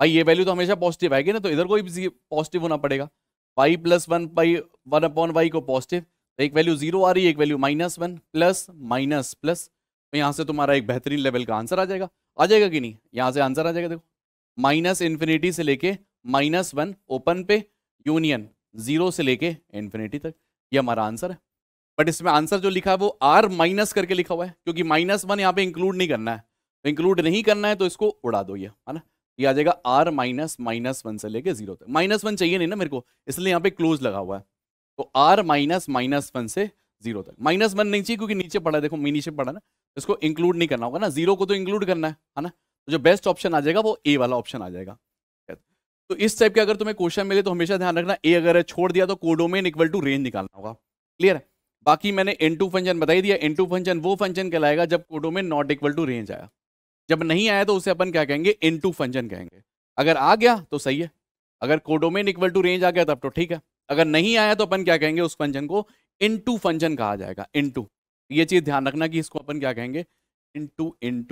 S1: भाई ये वैल्यू तो हमेशा पॉजिटिव आएगी ना तो इधर को भी पॉजिटिव होना पड़ेगा y plus one by one upon y को पॉजिटिव तो एक वैल्यू जीरो आ रही है एक value minus one plus minus plus तो यहाँ से तुम्हारा एक बेहतरीन लेवल का आंसर आ जाएगा आ जाएगा कि नहीं यहाँ से आंसर आ जाएगा देखो माइनस इन्फिनिटी से लेके माइनस वन ओपन पे यूनियन जीरो से लेके इन्फिनिटी तक ये हमारा आंसर है बट इसमें आंसर जो लिखा है वो आर माइनस करके लिखा हुआ है क्योंकि माइनस वन यहाँ पे इंक्लूड नहीं करना है तो इंक्लूड नहीं करना है तो इसको उड़ा दो ये है ना ये आ जाएगा आर माइनस माइनस वन से लेके जीरो तक माइनस वन चाहिए नहीं ना मेरे को इसलिए यहाँ पे क्लोज लगा हुआ है तो आर माइनस माइनस वन से जीरो तक माइनस वन नहीं चाहिए क्योंकि नीचे पड़ा है देखो नीचे पड़ा ना तो इसको इंक्लूड नहीं करना होगा ना जीरो को तो इंक्लूड करना है है ना तो जो बेस्ट ऑप्शन आ जाएगा वो ए वाला ऑप्शन आ जाएगा तो इस टाइप के अगर तुम्हें क्वेश्चन मिले तो हमेशा ध्यान रखना ए अगर है छोड़ दिया तो कोडोमेन इक्वल टू रेंज निकालना होगा क्लियर है बाकी मैंने एन टू फंक्शन बताई दिया एन टू फंक्शन वो फंक्शन कहलाएगा जब codomain not equal to range आया जब नहीं आया तो उसे अपन क्या कहेंगे एन टू फंक्शन कहेंगे अगर आ गया तो सही है अगर कोडोमेन इक्वल टू रेंज आ गया तब तो ठीक है अगर नहीं आया तो अपन क्या कहेंगे उस फंक्शन को टू फंक्शन कहा जाएगा टू ये चीज ध्यान रखना कि इसको अपन क्या कहेंगे टू इन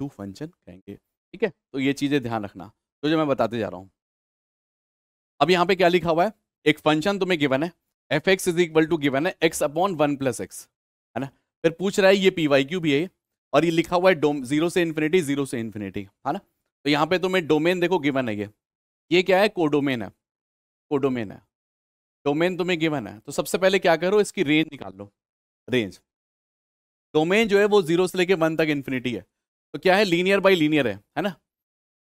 S1: टू फंक्शन कहेंगे ठीक है तो ये चीजें ध्यान रखना तो जो मैं बताते जा रहा हूँ अब यहाँ पे क्या लिखा हुआ है एक फंक्शन तुम्हें गिवन है F x is equal to given है x upon one plus x है ना फिर पूछ रहा है ये पी वाई क्यू भी है और ये लिखा हुआ है डोम जीरो से इन्फिनिटी जीरो से इन्फिनिटी है ना तो यहाँ पे तुम्हें डोमेन देखो गिवन है ये ये क्या है कोडोमेन है कोडोमेन है डोमेन तुम्हें गिवन है तो सबसे पहले क्या करो इसकी रेंज निकाल लो रेंज डोमेन जो है वो जीरो से लेके वन तक इन्फिनिटी है तो क्या है लीनियर बाई लीनियर है है ना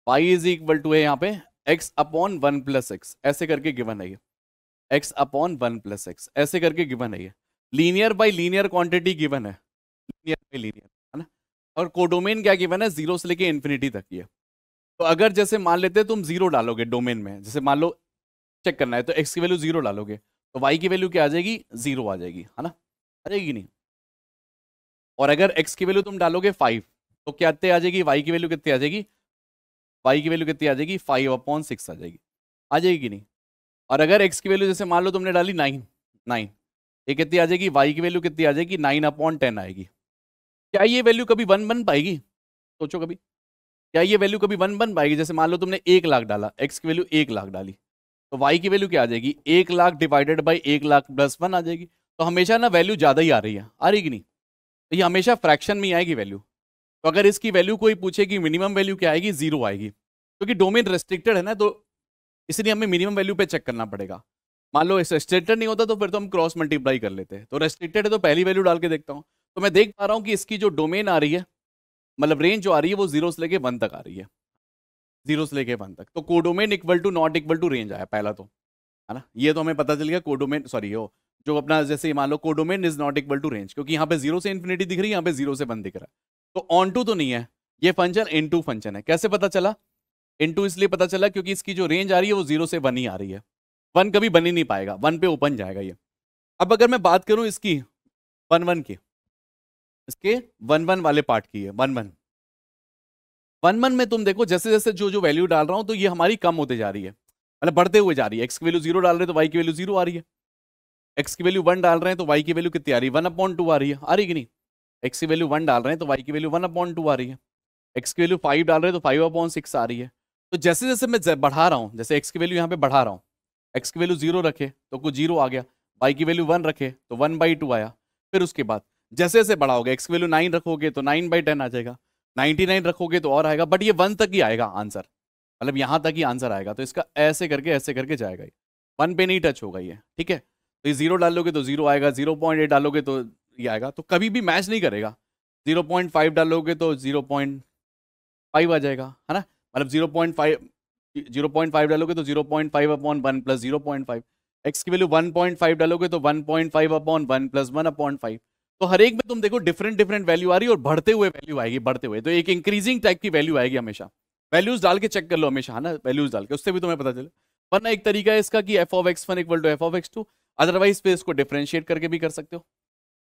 S1: वाई इज इक्वल टू है यहाँ पे x upon one plus x ऐसे करके गिवन है ये x upon one plus x ऐसे करके गिवन है ये linear by linear quantity given है लीनियर बाई लीनियर है ना और कोडोमेन क्या गिवन है जीरो से लेके इन्फिनिटी तक ये तो अगर जैसे मान लेते तुम जीरो डालोगे डोमेन में जैसे मान लो चेक करना है तो एक्स की वैल्यू जीरो डालोगे तो वाई की वैल्यू क्या आ जाएगी जीरो आ जाएगी है ना आ जाएगी नहीं और अगर एक्स की वैल्यू तुम डालोगे फाइव तो क्या आ जाएगी वाई की वैल्यू कितनी आ जाएगी वाई की वैल्यू कितनी आ जाएगी फाइव अपॉन सिक्स आ जाएगी आ जाएगी कि नहीं और अगर एक्स की वैल्यू जैसे मान लो तुमने डाली नाइन नाइन ये कितनी आ जाएगी वाई की वैल्यू कितनी आ जाएगी नाइन अपॉन टेन आएगी क्या ये वैल्यू कभी वन बन पाएगी सोचो कभी क्या ये वैल्यू कभी वन बन पाएगी जैसे मान लो तुमने एक लाख डाला एक्स की वैल्यू एक लाख डाली तो वाई की वैल्यू क्या आ जाएगी एक लाख डिवाइडेड बाई एक लाख प्लस वन आ जाएगी तो हमेशा ना वैल्यू ज़्यादा ही आ रही है आ रही कि नहीं तो ये हमेशा फ्रैक्शन में ही आएगी वैल्यू तो अगर इसकी वैल्यू कोई पूछे कि मिनिमम वैल्यू क्या आएगी जीरो आएगी क्योंकि डोमेन रेस्ट्रिक्टेड है ना तो इसलिए हमें मिनिमम वैल्यू पे चेक करना पड़ेगा मान लो रेस्ट्रिक्टेड नहीं होता तो फिर तो हम क्रॉस मल्टीप्लाई कर लेते हैं तो रेस्ट्रिक्टेड है तो पहली वैल्यू डाल के देखता हूँ तो मैं देख पा रहा हूँ कि इसकी जो डोमेन आ रही है मतलब रेंज जो आ रही है वो जीरो से लेके वन तक आ रही है जीरो से लेके वन तक तो codomain equal to not equal to range आया पहला तो है ना ये तो हमें पता चल गया कोडोमेन सॉरी हो जो अपना जैसे मान लो codomain is not equal to range क्योंकि यहाँ पे जीरो से इन्फिनिटी दिख रही है यहाँ पे जीरो से वन दिख रहा है तो ऑन टू तो नहीं है ये फंक्शन इन टू फंक्शन है कैसे पता चला इन टू इसलिए पता चला क्योंकि इसकी जो रेंज आ रही है वो जीरो से वन ही आ रही है वन कभी बन ही नहीं पाएगा वन पे ओपन जाएगा ये अब अगर मैं बात करूं इसकी वन वन की इसके वन वन वाले पार्ट की है वन वन वन वन में तुम देखो जैसे जैसे जो जो वैल्यू डाल रहा हूं तो ये हमारी कम होते जा रही है मतलब बढ़ते हुए जा रही है एक्स की वैल्यू जीरो डाल रहे तो वाई की वैल्यू जीरो आ रही है एक्स की वैल्यू वन डाल रहे हैं तो वाई की वैल्यू तो कितनी आ रही है वन अपॉइंट टू आ रही है आ रही कि नहीं एक्स की वैल्यू वन डाल रहे हैं तो वाई की वैल्यू वन अपॉइंट टू आ रही है एक्स की वैल्यू फाइव डाल रहे हैं तो फाइव अपॉइंट सिक्स आ रही है तो जैसे जैसे मैं बढ़ा रहा हूँ जैसे एक्स की वैल्यू यहाँ पे बढ़ा रहा हूँ एक्स की वैल्यू जीरो रखे तो कुछ जीरो आ गया वाई की वैल्यू वन रखे तो वन बाई टू आया फिर उसके बाद जैसे जैसे बढ़ाओगे एक्स की वैल्यू नाइन रखोगे तो नाइन बाई टेन आ जाएगा नाइन्टी नाइन रखोगे तो और आएगा बट ये वन तक ही आएगा आंसर मतलब यहाँ तक ही आंसर आएगा तो इसका ऐसे करके ऐसे करके जाएगा ये वन पे नहीं टच होगा ये ठीक है तो ये जीरो डालोगे तो जीरो आएगा जीरो पॉइंट एट डालोगे तो ये आएगा तो कभी भी मैच नहीं करेगा जीरो पॉइंट फाइव डालोगे तो जीरो पॉइंट फाइव आ जाएगा है ना मतलब zero point five zero point five डालोगे तो zero point five upon one plus zero point five x की वैल्यू वन पॉइंट फाइव डालोगे तो one point five upon one plus one upon five तो हर एक में तुम देखो डिफरेंट डिफरेंट वैल्यू आ रही है और बढ़ते हुए वैल्यू आएगी बढ़ते हुए तो एक इंक्रीजिंग टाइप की वैल्यू आएगी हमेशा वैल्यूज डाल के चेक कर लो हमेशा है ना वैल्यूज डाल के उससे भी तुम्हें पता चले वरना एक तरीका है इसका कि F of x one equal to F of x two otherwise पे इसको डिफ्रेंशिएट करके भी कर सकते हो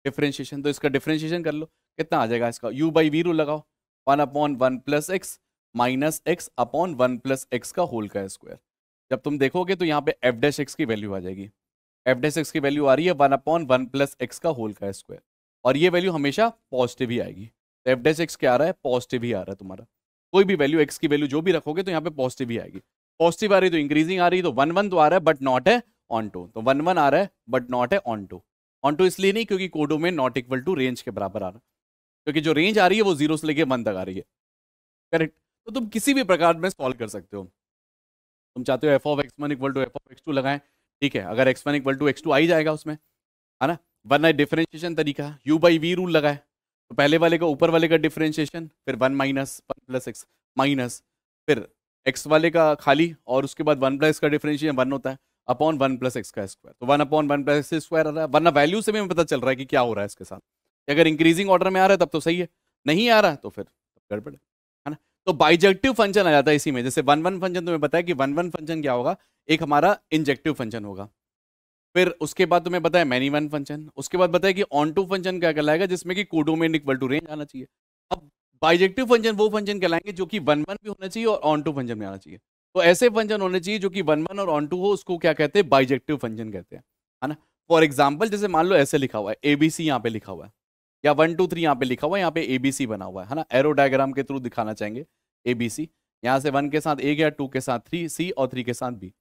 S1: डिफ्रेंशिएशन तो इसका डिफ्रेंशिएशन कर लो कितना आ जाएगा इसका यू बाई वी रूल लगाओ one upon one plus x minus x upon one plus x का होल का स्क्वायर जब तुम देखोगे तो यहाँ पे एफ डैश एक्स की वैल्यू आ जाएगी एफ डैश एक्स की वैल्यू आ रही है one upon one plus x का होल का स्क्वायर और ये वैल्यू हमेशा पॉजिटिव ही आएगी तो एफ डैश एक्स क्या आ रहा है पॉजिटिव ही आ रहा है तुम्हारा कोई भी वैल्यू एक्स की वैल्यू जो भी रखोगे तो यहाँ पे पॉजिटिव ही आएगी पॉजिटिव आ रही तो इंक्रीजिंग आ रही तो वन वन तो आ रहा है बट नॉट है ऑन टू तो वन वन आ रहा है बट नॉट है ऑन टू ऑन टू इसलिए नहीं क्योंकि कोडो में नॉट इक्वल टू रेंज के बराबर आ रहा है क्योंकि जो रेंज आ रही है वो जीरो से लेके वन तक आ रही है करेक्ट तो तुम किसी भी प्रकार में सॉल्व कर सकते हो तुम चाहते हो f of x one equal to F of x two लगाएं ठीक है अगर x one equal to x two आ ही जाएगा उसमें है ना वन आई डिफरेंशिएशन तरीका यू बाई वी रूल लगाए तो पहले वाले का ऊपर वाले का डिफरेंशिएशन फिर one minus one plus x minus फिर एक्स वाले का खाली और उसके बाद वन प्लस का डिफरेंशिएशन वन होता है अपॉन वन प्लस एक्स का स्क्वायर तो one upon one plus square आ रहा है वरना वैल्यू से भी हमें पता चल रहा है कि क्या हो रहा है इसके साथ अगर इंक्रीजिंग ऑर्डर में आ रहा है तब तो सही है नहीं आ रहा तो फिर गड़बड़ है है ना तो बाइजेक्टिव फंक्शन आ जाता है इसी में जैसे वन वन फंक्शन तुम्हें बताया कि वन वन फंक्शन क्या होगा एक हमारा इंजेक्टिव फंक्शन होगा फिर उसके बाद तुम्हें बताया मैनी वन फंक्शन उसके बाद बताया कि ऑन टू फंक्शन क्या कहलाएगा जिसमें कि कोडोमेन इक्वल टू रेंज आना चाहिए अब बाइजेक्टिव फंक्शन वो फंक्शन कहलाएंगे जो कि वन वन भी होना चाहिए और ऑन टू फंक्शन में आना चाहिए तो ऐसे फंक्शन होने चाहिए जो कि वन वन और ऑन टू हो उसको क्या कहते हैं बाइजेक्टिव फंक्शन कहते हैं है ना फॉर एग्जाम्पल जैसे मान लो ऐसे लिखा हुआ है ए बी सी यहाँ पे लिखा हुआ है या वन टू थ्री यहाँ पे लिखा हुआ है यहाँ पे ए बी सी बना हुआ है ना एरो डायग्राम के थ्रू दिखाना चाहेंगे ए बी सी यहाँ से वन के साथ ए गया टू के साथ थ्री सी और थ्री के साथ बी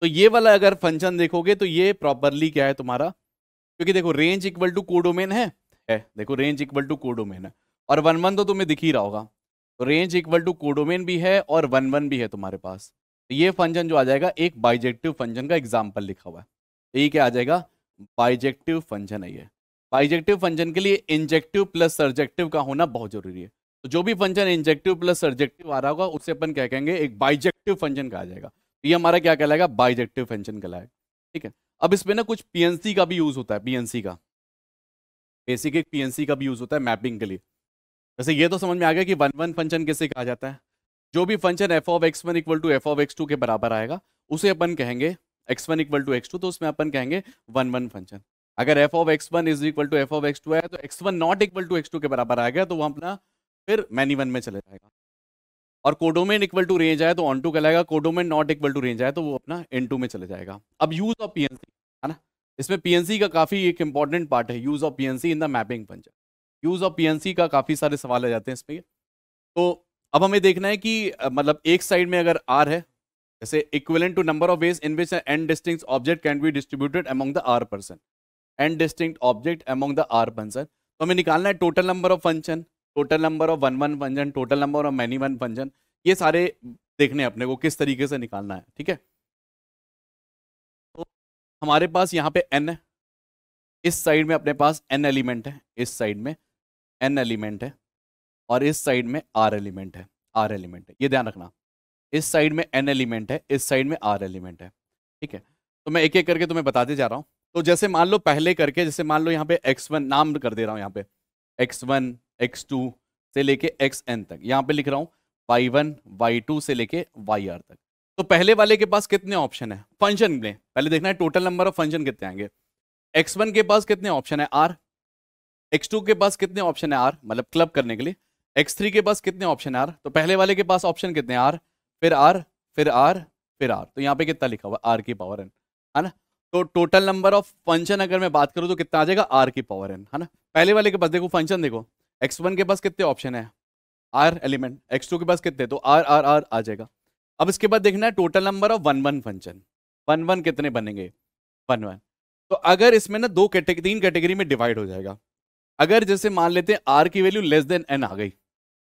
S1: तो ये वाला अगर फंक्शन देखोगे तो ये प्रॉपरली क्या है तुम्हारा क्योंकि देखो रेंज इक्वल टू कोडोमेन है है देखो रेंज इक्वल टू कोडोमेन है और वन वन तो तुम्हें दिख ही रहा होगा रेंज इक्वल टू कोडोमेन भी है और वन वन भी है तुम्हारे पास तो ये फंक्शन जो आ जाएगा एक बाइजेक्टिव फंक्शन का एग्जाम्पल लिखा हुआ है तो यही क्या आ जाएगा बाइजेक्टिव फंक्शन है ये बाइजेक्टिव फंक्शन के लिए इंजेक्टिव प्लस सर्जेक्टिव का होना बहुत जरूरी है तो जो भी फंक्शन इंजेक्टिव प्लस सर्जेक्टिव आ रहा होगा उससे अपन क्या कहेंगे एक बाइजेक्टिव फंक्शन का आ जाएगा तो ये हमारा क्या कहलाएगा बाइजेक्टिव फंक्शन कहलाएगा ठीक है अब इसमें ना कुछ पीएनसी का भी यूज होता है पीएनसी का बेसिक एक पीएनसी का भी यूज होता है मैपिंग के लिए वैसे ये तो समझ में आ गया कि वन वन फंक्शन किससे कहा जाता है जो भी function f of x one equal to F of x two के बराबर आएगा उसे अपन कहेंगे x one equal to x two तो उसमें अपन कहेंगे वन वन फंक्शन अगर f of x one is equal to F of x two है तो x one not equal to x two के बराबर आ गया तो वो अपना फिर मैनी वन में चले जाएगा और कोडोमेन इक्वल टू रेंज आए तो ऑन टू कहलाएगा codomain not equal to range आए तो वो अपना एन टू में चले जाएगा अब यूज ऑफ सी है ना इसमें पीएनसी का काफी एक इंपॉर्टेंट पार्ट है use of C in the mapping function use of PNC का काफ़ी सारे सवाल आ जाते हैं इसमें तो अब हमें देखना है कि मतलब एक साइड में अगर आर है जैसे equivalent to number of ways in which n distinct object can be distributed among the r person and distinct object among the r person तो हमें निकालना है total number of function total number of one one function total number of many one function ये सारे देखने अपने को किस तरीके से निकालना है ठीक है तो हमारे पास यहाँ पे एन है इस साइड में अपने पास एन एलिमेंट है इस साइड में एन एलिमेंट है और इस साइड में आर एलिमेंट है आर एलिमेंट है ये ध्यान रखना इस साइड में एन एलिमेंट है इस साइड में आर एलिमेंट है ठीक है तो मैं एक एक करके तुम्हें बताते जा रहा हूँ तो जैसे मान लो पहले करके जैसे मान लो यहाँ पे x1 नाम कर दे रहा हूँ यहाँ पे x1, x2 से लेके xn तक यहाँ पे लिख रहा हूँ y1, y2 से लेके yr तक तो पहले वाले के पास कितने ऑप्शन है फंक्शन में पहले देखना है टोटल नंबर ऑफ फंक्शन कितने आएंगे वन के पास कितने ऑप्शन है आर x2 के पास कितने ऑप्शन है आर मतलब क्लब करने के लिए x3 के पास कितने ऑप्शन है आर तो पहले वाले के पास ऑप्शन कितने आर फिर आर फिर आर फिर आर तो यहाँ पे कितना लिखा हुआ आर की पावर एन है ना तो टोटल नंबर ऑफ फंक्शन अगर मैं बात करूँ तो कितना आ जाएगा आर की पावर एन है ना पहले वाले के पास देखो फंक्शन देखो एक्स के पास कितने ऑप्शन है आर एलिमेंट एक्स के पास कितने तो आर आर आर आ जाएगा अब इसके बाद देखना है total number of one one function one one कितने बनेंगे वन वन तो अगर इसमें ना दो कैटेगरी तीन कैटेगरी में डिवाइड हो जाएगा अगर जैसे मान लेते हैं आर की वैल्यू लेस देन एन आ गई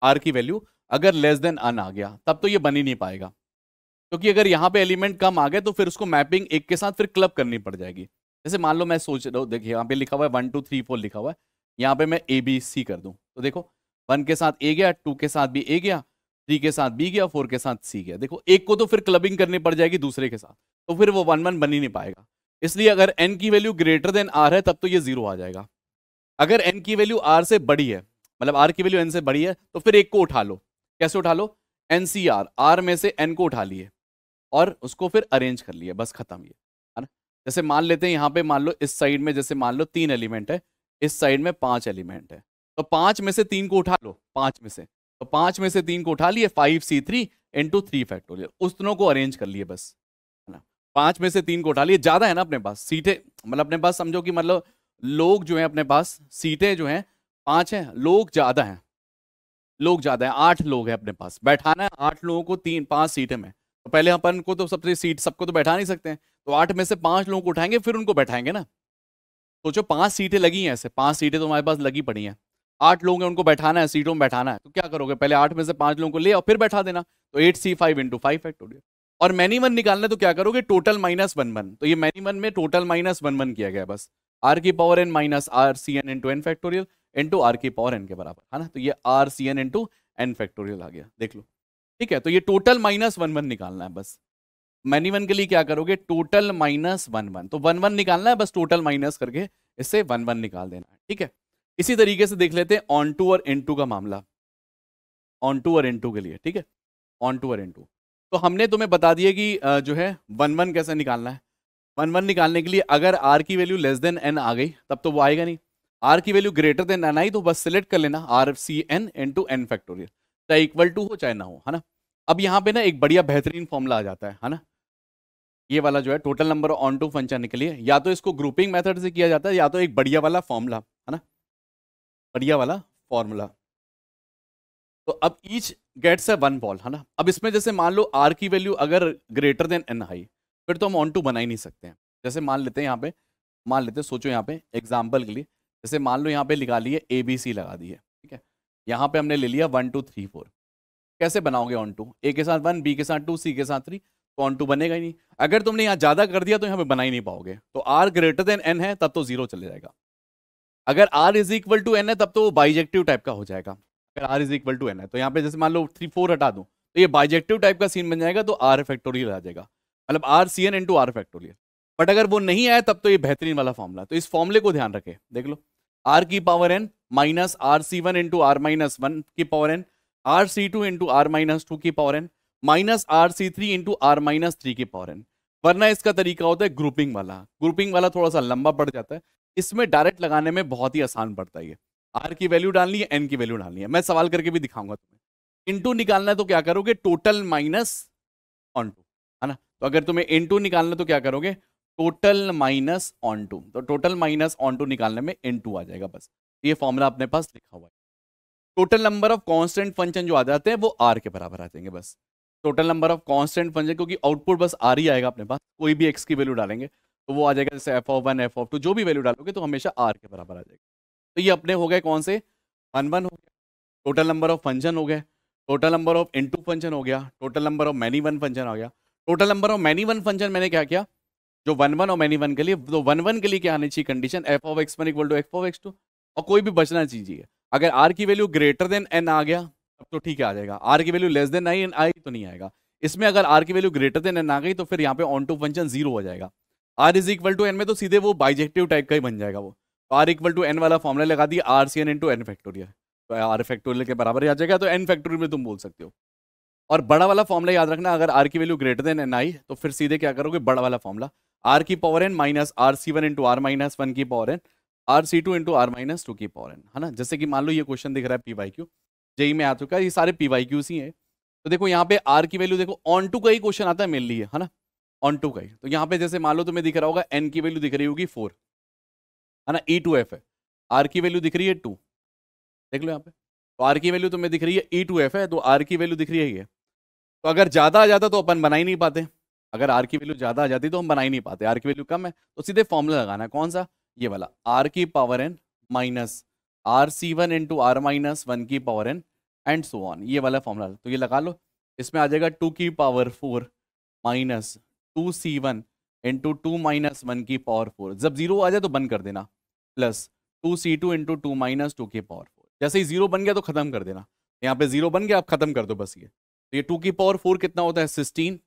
S1: आर की वैल्यू अगर लेस देन एन आ गया तब तो ये बन ही नहीं पाएगा क्योंकि तो अगर यहाँ पे एलिमेंट कम आ गए तो फिर उसको मैपिंग एक के साथ फिर क्लब करनी पड़ जाएगी जैसे मान लो मैं सोच रहा हूँ देखिए यहाँ पे लिखा हुआ है वन टू थ्री फोर लिखा हुआ है यहाँ पे मैं ए बी सी कर दूँ तो देखो वन के साथ ए गया टू के साथ भी ए गया थ्री के साथ बी गया फोर के साथ सी गया देखो एक को तो फिर क्लबिंग करनी पड़ जाएगी दूसरे के साथ तो फिर वो वन वन बन ही नहीं पाएगा इसलिए अगर एन की वैल्यू ग्रेटर देन आर है तब तो ये जीरो आ जाएगा अगर एन की वैल्यू आर से बड़ी है मतलब आर की वैल्यू एन से बड़ी है तो फिर एक को उठा लो कैसे उठा लो एन सी आर आर में से एन को उठा लिए और उसको फिर अरेंज कर लिए बस खत्म ये है ना जैसे मान लेते हैं यहाँ पे मान लो इस साइड में जैसे मान लो तीन एलिमेंट है इस साइड में पांच एलिमेंट है तो पांच में से तीन को उठा लो पांच में से तो पांच में से तीन को उठा लिए five C three into three factorial उस दोनों को अरेंज कर लिए बस है ना पांच में से तीन को उठा लिए ज्यादा है ना अपने पास सीटें मतलब अपने पास समझो कि मतलब लोग जो हैं अपने पास सीटें जो हैं पांच हैं लोग ज़्यादा हैं लोग ज़्यादा हैं आठ लोग हैं अपने पास बैठाना है आठ लोगों को तीन पांच सीटें में तो पहले अपन को तो सबसे सीट सबको तो बैठा नहीं सकते हैं तो आठ में से पांच लोगों को उठाएंगे फिर उनको बैठाएंगे ना सोचो तो पांच सीटें लगी हैं ऐसे पांच सीटें तो हमारे पास लगी पड़ी हैं आठ लोग हैं उनको बैठाना है सीटों में बैठाना है तो क्या करोगे पहले आठ में से पांच लोगों को ले और फिर बैठा देना तो eight C five into five total और मैनी वन निकालना तो क्या करोगे टोटल माइनस वन वन तो ये मैनी वन में टोटल माइनस वन वन किया गया बस आर की power n minus r C n into n factorial into r की पावर एन के बराबर है ना तो ये r C n into n factorial आ गया देख लो ठीक है तो ये टोटल माइनस वन वन निकालना है बस मैनी वन के लिए क्या करोगे टोटल माइनस वन वन तो वन वन निकालना है बस टोटल माइनस करके इससे वन वन निकाल देना है ठीक है इसी तरीके से देख लेते हैं ऑन टू और इन टू का मामला ऑन टू और इन टू के लिए ठीक है ऑन टू और इन टू तो हमने तुम्हें बता दिया कि जो है वन वन कैसे निकालना है वन वन निकालने के लिए अगर आर की वैल्यू लेस देन एन आ गई तब तो वो आएगा नहीं आर की वैल्यू ग्रेटर देन एन आई तो बस सिलेक्ट कर लेना r C n n to n factorial चाहे इक्वल टू हो चाहे ना हो है ना अब यहाँ पे ना एक बढ़िया बेहतरीन फॉर्मूला आ जाता है है ना ये वाला जो है total number onto function के लिए या तो इसको ग्रुपिंग मेथड से किया जाता है या तो एक बढ़िया वाला फॉर्मूला है ना बढ़िया वाला फॉर्मूला तो अब ईच गेट्स है वन बॉल है ना अब इसमें जैसे मान लो आर की वैल्यू अगर ग्रेटर देन एन आई फिर तो हम ऑन टू बना ही नहीं सकते हैं जैसे मान लेते हैं यहाँ पे मान लेते हैं सोचो यहाँ पे एग्जाम्पल के लिए जैसे मान लो यहाँ पे लिखा लिए ए बी सी लगा दिए ठीक है यहाँ पे हमने ले लिया वन टू थ्री फोर कैसे बनाओगे ऑन टू ए के साथ वन बी के साथ टू सी के साथ थ्री तो ऑन टू बनेगा ही नहीं अगर तुमने यहाँ ज़्यादा कर दिया तो यहाँ पे बना ही नहीं पाओगे तो आर ग्रेटर देन एन है तब तो जीरो चले जाएगा अगर r is equal to n है तब तो वो बाइजेक्टिव टाइप का हो जाएगा अगर r is equal to n है तो यहाँ पे जैसे मान लो थ्री फोर हटा दूँ तो ये बाइजेक्टिव टाइप का सीन बन जाएगा तो आर फैक्टोरियल आ जाएगा मतलब r C n into r factorial but अगर वो नहीं आया तब तो ये बेहतरीन वाला फॉर्मूला तो इस फॉर्मूले को ध्यान रखें देख लो आर की power n minus r C one into r minus one की power n r C two into r minus two की power n minus r C three into r minus three की पावर एन वरना इसका तरीका होता है grouping वाला grouping वाला थोड़ा सा लंबा पड़ जाता है इसमें डायरेक्ट लगाने में बहुत ही आसान पड़ता है ये आर की वैल्यू डालनी है एन की वैल्यू डालनी है मैं सवाल करके भी दिखाऊंगा तुम्हें इंटू निकालना है तो क्या करोगे टोटल माइनस ऑन टू तो अगर तुम्हें इन टू निकालना तो क्या करोगे टोटल माइनस ऑन टू तो टोटल माइनस ऑन टू निकालने में इन टू आ जाएगा बस तो ये फॉर्मूला अपने पास लिखा हुआ है total number of constant function जो आ जाते हैं वो आर के बराबर आ जाएंगे बस total number of constant function क्योंकि आउटपुट बस आर ही आएगा अपने पास कोई भी एक्स की वैल्यू डालेंगे तो वो आ जाएगा जैसे f of one f of two जो भी वैल्यू डालोगे तो हमेशा आर के बराबर आ जाएगा तो ये अपने हो गए कौन से वन वन हो गया टोटल नंबर ऑफ फंक्शन हो गए total number of into function हो गया total number of many one function हो गया total number of many one function मैंने क्या किया जो वन वन और मैनी वन के लिए तो वन वन के लिए क्या आनी चाहिए condition f of x one equal to F of x two और कोई भी बचना चाहिए अगर आर की वैल्यू ग्रेटर देन एन आ गया तब तो ठीक है आ जाएगा आर की वैल्यू लेस देन आई एन आई तो नहीं आएगा इसमें अगर आर की वैल्यू ग्रेटर देन एन आ गई तो फिर यहाँ पे ऑन टू फंक्शन जीरो हो जाएगा r is equal to n में तो सीधे वो बाइजेक्टिव टाइप का ही बन जाएगा वो तो आर इक्वल टू एन वाला फॉर्मुला लगा दिया r C n into n factorial तो आर फैक्टोरियल के बराबर ही आ जाएगा तो एन फैक्टोरियल में तुम बोल सकते हो और बड़ा वाला फॉर्मला याद रखना अगर आर की वैल्यू ग्रेटर देन एन आई तो फिर सीधे क्या करोगे बड़ा वाला फॉर्मला आर की power n minus r C one into r minus one की power n r C two into r minus two की पावर एन है ना जैसे कि मान लो ये क्वेश्चन दिख रहा है पी वाई क्यू जेई में आ चुका है ये सारे पी वाई क्यूज ही है तो देखो यहाँ पे आर की वैल्यू देखो ऑन टू का ही क्वेश्चन आता है लिए है ना ऑन टू का ही तो यहाँ पे जैसे मान लो तुम्हें दिख रहा होगा एन की वैल्यू दिख रही होगी फोर है ना ई टू एफ है आर की वैल्यू दिख रही है टू देख लो यहाँ पे तो आर की वैल्यू तुम्हें दिख रही है ई टू एफ है तो आर की वैल्यू दिख रही है ये तो अगर ज़्यादा आ जाता तो अपन बना ही नहीं पाते अगर आर की वैल्यू ज़्यादा आ जाती तो हम बना ही नहीं पाते आर की वैल्यू कम है तो सीधे फॉर्मूला लगाना है कौन सा ये वाला आर की power n minus r C one into r minus one की power n and so on ये वाला फॉर्मूला तो ये लगा लो इसमें आ जाएगा टू की power four minus two C one into two minus one की पावर फोर जब जीरो आ जाए तो बंद कर देना plus two C two into two minus two की पावर फोर जैसे ही जीरो बन गया तो खत्म कर देना यहाँ पे जीरो बन गया आप खत्म कर दो बस ये तो ये टू की पावर फोर कितना होता है sixteen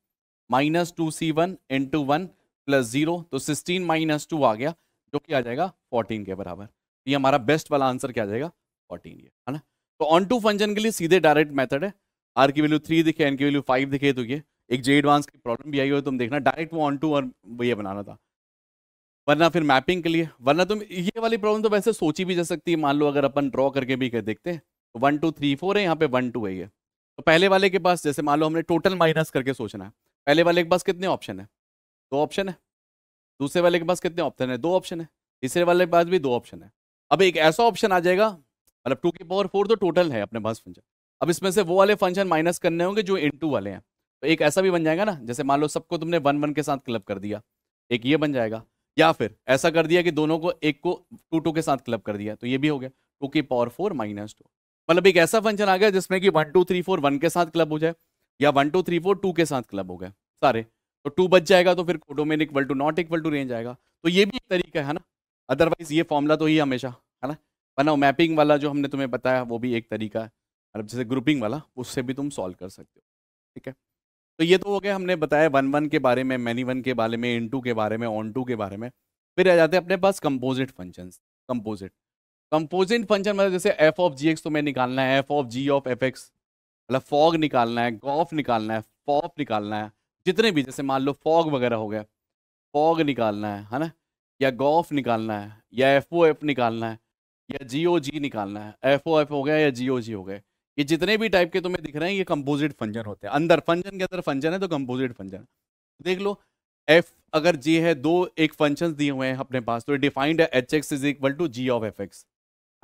S1: minus two C one in to one plus zero तो सिक्सटीन माइनस टू आ गया जो कि आ जाएगा फोर्टीन के बराबर तो ये हमारा बेस्ट वाला आंसर क्या आ जाएगा फोर्टीन ये है ना तो ऑन टू फंक्शन के लिए सीधे डायरेक्ट मेथड है आर की वैल्यू थ्री दिखे एन की वैल्यू फाइव दिखे तो ये एक जे एडवांस की प्रॉब्लम भी आई हो तुम देखना डायरेक्ट वो ऑन टू और ये बनाना था वरना फिर मैपिंग के लिए वरना तुम ये वाली प्रॉब्लम तो वैसे सोची भी जा सकती है मान लो अगर अपन ड्रॉ करके भी देखते हैं तो वन टू थ्री फोर है यहाँ पे वन टू है ये तो पहले वाले के पास जैसे मान लो हमने टोटल माइनस करके सोचना है पहले वाले के पास कितने ऑप्शन है दो ऑप्शन है दूसरे वाले के पास कितने ऑप्शन है दो ऑप्शन है तीसरे वाले के पास भी दो ऑप्शन है अब एक ऐसा ऑप्शन आ जाएगा मतलब टू की पावर फोर तो टोटल है अपने पास फंक्शन अब इसमें से वो वाले फंक्शन माइनस करने होंगे जो इन वाले हैं तो एक ऐसा भी बन जाएगा ना जैसे मान लो सबको तुमने वन वन के साथ क्लब कर दिया एक ये बन जाएगा या फिर ऐसा कर दिया कि दोनों को एक को टू टू के साथ क्लब कर दिया तो ये भी हो गया टू की पावर फोर माइनस टू मतलब एक ऐसा फंक्शन आ गया जिसमें कि one two three four one के साथ क्लब हो जाए या one two three four two के साथ क्लब हो गए सारे तो टू बच जाएगा तो फिर domain equal to not equal to range आएगा तो ये भी एक तरीका है ना अदरवाइज ये फॉर्मूला तो ही हमेशा है ना वरना मैपिंग वाला जो हमने तुम्हें बताया वो भी एक तरीका है मतलब जैसे ग्रुपिंग वाला उससे भी तुम सॉल्व कर सकते हो ठीक है तो ये तो हो गया हमने बताया वन वन के बारे में मैनी वन के बारे में इन टू के बारे में ऑन टू के बारे में फिर आ जाते हैं अपने पास composite functions composite composite function मतलब जैसे एफ ऑफ जी एक्स तो मैं निकालना है F of g of F x मतलब फॉग निकालना है गॉफ निकालना है फॉफ निकालना है जितने भी जैसे मान लो फॉग वगैरह हो गया फॉग निकालना है है ना या गॉफ निकालना है या एफ ओ एफ निकालना है या जी ओ जी निकालना है एफ ओ एफ हो गया या जी ओ जी हो गए ये जितने भी टाइप के तुम्हें दिख रहे हैं ये कंपोजिट फंक्शन होते हैं अंदर फंक्शन के अंदर फंक्शन है तो कंपोजिट फंक्शन देख लो एफ अगर जी है दो एक फंक्शन दिए हुए हैं अपने पास तो डिफाइंड है h x is equal to g of F x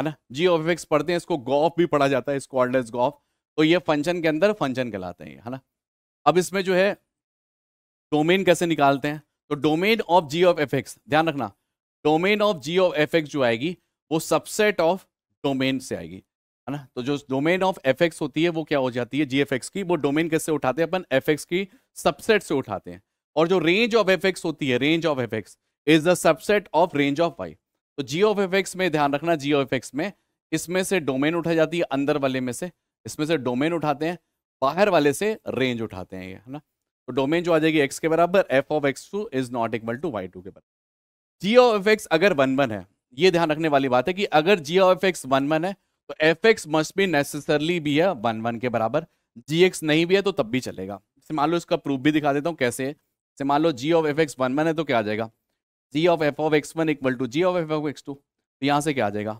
S1: है ना जी ऑफ एक्स पढ़ते हैं इसको गॉफ भी पढ़ा जाता है इसको गॉफ तो ये फंक्शन के अंदर फंक्शन कहलाते हैं है ना अब इसमें जो है डोमेन कैसे निकालते हैं तो domain of g of F x ध्यान रखना domain of g of F x जो आएगी वो सबसेट ऑफ डोमेन से आएगी है ना तो जो डोमेन ऑफ एफ एक्स होती है वो क्या हो जाती है जी एफ एक्स की वो डोमेन कैसे उठाते हैं अपन एफ एक्स की सबसेट से उठाते हैं और जो रेंज ऑफ एफ एक्स होती है range of F x is the subset of range of y तो जियो ऑफ एफेक्स में ध्यान रखना जियो ऑफ एफेक्स में इसमें से डोमेन उठा जाती है अंदर वाले में से इसमें से डोमेन उठाते हैं बाहर वाले से रेंज उठाते हैं ये है ना तो डोमेन जो आ जाएगी एक्स के बराबर F of x two is not equal to y two के बराबर जियो ऑफ एक्स अगर वन वन है ये ध्यान रखने वाली बात है कि अगर g of x one one है तो एफ एक्स मस्ट भी नेसेसरली भी है वन वन के बराबर जी एक्स नहीं भी है तो तब भी चलेगा जैसे मान लो इसका प्रूफ भी दिखा देता हूँ कैसे जैसे मान लो g of F x one one है तो क्या आ जाएगा g of f of x one equal to g of f of x two तो यहाँ से क्या आ जाएगा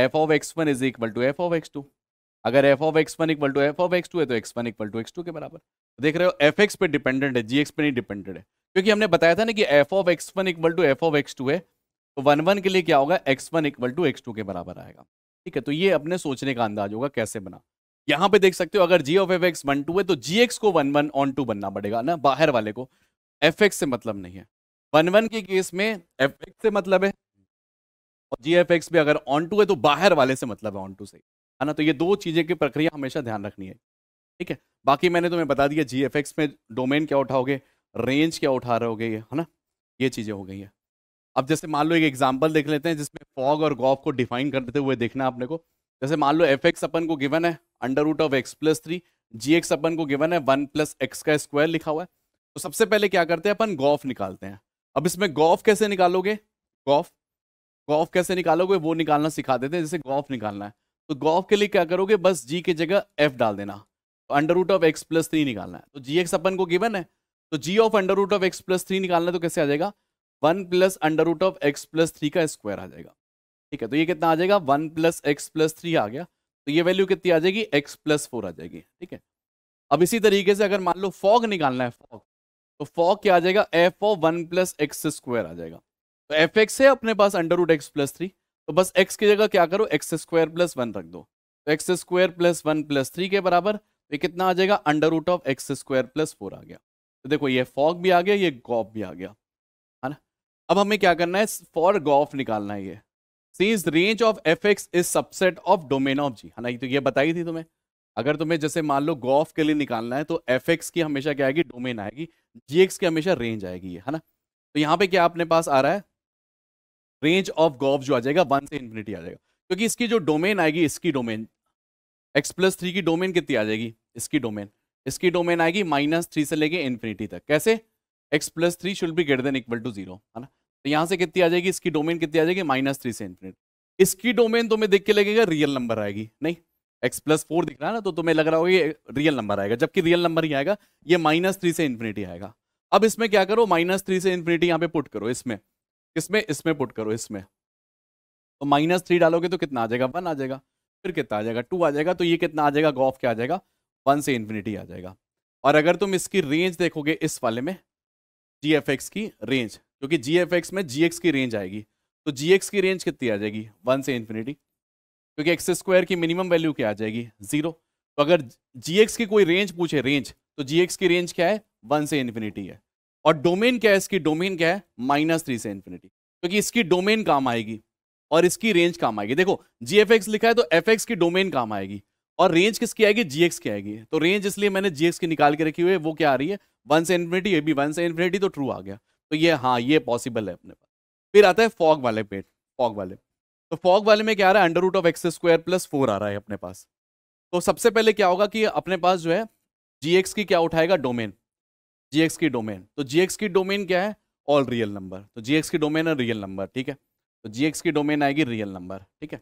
S1: f of x one is equal to F of x two अगर f of x one equal to F of x two है तो x one equal to x two के बराबर देख रहे हो एफ एक्स पे डिपेंडेंट है जी एक्स पे नहीं डिपेंडेंट है क्योंकि हमने बताया था ना कि F of x one equal to F of x two है तो वन वन के लिए क्या होगा x one equal to x two के बराबर आएगा ठीक है तो ये अपने सोचने का अंदाज होगा कैसे बना यहाँ पे देख सकते हो अगर g of F x one two है तो जी एक्स को वन वन ऑन टू बनना पड़ेगा ना बाहर वाले को एफ एक्स से मतलब नहीं है वन वन के केस में एफ एक्स से मतलब है और जी एफ एक्स भी अगर ऑन टू है तो बाहर वाले से मतलब है ऑन टू से है ना तो ये दो चीज़ें की प्रक्रिया हमेशा ध्यान रखनी है ठीक है बाकी मैंने तुम्हें बता दिया जी एफ एक्स में डोमेन क्या उठाओगे रेंज क्या उठा रहोगे ये है ना ये चीज़ें हो गई हैं अब जैसे मान लो एक एग्जाम्पल देख लेते हैं जिसमें फॉग और गॉफ को डिफाइन करते हुए देखना अपने को जैसे मान लो एफ एक्स अपन को गिवन है under root of x plus three g x अपन को गिवन है वन प्लस एक्स का स्क्वायर लिखा हुआ है तो सबसे पहले क्या करते हैं अपन गॉफ निकालते हैं अब इसमें गॉफ कैसे निकालोगे गॉफ गॉफ कैसे निकालोगे वो निकालना सिखा देते हैं जैसे गॉफ निकालना है तो गॉफ के लिए क्या करोगे बस जी की जगह एफ डाल देना तो under root of x plus three निकालना है तो जी एक्स अपन को गिवन है तो g of under root of x plus three निकालना है तो कैसे आ जाएगा one plus under root of x plus three का स्क्वायर आ जाएगा ठीक है तो ये कितना आ जाएगा one plus x plus three आ गया तो ये वैल्यू कितनी आ जाएगी एक्स प्लस फोर आ जाएगी ठीक है अब इसी तरीके से अगर मान लो फॉग निकालना है फॉग तो फॉर क्या आ जाएगा एफ ओ वन प्लस एक्स स्क्वायर आ जाएगा तो एफ एक्स है अपने पास under root x plus three तो बस एक्स की जगह क्या करो एक्स स्क्वायर प्लस वन रख दो तो x square plus one plus three के बराबर तो ये कितना आ जाएगा under root of x square plus four आ गया तो देखो ये फॉग भी आ गया ये गॉफ भी आ गया है ना अब हमें क्या करना है फॉर गॉफ निकालना है ये सीज range of F x is subset of domain of g है ना ये तो ये बताई थी तुम्हें अगर तुम्हें जैसे मान लो गॉफ के लिए निकालना है तो एफ की हमेशा क्या आएगी डोमेन आएगी जी की हमेशा रेंज आएगी है ना तो यहाँ पे क्या अपने पास आ रहा है रेंज ऑफ गॉफ जो आ जाएगा वन से इन्फिनिटी आ जाएगा क्योंकि इसकी जो डोमेन आएगी इसकी डोमेन एक्स प्लस थ्री की डोमेन कितनी आ जाएगी इसकी डोमेन इसकी डोमेन आएगी माइनस थ्री से लेके इन्फिनिटी तक कैसे x plus three should be greater than equal to zero है ना तो यहाँ से कितनी आ जाएगी इसकी डोमेन कितनी आ जाएगी माइनस थ्री से इन्फिनिटी इसकी डोमेन तुम्हें देख के लगेगा रियल नंबर आएगी नहीं एक्स प्लस फोर दिख रहा है ना तो तुम्हें लग रहा होगा ये रियल नंबर आएगा जबकि रियल नंबर ही आएगा ये माइनस थ्री से इन्फिनिटी आएगा अब इसमें क्या करो माइनस थ्री से इन्फिनिटी यहाँ पे पुट करो इसमें इसमें इसमें पुट करो इसमें तो माइनस थ्री डालोगे तो कितना आ जाएगा वन आ जाएगा फिर कितना आ जाएगा टू आ जाएगा तो ये कितना आ जाएगा गॉफ क्या आ जाएगा वन से इन्फिनिटी आ जाएगा और अगर तुम इसकी रेंज देखोगे इस वाले में जी एफ एक्स की रेंज क्योंकि जी एफ एक्स में जी एक्स की रेंज आएगी तो जी एक्स की रेंज कितनी आ जाएगी वन से इन्फिनिटी क्योंकि एक्स स्क्वायर की मिनिमम वैल्यू क्या आ जाएगी जीरो तो अगर जी की कोई रेंज पूछे रेंज तो जी की रेंज क्या है वन से इन्फिनिटी है और डोमेन क्या है इसकी डोमेन क्या है माइनस थ्री से इन्फिनिटी क्योंकि इसकी डोमेन काम आएगी और इसकी रेंज काम आएगी देखो जी लिखा है तो एफ एक्स की डोमेन काम आएगी और रेंज किसकी आएगी जी की आएगी तो रेंज इसलिए मैंने जी की निकाल के रखी हुई है वो क्या आ रही है वन से इन्फिनिटी ये भी वन से इन्फिनिटी तो ट्रू आ गया तो ये हाँ ये पॉसिबल है अपने पास फिर आता है फॉग वाले पेट फॉग वाले तो फॉग वाले में क्या आ रहा है under root of x square plus four आ रहा है अपने पास तो सबसे पहले क्या होगा कि अपने पास जो है जी की क्या उठाएगा डोमेन जी की डोमेन तो जी की डोमेन क्या है ऑल रियल नंबर तो जी की डोमेन है रियल नंबर ठीक है तो जी की डोमेन आएगी रियल नंबर ठीक है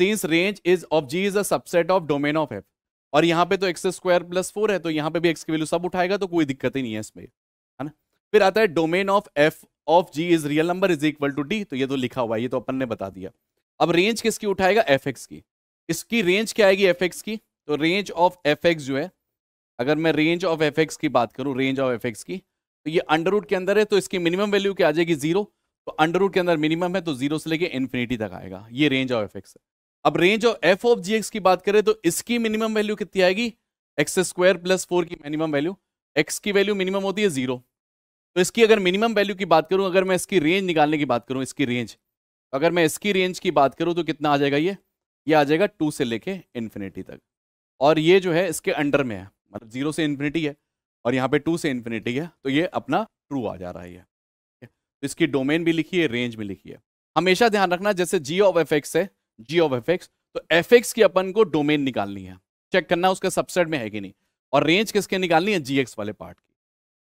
S1: since range is of g is a subset of domain of F और यहाँ पे तो एक्स स्क्वायर प्लस फोर है तो यहाँ पे भी एक्स की वैल्यू सब उठाएगा तो कोई दिक्कत ही नहीं है इसमें है ना फिर आता है domain of f of g is real number is equal to d तो ये तो लिखा हुआ है ये तो अपन ने बता दिया अब रेंज किसकी उठाएगा एफ की इसकी रेंज क्या आएगी एफ की तो रेंज ऑफ एफ जो है अगर मैं रेंज ऑफ एफ की बात करूँ रेंज ऑफ एफ की तो ये अंडरवुड के अंदर है तो इसकी मिनिमम वैल्यू क्या आ जाएगी जीरो तो अंडरवुड के अंदर मिनिमम है तो जीरो से लेके इन्फिनिटी तक आएगा ये रेंज ऑफ एफ है अब range of f of g की बात करें तो इसकी मिनिमम वैल्यू कितनी आएगी एक्स स्क्वायर प्लस फोर की मिनिमम वैल्यू एक्स की वैल्यू मिनिमम होती है जीरो तो इसकी अगर मिनिमम वैल्यू की बात करूं अगर मैं इसकी रेंज निकालने की बात करूं इसकी रेंज अगर मैं इसकी रेंज की बात करूँ तो कितना आ जाएगा ये ये आ जाएगा टू से लेके इन्फिनिटी तक और ये जो है इसके अंडर में है मतलब जीरो से इन्फिनिटी है और यहाँ पे टू से इन्फिनिटी है तो ये अपना ट्रू आ जा रहा है ये तो इसकी डोमेन भी लिखी है रेंज भी लिखी है हमेशा ध्यान रखना जैसे जी ऑफ एफ एक्स है जी ऑफ एफ एक्स तो एफ एक्स की अपन को डोमेन निकालनी है चेक करना उसके सबसेट में है कि नहीं और रेंज किसके निकालनी है जी एक्स वाले पार्ट की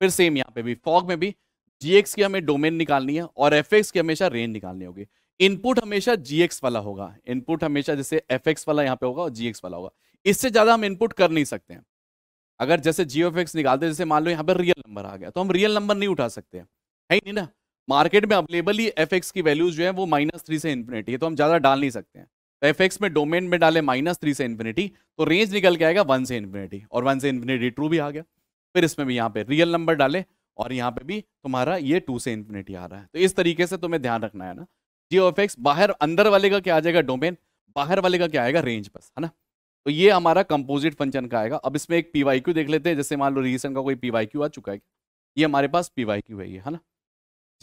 S1: फिर सेम यहाँ पे भी फॉग में भी जी एक्स की हमें डोमेन निकालनी है और एफ एक्स की हमेशा रेंज निकालनी होगी इनपुट हमेशा जीएक्स वाला होगा इनपुट हमेशा जैसे एफ एक्स वाला यहाँ पे होगा और जीएक्स वाला होगा इससे ज्यादा हम इनपुट कर नहीं सकते हैं अगर जैसे जी ऑफ एक्स निकालते जैसे मान लो यहाँ पर रियल नंबर आ गया तो हम रियल नंबर नहीं उठा सकते हैं है नहीं ना मार्केट में अवेलेबल ही एफ एक्स की वैल्यूज जो है वो माइनस थ्री से इन्फिनिटी है तो हम ज्यादा डाल नहीं सकते हैं तो एफ एक्स में डोमेन में डाले माइनस थ्री से इन्फिनिटी तो रेंज निकल के आएगा वन से इन्फिनिटी और वन से इन्फिनिटी ट्रू भी आ गया फिर इसमें भी यहाँ पे रियल नंबर डाले और यहाँ पे भी तुम्हारा ये टू से इन्फिनिटी आ रहा है तो इस तरीके से तुम्हें ध्यान रखना है ना जी ऑफ एक्स बाहर अंदर वाले का क्या आ जाएगा डोमेन बाहर वाले का क्या आएगा रेंज बस है ना तो ये हमारा कंपोजिट फंक्शन का आएगा अब इसमें एक पीवाई क्यू देख लेते हैं जैसे मान लो रीसन का कोई पीवाई क्यू आ चुका है ये हमारे पास पीवाई क्यू है ये है ना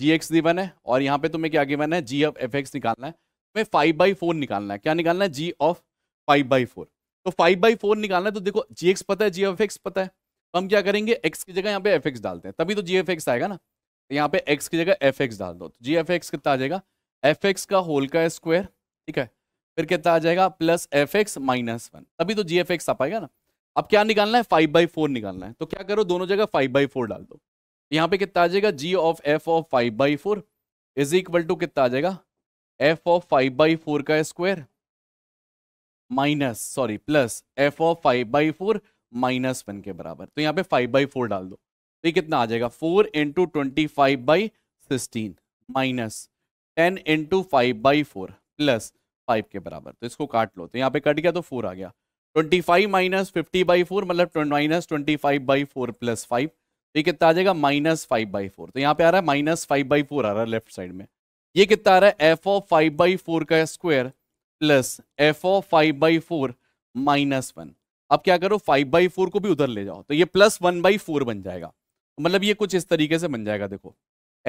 S1: जी एक्स गिवन है और यहाँ पे तुम्हें क्या गिवन है जी ऑफ एफ एक्स निकालना है तुम्हें फाइव बाई फोर निकालना है क्या निकालना है g of five by four तो फाइव बाई फोर निकालना है तो देखो जी एक्स पता है जी ऑफ एक्स पता है तो हम क्या करेंगे एक्स की जगह यहाँ पे एफ एक्स डालते हैं तभी तो जी एफ एक्स आएगा ना यहाँ पे एक्स की जगह एफ एक्स डाल दो तो जी एफ एक्स कितना आ जाएगा एफ एक्स का होल का स्क्वायर ठीक है फिर कितना आ जाएगा plus f x minus one तभी तो जी एफ एक्स आ पाएगा ना अब क्या निकालना है फाइव बाई फोर निकालना है तो क्या करो दोनों जगह फाइव बाई फोर डाल दो यहाँ पे कितना आ जाएगा g of f of five by four is equal to कितना आ जाएगा f of five by four का square minus sorry plus F of five by four minus one के बराबर तो यहाँ पे फाइव बाई फोर डाल दो तो ये कितना आ जाएगा four into twenty five by sixteen minus ten into five by four plus five के बराबर तो इसको काट लो तो यहाँ पे कट गया तो फोर आ गया twenty five minus fifty by four मतलब minus twenty five by four plus five तो ये कितना आ जाएगा माइनस फाइव बाई फोर तो यहाँ पे आ रहा है माइनस फाइव बाई फोर आ रहा है लेफ्ट साइड में ये कितना आ रहा है f o five by four का square plus f o five by four minus one अब क्या करो फाइव बाई फोर को भी उधर ले जाओ तो ये प्लस वन बाई फोर बन जाएगा तो मतलब ये कुछ इस तरीके से बन जाएगा देखो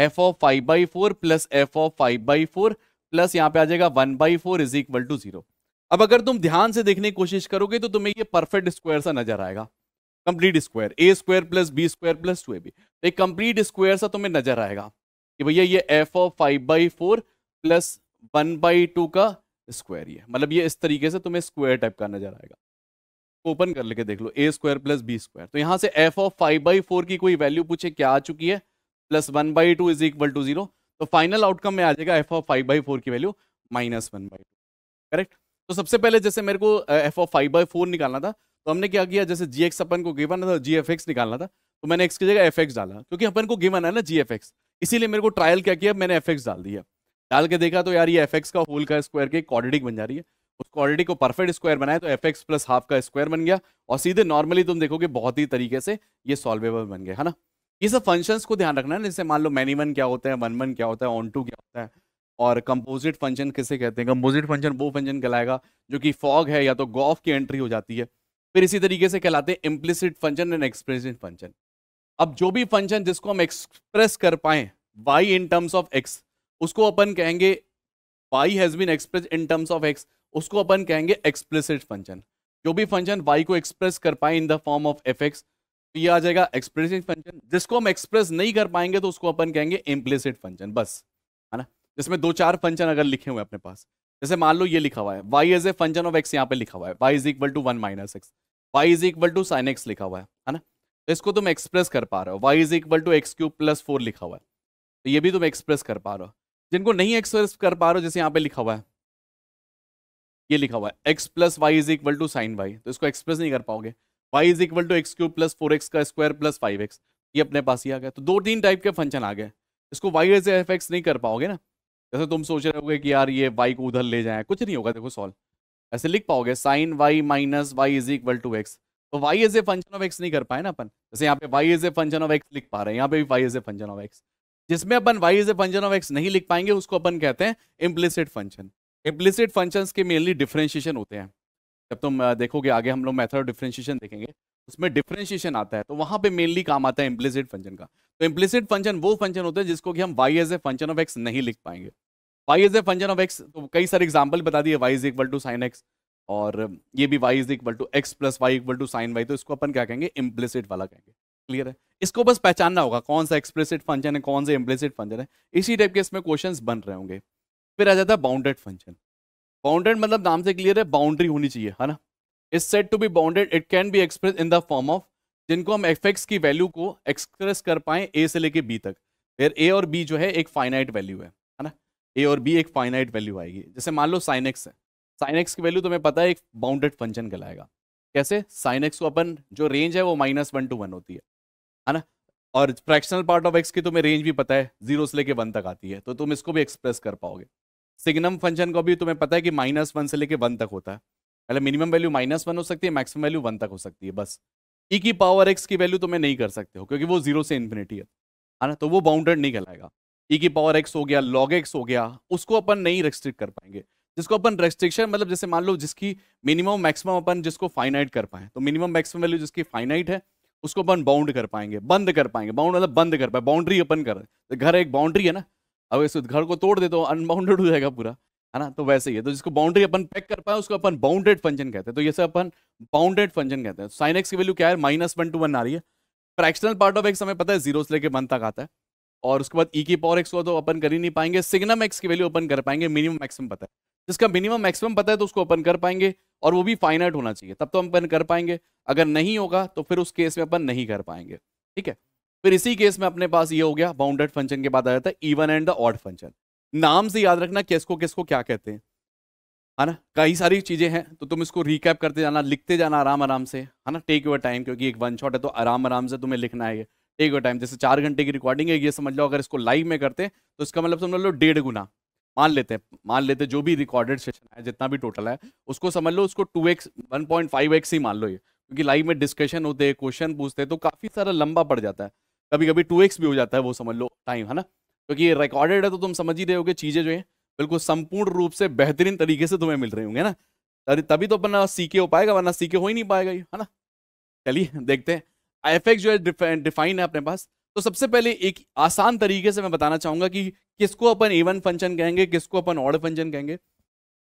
S1: f of five by four plus F of five by four plus यहाँ पे आ जाएगा one by four is equal to zero अब अगर तुम ध्यान से देखने की कोशिश करोगे तो तुम्हें ये परफेक्ट स्क्वायर सा नजर आएगा complete square a square plus b square plus two a b एक कंप्लीट स्क्वायर सा तुम्हें नजर आएगा कि भैया ये F of five by four plus one by two का स्क्वायर ये मतलब ये इस तरीके से तुम्हें स्क्वायर टाइप का नजर आएगा ओपन कर लेके देख लो a square plus b square तो यहाँ से f of five by four की कोई वैल्यू पूछे क्या आ चुकी है plus one by two is equal to zero तो फाइनल आउटकम में आ जाएगा f of five by four की value minus one by two correct तो सबसे पहले जैसे मेरे को f of five by four निकालना था तो हमने क्या किया जैसे जी एक्स अपन को गिवन था जी एफ एक्स निकालना था तो मैंने एक्स की जगह एफ एक्स डाला क्योंकि अपन को गिवन है ना जी एफ एक्स इसीलिए मेरे को ट्रायल क्या किया मैंने एफ एक्स डाल दिया डाल के देखा तो यार ये एफ एक्स का होल का स्क्वायर के क्वाड्रेटिक बन जा रही है उस क्वाड्रेटिक को परफेक्ट स्क्वायर बनाया तो एफ एक्स प्लस हाफ का स्क्वायर बन गया और सीधे नॉर्मली तुम देखोगे बहुत ही तरीके से ये सॉल्वेबल बन गया है ना ये सब फंक्शंस को ध्यान रखना है जैसे मान लो मैनी वन क्या होता है वन वन क्या होता है ऑन टू क्या होता है और कंपोजिट फंक्शन किसे कहते हैं कंपोजिट फंक्शन वो फंक्शन कहलाएगा जो कि फॉग है या तो गॉफ की एंट्री हो जाती है फिर इसी तरीके से कहलाते हैं implicit function and explicit function अब जो भी फंक्शन जिसको हम एक्सप्रेस कर पाए y in terms of x उसको अपन कहेंगे y has been express in terms of x उसको अपन कहेंगे एक्सप्लिसिट फंक्शन जो भी फंक्शन वाई को एक्सप्रेस कर पाए in the form of F x तो ये आ जाएगा एक्सप्रेसिव फंक्शन जिसको हम एक्सप्रेस नहीं कर पाएंगे तो उसको अपन कहेंगे इम्प्लिसिट फंक्शन बस है ना जिसमें दो चार फंक्शन अगर लिखे हुए अपने पास जैसे मान लो ये लिखा हुआ है y as a function of x यहाँ पे लिखा हुआ है Y is equal to one minus x y is equal to sine x लिखा हुआ है है ना तो इसको तुम एक्सप्रेस कर पा रहे हो y is equal to x cube plus four लिखा हुआ है तो ये भी तुम एक्सप्रेस कर पा रहे हो जिनको नहीं एक्सप्रेस कर पा रहे हो जैसे यहाँ पे लिखा हुआ है ये लिखा हुआ है x plus Y is equal to sine y तो इसको एक्सप्रेस नहीं कर पाओगे y is equal to x cube plus four x का स्क्वायर प्लस फाइव एक्स ये अपने पास ही आ गया तो दो तीन टाइप के फंक्शन आ गए इसको वाई एज एफ एक्स नहीं कर पाओगे ना जैसे तुम सोच रहे होगे कि यार ये वाई को उधर ले जाए कुछ नहीं होगा देखो सॉल्व ऐसे लिख पाओगे sine y minus Y is equal to x तो y as a function of x नहीं कर पाए ना अपन जैसे यहाँ पे y as a function of x लिख पा रहे हैं यहाँ पे भी y as a function of x जिसमें अपन y as a function of x नहीं लिख पाएंगे उसको अपन कहते हैं इम्प्लिसिट फंक्शन इम्प्लिसिट फंक्शन के मेनली डिफ्रेंशिएशन होते हैं जब तुम देखोगे आगे हम लोग मैथड डिफ्रेंशिएशन देखेंगे उसमें डिफ्रेंशिएशन आता है तो वहाँ पे मेनली काम आता है इम्प्लिसिट फंक्शन का तो इम्प्लिसिट फंक्शन वो फंक्शन होता है जिसको कि हम y as a function of x नहीं लिख पाएंगे y as a function of x तो कई सारे एग्जाम्पल बता दिए y is equal to sine x और ये भी y is equal to x plus y equal to sine y तो इसको अपन क्या कहेंगे इम्प्लिसिट वाला कहेंगे क्लियर है इसको बस पहचानना होगा कौन सा एक्सप्लिसिट फंक्शन है कौन सा इम्प्लिसिट फंक्शन है इसी टाइप के इसमें क्वेश्चन बन रहे होंगे फिर आ जाता है बाउंडेड फंक्शन बाउंडेड मतलब नाम से क्लियर है बाउंड्री होनी चाहिए है ना is set to be bounded it can be express in the form of जिनको हम एफ की वैल्यू को एक्सप्रेस कर पाए ए से लेके बी तक फिर ए और बी जो है एक फाइनाइट वैल्यू है है ना ए और बी एक फाइनाइट वैल्यू आएगी जैसे मान लो साइनेक्स है साइनेक्स की वैल्यू तुम्हें पता है एक बाउंडेड फंक्शन कहलाएगा कैसे साइनेक्स को अपन जो रेंज है वो माइनस वन टू वन होती है है ना और फ्रैक्शनल पार्ट ऑफ एक्स की तुम्हें रेंज भी पता है जीरो से लेके वन तक आती है तो तुम इसको भी एक्सप्रेस कर पाओगे सिग्नम फंक्शन को भी तुम्हें पता है कि माइनस वन से लेकर वन तक होता है मतलब मिनिमम वैल्यू माइनस वन हो सकती है मैक्सिमम वैल्यू वन तक हो सकती है बस ई e की पावर एक्स की वैल्यू तुम्हें नहीं कर सकते हो क्योंकि वो जीरो से इन्फिनिटी है है ना तो वो बाउंडेड नहीं कहलाएगा ई e की पावर एक्स हो गया लॉग एक्स हो गया उसको अपन नहीं रेस्ट्रिक्ट कर पाएंगे जिसको अपन रेस्ट्रिक्शन मतलब जैसे मान लो जिसकी मिनिमम मैक्सिमम अपन जिसको फाइनाइट कर पाए तो मिनिमम मैक्सिमम वैल्यू जिसकी फाइनाइट है उसको अपन बाउंड कर पाएंगे बंद कर पाएंगे बाउंड मतलब बंद कर पाए बाउंड्री अपन कर घर एक बाउंड्री है ना अब इस घर को तोड़ दे तो अनबाउंडेड हो जाएगा पूरा है ना तो वैसे ही है तो जिसको बाउंड्री अपन पैक कर पाए उसको अपन बाउंडेड फंक्शन कहते हैं तो ये सब अपन बाउंडेड फंक्शन कहते हैं साइन एक्स की वैल्यू क्या है माइनस वन टू वन आ रही है फ्रैक्शनल पार्ट ऑफ एक्स हमें पता है जीरो से लेकर वन तक आता है और उसके बाद ई e की पावर एक्स को तो अपन कर ही नहीं पाएंगे सिग्नम एक्स की वैल्यू ओपन कर पाएंगे मिनिमम मैक्सिमम पता है जिसका मिनिमम मैक्सिमम पता है तो उसको ओपन कर पाएंगे और वो भी फाइनाइट होना चाहिए तब तो हम अपन कर पाएंगे अगर नहीं होगा तो फिर उस केस में अपन नहीं कर पाएंगे ठीक है फिर इसी केस में अपने पास ये हो गया बाउंडेड फंक्शन के बाद आ जाता है even and the odd function नाम से याद रखना किसको किसको क्या कहते हैं है ना कई सारी चीज़ें हैं तो तुम इसको रिकैप करते जाना लिखते जाना आराम आराम से है ना टेक योर टाइम क्योंकि एक वन शॉट है तो आराम आराम से तुम्हें लिखना है टेक योर टाइम जैसे चार घंटे की रिकॉर्डिंग है ये समझ लो अगर इसको लाइव में करते तो इसका मतलब समझ लो डेढ़ गुना मान लेते हैं मान लेते जो भी रिकॉर्डेड सेशन है जितना भी टोटल है उसको समझ लो उसको two x one point five x ही मान लो ये क्योंकि लाइव में डिस्कशन होते क्वेश्चन पूछते हैं तो काफ़ी सारा लंबा पड़ जाता है कभी कभी टू एक्स भी हो जाता है वो समझ लो टाइम है ना क्योंकि ये रिकॉर्डेड है तो तुम समझ ही रहे कि चीज़ें जो है बिल्कुल संपूर्ण रूप से बेहतरीन तरीके से तुम्हें मिल रहे होंगे ना तभी तो अपना सीखे हो पाएगा वरना सीखे हो ही नहीं पाएगा ये है ना चलिए देखते हैं आई जो है डिफाइन है अपने पास तो सबसे पहले एक आसान तरीके से मैं बताना चाहूंगा कि किसको अपन एवन फंक्शन कहेंगे किसको अपन ऑड फंक्शन कहेंगे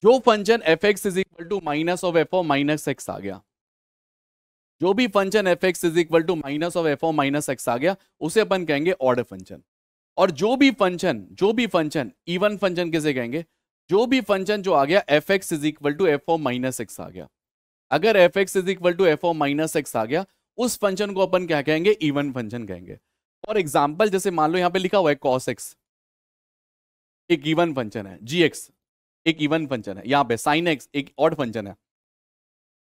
S1: जो function f x is equal to minus of f of minus x आ गया जो भी function f x is equal to minus of F O minus x आ गया उसे अपन कहेंगे ऑर्डर फंक्शन और जो भी फंक्शन जो भी फंक्शन इवन फंक्शन किसे कहेंगे जो भी फंक्शन जो आ गया f x is equal to F O minus x आ गया अगर F x is equal to F O minus x आ गया उस फंक्शन को अपन क्या कहेंगे इवन फंक्शन कहेंगे फॉर एग्जाम्पल जैसे मान लो यहाँ पे लिखा हुआ है कॉस एक्स एक इवन फंक्शन है जी एक्स एक इवन फंक्शन है यहाँ पे साइन एक्स एक ऑड फंक्शन है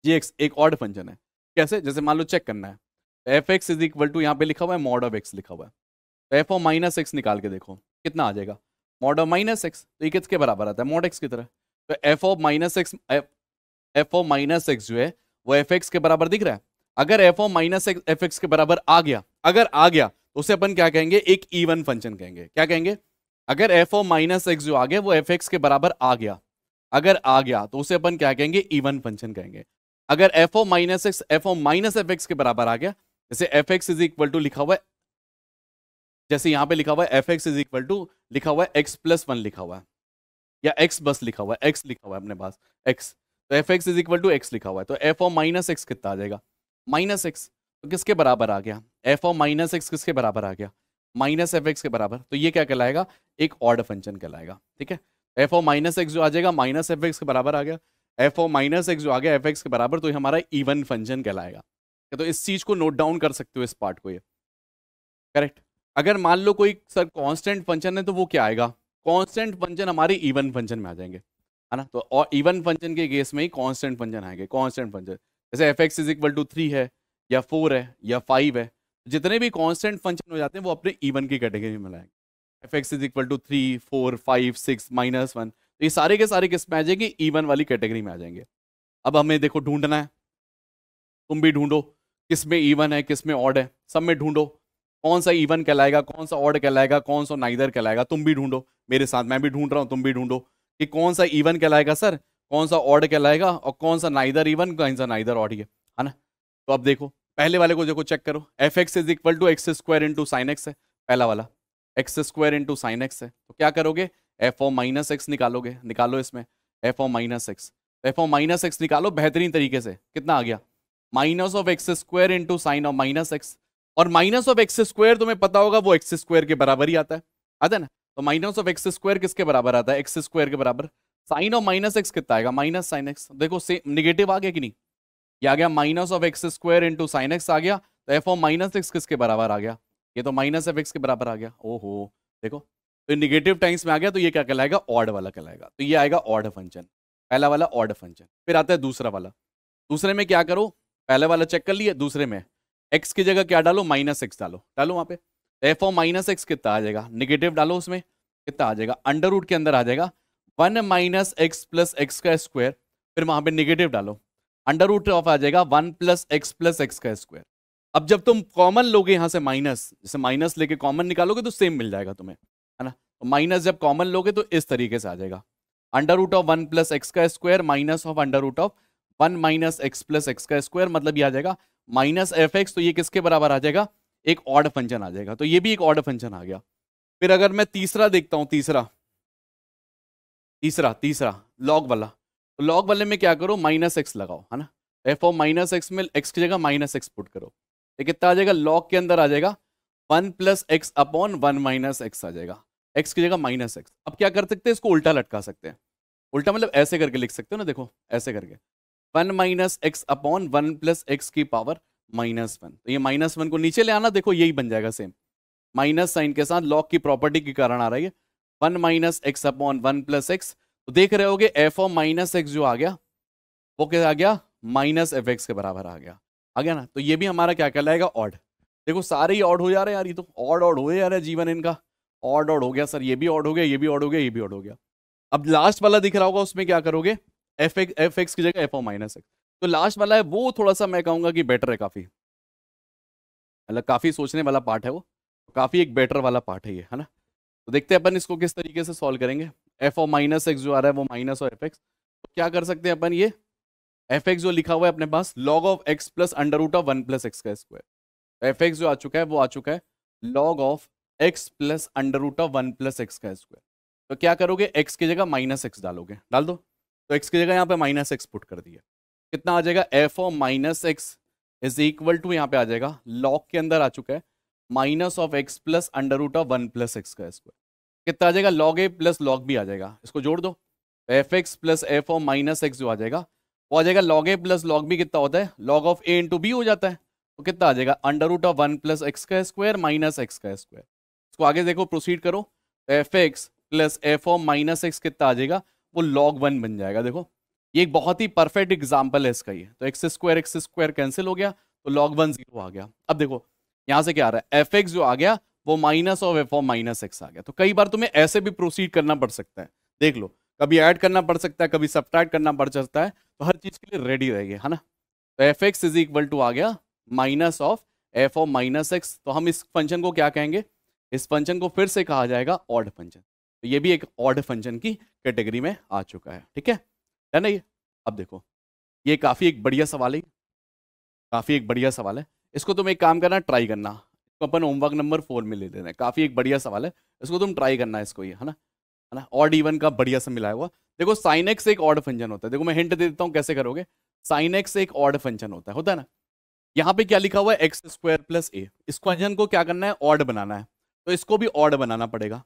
S1: जी एक्स एक ऑड फंक्शन है कैसे जैसे मान लो चेक करना है F x is equal to यहाँ पे लिखा हुआ है मॉड ऑफ एक्स लिखा हुआ है तो एफ ओ माइनस एक्स निकाल के देखो कितना आ जाएगा मॉड ऑफ माइनस एक्स तो एक के बराबर आता है मॉड एक्स की तरह तो एफ ओ माइनस एक्स एफ ओ माइनस एक्स जो है वो एफ एक्स के बराबर दिख रहा है अगर एफ ओ माइनस एक्स एफ एक्स के बराबर आ गया अगर आ गया तो उसे अपन क्या कहेंगे एक ईवन फंक्शन कहेंगे क्या कहेंगे अगर एफ ओ माइनस एक्स जो आ गया वो एफ एक्स के बराबर आ गया अगर आ गया तो उसे अपन क्या कहेंगे ईवन फंक्शन कहेंगे अगर एफ ओ माइनस एक्स एफ ओ माइनस एफ एक्स के बराबर आ गया जैसे f x is equal to लिखा हुआ है जैसे यहां पे लिखा हुआ है F x is equal to लिखा हुआ है एक्स प्लस वन लिखा हुआ है या एक्स बस लिखा हुआ है एक्स लिखा हुआ है अपने पास एक्स तो f x is equal to x लिखा हुआ है तो एफ ओ माइनस एक्स कितना आ जाएगा माइनस एक्स तो किसके बराबर आ गया एफ ओ माइनस एक्स किसके बराबर आ गया माइनस एफ एक्स के बराबर तो ये क्या कहलाएगा एक ऑर्ड फंक्शन कहलाएगा ठीक है एफ ओ माइनस एक्स जो आ जाएगा माइनस एफ एक्स के बराबर आ गया एफ ओ माइनस एक्स जो आ गया एफ एक्स के बराबर तो ये हमारा इवन फंक्शन कहलाएगा तो इस चीज़ को नोट डाउन कर सकते हो इस पार्ट को ये करेक्ट अगर मान लो कोई सर कांस्टेंट फंक्शन है तो वो क्या आएगा कांस्टेंट फंक्शन हमारे इवन फंक्शन में आ जाएंगे है ना तो और इवन फंक्शन के केस में ही कांस्टेंट फंक्शन आएंगे कांस्टेंट फंक्शन जैसे f x is equal to three है या फोर है या फाइव है जितने भी कांस्टेंट फंक्शन हो जाते हैं वो अपने इवन की कैटेगरी में लाएंगे f x is equal to three four five six minus one तो ये सारे के सारे किस में आ जाएंगे ईवन e वाली कैटेगरी में आ जाएंगे अब हमें देखो ढूंढना है तुम भी ढूंढो किस में ईवन e है किस में ऑड है सब में ढूंढो कौन सा ईवन e कहलाएगा कौन सा ऑड कहलाएगा कौन सा नाइदर कहलाएगा तुम भी ढूंढो मेरे साथ मैं भी ढूंढ रहा हूँ तुम भी ढूंढो कि कौन सा ईवन कहलाएगा सर कौन सा ऑड कहलाएगा और कौन सा नाइदर इवन कौन सा नाइदर ऑड ये है ना तो अब देखो पहले वाले को देखो चेक करो f x is equal to x square into sine x है पहला वाला x square into sine x है तो क्या करोगे एफ ओ माइनस एक्स निकालोगे निकालो इसमें एफ ओ माइनस एक्स एफ ओ माइनस एक्स निकालो बेहतरीन तरीके से कितना आ गया minus of x square into sine of minus x और माइनस ऑफ एक्स स्क्वायर तुम्हें पता होगा वो एक्स स्क्वायर के बराबर ही आता है आता है ना तो माइनस ऑफ एक्स स्क्वायर किसके बराबर आता है एक्स स्क्वायर के बराबर साइन ऑफ माइनस एक्स कितना आएगा माइनस साइन एक्स देखो सेम निगेटिव आ गया कि नहीं ये आ गया minus of x square into sine x आ गया तो एफ ऑफ माइनस एक्स किसके बराबर आ गया ये तो माइनस एफ एक्स के बराबर आ गया ओहो देखो तो निगेटिव टाइम्स में आ गया तो ये क्या कहलाएगा ऑड वाला कहलाएगा तो ये आएगा ऑड फंक्शन पहला वाला ऑड फंक्शन फिर आता है दूसरा वाला दूसरे में क्या करो पहले वाला चेक कर लिए दूसरे में एक्स की जगह क्या डालो माइनस एक्स डालो डालो वहाँ पे एफ ऑफ माइनस एक्स कितना आ जाएगा निगेटिव डालो उसमें कितना आ जाएगा अंडर रूट के अंदर आ जाएगा one minus x plus x का स्क्वायर फिर वहाँ पे निगेटिव डालो अंडर रूट ऑफ आ जाएगा one plus x plus x का स्क्वायर अब जब तुम कॉमन लोगे यहाँ से माइनस जैसे माइनस लेके कॉमन निकालोगे तो सेम मिल जाएगा तुम्हें माइनस जब कॉमन लोगे तो इस तरीके से आ जाएगा under root of one plus x का square minus of under root of one minus x plus x का स्क्वायर मतलब ये आ जाएगा माइनस एफ एक्स तो ये किसके बराबर आ जाएगा एक ऑड फंक्शन आ जाएगा तो ये भी एक ऑड फंक्शन आ गया फिर अगर मैं तीसरा देखता हूँ तीसरा तीसरा तीसरा लॉग वाला तो लॉग वाले में क्या करो माइनस एक्स लगाओ है ना एफ ओ माइनस एक्स में एक्स की जगह माइनस एक्स पुट करो ये कितना आ जाएगा लॉग के अंदर आ जाएगा one plus x upon one minus x आ जाएगा एक्स की जगह माइनस एक्स अब क्या कर सकते हैं इसको उल्टा लटका सकते हैं उल्टा मतलब ऐसे करके लिख सकते हो ना देखो ऐसे करके one minus x upon one plus x की पावर माइनस वन तो ये माइनस वन को नीचे ले आना देखो यही बन जाएगा सेम माइनस साइन के साथ लॉक की प्रॉपर्टी के कारण आ रही है one minus x upon one plus x तो देख रहे होगे एफ ऑफ माइनस एक्स जो आ गया वो क्या आ गया माइनस एफ एक्स के बराबर आ गया आ गया ना तो ये भी हमारा क्या कहलाएगा ऑड देखो सारे ही ऑड हो जा रहे हैं यार ये तो ऑड ऑड हो जा रहा है जीवन इनका ऑड ऑड हो गया सर ये भी ऑड हो गया ये भी ऑड हो गया ये भी ऑड हो गया अब लास्ट वाला दिख रहा होगा उसमें क्या करोगे एफ एक्स एफ एक्स की जगह एफ ओ माइनस एक्स तो लास्ट वाला है वो थोड़ा सा मैं कहूँगा कि बेटर है काफ़ी मतलब काफ़ी सोचने वाला पार्ट है वो काफ़ी एक बेटर वाला पार्ट है ये है ना तो देखते हैं अपन इसको किस तरीके से सॉल्व करेंगे एफ ओ माइनस एक्स जो आ रहा है वो माइनस और एफ एक्स तो क्या कर सकते हैं अपन ये एफ एक्स जो लिखा हुआ है अपने पास log of x plus under root of one plus x का स्क्वायर एफ एक्स जो आ चुका है वो आ चुका है log of x plus under root of one plus x का स्क्वायर तो क्या करोगे एक्स की जगह माइनस एक्स डालोगे डाल दो तो एक्स की जगह यहाँ पे माइनस एक्स पुट कर दिया कितना आ जाएगा f O minus x is equal to यहाँ पे आ जाएगा लॉक के अंदर आ चुका है minus of x plus under root of one plus x का स्क्वायर कितना आ जाएगा लॉग ए प्लस लॉग बी आ जाएगा इसको जोड़ दो एफ एक्स प्लस एफ ओ माइनस एक्स जो आ जाएगा वो आ जाएगा लॉग ए प्लस लॉग बी कितना होता है log of A into b हो जाता है तो कितना आ जाएगा under root of one plus x का स्क्वायर माइनस एक्स का स्क्वायर इसको आगे देखो प्रोसीड करो एफ एक्स प्लस एफ ओ माइनस एक्स कितना आ जाएगा वो लॉग वन बन जाएगा देखो ये एक बहुत ही परफेक्ट एग्जाम्पल है इसका ये तो x square x square cancel हो गया तो लॉग वन जीरो आ गया अब देखो यहाँ से क्या आ रहा है एफ एक्स जो आ गया वो minus of F O minus x आ गया तो कई बार तुम्हें ऐसे भी प्रोसीड करना पड़ सकता है देख लो कभी ऐड करना पड़ सकता है कभी सब्ट्रैक्ट करना पड़ सकता है तो हर चीज़ के लिए रेडी रहेगी है ना तो f x is equal to आ गया minus of F O minus x तो हम इस फंक्शन को क्या कहेंगे इस फंक्शन को फिर से कहा जाएगा ऑड फंक्शन तो ये भी एक ऑड फंक्शन की कैटेगरी में आ चुका है ठीक है है ना ये अब देखो ये काफ़ी एक बढ़िया सवाल है काफ़ी एक बढ़िया सवाल है इसको तुम एक काम करना ट्राई करना इसको अपन होमवर्क नंबर फोर में ले लेना है काफ़ी एक बढ़िया सवाल है इसको तुम ट्राई करना है इसको ये है ना है ना ऑड इवन का बढ़िया सा मिलाया हुआ देखो साइन एक्स एक ऑड फंक्शन होता है देखो मैं हिंट दे देता हूँ कैसे करोगे साइन एक्स एक ऑड फंक्शन होता है होता है ना यहाँ पे क्या लिखा हुआ है एक्स स्क्वायर प्लस ए इस फंक्शन को क्या करना है ऑड बनाना है तो इसको भी ऑड बनाना पड़ेगा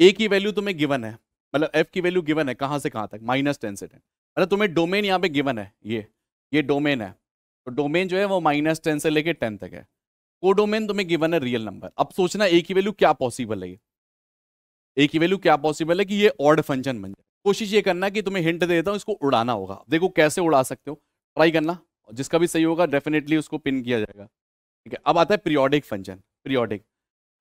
S1: ए की वैल्यू तुम्हें गिवन है मतलब एफ की वैल्यू गिवन है कहाँ से कहाँ तक माइनस टेन से टेन मतलब तुम्हें डोमेन यहाँ पे गिवन है ये ये डोमेन है तो डोमेन जो है वो माइनस टेन से लेके टेन तक है को डोमेन तुम्हें गिवन है रियल नंबर अब सोचना ए की वैल्यू क्या पॉसिबल है ये ए की वैल्यू क्या पॉसिबल है कि ये ऑड फंक्शन बन जाए कोशिश ये करना कि तुम्हें हिंट देता हूँ इसको उड़ाना होगा देखो कैसे उड़ा सकते हो ट्राई करना जिसका भी सही होगा डेफिनेटली उसको पिन किया जाएगा ठीक है अब आता है पीरियोडिक फंक्शन पीरियोडिक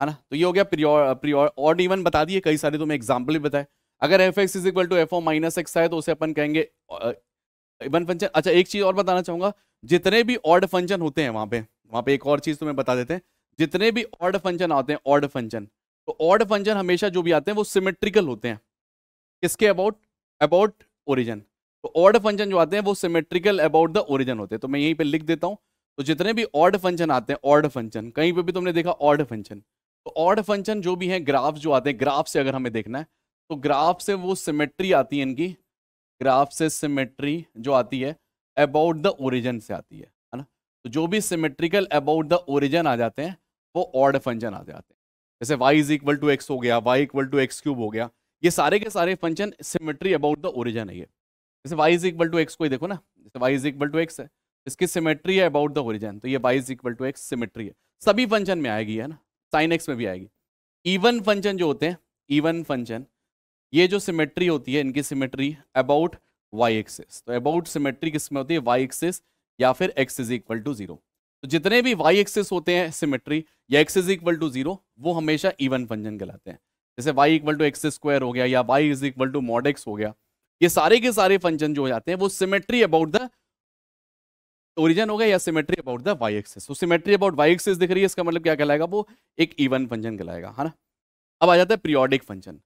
S1: है ना तो ये हो गया प्रियोर प्रियोर इवन बता दिए कई सारे तुम्हें तो एग्जाम्पल भी बताए अगर F x is equal to F O minus x है तो उसे अपन कहेंगे इवन uh, फंक्शन अच्छा एक चीज़ और बताना चाहूंगा जितने भी ऑर्ड फंक्शन होते हैं वहां पे वहां पे एक और चीज़ तुम्हें बता देते हैं जितने भी ऑर्ड फंक्शन आते हैं ऑर्ड फंक्शन तो ऑर्ड फंक्शन हमेशा जो भी आते हैं वो सिमेट्रिकल होते हैं किसके अबाउट अबाउट ओरिजन तो ऑर्ड फंक्शन जो आते हैं वो सिमेट्रिकल अबाउट द ओरिजन होते हैं तो मैं यहीं पर लिख देता हूँ तो जितने भी ऑर्ड फंक्शन आते हैं ऑर्ड फंक्शन कहीं पर भी तुमने देखा ऑर्ड फंक्शन तो ऑड फंक्शन जो भी है ग्राफ जो आते हैं ग्राफ से अगर हमें देखना है तो ग्राफ से वो सिमेट्री आती है इनकी ग्राफ से सिमेट्री जो आती है अबाउट द ओरिजन से आती है है ना तो जो भी सिमेट्रिकल अबाउट द ओरिजन आ जाते हैं वो ऑड फंक्शन आ जाते हैं जैसे y is equal to x हो गया y equal to x cube हो गया ये सारे के सारे function symmetry about the origin है ये जैसे y is equal to x को ही देखो ना जैसे y is equal to x है इसकी सिमेट्री है अबाउट द ओरिजन तो ये y is equal to x symmetry है सभी फंक्शन में आएगी है ना साइन एक्स में भी आएगी इवन फंक्शन जो होते हैं इवन फंक्शन ये जो सिमेट्री होती है इनकी सिमेट्री अबाउट वाई एक्सिस तो अबाउट सिमेट्री किस में होती है वाई एक्सिस या फिर x is equal to zero तो जितने भी वाई एक्सिस होते हैं सिमेट्री या x is equal to zero वो हमेशा इवन फंक्शन कहलाते हैं जैसे y equal to x square हो गया या y is equal to mod x हो गया ये सारे के सारे फंक्शन जो हो जाते हैं वो सिमेट्री अबाउट द ओरिजन हो गया या symmetry about the y axis तो सिमेट्री अबाउट वाई एक्सेस दिख रही है इसका मतलब क्या कहलाएगा वो एक इवन फंक्शन कहलाएगा है ना अब आ जाता है प्रियोडिक फंक्शन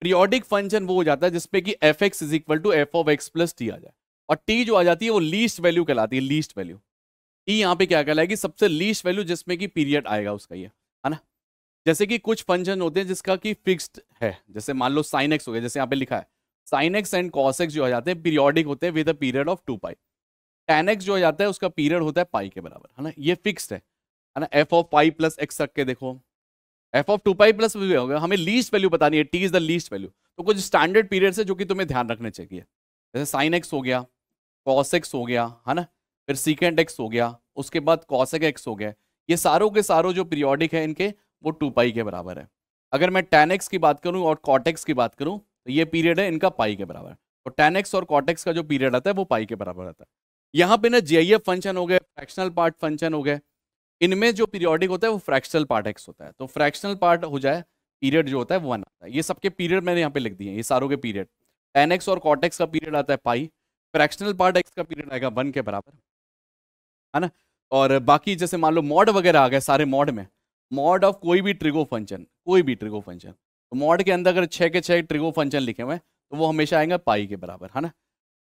S1: प्रियोडिक फंक्शन वो हो जाता है जिसपे कि F x is equal to F of x plus t आ जाए और टी जो आ जाती है वो लीस्ट वैल्यू कहलाती है लीस्ट वैल्यू टी यहाँ पे क्या कहलाएगी सबसे लीस्ट वैल्यू जिसमें कि पीरियड आएगा उसका ये है ना जैसे कि कुछ फंक्शन होते हैं जिसका कि फिक्स्ड है जैसे मान लो साइन एक्स हो गया जैसे यहाँ पे लिखा है sine x and cos x जो आ जाते हैं पीरियोडिक होते हैं with a period of two pi tan x जो जाता है उसका पीरियड होता है पाई के बराबर है ना ये फिक्स है है ना f of pi plus x रख के देखो f of two pi plus होगा हमें लीस्ट वैल्यू बतानी है t is the least value तो कुछ स्टैंडर्ड पीरियड है जो कि तुम्हें ध्यान रखने चाहिए जैसे साइन एक्स हो गया कॉस एक्स हो गया है ना फिर सीकेंड एक्स हो गया उसके बाद कॉसेक एक्स हो गया ये सारों के सारों जो पीरियोडिक है इनके वो टू पाई के बराबर है अगर मैं टेन एक्स की बात करूँ और कॉटेक्स की बात करूँ तो ये पीरियड है इनका पाई के बराबर तो और टेन एक्स और कॉटेक्स का जो पीरियड आता है वो पाई के बराबर आता है यहाँ पे ना जीआईएफ फंक्शन हो गए फ्रैक्शनल पार्ट फंक्शन हो गए इनमें जो पीरियोडिक होता है वो फ्रैक्शनल पार्ट एक्स होता है तो फ्रैक्शनल पार्ट हो जाए पीरियड जो होता है वन आता है ये सबके पीरियड मैंने यहाँ पे लिख दिए ये सारों के पीरियड टेन एक्स और कॉटेक्स का पीरियड आता है पाई फ्रैक्शनल पार्ट एक्स का पीरियड आएगा वन के बराबर है ना और बाकी जैसे मान लो मॉड वगैरह आ गए सारे मॉड में मॉड ऑफ कोई भी ट्रिगो फंक्शन कोई भी ट्रिगो फंक्शन तो मॉड के अंदर अगर छः के छः ट्रिगो फंक्शन लिखे हुए तो वो हमेशा आएंगे पाई के बराबर है ना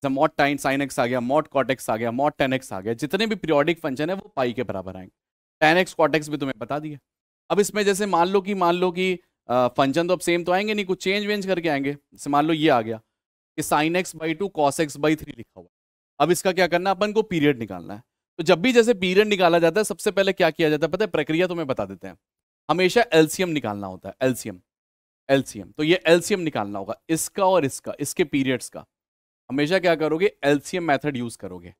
S1: मॉट टाइन साइन एक्स आ गया मॉट कॉटेक्स आ गया मॉट टेन एक्स आ गया जितने भी पीरियोडिक फंक्शन है वो पाई के बराबर आएंगे टेन एक्स कॉटेक्स भी तुम्हें बता दिया अब इसमें जैसे मान लो कि मान लो कि फंक्शन तो अब सेम तो आएंगे नहीं कुछ चेंज वेंज करके आएंगे जैसे मान लो ये आ गया कि sine x by two cos x by three लिखा हुआ अब इसका क्या करना है अपन को पीरियड निकालना है तो जब भी जैसे पीरियड निकाला जाता है सबसे पहले क्या किया जाता है पता है प्रक्रिया तुम्हें बता देते हैं हमेशा एलसीएम निकालना होता है एलसीएम एलसीएम तो ये एलसीएम निकालना होगा इसका और इसका इसके पीरियड्स का हमेशा क्या करोगे एलसीएम मेथड यूज करोगे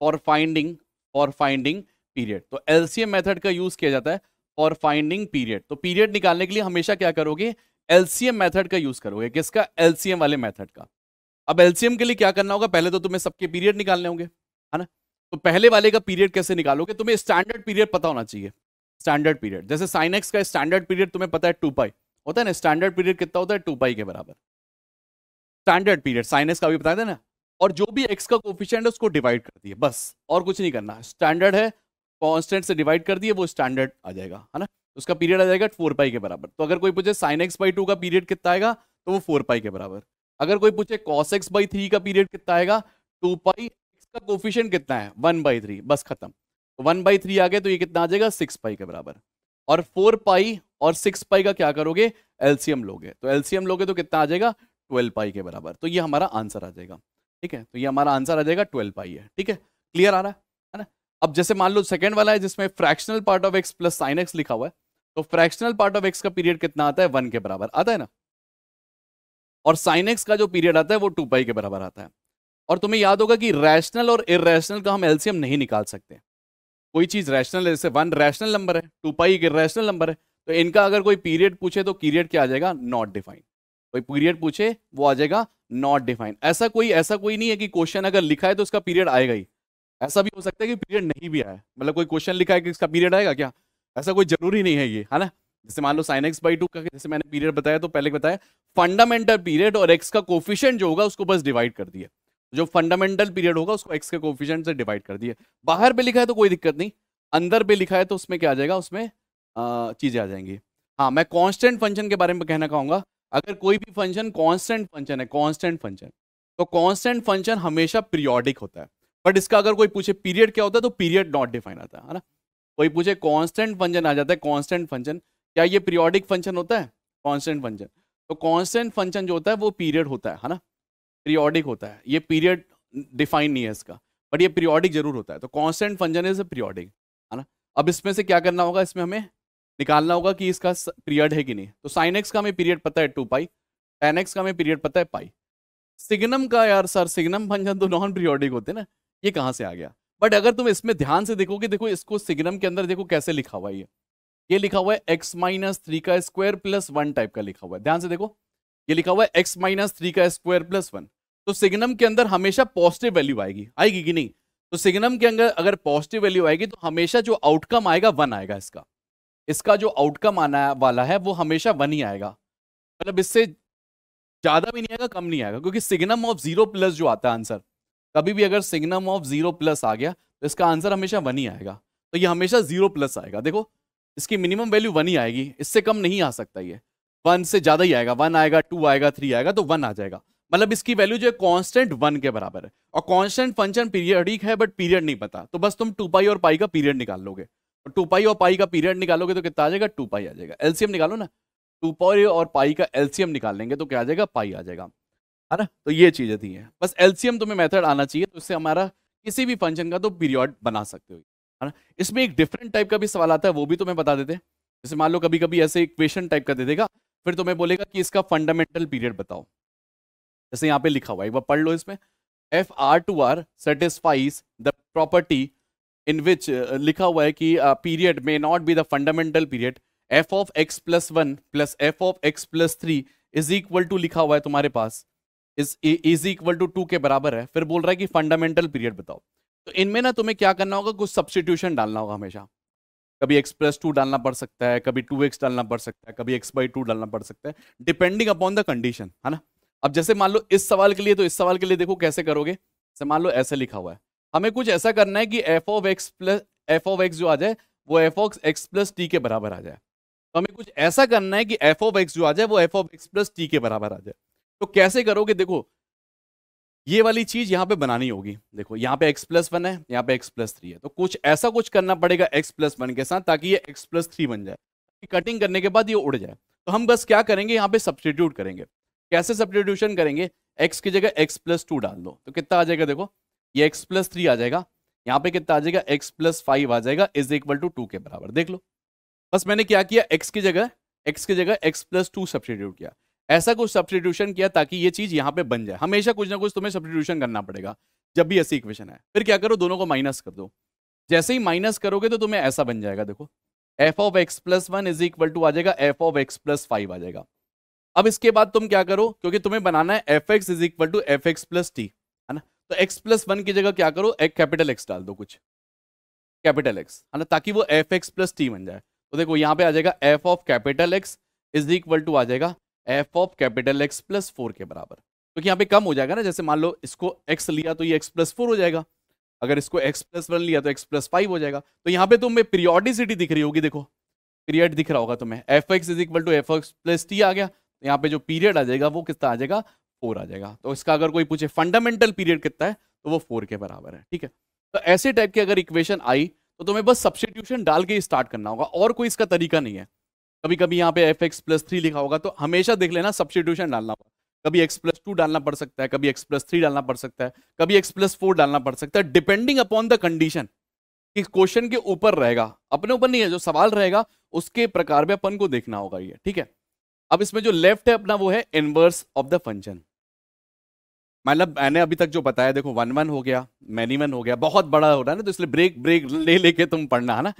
S1: for finding for finding period तो एलसीएम मेथड का यूज किया जाता है फॉर फाइंडिंग पीरियड तो पीरियड निकालने के लिए हमेशा क्या करोगे एलसीएम मेथड का यूज करोगे किसका एलसीएम वाले मेथड का अब एलसीएम के लिए क्या करना होगा पहले तो तुम्हें सबके पीरियड निकालने होंगे है ना तो पहले वाले का पीरियड कैसे निकालोगे तुम्हें स्टैंडर्ड पीरियड पता होना चाहिए स्टैंडर्ड पीरियड जैसे साइनेक्स का स्टैंडर्ड पीरियड तुम्हें पता है टू पाई होता है ना स्टैंडर्ड पीरियड कितना होता है टू पाई के बराबर स्टैंडर्ड पीरियड साइनस का भी बताया था ना और जो भी एक्स का कोफिशियंट है उसको डिवाइड कर दिए बस और कुछ नहीं करना स्टैंडर्ड है कॉन्स्टेंट से डिवाइड कर दिए वो स्टैंडर्ड आ जाएगा है ना उसका पीरियड आ जाएगा फोर पाई के बराबर तो अगर कोई पूछे साइन एक्स बाई का पीरियड कितना आएगा तो वो फोर पाई के बराबर अगर कोई पूछे कॉस एक्स बाई थ्री का पीरियड कितना आएगा टू पाई एक्स का कोफिशियंट कितना है वन बाई थ्री बस खत्म वन बाई थ्री आ गए तो ये कितना आ जाएगा सिक्स पाई के बराबर और फोर पाई और सिक्स पाई का क्या करोगे एल्सियम लोगे तो एल्सियम लोगे तो कितना आ जाएगा ट्वेल्व पाई के बराबर तो ये हमारा आंसर आ जाएगा ठीक है तो ये हमारा आंसर आ जाएगा ट्वेल्व पाई है ठीक है क्लियर आ रहा है है ना अब जैसे मान लो सेकेंड वाला है जिसमें fractional part of x plus sine x लिखा हुआ है तो फ्रैक्शनल पार्ट ऑफ एक्स का पीरियड कितना आता है वन के बराबर आता है ना और साइन एक्स का जो पीरियड आता है वो टू पाई के बराबर आता है और तुम्हें याद होगा कि रैशनल और इरेशनल का हम एल्सियम नहीं निकाल सकते कोई चीज़ रैशनल है जैसे वन रैशनल नंबर है टू पाई एक नंबर है तो इनका अगर कोई पीरियड पूछे तो पीरियड क्या आ जाएगा नॉट डिफाइंड भाई पीरियड पूछे वो आ जाएगा नॉट डिफाइन ऐसा कोई ऐसा कोई नहीं है कि क्वेश्चन अगर लिखा है तो उसका पीरियड आएगा ही ऐसा भी हो सकता है कि पीरियड नहीं भी आया मतलब कोई क्वेश्चन लिखा है कि इसका पीरियड आएगा क्या ऐसा कोई जरूरी नहीं है ये है ना जैसे मान लो साइन एक्स बाई टू का जैसे मैंने पीरियड बताया तो पहले बताया फंडामेंटल पीरियड और एक्स का कोफिशियंट जो होगा उसको बस डिवाइड कर दिया जो फंडामेंटल पीरियड होगा उसको एक्स के कोफिशियंट से डिवाइड कर दिया बाहर पे लिखा है तो कोई दिक्कत नहीं अंदर पे लिखा है तो उसमें क्या आ जाएगा उसमें चीज़ें आ जाएंगी हाँ मैं कॉन्स्टेंट फंक्शन के बारे में कहना चाहूंगा अगर कोई भी फंक्शन कांस्टेंट फंक्शन है कांस्टेंट फंक्शन तो कांस्टेंट फंक्शन हमेशा पीरियोडिक होता है बट इसका अगर कोई पूछे पीरियड क्या होता है तो पीरियड नॉट डिफाइन आता है ना कोई पूछे कांस्टेंट फंक्शन आ जाता है कांस्टेंट फंक्शन क्या ये पीरियोडिक फंक्शन होता है कांस्टेंट फंक्शन तो कांस्टेंट फंक्शन जो होता है वो पीरियड होता है है ना पीरियोडिक होता है ये पीरियड डिफाइन नहीं है इसका बट ये पीरियोडिक जरूर होता है तो कांस्टेंट फंक्शन इज पीरियोडिक है ना अब इसमें से क्या करना होगा इसमें हमें निकालना होगा कि इसका पीरियड है कि नहीं तो साइन एक्स का हमें पीरियड पता है टू पाई टेन एक्स का हमें पीरियड पता है पाई सिग्नम का यार सर सिग्नम फंक्शन तो नॉन पीरियोडिक होते ना ये कहाँ से आ गया बट अगर तुम इसमें ध्यान से देखोगे देखो इसको सिग्नम के अंदर देखो कैसे लिखा हुआ है ये ये लिखा हुआ है एक्स माइनस थ्री का स्क्वायर प्लस वन टाइप का लिखा हुआ है ध्यान से देखो ये लिखा हुआ है एक्स माइनस थ्री का स्क्वायर प्लस वन तो सिग्नम के अंदर हमेशा पॉजिटिव वैल्यू आएगी आएगी कि नहीं तो सिग्नम के अंदर अगर पॉजिटिव वैल्यू आएगी तो हमेशा जो आउटकम आएगा वन आएगा इसका इसका जो आउटकम आना वाला है वो हमेशा वन ही आएगा मतलब इससे ज़्यादा भी नहीं आएगा कम नहीं आएगा क्योंकि सिग्नम ऑफ जीरो प्लस जो आता है आंसर कभी भी अगर सिग्नम ऑफ जीरो प्लस आ गया तो इसका आंसर हमेशा वन ही आएगा तो ये हमेशा जीरो प्लस आएगा देखो इसकी मिनिमम वैल्यू वन ही आएगी इससे कम नहीं आ सकता ये वन से ज़्यादा ही आएगा वन आएगा टू आएगा थ्री आएगा तो वन आ जाएगा मतलब इसकी वैल्यू जो है कॉन्स्टेंट वन के बराबर है और कॉन्स्टेंट फंक्शन पीरियडिक है बट पीरियड नहीं पता तो बस तुम टू पाई और पाई का पीरियड निकाल लोगे टू पाई और पाई का पीरियड निकालोगे तो कितना आ जाएगा टू पाई आ जाएगा एलसीएम निकालो ना टू पाई और पाई का एलसीएम लेंगे तो क्या आ जाएगा पाई आ जाएगा है ना तो ये चीज़ें थी हैं बस एलसीएम तुम्हें मेथड आना चाहिए तो इससे हमारा किसी भी फंक्शन का तो पीरियड बना सकते हो है ना इसमें एक डिफरेंट टाइप का भी सवाल आता है वो भी तुम्हें बता देते हैं जैसे मान लो कभी कभी ऐसे इक्वेशन टाइप का दे देगा फिर तुम्हें बोलेगा कि इसका फंडामेंटल पीरियड बताओ जैसे यहाँ पे लिखा हुआ है एक बार पढ़ लो इसमें f R to R satisfies the property in which लिखा हुआ है कि period may not be the fundamental period f of x plus one plus F of x plus three is equal to लिखा हुआ है तुम्हारे पास इज इक्वल टू टू के बराबर है फिर बोल रहा है कि फंडामेंटल पीरियड बताओ तो इनमें ना तुम्हें क्या करना होगा कुछ सब्सटीट्यूशन डालना होगा हमेशा कभी एक्स प्लस टू डालना पड़ सकता है कभी टू एक्स डालना पड़ सकता है कभी एक्स बाई टू डालना पड़ सकता है डिपेंडिंग अपॉन द कंडीशन है ना अब जैसे मान लो इस सवाल के लिए तो इस सवाल के लिए देखो कैसे करोगे जैसे मान लो ऐसे लिखा हुआ है हमें कुछ ऐसा करना है कि F of x plus F of x जो आ जाए वो एफ ऑक्स एक्स प्लस टी के बराबर आ जाए तो हमें कुछ ऐसा करना है कि एफ ऑफ एक्स जो आ जाए वो f of x plus t के बराबर आ जाए तो कैसे करोगे देखो ये वाली चीज यहाँ पे बनानी होगी देखो यहाँ पे x प्लस वन है यहाँ पे x प्लस थ्री है तो कुछ ऐसा कुछ करना पड़ेगा x प्लस वन के साथ ताकि ये x प्लस थ्री बन जाए कटिंग करने के बाद ये उड़ जाए तो हम बस क्या करेंगे यहाँ पे सब्सटीट्यूट करेंगे कैसे सब्सटीट्यूशन करेंगे x की जगह x प्लस टू डाल दो तो कितना आ जाएगा देखो ये एक्स प्लस थ्री आ जाएगा यहाँ पे कितना आ जाएगा एक्स प्लस फाइव आ जाएगा इज इक्वल टू टू के बराबर देख लो बस मैंने क्या किया एक्स की जगह एक्स की जगह एक्स प्लस टू सब्सटीट्यूट किया ऐसा कुछ सब्सटीट्यूशन किया ताकि ये चीज यहाँ पे बन जाए हमेशा कुछ ना कुछ तुम्हें सब्सटीट्यूशन करना पड़ेगा जब भी ऐसी इक्वेशन है फिर क्या करो दोनों को माइनस कर दो जैसे ही माइनस करोगे तो तुम्हें ऐसा बन जाएगा देखो f of x plus one is equal to आ जाएगा f of x plus five आ जाएगा अब इसके बाद तुम क्या करो क्योंकि तुम्हें बनाना है F x is equal to F x plus t तो एक्स प्लस वन की जगह क्या करो एक कैपिटल एक्स डाल दो कुछ कैपिटल एक्स है ना ताकि वो एफ एक्स प्लस टी बन जाए तो देखो यहाँ पे आ जाएगा f of capital x is equal to आ जाएगा f of capital x plus four के बराबर क्योंकि तो यहाँ पे कम हो जाएगा ना जैसे मान लो इसको एक्स लिया तो ये एक्स प्लस फोर हो जाएगा अगर इसको एक्स प्लस वन लिया तो एक्स प्लस फाइव हो जाएगा तो यहाँ पे तुम्हें तो पीरियोडिसिटी दिख रही होगी देखो पीरियड दिख रहा होगा तुम्हें f x is equal to F x plus t आ गया तो यहाँ पे जो पीरियड आ जाएगा वो कितना आ जाएगा फोर आ जाएगा तो इसका अगर कोई पूछे फंडामेंटल पीरियड कितना है तो वो फोर के बराबर है ठीक है तो ऐसे टाइप की अगर इक्वेशन आई तो तुम्हें बस सब्सटीट्यूशन डाल के स्टार्ट करना होगा और कोई इसका तरीका नहीं है कभी कभी यहाँ पे एफ एक्स प्लस थ्री लिखा होगा तो हमेशा देख लेना सब्सटीट्यूशन डालना होगा कभी एक्स प्लस टू डालना पड़ सकता है कभी एक्स प्लस थ्री डालना पड़ सकता है कभी एक्स प्लस फोर डालना पड़ सकता है डिपेंडिंग अपॉन द कंडीशन कि क्वेश्चन के ऊपर रहेगा अपने ऊपर नहीं है जो सवाल रहेगा उसके प्रकार में अपन को देखना होगा ये ठीक है अब इसमें जो लेफ्ट है अपना वो है इनवर्स ऑफ द फंक्शन मतलब मैंने अभी तक जो बताया देखो वन वन हो गया मैनी वन हो गया बहुत बड़ा हो रहा है ना तो इसलिए ब्रेक ब्रेक ले लेके तुम पढ़ना है ना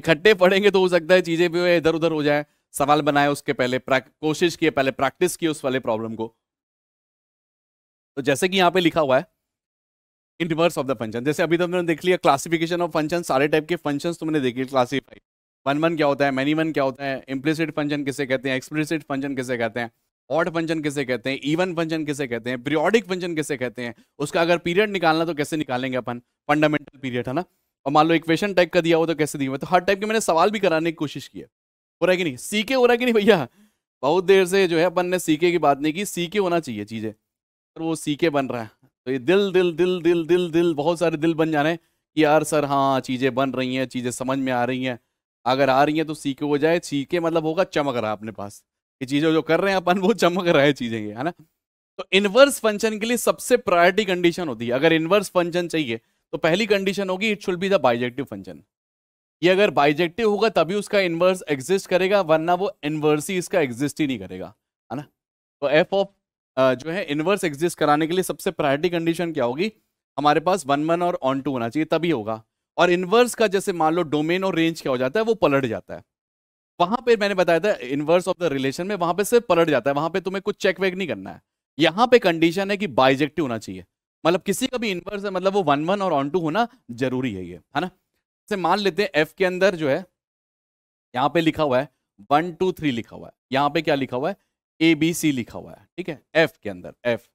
S1: इकट्ठे पढ़ेंगे तो हो सकता है चीजें भी इधर उधर हो जाए सवाल बनाए उसके पहले कोशिश किए पहले प्रैक्टिस किए उस वाले प्रॉब्लम को तो जैसे कि यहाँ पे लिखा हुआ है इनवर्स ऑफ द फंक्शन जैसे अभी तो तुमने देख लिया क्लासिफिकेशन ऑफ फंक्शन सारे टाइप के फंक्शन तुमने देखी क्लासीफाई वन वन क्या होता है मैनी वन क्या होता है इम्प्लिसिट फंक्शन किसे कहते हैं एक्सप्लिसिट फंक्शन किसे कहते हैं ऑड फंक्शन किसे कहते हैं इवन फंक्शन किसे कहते हैं पीरियोडिक फंक्शन किसे कहते हैं उसका अगर पीरियड निकालना तो कैसे निकालेंगे अपन फंडामेंटल पीरियड है ना और मान लो इक्वेशन टाइप का दिया हो तो कैसे दिया हुआ तो हर टाइप के मैंने सवाल भी कराने की कोशिश की है हो रहा है कि नहीं सीके हो रहा है कि नहीं भैया बहुत देर से जो है अपन ने सीके की बात नहीं की सीके होना चाहिए चीज़ें पर वो सीके बन रहा है तो ये दिल दिल दिल दिल दिल दिल बहुत सारे दिल बन जा रहे हैं कि यार सर हाँ चीज़ें बन रही हैं चीज़ें समझ में आ रही हैं अगर आ रही हैं तो सीके हो जाए सीके मतलब होगा चमक रहा है अपने पास ये चीजें जो कर रहे हैं अपन वो चमक रहा है चीजें ये है ना तो इनवर्स फंक्शन के लिए सबसे प्रायोरिटी कंडीशन होती है अगर इनवर्स फंक्शन चाहिए तो पहली कंडीशन होगी it should be the bijective function ये अगर बाइजेक्टिव होगा तभी उसका इनवर्स एग्जिस्ट करेगा वरना वो इनवर्स ही इसका एग्जिस्ट ही नहीं करेगा है ना तो एफ ऑफ जो है इनवर्स एग्जिस्ट कराने के लिए सबसे प्रायोरिटी कंडीशन क्या होगी हमारे पास वन वन और ऑन टू होना चाहिए तभी होगा और इनवर्स का जैसे मान लो डोमेन और रेंज क्या हो जाता है वो पलट जाता है वहां पे मैंने बताया था इनवर्स ऑफ द रिलेशन में वहां पे सिर्फ पलट जाता है वहां पे तुम्हें कुछ चेक वेक नहीं करना है यहाँ पे कंडीशन है कि बाइजेक्टिव होना चाहिए मतलब किसी का भी इनवर्स है मतलब वो वन वन और ऑन टू होना जरूरी है ये है ना इसे मान लेते हैं एफ के अंदर जो है यहाँ पे लिखा हुआ है वन टू थ्री लिखा हुआ है यहाँ पे क्या लिखा हुआ है ए बी सी लिखा हुआ है ठीक है एफ के अंदर एफ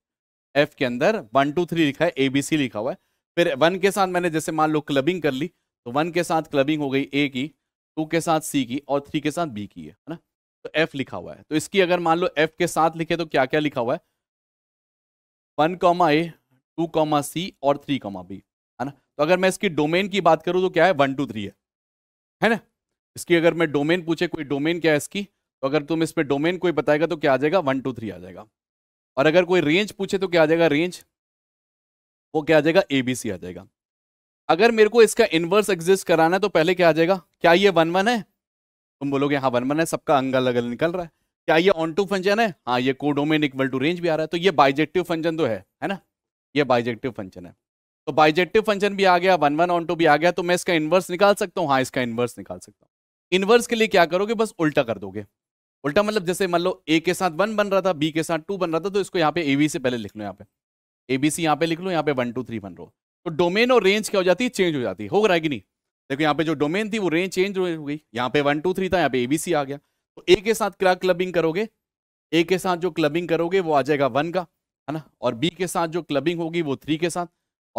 S1: एफ के अंदर वन टू थ्री लिखा है ए बी सी लिखा हुआ है फिर वन के साथ मैंने जैसे मान लो क्लबिंग कर ली तो वन के साथ क्लबिंग हो गई ए की टू के साथ सी की और थ्री के साथ बी की है ना तो एफ लिखा हुआ है तो इसकी अगर मान लो एफ के साथ लिखे तो क्या क्या लिखा हुआ है one comma A two comma C और थ्री कॉमा बी है ना तो अगर मैं इसकी डोमेन की बात करूँ तो क्या है वन टू थ्री है है ना इसकी अगर मैं डोमेन पूछे कोई डोमेन क्या है इसकी तो अगर तुम इस पर डोमेन कोई बताएगा तो क्या आ जाएगा वन टू थ्री आ जाएगा और अगर कोई रेंज पूछे तो क्या आ जाएगा रेंज वो क्या आ जाएगा ए बी सी आ जाएगा अगर मेरे को इसका इन्वर्स एग्जिस्ट कराना है तो पहले क्या आ जाएगा क्या ये वन वन है तुम बोलोगे हाँ वन वन है सबका अंग अलग अलग निकल रहा है क्या ये ऑन टू फंक्शन है हाँ ये कोडोमेन इक्वल टू रेंज भी आ रहा है तो ये बाइजेक्टिव फंक्शन तो है है ना ये बाइजेक्टिव फंक्शन है तो बाइजेक्टिव फंक्शन भी आ गया वन वन ऑन टू भी आ गया तो मैं इसका इन्वर्स निकाल सकता हूँ हाँ इसका इन्वर्स निकाल सकता हूँ इन्वर्स के लिए क्या करोगे बस उल्टा कर दोगे उल्टा मतलब जैसे मान लो ए के साथ वन बन रहा था बी के साथ टू बन रहा था तो इसको यहाँ पे ए बी से पहले लिख लो यहाँ पे ए बी सी यहाँ पे लिख लो यहाँ पे वन टू थ्री बन रो तो डोमेन और रेंज क्या हो जाती है चेंज हो जाती है हो रहा है कि नहीं देखो यहाँ पे जो डोमेन थी वो रेंज चेंज हो गई यहाँ पे वन टू थ्री था यहाँ पे एबीसी आ गया तो ए के साथ क्या क्लबिंग करोगे ए के साथ जो क्लबिंग करोगे वो आ जाएगा वन का है ना और बी के साथ जो क्लबिंग होगी वो थ्री के साथ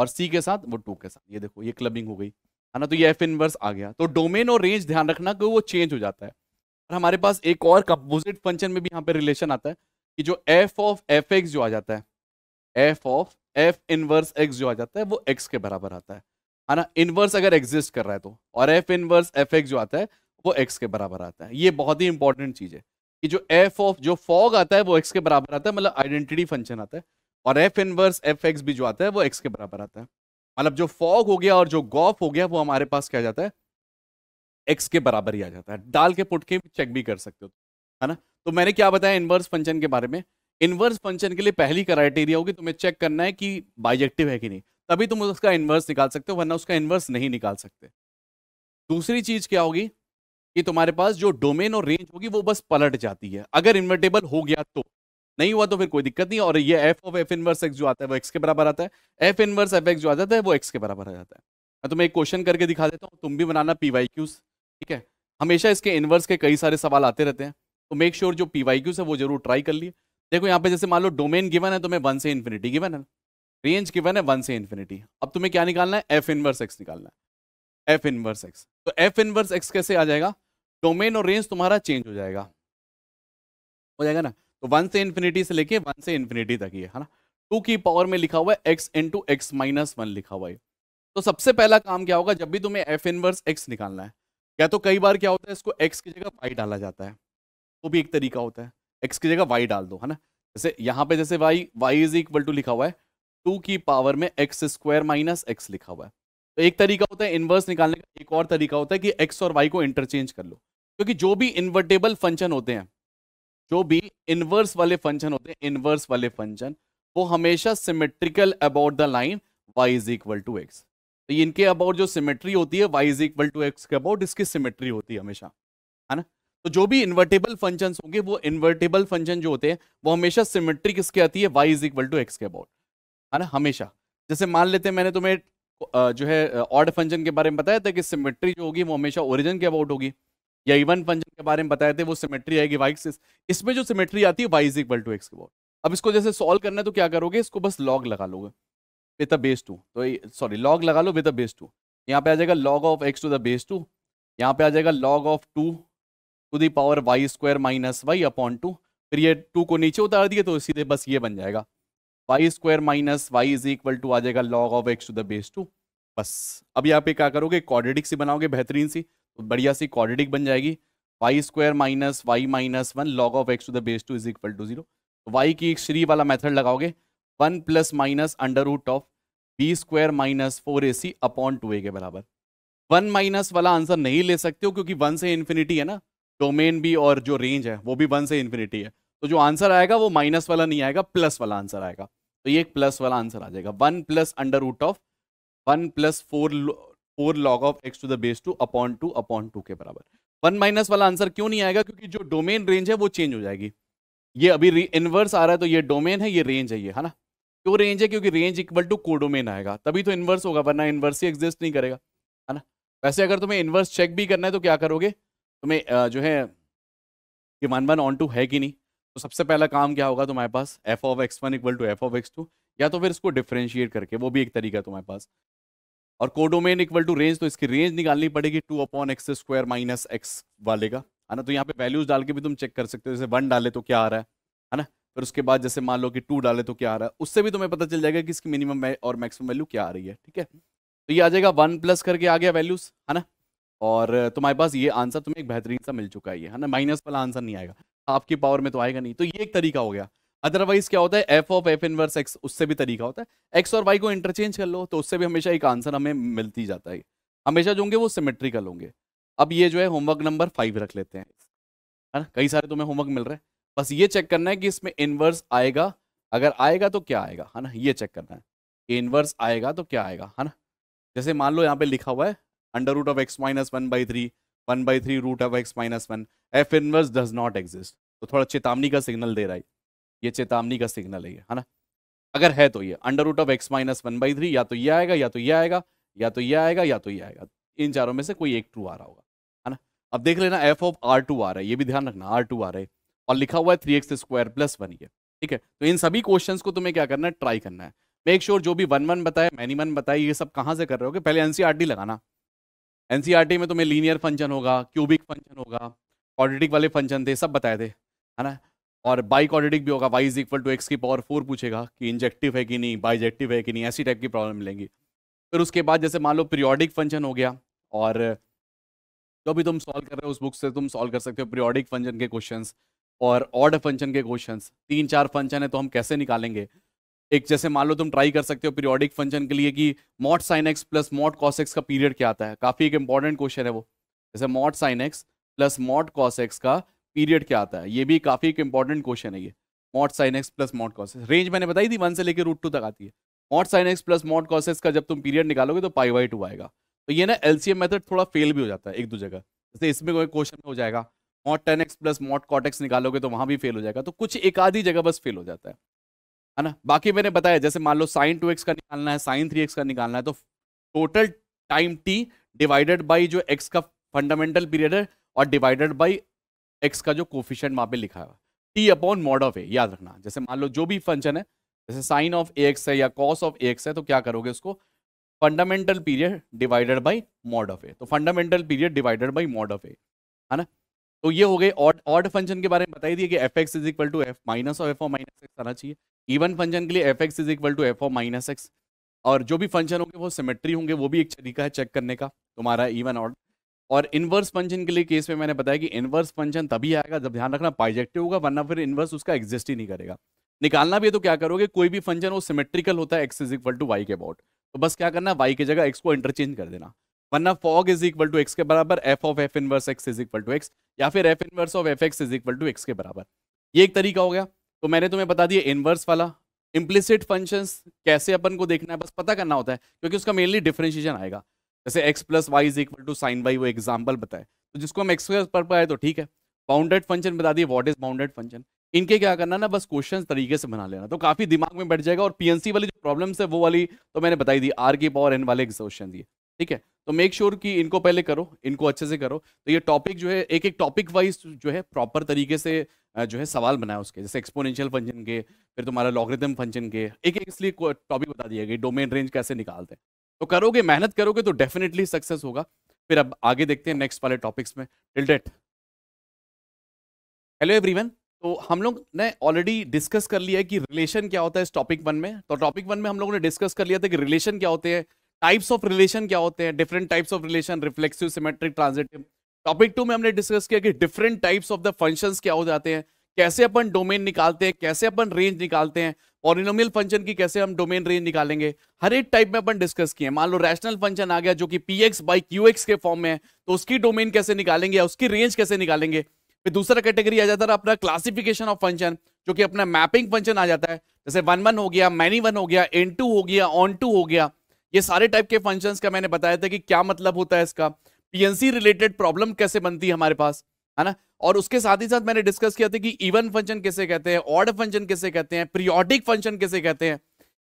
S1: और सी के साथ वो टू के साथ ये देखो ये क्लबिंग हो गई है ना तो ये एफ इनवर्स आ गया तो डोमेन और रेंज ध्यान रखना कि वो चेंज हो जाता है और हमारे पास एक और कंपोजिट फंक्शन में भी यहाँ पे रिलेशन आता है कि जो एफ ऑफ एफ एक्स जो आ जाता है F of F inverse X जो आ जाता है वो एक्स के बराबर आता है है ना इनवर्स अगर एग्जिस्ट कर रहा है तो और एफ इनवर्स एफ एक्स जो आता है वो एक्स के बराबर आता है ये बहुत ही इंपॉर्टेंट चीज़ है कि जो एफ ऑफ जो फॉग आता है वो एक्स के बराबर आता है मतलब आइडेंटिटी फंक्शन आता है और एफ इनवर्स एफ एक्स भी जो आता है वो एक्स के बराबर आता है मतलब जो फॉग हो गया और जो गॉफ हो गया वो हमारे पास क्या जाता है एक्स के बराबर ही आ जाता है डाल के पुट के चेक भी कर सकते हो है ना तो मैंने क्या बताया इनवर्स फंक्शन के बारे में इनवर्स फंक्शन के लिए पहली क्राइटेरिया होगी तुम्हें चेक करना है कि बाइजेक्टिव है कि नहीं तभी तुम उसका इन्वर्स निकाल सकते हो वरना उसका इन्वर्स नहीं निकाल सकते दूसरी चीज क्या होगी कि तुम्हारे पास जो डोमेन और रेंज होगी वो बस पलट जाती है अगर इन्वर्टेबल हो गया तो नहीं हुआ तो फिर कोई दिक्कत नहीं और ये F of F inverse X जो आता है वो एक्स के बराबर आता है एफ इनवर्स एफ एक्स जो आ जाता है वो एक्स के बराबर आ जाता है मैं तुम्हें एक क्वेश्चन करके दिखा देता हूँ तुम भी बनाना पी वाई क्यूज ठीक है हमेशा इसके इनवर्स के कई सारे सवाल आते रहते हैं तो मेक श्योर sure जो पी वाई क्यूज है वो जरूर ट्राई कर लिए देखो यहाँ पे जैसे मान लो डोमेन गिवन है तो मैं वन से इन्फिनिटी गिवन है रेंज गिवन है वन से इन्फिनिटी अब तुम्हें क्या निकालना है एफ इनवर्स एक्स निकालना है एफ इनवर्स एक्स तो एफ इनवर्स एक्स कैसे आ जाएगा डोमेन और रेंज तुम्हारा चेंज हो जाएगा हो जाएगा ना तो वन से इन्फिनिटी से लेके वन से इन्फिनिटी तक ही है ना टू की पावर में लिखा हुआ है X into X minus one लिखा हुआ है तो सबसे पहला काम क्या होगा जब भी तुम्हें एफ इनवर्स एक्स निकालना है या तो कई बार क्या होता है इसको एक्स की जगह वाई डाला जाता है वो भी एक तरीका होता है एक्स की जगह वाई डाल दो है ना जैसे यहाँ पे जैसे Y Y is equal to लिखा हुआ है टू की पावर में एक्स स्क्वायर माइनस एक्स लिखा हुआ है तो एक तरीका होता है इन्वर्स निकालने का एक और तरीका होता है कि एक्स और वाई को इंटरचेंज कर लो क्योंकि जो भी इन्वर्टेबल फंक्शन होते हैं जो भी इन्वर्स वाले फंक्शन होते हैं इन्वर्स वाले फंक्शन वो हमेशा symmetrical about the line Y is equal to x तो इनके अबाउट जो सिमेट्री होती है Y is equal to X के अबाउट इसकी सिमेट्री होती है हमेशा है ना तो जो भी इन्वर्टेबल फंक्शन होंगे वो इन्वर्टेबल फंक्शन जो होते हैं वो हमेशा सिमेट्री किसके आती है Y is equal to X के अबाउट है ना हमेशा जैसे मान लेते हैं मैंने तुम्हें जो है ऑर्ड फंक्शन के बारे में बताया था कि सिमेट्री जो होगी वो हमेशा ओरिजिन के अबाउट होगी या इवन फंक्शन के बारे में बताए थे वो सिमेट्री आएगी वाई एक्सिस इसमें जो सिमेट्री आती है वाई इक्वल टू एक्स के अबाउट अब इसको जैसे सॉल्व करना है तो क्या करोगे इसको बस लॉग लगा लोगे विद अ बेस टू तो सॉरी लॉग लगा लो विद अ बेस टू यहाँ पे आ जाएगा log of x to the base two यहाँ पे आ जाएगा log of two to the power Y square minus Y upon two फिर ये टू को नीचे उतार दिए तो सीधे बस ये बन जाएगा Y square minus Y is equal to आ जाएगा log of x to the base two बस अब यहाँ पे क्या करोगे क्वाड्रेटिक सी बनाओगे बेहतरीन सी तो बढ़िया सी क्वाड्रेटिक बन जाएगी Y square minus Y minus one log of x to the base two is equal to zero Y की एक श्री वाला मेथड लगाओगे one plus minus under root of B square minus four A C upon two ए के बराबर one minus वाला answer नहीं ले सकते हो क्योंकि वन से इन्फिनिटी है ना डोमेन भी और जो रेंज है वो भी वन से इन्फिनिटी है तो जो आंसर आएगा वो माइनस वाला नहीं आएगा प्लस वाला आंसर आएगा तो ये एक प्लस वाला आंसर आ जाएगा one plus under root of one plus four four log of x to the base two upon two upon two के बराबर वन माइनस वाला आंसर क्यों नहीं आएगा क्योंकि जो डोमेन रेंज है वो चेंज हो जाएगी ये अभी इन्वर्स आ रहा है तो ये डोमेन है ये रेंज है ये है ना क्यों रेंज है क्योंकि रेंज इक्वल टू कोडोमेन आएगा तभी तो इन्वर्स होगा वरना इन्वर्स ही एग्जिस्ट नहीं करेगा है ना वैसे अगर तुम्हें इन्वर्स चेक भी करना है तो क्या करोगे तुम्हें जो है ये वन वन ऑन टू है कि नहीं तो सबसे पहला काम क्या होगा तुम्हारे पास F of x one equal to F of x two या तो फिर इसको डिफ्रेंशिएट करके वो भी एक तरीका है तुम्हारे पास और कोडोमेन इक्वल टू रेंज तो इसकी रेंज निकालनी पड़ेगी two upon x square minus x वाले का है ना तो यहाँ पे वैल्यूज डाल के भी तुम चेक कर सकते हो जैसे वन डाले तो क्या आ रहा है है ना फिर उसके बाद जैसे मान लो कि टू डाले तो क्या आ रहा है उससे भी तुम्हें पता चल जाएगा कि इसकी मिनिमम और मैक्सिमम वैल्यू क्या आ रही है ठीक है तो ये आ जाएगा वन प्लस करके आ गया वैल्यूज है ना और तुम्हारे पास ये आंसर तुम्हें एक बेहतरीन सा मिल चुका है है ना माइनस वाला आंसर नहीं आएगा आपकी पावर में तो आएगा नहीं तो ये एक तरीका हो गया अदरवाइज क्या होता है F of F inverse X उससे भी तरीका होता है एक्स और वाई को इंटरचेंज कर लो तो उससे भी हमेशा एक आंसर हमें मिलती जाता है हमेशा जो होंगे वो सिमेट्रिकल होंगे अब ये जो है होमवर्क नंबर फाइव रख लेते हैं है ना कई सारे तुम्हें होमवर्क मिल रहे हैं बस ये चेक करना है कि इसमें इनवर्स आएगा अगर आएगा तो क्या आएगा है ना ये चेक करना है इनवर्स आएगा तो क्या आएगा है ना जैसे मान लो यहाँ पे लिखा हुआ है under root of x minus one by three one by three root of x minus one F inverse does not exist तो थोड़ा चेतावनी का सिग्नल दे रहा है ये चेतावनी का सिग्नल है ये है ना अगर है तो ये under root of x minus one by three या तो ये आएगा या तो ये आएगा या तो ये आएगा या तो ये आएगा इन चारों में से कोई एक ट्रू आ रहा होगा है ना अब देख लेना एफ ऑफ आर टू आ रहा है ये भी ध्यान रखना आर टू आ रहा है और लिखा हुआ है three X square plus one ये ठीक है तो इन सभी क्वेश्चन को तुम्हें क्या करना है ट्राई करना है मेक श्योर sure जो भी वन वन बताए मैनी वन बताए ये सब कहाँ से कर रहे हो पहले एनसीआर e लगाना एनसीईआरटी में तुम्हें लीनियर फंक्शन होगा क्यूबिक फंक्शन होगा ऑडिटिक वाले फंक्शन थे सब बताए थे है ना और बाइक ऑडिटिक भी होगा Y is equal to x की पावर फोर पूछेगा कि इंजेक्टिव है कि नहीं बाइजेक्टिव है कि नहीं ऐसी टाइप की प्रॉब्लम मिलेंगी फिर उसके बाद जैसे मान लो पीरियोडिक फंक्शन हो गया और जो भी तुम सॉल्व कर रहे हो उस बुक से तुम सॉल्व कर सकते हो पीरियोडिक फंक्शन के क्वेश्चंस और ऑड फंक्शन के क्वेश्चंस तीन चार फंक्शन है तो हम कैसे निकालेंगे एक जैसे मान लो तुम ट्राई कर सकते हो पीरियोडिक फंक्शन के लिए कि mod sine x plus mod cos X का पीरियड क्या आता है काफ़ी एक इंपॉर्टेंट क्वेश्चन है वो जैसे mod sine x plus mod cos X का पीरियड क्या आता है ये भी काफ़ी एक इंपॉर्टेंट क्वेश्चन है ये mod sine x plus mod cos X range मैंने बताई थी वन से लेकर रूट टू तक आती है mod sine x plus mod cos X का जब तुम पीरियड निकालोगे तो पाई वाई टू आएगा तो ये ना एल सी एम मेथड थोड़ा फेल भी हो जाता है एक दो जगह जैसे इसमें कोई क्वेश्चन हो जाएगा mod tan X plus mod cot X निकालोगे तो वहाँ भी फेल हो जाएगा तो कुछ एक आधी जगह बस फेल हो जाता है है ना बाकी मैंने बताया जैसे मान लो साइन टू एक्स का निकालना है साइन थ्री एक्स का निकालना है तो total time T divided by जो एक्स का फंडामेंटल पीरियड है और डिवाइडेड बाई एक्स का जो कोफिशेंट वहाँ पे लिखा है T upon mod of A याद रखना जैसे मान लो जो भी फंक्शन है जैसे साइन ऑफ ए एक्स है या कॉस ऑफ ए एक्स है तो क्या करोगे उसको fundamental period divided by mod of A तो fundamental period divided by mod of A है ना तो ये हो गए ऑड ऑड फंक्शन के बारे में बताई दिए कि F x is equal to F minus of F और माइनस एक्स आना चाहिए इवन फंक्शन के लिए F x is equal to F O minus x और जो भी फंक्शन होंगे वो सिमेट्री होंगे वो भी एक तरीका है चेक करने का तुम्हारा इवन ऑड और इनवर्स फंक्शन के लिए केस में मैंने बताया कि इनवर्स फंक्शन तभी आएगा जब ध्यान रखना पाइजेक्टिव होगा वरना फिर इनवर्स उसका एग्जिस्ट ही नहीं करेगा निकालना भी है तो क्या करोगे कोई भी फंक्शन वो सिमेट्रिकल होता है x is equal to Y के अबाउट तो बस क्या करना वाई की जगह एक्स को इंटरचेंज कर देना वरना fog is equal to X के बराबर F of F inverse X is equal to X या फिर F inverse of F x is equal to X के बराबर ये एक तरीका हो गया तो मैंने तुम्हें बता दिया इनवर्स वाला इम्प्लिसिट फंक्शंस कैसे अपन को देखना है बस पता करना होता है क्योंकि उसका मेनली डिफ्रेंशिएशन आएगा जैसे X plus Y is equal to sine Y वो एग्जाम्पल बताए तो जिसको हम एक्स पर आए तो ठीक है बाउंडेड फंक्शन बता दिए वॉट इज बाउंडेड फंक्शन इनके क्या करना ना बस क्वेश्चन तरीके से बना लेना तो काफी दिमाग में बैठ जाएगा और पीएनसी वाली जो प्रॉब्लम्स है वो वाली तो मैंने बताई दी आर की पावर एन वाले क्वेश्चन दिए ठीक है तो मेक श्योर sure कि इनको पहले करो इनको अच्छे से करो तो ये टॉपिक जो है एक एक टॉपिक वाइज जो है प्रॉपर तरीके से जो है सवाल बनाया उसके जैसे एक्सपोनेंशियल फंक्शन के फिर तुम्हारा लॉगरिथम फंक्शन के एक एक इसलिए टॉपिक बता दिया गया डोमेन रेंज कैसे निकालते हैं तो करोगे मेहनत करोगे तो डेफिनेटली सक्सेस होगा फिर अब आगे देखते हैं नेक्स्ट वाले टॉपिक्स में टिल डेट हेलो एवरीवन तो हम लोग ने ऑलरेडी डिस्कस कर लिया है कि रिलेशन क्या होता है इस टॉपिक वन में तो टॉपिक वन में हम लोगों ने डिस्कस कर लिया था कि रिलेशन क्या होते हैं टाइप्स ऑफ रिलेशन क्या होते हैं different types of relation reflexive symmetric transitive topic two में हमने डिस्कस किया कि different types of the functions क्या हो जाते हैं कैसे अपन डोमेन निकालते हैं कैसे अपन रेंज निकालते हैं ऑरिनोमियल फंक्शन की कैसे हम डोमेन रेंज निकालेंगे हर एक टाइप में अपन डिस्कस किए मान लो रैशनल फंक्शन आ गया जो कि P X by Q X के फॉर्म में है तो उसकी डोमेन कैसे निकालेंगे या उसकी रेंज कैसे निकालेंगे फिर दूसरा कैटेगरी आ जाता है अपना क्लासिफिकेशन ऑफ फंक्शन जो कि अपना मैपिंग फंक्शन आ जाता है जैसे वन वन हो गया मैनी वन हो गया एन टू हो गया ऑन टू हो गया ये सारे टाइप के फंक्शंस का मैंने बताया था कि क्या मतलब होता है इसका पीएनसी रिलेटेड प्रॉब्लम कैसे बनती है हमारे पास है ना और उसके साथ ही साथ मैंने डिस्कस किया था कि इवन फंक्शन कैसे कहते हैं ऑर्ड फंक्शन कैसे कहते हैं प्रियोडिक फंक्शन कैसे कहते हैं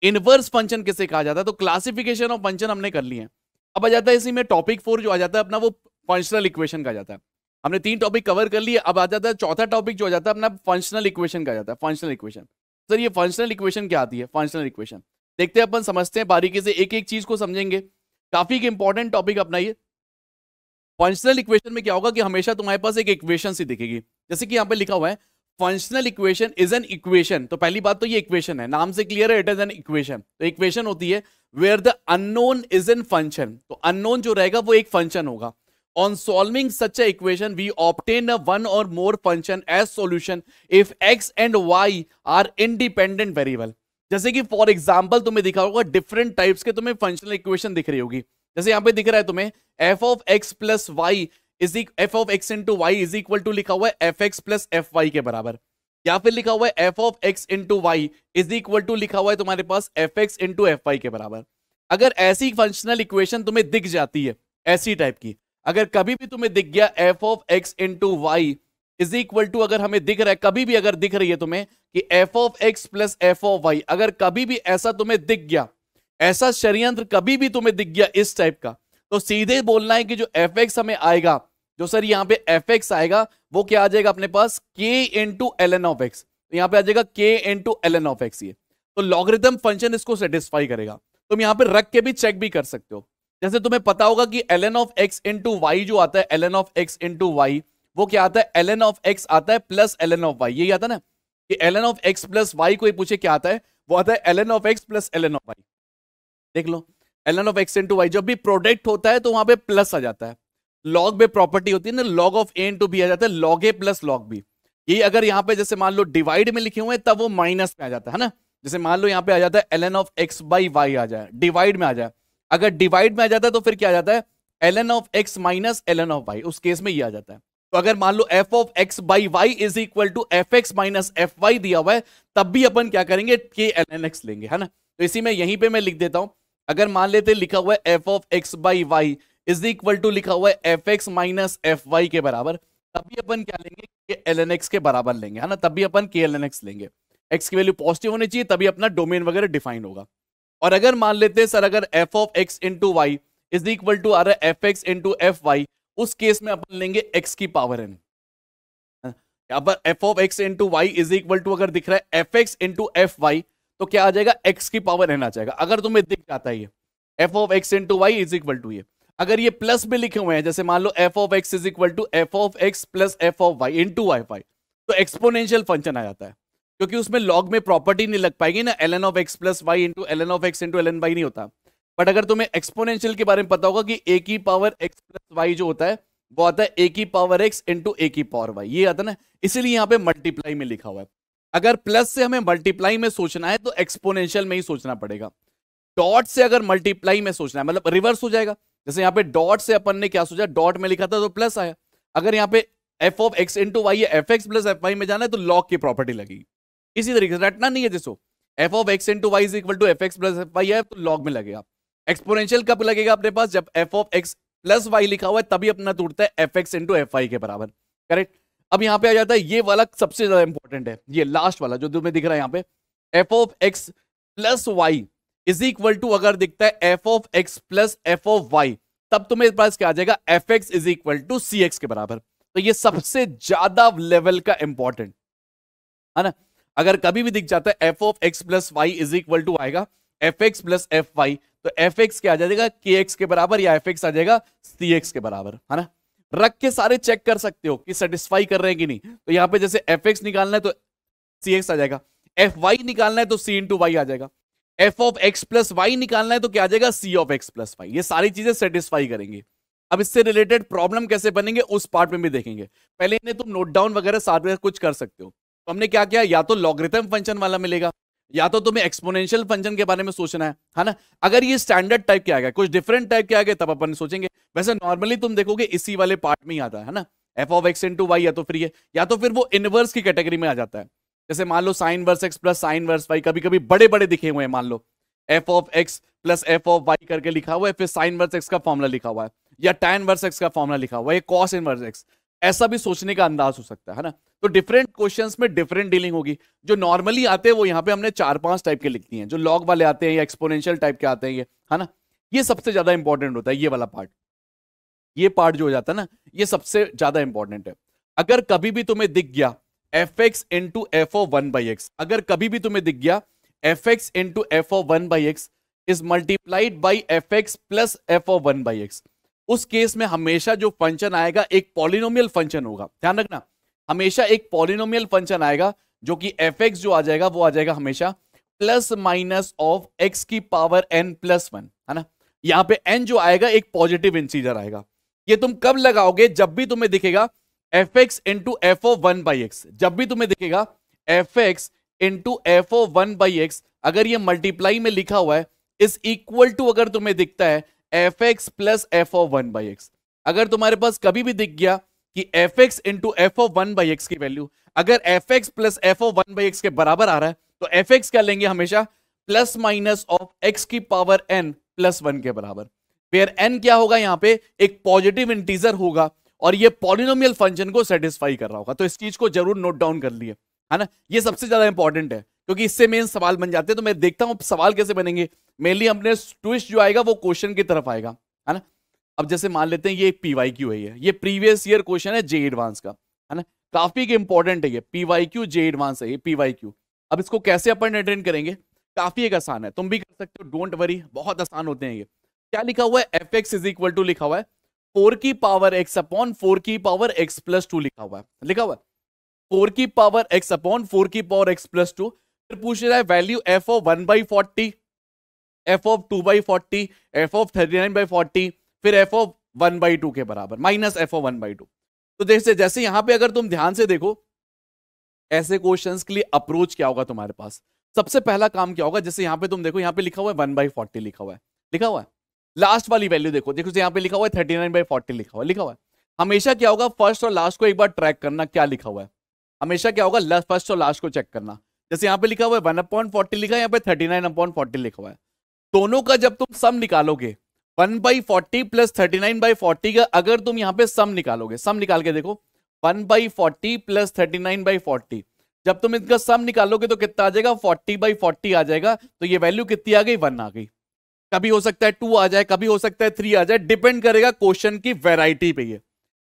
S1: इनवर्स फंक्शन कैसे कहा जाता है तो क्लासिफिकेशन ऑफ फंक्शन हमने कर लिए अब आ जाता है इसी में टॉपिक फोर जो आ जाता है अपना वो फंक्शनल इक्वेशन का जाता है हमने तीन टॉपिक कवर कर लिए अब आ जाता है चौथा टॉपिक जो आ जाता है अपना फंक्शनल इक्वेशन का जाता है फंक्शनल इक्वेशन सर ये फंक्शनल इक्वेशन क्या आती है फंक्शनल इक्वेशन देखते हैं अपन समझते हैं बारीकी से एक एक चीज को समझेंगे काफी इंपॉर्टेंट टॉपिक अपना ये फंक्शनल इक्वेशन में क्या होगा कि हमेशा तुम्हारे पास एक इक्वेशन सी दिखेगी जैसे कि यहाँ पे लिखा हुआ है functional equation is an equation तो पहली बात तो ये इक्वेशन है नाम से क्लियर है इट इज एन इक्वेशन तो इक्वेशन होती है where the unknown is an function तो अननोन जो रहेगा वो एक फंक्शन होगा on solving such a we obtain obtain a one or more function as solution if x and y are independent जैसे कि फॉर एग्जाम्पल तुम्हें दिखा होगा डिफरेंट टाइप्स के तुम्हें फंक्शनल इक्वेशन दिख रही होगी जैसे यहाँ पे दिख रहा है तुम्हें F of x plus Y is F of x into Y is equal to लिखा हुआ है F x plus F Y के बराबर या फिर लिखा हुआ है F of x into Y is equal to लिखा हुआ है तुम्हारे पास F x into F Y के बराबर अगर ऐसी फंक्शनल इक्वेशन तुम्हें दिख जाती है ऐसी टाइप की अगर कभी भी तुम्हें दिख गया F of x into Y is equal to अगर हमें दिख रहा है कभी भी अगर दिख रही है तुम्हें कि F of x plus F of Y अगर कभी भी ऐसा तुम्हें दिख गया ऐसा षडयंत्र कभी भी तुम्हें दिख गया इस टाइप का तो सीधे बोलना है कि जो एफ एक्स हमें आएगा जो सर यहाँ पे एफ एक्स आएगा वो क्या आ जाएगा अपने पास K into L N of x यहाँ पे आ जाएगा K into L N of X ये तो लॉगरिथम फंक्शन इसको सेटिस्फाई करेगा तुम यहाँ पे रख के भी चेक भी कर सकते हो जैसे तुम्हें पता होगा कि L N of x into Y जो आता है L N of x into Y वो क्या आता है एल एन ऑफ एक्स आता है plus L N of Y यही आता ना कि L N of x plus Y को पूछे क्या आता है वो आता है L N of x plus L N of Y देख लो L N of x into Y जब भी प्रोडक्ट होता है तो वहां पे प्लस आ जाता है लॉग में प्रॉपर्टी होती है ना log of A into B आ जाता है लॉग ए प्लस लॉग बी यही अगर यहाँ पे जैसे मान लो डिवाइड में लिखे हुए हैं तब वो माइनस में आ जाता है ना जैसे मान लो यहाँ पे आ जाता है L N of x by Y आ जाए डिवाइड में आ जाए अगर डिवाइड में आ जाता है तो फिर क्या आ जाता है L N of x minus L N of Y उस केस में ये आ जाता है तो अगर मान लो F of x by Y is equal to F x minus F Y दिया हुआ है तब भी अपन क्या करेंगे के एल एन एक्स लेंगे है ना तो इसी में यहीं पे मैं लिख देता हूं अगर मान लेते लिखा हुआ है F of x by Y is equal to लिखा हुआ है F x minus F Y के बराबर तब भी अपन क्या लेंगे के एल एन एक्स के बराबर लेंगे है ना भी अपन के एल एन एक्स लेंगे एक्स की वैल्यू पॉजिटिव होनी चाहिए तभी अपना डोमेन वगैरह डिफाइन होगा और अगर मान लेते हैं सर अगर f of x into Y is equal to आ रहा है F x into F y उस केस में अपन लेंगे एक्स की पावर एन यहां पर f of x into Y is equal to अगर दिख रहा है F x into F y तो क्या आ जाएगा एक्स की पावर एन आ जाएगा अगर तुम्हें दिख जाता है ये F of x into Y is equal to ये अगर ये प्लस में लिखे हुए हैं जैसे मान लो F of x is equal to F of x plus F of y into y y तो एक्सपोनेंशियल फंक्शन आ जाता है क्योंकि उसमें लॉग में प्रॉपर्टी नहीं लग पाएगी ना l N of x plus y into L N of x into L n y नहीं होता है बट अगर तुम्हें एक्सपोनेंशियल के बारे में पता होगा कि ए की पावर एक्स प्लस वाई जो होता है वो आता है ए की पावर एक्स इंटू ए की पावर वाई ये आता है ना इसीलिए यहाँ पे मल्टीप्लाई में लिखा हुआ है अगर प्लस से हमें मल्टीप्लाई में सोचना है तो एक्सपोनेंशियल में ही सोचना पड़ेगा डॉट से अगर मल्टीप्लाई में सोचना है मतलब रिवर्स हो जाएगा जैसे यहाँ पे डॉट से अपन ने क्या सोचा डॉट में लिखा था तो प्लस आया अगर यहाँ पे f of x into y या F x plus F y में जाना है तो लॉग की प्रॉपर्टी लगेगी इसी तरीके से रटना नहीं है जिसको f of x into Y is equal to F x plus F y है तो लॉग में लगेगा एक्सपोनेंशियल कब लगेगा अपने पास जब f of x plus y लिखा हुआ है तभी अपना टूटता है F x into f y के बराबर करेक्ट अब यहाँ पे आ जाता है ये वाला सबसे ज्यादा इंपॉर्टेंट है ये लास्ट वाला जो तुम्हें दिख रहा है यहाँ पे f of x plus Y is equal to अगर दिखता है F of x plus F of y तब तुम्हें इस पास क्या आ जाएगा f x is equal to c x के बराबर तो ये सबसे ज्यादा लेवल का इंपॉर्टेंट है ना अगर कभी भी दिख जाता है F of x plus Y is equal to आएगा F x plus F y तो एफ एक्स क्या आ जाएगा के एक्स के बराबर या एफ एक्स आ जाएगा सी एक्स के बराबर है ना रख के सारे चेक कर सकते हो कि सेटिस्फाई कर रहे हैं कि नहीं तो यहाँ पे जैसे एफ एक्स निकालना है तो सी एक्स आ जाएगा एफ वाई निकालना है तो सी इंटू वाई आ जाएगा f of x plus y निकालना है तो क्या आ जाएगा c of x plus y ये सारी चीजें सेटिस्फाई करेंगे अब इससे रिलेटेड प्रॉब्लम कैसे बनेंगे उस पार्ट में भी देखेंगे पहले इन्हें तुम नोट डाउन वगैरह साथ में कुछ कर सकते हो तो हमने क्या किया या तो लॉगरिथम फंक्शन वाला मिलेगा या तो तुम्हें एक्सपोनेंशियल फंक्शन के बारे में सोचना है है ना अगर ये स्टैंडर्ड टाइप के आ गया कुछ डिफरेंट टाइप के आ गए तब अपन सोचेंगे वैसे नॉर्मली तुम देखोगे इसी वाले पार्ट में ही आता है ना f of x into y या तो फिर ये या तो फिर वो इनवर्स की कैटेगरी में आ जाता है जैसे मान लो sine inverse x plus sine inverse y कभी कभी बड़े बड़े दिखे हुए हैं मान लो F of x plus F of y करके लिखा हुआ है फिर साइन वर्स एक्स का फॉर्मुला लिखा हुआ है या टैन वर्स एक्स का फॉर्मुला लिखा हुआ है कॉस इनवर्स एक्स ऐसा भी सोचने का अंदाज हो सकता है ना तो डिफरेंट क्वेश्चंस में डिफरेंट डीलिंग होगी जो नॉर्मली आते हैं वो यहाँ पे हमने चार पांच टाइप के लिखती हैं जो लॉग वाले आते हैं या एक्सपोनेंशियल टाइप के आते हैं ये है ना ये सबसे ज्यादा इंपॉर्टेंट होता है ये वाला पार्ट ये पार्ट जो हो जाता है ना ये सबसे ज्यादा इंपॉर्टेंट है अगर कभी भी तुम्हें दिख गया f x into f O one by x अगर कभी भी तुम्हें दिख गया f x into f O one by x is multiplied by f x plus f O one by x उस केस में हमेशा जो फंक्शन आएगा एक पॉलिनोमियल फंक्शन होगा ध्यान रखना हमेशा एक पॉलिनोमियल फंक्शन आएगा जो कि एफ जो आ जाएगा वो आ जाएगा हमेशा प्लस माइनस ऑफ एक्स की पावर एन प्लस वन है ना यहाँ पे एन जो आएगा एक पॉजिटिव इंसीजर आएगा ये तुम कब लगाओगे जब भी तुम्हें दिखेगा f x into f O one by x जब भी तुम्हें दिखेगा f x into f O one by x अगर ये मल्टीप्लाई में लिखा हुआ है इज इक्वल टू अगर तुम्हें दिखता है F x plus f O one by x अगर तुम्हारे पास कभी भी दिख गया कि F x into f O one by x की वैल्यू अगर F x plus f O one by x के बराबर आ रहा है तो एफ एक्स क्या लेंगे हमेशा प्लस माइनस ऑफ एक्स की पावर एन प्लस वन के बराबर वेयर एन क्या होगा यहाँ पे एक पॉजिटिव इंटीजर होगा और ये पॉलिनोमियल फंक्शन को सेटिस्फाई कर रहा होगा तो इस चीज को जरूर नोट डाउन कर लिए है ना ये सबसे ज्यादा इंपॉर्टेंट है क्योंकि इससे मेन सवाल बन जाते हैं तो मैं देखता हूं सवाल कैसे बनेंगे मेनली अपने ट्विस्ट जो आएगा वो क्वेश्चन की तरफ आएगा है ना अब जैसे मान लेते हैं ये पीवाई क्यू है ये प्रीवियस ईयर क्वेश्चन है जे एडवांस का है ना काफी इंपॉर्टेंट है ये P Y Q J advance है ये पी वाई क्यू अब इसको कैसे अपन अटेंड करेंगे काफी एक आसान है तुम भी कर सकते हो डोंट वरी बहुत आसान होते हैं ये क्या लिखा हुआ है F x is equal to लिखा हुआ है फोर की पावर एक्स अपॉन फोर की पावर एक्स प्लस टू लिखा हुआ है लिखा हुआ है फोर की पावर एक्स अपॉन फोर की पावर एक्स प्लस टू फिर पूछ रहा है value f of one by forty f of two by forty f of thirty nine by forty फिर f of one by two के बराबर minus f of one by two तो जैसे जैसे यहां पे अगर तुम ध्यान से देखो ऐसे क्वेश्चंस के लिए अप्रोच क्या होगा तुम्हारे पास सबसे पहला काम क्या होगा जैसे यहां पे तुम देखो यहां पे लिखा हुआ है वन बाई फोर्टी लिखा हुआ है लिखा हुआ है लास्ट वाली वैल्यू देखो देखो यहाँ पे लिखा हुआ है थर्टी नाइन बाई फोर्टी लिखा हुआ लिखा हुआ है हमेशा क्या होगा फर्स्ट और लास्ट को एक बार ट्रैक करना क्या लिखा हुआ है हमेशा क्या होगा फर्स्ट और लास्ट को चेक करना जैसे यहाँ पे लिखा हुआ है वन अपॉइंट फोर्टी लिखा है यहाँ पे थर्टी नाइन अपॉइंट फोर्टी लिखा हुआ है दोनों का जब तुम सम निकालोगे one by forty plus thirty nine by forty का अगर तुम यहाँ पे सम निकालोगे सम निकाल के देखो one by forty plus thirty nine by forty जब तुम इनका सम निकालोगे तो कितना आ जाएगा फोर्टी बाई फोर्टी आ जाएगा तो ये वैल्यू कितनी आ गई वन आ गई कभी हो सकता है टू आ जाए कभी हो सकता है थ्री आ जाए डिपेंड करेगा क्वेश्चन की वेराइटी पे ये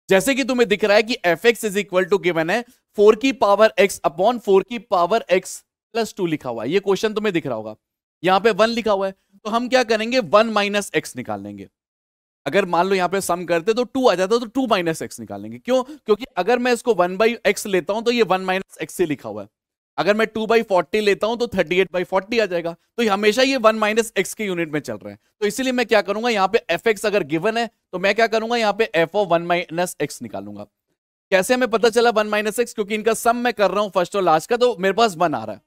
S1: जैसे कि तुम्हें दिख रहा है कि F x is equal to given है फोर की पावर एक्स अपॉन फोर की पावर एक्स प्लस टू लिखा हुआ है ये क्वेश्चन तुम्हें दिख रहा होगा यहाँ पे वन लिखा हुआ है तो हम क्या करेंगे वन माइनस एक्स निकाल लेंगे अगर मान लो यहाँ पे सम करते तो टू आ जाता तो टू माइनस एक्स निकाल लेंगे क्यों क्योंकि अगर मैं इसको वन बाई एक्स लेता हूं तो ये वन माइनस एक्स से लिखा हुआ है अगर मैं टू बाई फोर्टी लेता हूं तो थर्टी एट बाई फोर्टी आ जाएगा तो हमेशा ये वन माइनस एक्स के यूनिट में चल रहा है तो इसलिए मैं क्या करूंगा यहाँ पे एफ एक्स अगर गिवन है तो मैं क्या करूंगा यहाँ पे एफ ओ वन माइनस एक्स निकालूंगा कैसे हमें पता चला वन माइनस एक्स क्योंकि इनका सम मैं कर रहा हूं फर्स्ट और लास्ट का तो मेरे पास वन आ रहा है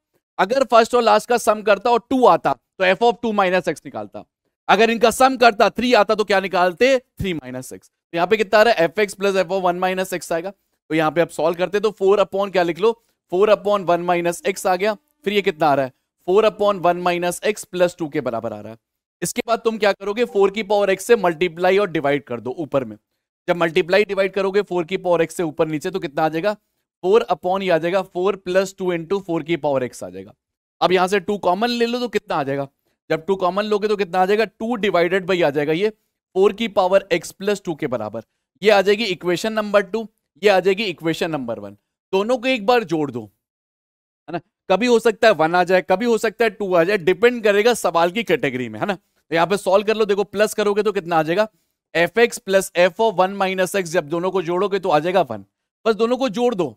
S1: अगर फर्स्ट और लास्ट का सम करता और टू आता तो f of two minus x निकालता अगर इनका सम करता थ्री आता तो क्या निकालते थ्री माइनस एक्स तो यहाँ पे कितना आ रहा है F x plus F of one minus x आएगा तो यहाँ पे आप सोल्व करते तो फोर अपॉन क्या लिख लो four upon one minus x आ गया फिर ये कितना आ रहा है four upon one minus x plus two के बराबर आ रहा है इसके बाद तुम क्या करोगे फोर की पावर एक्स से मल्टीप्लाई और डिवाइड कर दो ऊपर में जब मल्टीप्लाई डिवाइड करोगे फोर की पावर एक्स से ऊपर नीचे तो कितना आ जाएगा फोर अपॉन ये आ जाएगा four plus two into four की पावर एक्स आ जाएगा अब यहाँ से टू कॉमन ले लो तो कितना आ जाएगा जब टू कॉमन लोगे तो कितना आ जाएगा टू डिवाइडेड बाई आ जाएगा ये फोर की पावर एक्स प्लस टू के बराबर ये आ जाएगी इक्वेशन नंबर टू ये आ जाएगी इक्वेशन नंबर वन दोनों को एक बार जोड़ दो है ना कभी हो सकता है वन आ जाए कभी हो सकता है टू आ जाए डिपेंड करेगा सवाल की कैटेगरी में है ना तो यहाँ पे सॉल्व कर लो देखो प्लस करोगे तो कितना आ जाएगा एफ एक्स प्लस एफ ओ वन माइनस एक्स जब दोनों को जोड़ोगे तो आ जाएगा वन बस दोनों को जोड़ दो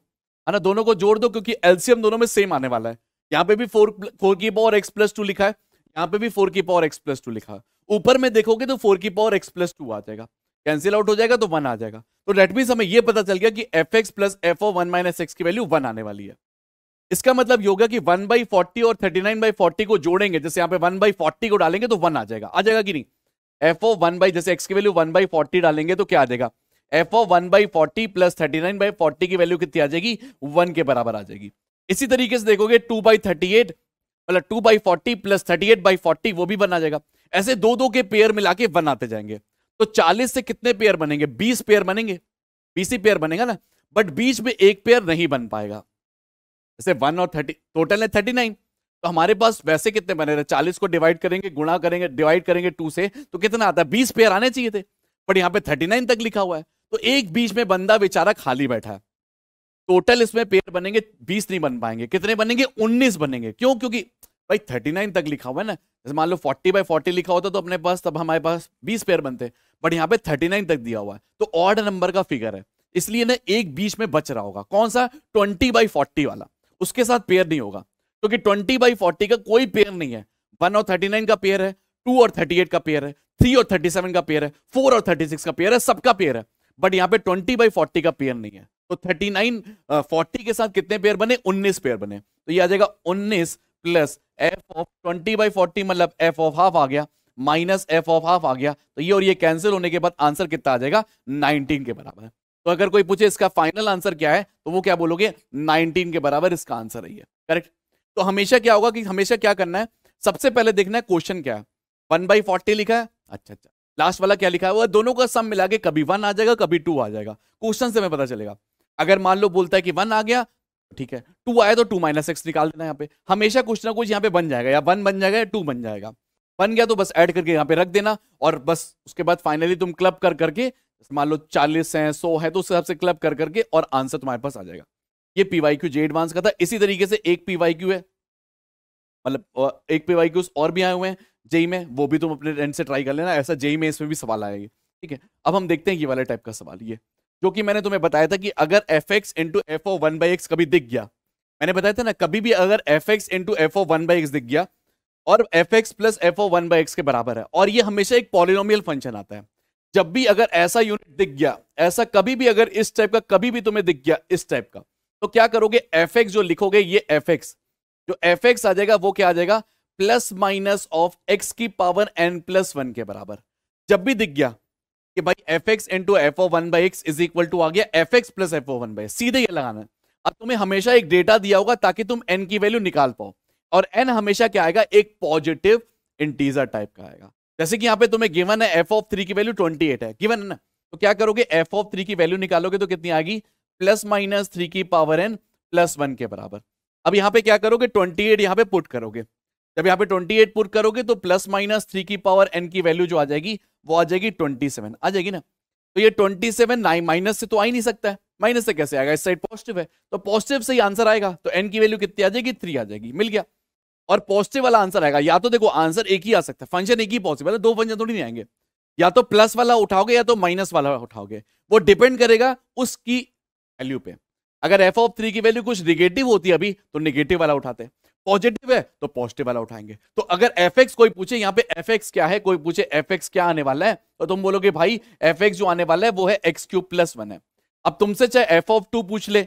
S1: है ना दोनों को जोड़ दो क्योंकि एलसीएम दोनों में सेम आने वाला है यहाँ पे भी फोर फोर की पावर एक्स प्लस टू लिखा है यहाँ पे भी फोर की पावर एक्स प्लस टू लिखा है ऊपर में देखोगे तो फोर की पावर एक्स प्लस टू आ जाएगा कैंसिल आउट हो जाएगा तो वन आ जाएगा तो मीन हमें यह पता चल गया कि एफ एक्स प्लस एफ ओ वन माइनस एक्स की वैल्यू वन आने वाली है इसका मतलब ये होगा कि वन बाई फोर्टी और थर्टी नाइन बाई फोर्टी को जोड़ेंगे जैसे यहाँ पे वन बाई फोर्टी को डालेंगे तो वन आ जाएगा आ जाएगा कि नहीं एफ ओ वन बाई जैसे एक्स की वैल्यू वन बाई फोर्टी डालेंगे तो क्या आ जाएगा f O one by forty plus thirty nine by forty की वैल्यू कितनी आ जाएगी वन के बराबर आ जाएगी इसी तरीके से देखोगे टू बाई थर्टी एट मतलब two by forty plus thirty eight by forty वो भी बना जाएगा ऐसे दो दो के पेयर मिला के वन आते जाएंगे तो चालीस से कितने पेयर बनेंगे बीस पेयर बनेंगे बीस ही पेयर बनेगा ना बट बीच में एक पेयर नहीं बन पाएगा जैसे वन और थर्टी टोटल है थर्टी नाइन तो हमारे पास वैसे कितने बने रहे चालीस को डिवाइड करेंगे गुणा करेंगे डिवाइड करेंगे टू से तो कितना आता है बीस पेयर आने चाहिए थे बट यहाँ पे थर्टी नाइन तक लिखा हुआ है तो एक बीच में बंदा बेचारा खाली बैठा है टोटल इसमें पेयर बनेंगे बीस नहीं बन पाएंगे कितने बनेंगे उन्नीस बनेंगे क्यों क्योंकि भाई थर्टी नाइन तक लिखा हुआ है ना जैसे मान लो फोर्टी बाई फोर्टी लिखा होता तो अपने पास तब हमारे पास बीस पेयर बनते बट यहाँ पे थर्टी नाइन तक दिया हुआ है तो ऑर्ड नंबर का फिगर है इसलिए ना एक बीच में बच रहा होगा कौन सा ट्वेंटी बाई फोर्टी वाला उसके साथ पेयर नहीं होगा क्योंकि ट्वेंटी बाई फोर्टी का कोई पेयर नहीं है वन और थर्टी नाइन का पेयर है टू और थर्टी एट का पेयर है थ्री और थर्टी सेवन का पेयर है फोर और थर्टी सिक्स का पेयर है सबका पेयर है बट यहाँ पे ट्वेंटी बाई फोर्टी का पेयर नहीं है तो थर्टी नाइन फोर्टी के साथ कितने पेयर बने उन्नीस पेयर बने तो ये आ जाएगा उन्नीस plus F of twenty by forty मतलब एफ ऑफ हाफ आ गया माइनस एफ ऑफ हाफ आ गया तो ये और ये कैंसिल होने के बाद आंसर कितना आ जाएगा नाइनटीन के बराबर तो अगर कोई पूछे इसका फाइनल आंसर क्या है तो वो क्या बोलोगे नाइनटीन के बराबर इसका आंसर है करेक्ट तो हमेशा क्या होगा कि हमेशा क्या करना है सबसे पहले देखना है क्वेश्चन क्या है वन बाई फोर्टी लिखा है अच्छा अच्छा लास्ट वाला क्या लिखा है वह दोनों का सम मिला के कभी वन आ जाएगा कभी टू आ जाएगा क्वेश्चन से हमें पता चलेगा अगर मान लो बोलता है कि वन आ गया ठीक है टू आया तो टू माइनस एक्स निकाल देना यहाँ पे हमेशा कुछ ना कुछ यहाँ पे बन जाएगा या वन बन जाएगा या टू बन जाएगा बन गया तो बस ऐड करके यहाँ पे रख देना और बस उसके बाद फाइनली तुम क्लब कर करके मान लो चालीस है सौ है तो उस हिसाब से क्लब कर करके और आंसर तुम्हारे पास आ जाएगा ये पीवाई क्यू जे एडवांस का था इसी तरीके से एक पीवाई क्यू है मतलब एक पीवाई क्यू और भी आए हुए हैं जेई में वो भी तुम अपने रेंट से ट्राई कर लेना ऐसा जेई में इसमें भी सवाल आएंगे ठीक है अब हम देखते हैं ये वाले टाइप का सवाल ये जो कि मैंने तुम्हें बताया था कि अगर F x into f O one by x कभी दिख गया मैंने बताया था ना कभी भी अगर F x into f O one by x दिख गया और f x plus f O one by x के बराबर है और ये हमेशा एक पॉलिनोमियल फंक्शन आता है जब भी अगर ऐसा यूनिट दिख गया ऐसा कभी भी अगर इस टाइप का कभी भी तुम्हें दिख गया इस टाइप का तो क्या करोगे एफ जो लिखोगे ये एफ जो एफ आ जाएगा वो क्या आ जाएगा प्लस माइनस ऑफ एक्स की पावर एन प्लस वन के बराबर जब भी दिख गया कि भाई f x into f O one by x is equal to आ गया f x plus f O one by सीधे ये लगाना है अब तुम्हें हमेशा एक डेटा दिया होगा ताकि तुम एन की वैल्यू निकाल पाओ और एन हमेशा क्या आएगा एक पॉजिटिव इंटीजर टाइप का आएगा जैसे कि यहाँ पे तुम्हें गिवन है एफ ऑफ थ्री की वैल्यू ट्वेंटी एट है गिवन है ना तो क्या करोगे एफ ऑफ थ्री की वैल्यू निकालोगे तो कितनी आएगी प्लस माइनस थ्री की पावर एन प्लस वन के बराबर अब यहाँ पे क्या करोगे ट्वेंटी एट यहाँ पे पुट करोगे जब यहाँ पे ट्वेंटी एट पुट करोगे तो प्लस माइनस थ्री की पावर एन की वैल्यू जो आ जाएगी वो आ जाएगी ट्वेंटी सेवन आ जाएगी ना तो ये ट्वेंटी सेवन नाइन माइनस से तो आ ही नहीं सकता है माइनस से कैसे आएगा इस साइड पॉजिटिव है तो पॉजिटिव से ही आंसर आएगा तो एन की वैल्यू कितनी आ जाएगी थ्री आ जाएगी मिल गया और पॉजिटिव वाला आंसर आएगा या तो देखो आंसर एक ही आ सकता है फंक्शन एक ही पॉसिबल है दो फंक्शन थोड़ी नहीं आएंगे या तो प्लस वाला उठाओगे या तो माइनस वाला उठाओगे वो डिपेंड करेगा उसकी वैल्यू पे अगर एफ ऑफ थ्री की वैल्यू कुछ निगेटिव होती है अभी तो निगेटिव वाला उठाते पॉजिटिव है तो पॉजिटिव वाला उठाएंगे तो अगर एफ एक्स कोई पूछे यहाँ पे एफ एक्स क्या है कोई पूछे एफ एक्स क्या आने वाला है तो तुम बोलोगे भाई एफ एक्स जो आने वाला है वो है एक्स क्यूब प्लस वन है अब तुमसे चाहे एफ ऑफ टू पूछ ले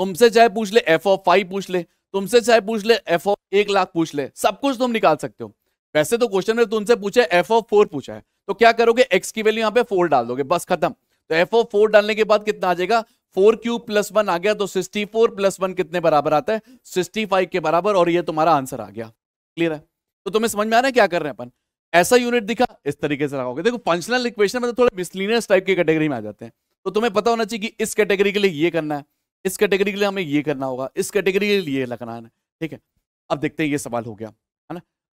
S1: तुमसे चाहे पूछ ले एफ ऑफ फाइव पूछ ले तुमसे चाहे पूछ ले एफ ऑफ एक लाख पूछ ले सब कुछ तुम निकाल सकते हो वैसे तो क्वेश्चन में तुमसे पूछे एफ ऑफ फोर पूछा है तो क्या करोगे एक्स की वैल्यू यहाँ पे फोर डाल दोगे बस खत्म तो एफ ओ फोर डालने के बाद कितना आ जाएगा फोर क्यूब प्लस वन आ गया तो सिक्सटी फोर प्लस वन कितने बराबर आता है सिक्सटी फाइव के बराबर और ये तुम्हारा आंसर आ गया क्लियर है तो तुम्हें समझ में आ रहा है क्या कर रहे हैं अपन ऐसा यूनिट दिखा इस तरीके से लगाओगे देखो फंक्शनल इक्वेशन मतलब थोड़े मिसलिनियस टाइप की कैटेगरी में आ जाते हैं तो तुम्हें पता होना चाहिए कि इस कैटेगरी के लिए ये करना है इस कैटेगरी के लिए हमें ये करना होगा इस कैटेगरी के लिए लगना है ठीक है अब देखते हैं ये सवाल हो गया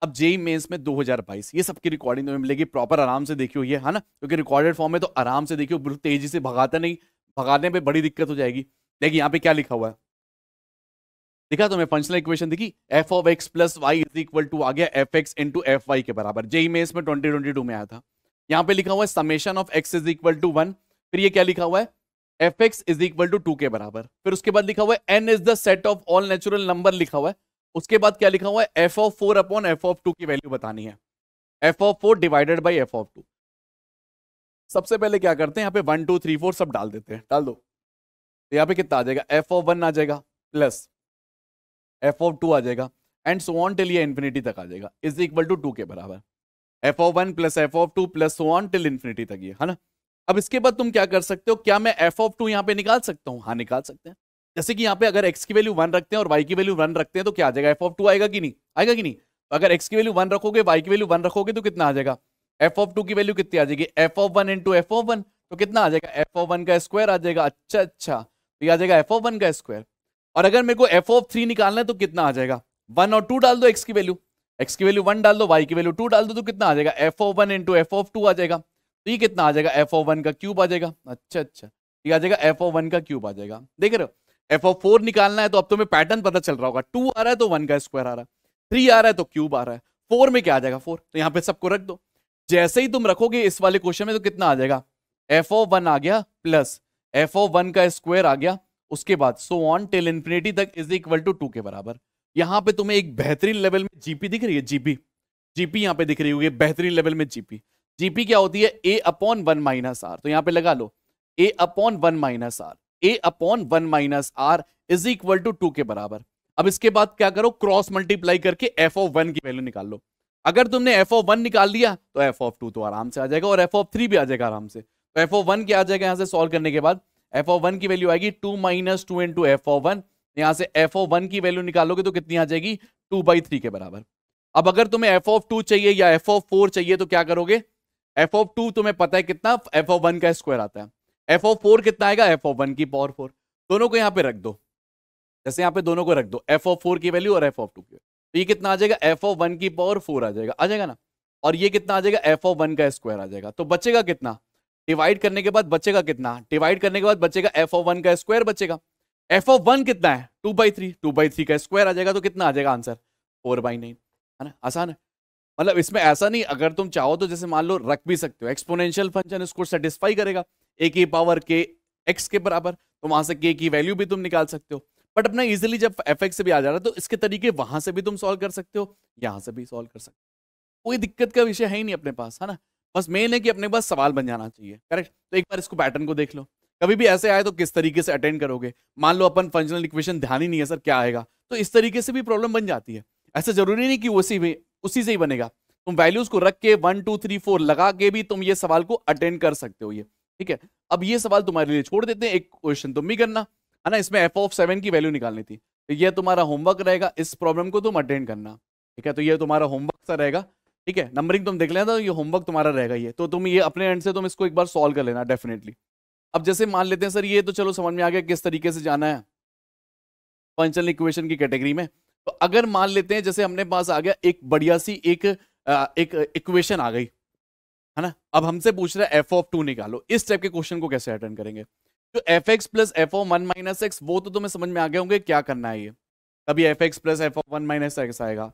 S1: अब जेई मेन्स e e में 2022 ये सबकी रिकॉर्डिंग तुम्हें तो मिलेगी प्रॉपर आराम से देखी हुई है ना क्योंकि रिकॉर्डेड फॉर्म में तो आराम से देखियो बिल्कुल तेजी से भगाता नहीं भगाने पे बड़ी दिक्कत हो जाएगी देखिए यहाँ पे क्या लिखा हुआ है देखा तो मैं फंक्शनल इक्वेशन देखी f of x plus Y is equal to आ गया f x into F Y के बराबर जेई e में इसमें ट्वेंटी ट्वेंटी टू में आया था यहाँ पे लिखा हुआ है summation of x is equal to one फिर ये क्या लिखा हुआ है F x is equal to two के बराबर फिर उसके बाद लिखा हुआ है n is the set of all natural number लिखा हुआ है उसके बाद क्या लिखा हुआ है F of four upon f of two की वैल्यू बतानी है F of four divided by f of two सबसे पहले क्या करते हैं यहाँ पे वन टू थ्री फोर सब डाल देते हैं डाल दो तो यहाँ पे कितना आ जाएगा एफ ऑफ वन आ जाएगा प्लस एफ ऑफ टू आ जाएगा एंड सो ऑन टिल ये इन्फिनिटी तक आ जाएगा इज इक्वल टू टू के बराबर F of one plus F of two plus so on till infinity तक ये है ना अब इसके बाद तुम क्या कर सकते हो क्या मैं एफ ऑफ टू यहाँ पे निकाल सकता हूँ हाँ निकाल सकते हैं जैसे कि यहाँ पे अगर एक्स की वैल्यू वन रखते हैं और वाई की वैल्यू वन रखते हैं तो क्या आ जाएगा एफ ऑफ टू आएगा कि नहीं आएगा कि नहीं अगर एक्स की वैल्यू वन रखोगे वाई की वैल्यू वन रखोगे तो कितना आ जाएगा एफ ऑफ टू की वैल्यू कितनी आ जाएगी f of one into f of one तो कितना आ जाएगा एफ ऑफ वन का स्क्वायर आ जाएगा अच्छा अच्छा तो ये आ जाएगा एफ ऑफ वन का स्क्वायर और अगर मेरे को एफ ऑफ थ्री निकालना है तो कितना आ जाएगा वन और टू डाल दो एक्स की वैल्यू एक्स की वैल्यू वन डाल दो वाई की वैल्यू टू डाल दो तो कितना आ जाएगा f of one into f of two आ जाएगा तो ये कितना आ जाएगा एफ ऑफ वन का क्यूब आ जाएगा अच्छा अच्छा ये आ जाएगा एफ ऑफ वन का क्यूब आ जाएगा देख रहे हो एफ ऑफ फोर निकालना है तो अब तो मैं पैटर्न पता चल रहा होगा टू आ रहा है तो वन का स्क्वायर आ रहा है थ्री आ रहा है तो क्यूब आ रहा है फोर में क्या आ जाएगा फोर तो यहाँ पे सबको रख दो जैसे ही तुम रखोगे इस वाले क्वेश्चन में तो कितना आ जाएगा एफ ऑफ वन आ गया प्लस एफ ऑफ वन का स्क्वायर आ गया उसके बाद सो ऑन टेल इन्फिनिटी तक इज इक्वल टू टू के बराबर यहाँ पे तुम्हें एक बेहतरीन लेवल में जीपी दिख रही है जीपी जीपी यहाँ पे दिख रही होगी बेहतरीन लेवल में जीपी जीपी क्या होती है a upon one minus r तो यहाँ पे लगा लो a upon one minus r a upon one minus r is equal to two के बराबर अब इसके बाद क्या करो क्रॉस मल्टीप्लाई करके एफ ऑफ वन की वैल्यू निकाल लो अगर तुमने एफ ऑफ वन निकाल लिया तो एफ ऑफ टू तो आराम से आ जाएगा और एफ ऑफ थ्री भी आ जाएगा आराम से तो एफ ऑफ वन क्या आ जाएगा यहाँ से सॉल्व करने के बाद एफ ऑफ वन की वैल्यू आएगी two minus two into F of one यहाँ से एफ ऑफ वन की वैल्यू निकालोगे तो कितनी आ जाएगी टू बाई थ्री के बराबर अब अगर तुम्हें एफ ऑफ टू चाहिए या एफ ऑफ फोर चाहिए तो क्या करोगे एफ ऑफ टू तुम्हें पता है कितना एफ ऑफ वन का स्क्वायर आता है एफ ओ फोर कितना आएगा एफ ओ वन की पावर फोर दोनों को यहाँ पे रख दो जैसे यहाँ पे दोनों को रख दो एफ ओ फोर की वैल्यू और एफ ऑफ टू की तो ये कितना आ जाएगा एफ ओ वन की पावर फोर आ जाएगा आ जाएगा ना और ये कितना आ जाएगा एफ ओ वन का स्क्वायर आ जाएगा तो बचेगा कितना डिवाइड करने के बाद बचेगा कितना डिवाइड करने के बाद बचेगा एफ ओ वन का स्क्वायर बचेगा एफ ओ वन कितना है two by three two by three का स्क्वायर आ जाएगा तो कितना आ जाएगा आंसर फोर बाई नाइन है ना आसान है मतलब इसमें ऐसा नहीं अगर तुम चाहो तो जैसे मान लो रख भी सकते हो एक्सपोनेंशियल फंक्शन इसको सेटिस्फाई करेगा ए की पावर के एक्स के बराबर तो वहां से के की वैल्यू भी तुम निकाल सकते हो बट अपना इजिली जब एफ से भी आ जा रहा है तो इसके तरीके वहां से भी तुम सॉल्व कर सकते हो यहां से भी सॉल्व कर सकते हो कोई दिक्कत का विषय है ही नहीं अपने पास है ना बस मेन है कि अपने पास सवाल बन जाना चाहिए करेक्ट तो एक बार इसको पैटर्न को देख लो कभी भी ऐसे आए तो किस तरीके से अटेंड करोगे मान लो अपन फंक्शनल इक्वेशन ध्यान ही नहीं है सर क्या आएगा तो इस तरीके से भी प्रॉब्लम बन जाती है ऐसा जरूरी नहीं कि उसी में उसी से ही बनेगा तुम वैल्यूज को रख के वन टू थ्री फोर लगा के भी तुम ये सवाल को अटेंड कर सकते हो ये ठीक है अब ये सवाल तुम्हारे लिए छोड़ देते हैं एक क्वेश्चन तुम भी करना है ना इसमें एफ ऑफ सेवन की वैल्यू निकालनी थी तो ये तुम्हारा होमवर्क रहेगा इस प्रॉब्लम को तुम अटेंड करना ठीक है तो ये तुम्हारा होमवर्क सा रहेगा ठीक है नंबरिंग तुम देख लेना तो ये होमवर्क तुम्हारा रहेगा ये तो तुम ये अपने एंड से तुम इसको एक बार सॉल्व कर लेना डेफिनेटली अब जैसे मान लेते हैं सर ये तो चलो समझ में आ गया किस तरीके से जाना है पंचल इक्वेशन की कैटेगरी में तो अगर मान लेते हैं जैसे हमने पास आ गया एक बढ़िया सी एक एक इक्वेशन आ गई है ना अब हमसे पूछ रहे एफ ऑफ टू निकालो इस टाइप के क्वेश्चन को कैसे अटेंड करेंगे जो f x plus F of one minus x वो तो तुम्हें समझ में आ गए होंगे क्या करना है ये कभी f x plus F of one minus x आएगा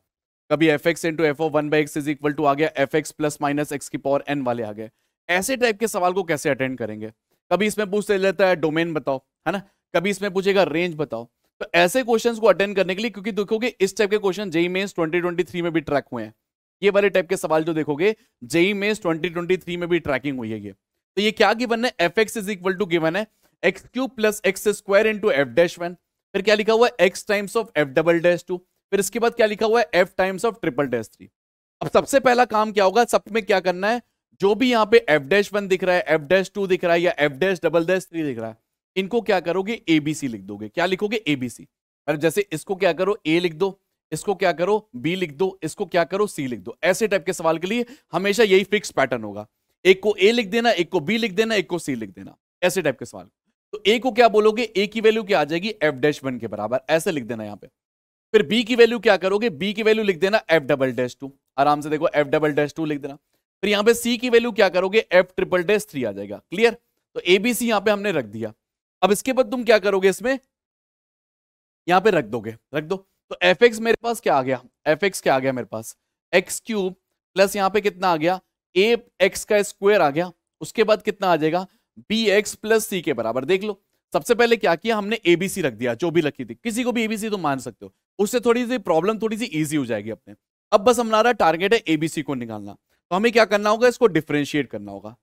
S1: कभी f x into f of one by x is equal to आ गया f x plus minus x की पावर एन वाले आ गए ऐसे टाइप के सवाल को कैसे अटेंड करेंगे कभी इसमें पूछ लेता है डोमेन बताओ है ना कभी इसमें पूछेगा रेंज बताओ तो ऐसे क्वेश्चंस को अटेंड करने के लिए क्योंकि देखोगे इस टाइप के क्वेश्चन जेई मेन्स 2023 में भी ट्रैक हुए हैं ये वाले टाइप के सवाल जो देखोगे जेई में ट्वेंटी ट्वेंटी थ्री में भी ट्रैकिंग हुई है ये तो ये क्या गिवन है F x is equal to given है x q plus x square into f dash one फिर क्या लिखा हुआ है x times of f double dash two फिर इसके बाद क्या लिखा हुआ है f times of triple dash three अब सबसे पहला काम क्या होगा सब में क्या करना है जो भी यहाँ पे एफ डैश वन दिख रहा है एफ डैश टू दिख रहा है या f dash double dash three दिख रहा है इनको क्या करोगे एबीसी लिख दोगे क्या लिखोगे एबीसी अरे जैसे इसको क्या करो ए लिख दो इसको क्या करो बी लिख दो इसको क्या करो सी लिख दो ऐसे टाइप के सवाल के लिए हमेशा यही फिक्स पैटर्न होगा एक को ए लिख देना एक को बी लिख देना एक को सी लिख देना ऐसे टाइप के सवाल तो ए को क्या बोलोगे ए की वैल्यू क्या आ जाएगी एफ डैश वन के बराबर ऐसे लिख देना यहाँ पे फिर बी की वैल्यू क्या करोगे बी की वैल्यू लिख देना एफ डबल डैश टू आराम से देखो एफ डबल डैश टू लिख देना फिर यहाँ पे सी की वैल्यू क्या करोगे एफ ट्रिपल डैश थ्री आ जाएगा क्लियर तो ए बी सी यहाँ पे हमने रख दिया अब इसके बाद तुम क्या करोगे इसमें यहां पे रख दोगे रख दो तो एफ एक्स मेरे पास क्या आ गया एफ एक्स क्या आ गया मेरे पास एक्स क्यूब प्लस यहाँ पे कितना आ गया ए एक्स का स्क्वायर आ गया उसके बाद कितना आ जाएगा बी एक्स प्लस सी के बराबर देख लो सबसे पहले क्या किया हमने एबीसी रख दिया जो भी रखी थी किसी को भी एबीसी तो मान सकते हो उससे थोड़ी सी प्रॉब्लम थोड़ी सी ईजी हो जाएगी अपने अब बस हमारा टारगेट है एबीसी को निकालना तो हमें क्या करना होगा इसको डिफ्रेंशिएट करना होगा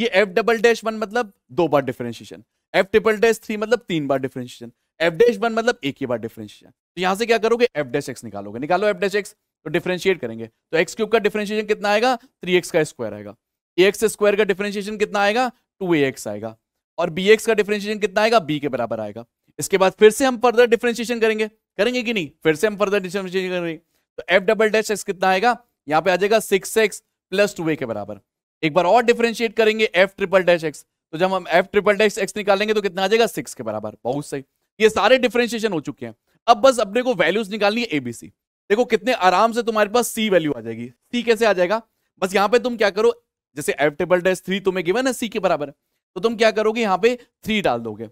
S1: ये एफ डबल डैश वन मतलब दो बार differentiation f triple dash three मतलब तीन बार डिफ्रेंशिएशन एफ डैश वन मतलब एक ही बार डिफरेंशिएशन तो यहां से क्या करोगे एफ डैश एक्स निकालोगे निकालो एफ डैश एक्स तो डिफरेंशिएट करेंगे तो एक्स क्यूब का डिफरेंशिएशन कितना आएगा थ्री एक्स का स्क्वायर आएगा ए एक्स स्क्वायर का डिफरेंशिएशन कितना आएगा टू ए एक्स आएगा और बी एक्स का डिफरेंशिएशन कितना आएगा बी के बराबर आएगा इसके बाद फिर से हम फर्दर डिफरेंशिएशन करेंगे करेंगे कि नहीं फिर से हम फर्दर डिफरेंशिएशन करेंगे तो एफ डबल डैश एक्स कितना आएगा यहाँ पे आ जाएगा सिक्स एक्स प्लस टू ए के बराबर एक बार और डिफरेंशिएट करेंगे एफ ट्रिपल डैश एक्स तो जब हम एफ ट्रिपल डैश एक्स निकालेंगे तो कितना आ जाएगा सिक्स के बराबर बहुत सही ये सारे डिफ्रेंशिएशन हो चुके हैं अब बस अपने को वैल्यूज निकालनी है एबीसी देखो कितने आराम से तुम्हारे पास सी वैल्यू आ जाएगी सी कैसे आ जाएगा बस यहाँ पे तुम क्या करो जैसे एफ टेबल डेस्ट थ्री तुम्हें गिवन है सी के बराबर तो तुम क्या करोगे यहाँ पे थ्री डाल दोगे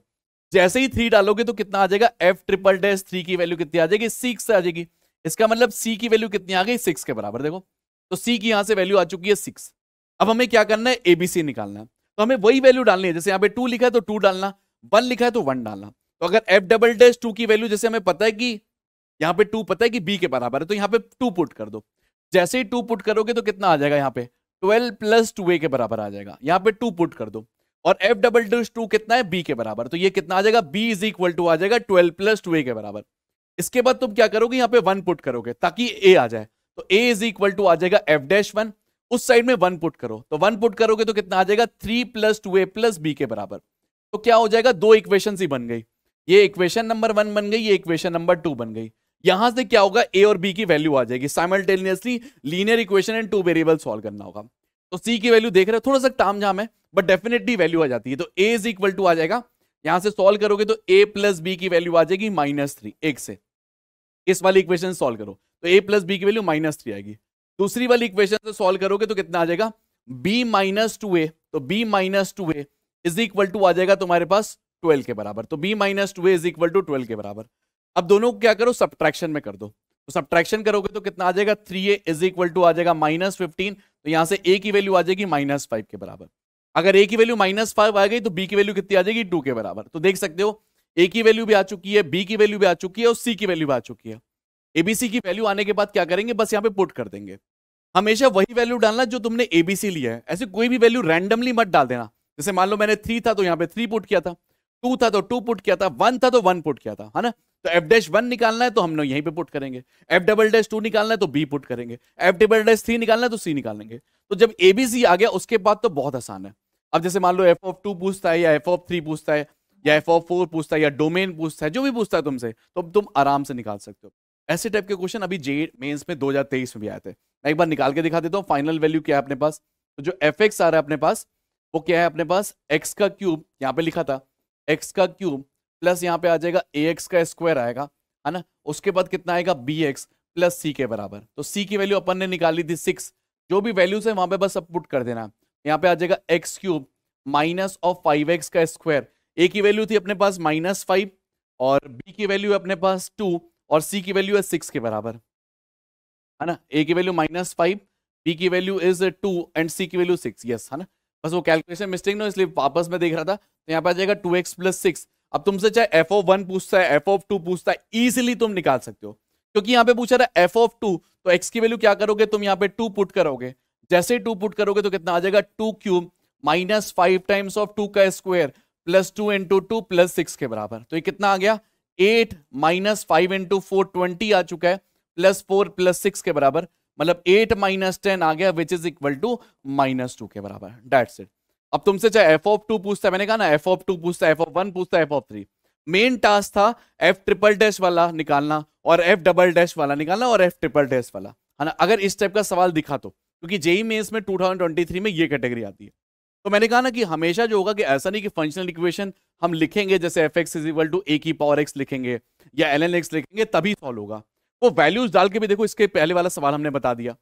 S1: जैसे ही थ्री डालोगे तो कितना आ जाएगा एफ ट्रिपल डेस थ्री की वैल्यू कितनी आ जाएगी सिक्स आ जाएगी इसका मतलब सी की वैल्यू कितनी आ गई सिक्स के बराबर देखो तो सी की यहाँ से वैल्यू आ चुकी है सिक्स अब हमें क्या करना है एबीसी निकालना है तो हमें वही वैल्यू डालनी है जैसे यहाँ पे टू लिखा है तो टू डालना वन लिखा है तो वन डालना तो अगर एफ डबल डैश टू की वैल्यू जैसे हमें पता है कि यहाँ पे टू पता है कि बी के बराबर है तो यहाँ पे टू पुट कर दो जैसे ही टू पुट करोगे तो कितना आ जाएगा यहाँ पे ट्वेल्व प्लस टू ए के बराबर आ जाएगा यहाँ पे टू पुट कर दो और एफ डबल डैश टू कितना है बी के बराबर तो ये कितना आ जाएगा बी इज इक्वल टू आ जाएगा ट्वेल्व प्लस टू ए के बराबर इसके बाद तुम क्या करोगे यहाँ पे वन पुट करोगे ताकि ए आ जाए तो ए इज इक्वल टू आ जाएगा एफ डैश वन उस साइड में वन पुट करो तो वन पुट करोगे तो कितना आ जाएगा three plus two a plus b के बराबर तो क्या हो जाएगा दो इक्वेशन ही बन गई ये इक्वेशन नंबर वन बन गई ये इक्वेशन नंबर टू बन गई यहां से क्या होगा ए और बी की वैल्यू आ जाएगी simultaneously linear equation and two variable solve करना होगा तो सी की वैल्यू देख रहे हो थोड़ा सा टाम झाम है बट डेफिनेटली वैल्यू आ जाती है तो ए इज इक्वल टू आ जाएगा यहां से सॉल्व करोगे तो ए प्लस बी की वैल्यू आ जाएगी माइनस थ्री एक से इस वाली इक्वेशन सॉल्व करो तो ए प्लस बी की वैल्यू माइनस थ्री आएगी दूसरी वाली इक्वेशन से सॉल्व करोगे तो कितना आ जाएगा बी माइनस टू ए तो b minus two a is equal to आ जाएगा तुम्हारे पास ट्वेल्व के बराबर तो b minus two is equal to twelve के बराबर अब दोनों को क्या करो सब्ट्रैक्शन में कर दो तो सब्ट्रैक्शन करोगे तो कितना आ जाएगा three a is equal to आ जाएगा माइनस फिफ्टीन तो यहाँ से ए की वैल्यू आ जाएगी माइनस फाइव के बराबर अगर ए की वैल्यू माइनस फाइव आ गई तो बी की वैल्यू कितनी आ जाएगी टू के बराबर तो देख सकते हो ए की वैल्यू भी आ चुकी है बी की वैल्यू भी आ चुकी है और सी की वैल्यू भी आ चुकी है एबीसी की वैल्यू आने के बाद क्या करेंगे बस यहाँ पे पुट कर देंगे हमेशा वही वैल्यू डालना जो तुमने एबीसी लिया है ऐसे कोई भी वैल्यू रैंडमली मत डाल देना जैसे मान लो मैंने थ्री था तो यहाँ पे थ्री पुट किया था टू था तो टू पुट किया था वन था तो वन पुट किया था है ना तो एफ डैश वन निकालना है तो हम लोग यहीं पे पुट करेंगे एफ डबल डैश टू निकालना है तो बी पुट करेंगे एफ डबल डैश थ्री निकालना है तो सी निकालेंगे तो जब ए बी सी आ गया उसके बाद तो बहुत आसान है अब जैसे मान लो एफ ऑफ टू पूछता है या एफ ऑफ थ्री पूछता है या एफ ऑफ फोर पूछता है या डोमेन पूछता है जो भी पूछता है तुमसे तो अब तुम आराम से निकाल सकते हो ऐसे टाइप के क्वेश्चन अभी जे मेन्स में 2023 में भी आए थे मैं एक बार निकाल के दिखा देता हूँ फाइनल वैल्यू क्या है अपने पास तो जो एफ आ रहा है अपने पास वो क्या है अपने पास एक्स का क्यूब यहाँ पे लिखा था एक्स का क्यूब प्लस यहाँ पे आ जाएगा ए एक्स का स्क्वायर आएगा है ना उसके बाद कितना आएगा बी एक्स प्लस सी के बराबर तो सी की वैल्यू अपन ने निकाली थी सिक्स जो भी वैल्यूज है वहाँ पे बस अब पुट कर देना यहाँ पे आ जाएगा x cube minus of five x का स्क्वायर ए की वैल्यू थी अपने पास माइनस फाइव और बी की वैल्यू है अपने पास टू और सी की वैल्यू है सिक्स के बराबर है ना ए की वैल्यू माइनस फाइव बी की value is two and c की वैल्यू सिक्स यस है ना बस वो कैलकुलेशन मिस्टेक ना इसलिए वापस में देख रहा था तो यहाँ पर आ जाएगा टू एक्स प्लस सिक्स अब तुमसे चाहे एफ ओफ वन पूछता है एफ ओफ टू पूछता है ईजिली तुम निकाल सकते हो क्योंकि यहाँ पे पूछा था एफ ओफ टू तो एक्स की वैल्यू क्या करोगे तुम यहाँ पे टू पुट करोगे जैसे ही टू पुट करोगे तो कितना आ जाएगा two cube minus five times of two का square plus two into two plus six के बराबर तो ये कितना आ गया eight minus five into four twenty आ चुका है प्लस फोर प्लस सिक्स के बराबर मतलब एट माइनस टेन आ गया which is equal to minus two के बराबर डेट्स इट अब तुमसे चाहे एफ ऑफ टू पूछता है मैंने कहा ना एफ ऑफ टू पूछता है एफ ऑफ वन पूछता है F of three main task था एफ ट्रिपल डैश वाला निकालना और एफ डबल डैश वाला निकालना और एफ ट्रिपल डैश वाला है ना अगर इस टाइप का सवाल दिखा तो क्योंकि जेई मेन्स में 2023 में ये कैटेगरी आती है तो मैंने कहा ना कि हमेशा जो होगा कि ऐसा नहीं कि फंक्शनल इक्वेशन हम लिखेंगे जैसे f x is equal to a की पावर एक्स लिखेंगे या एल एन एक्स लिखेंगे तभी सॉल्व होगा वो वैल्यूज डाल के भी देखो इसके पहले वाला सवाल हमने बता दिया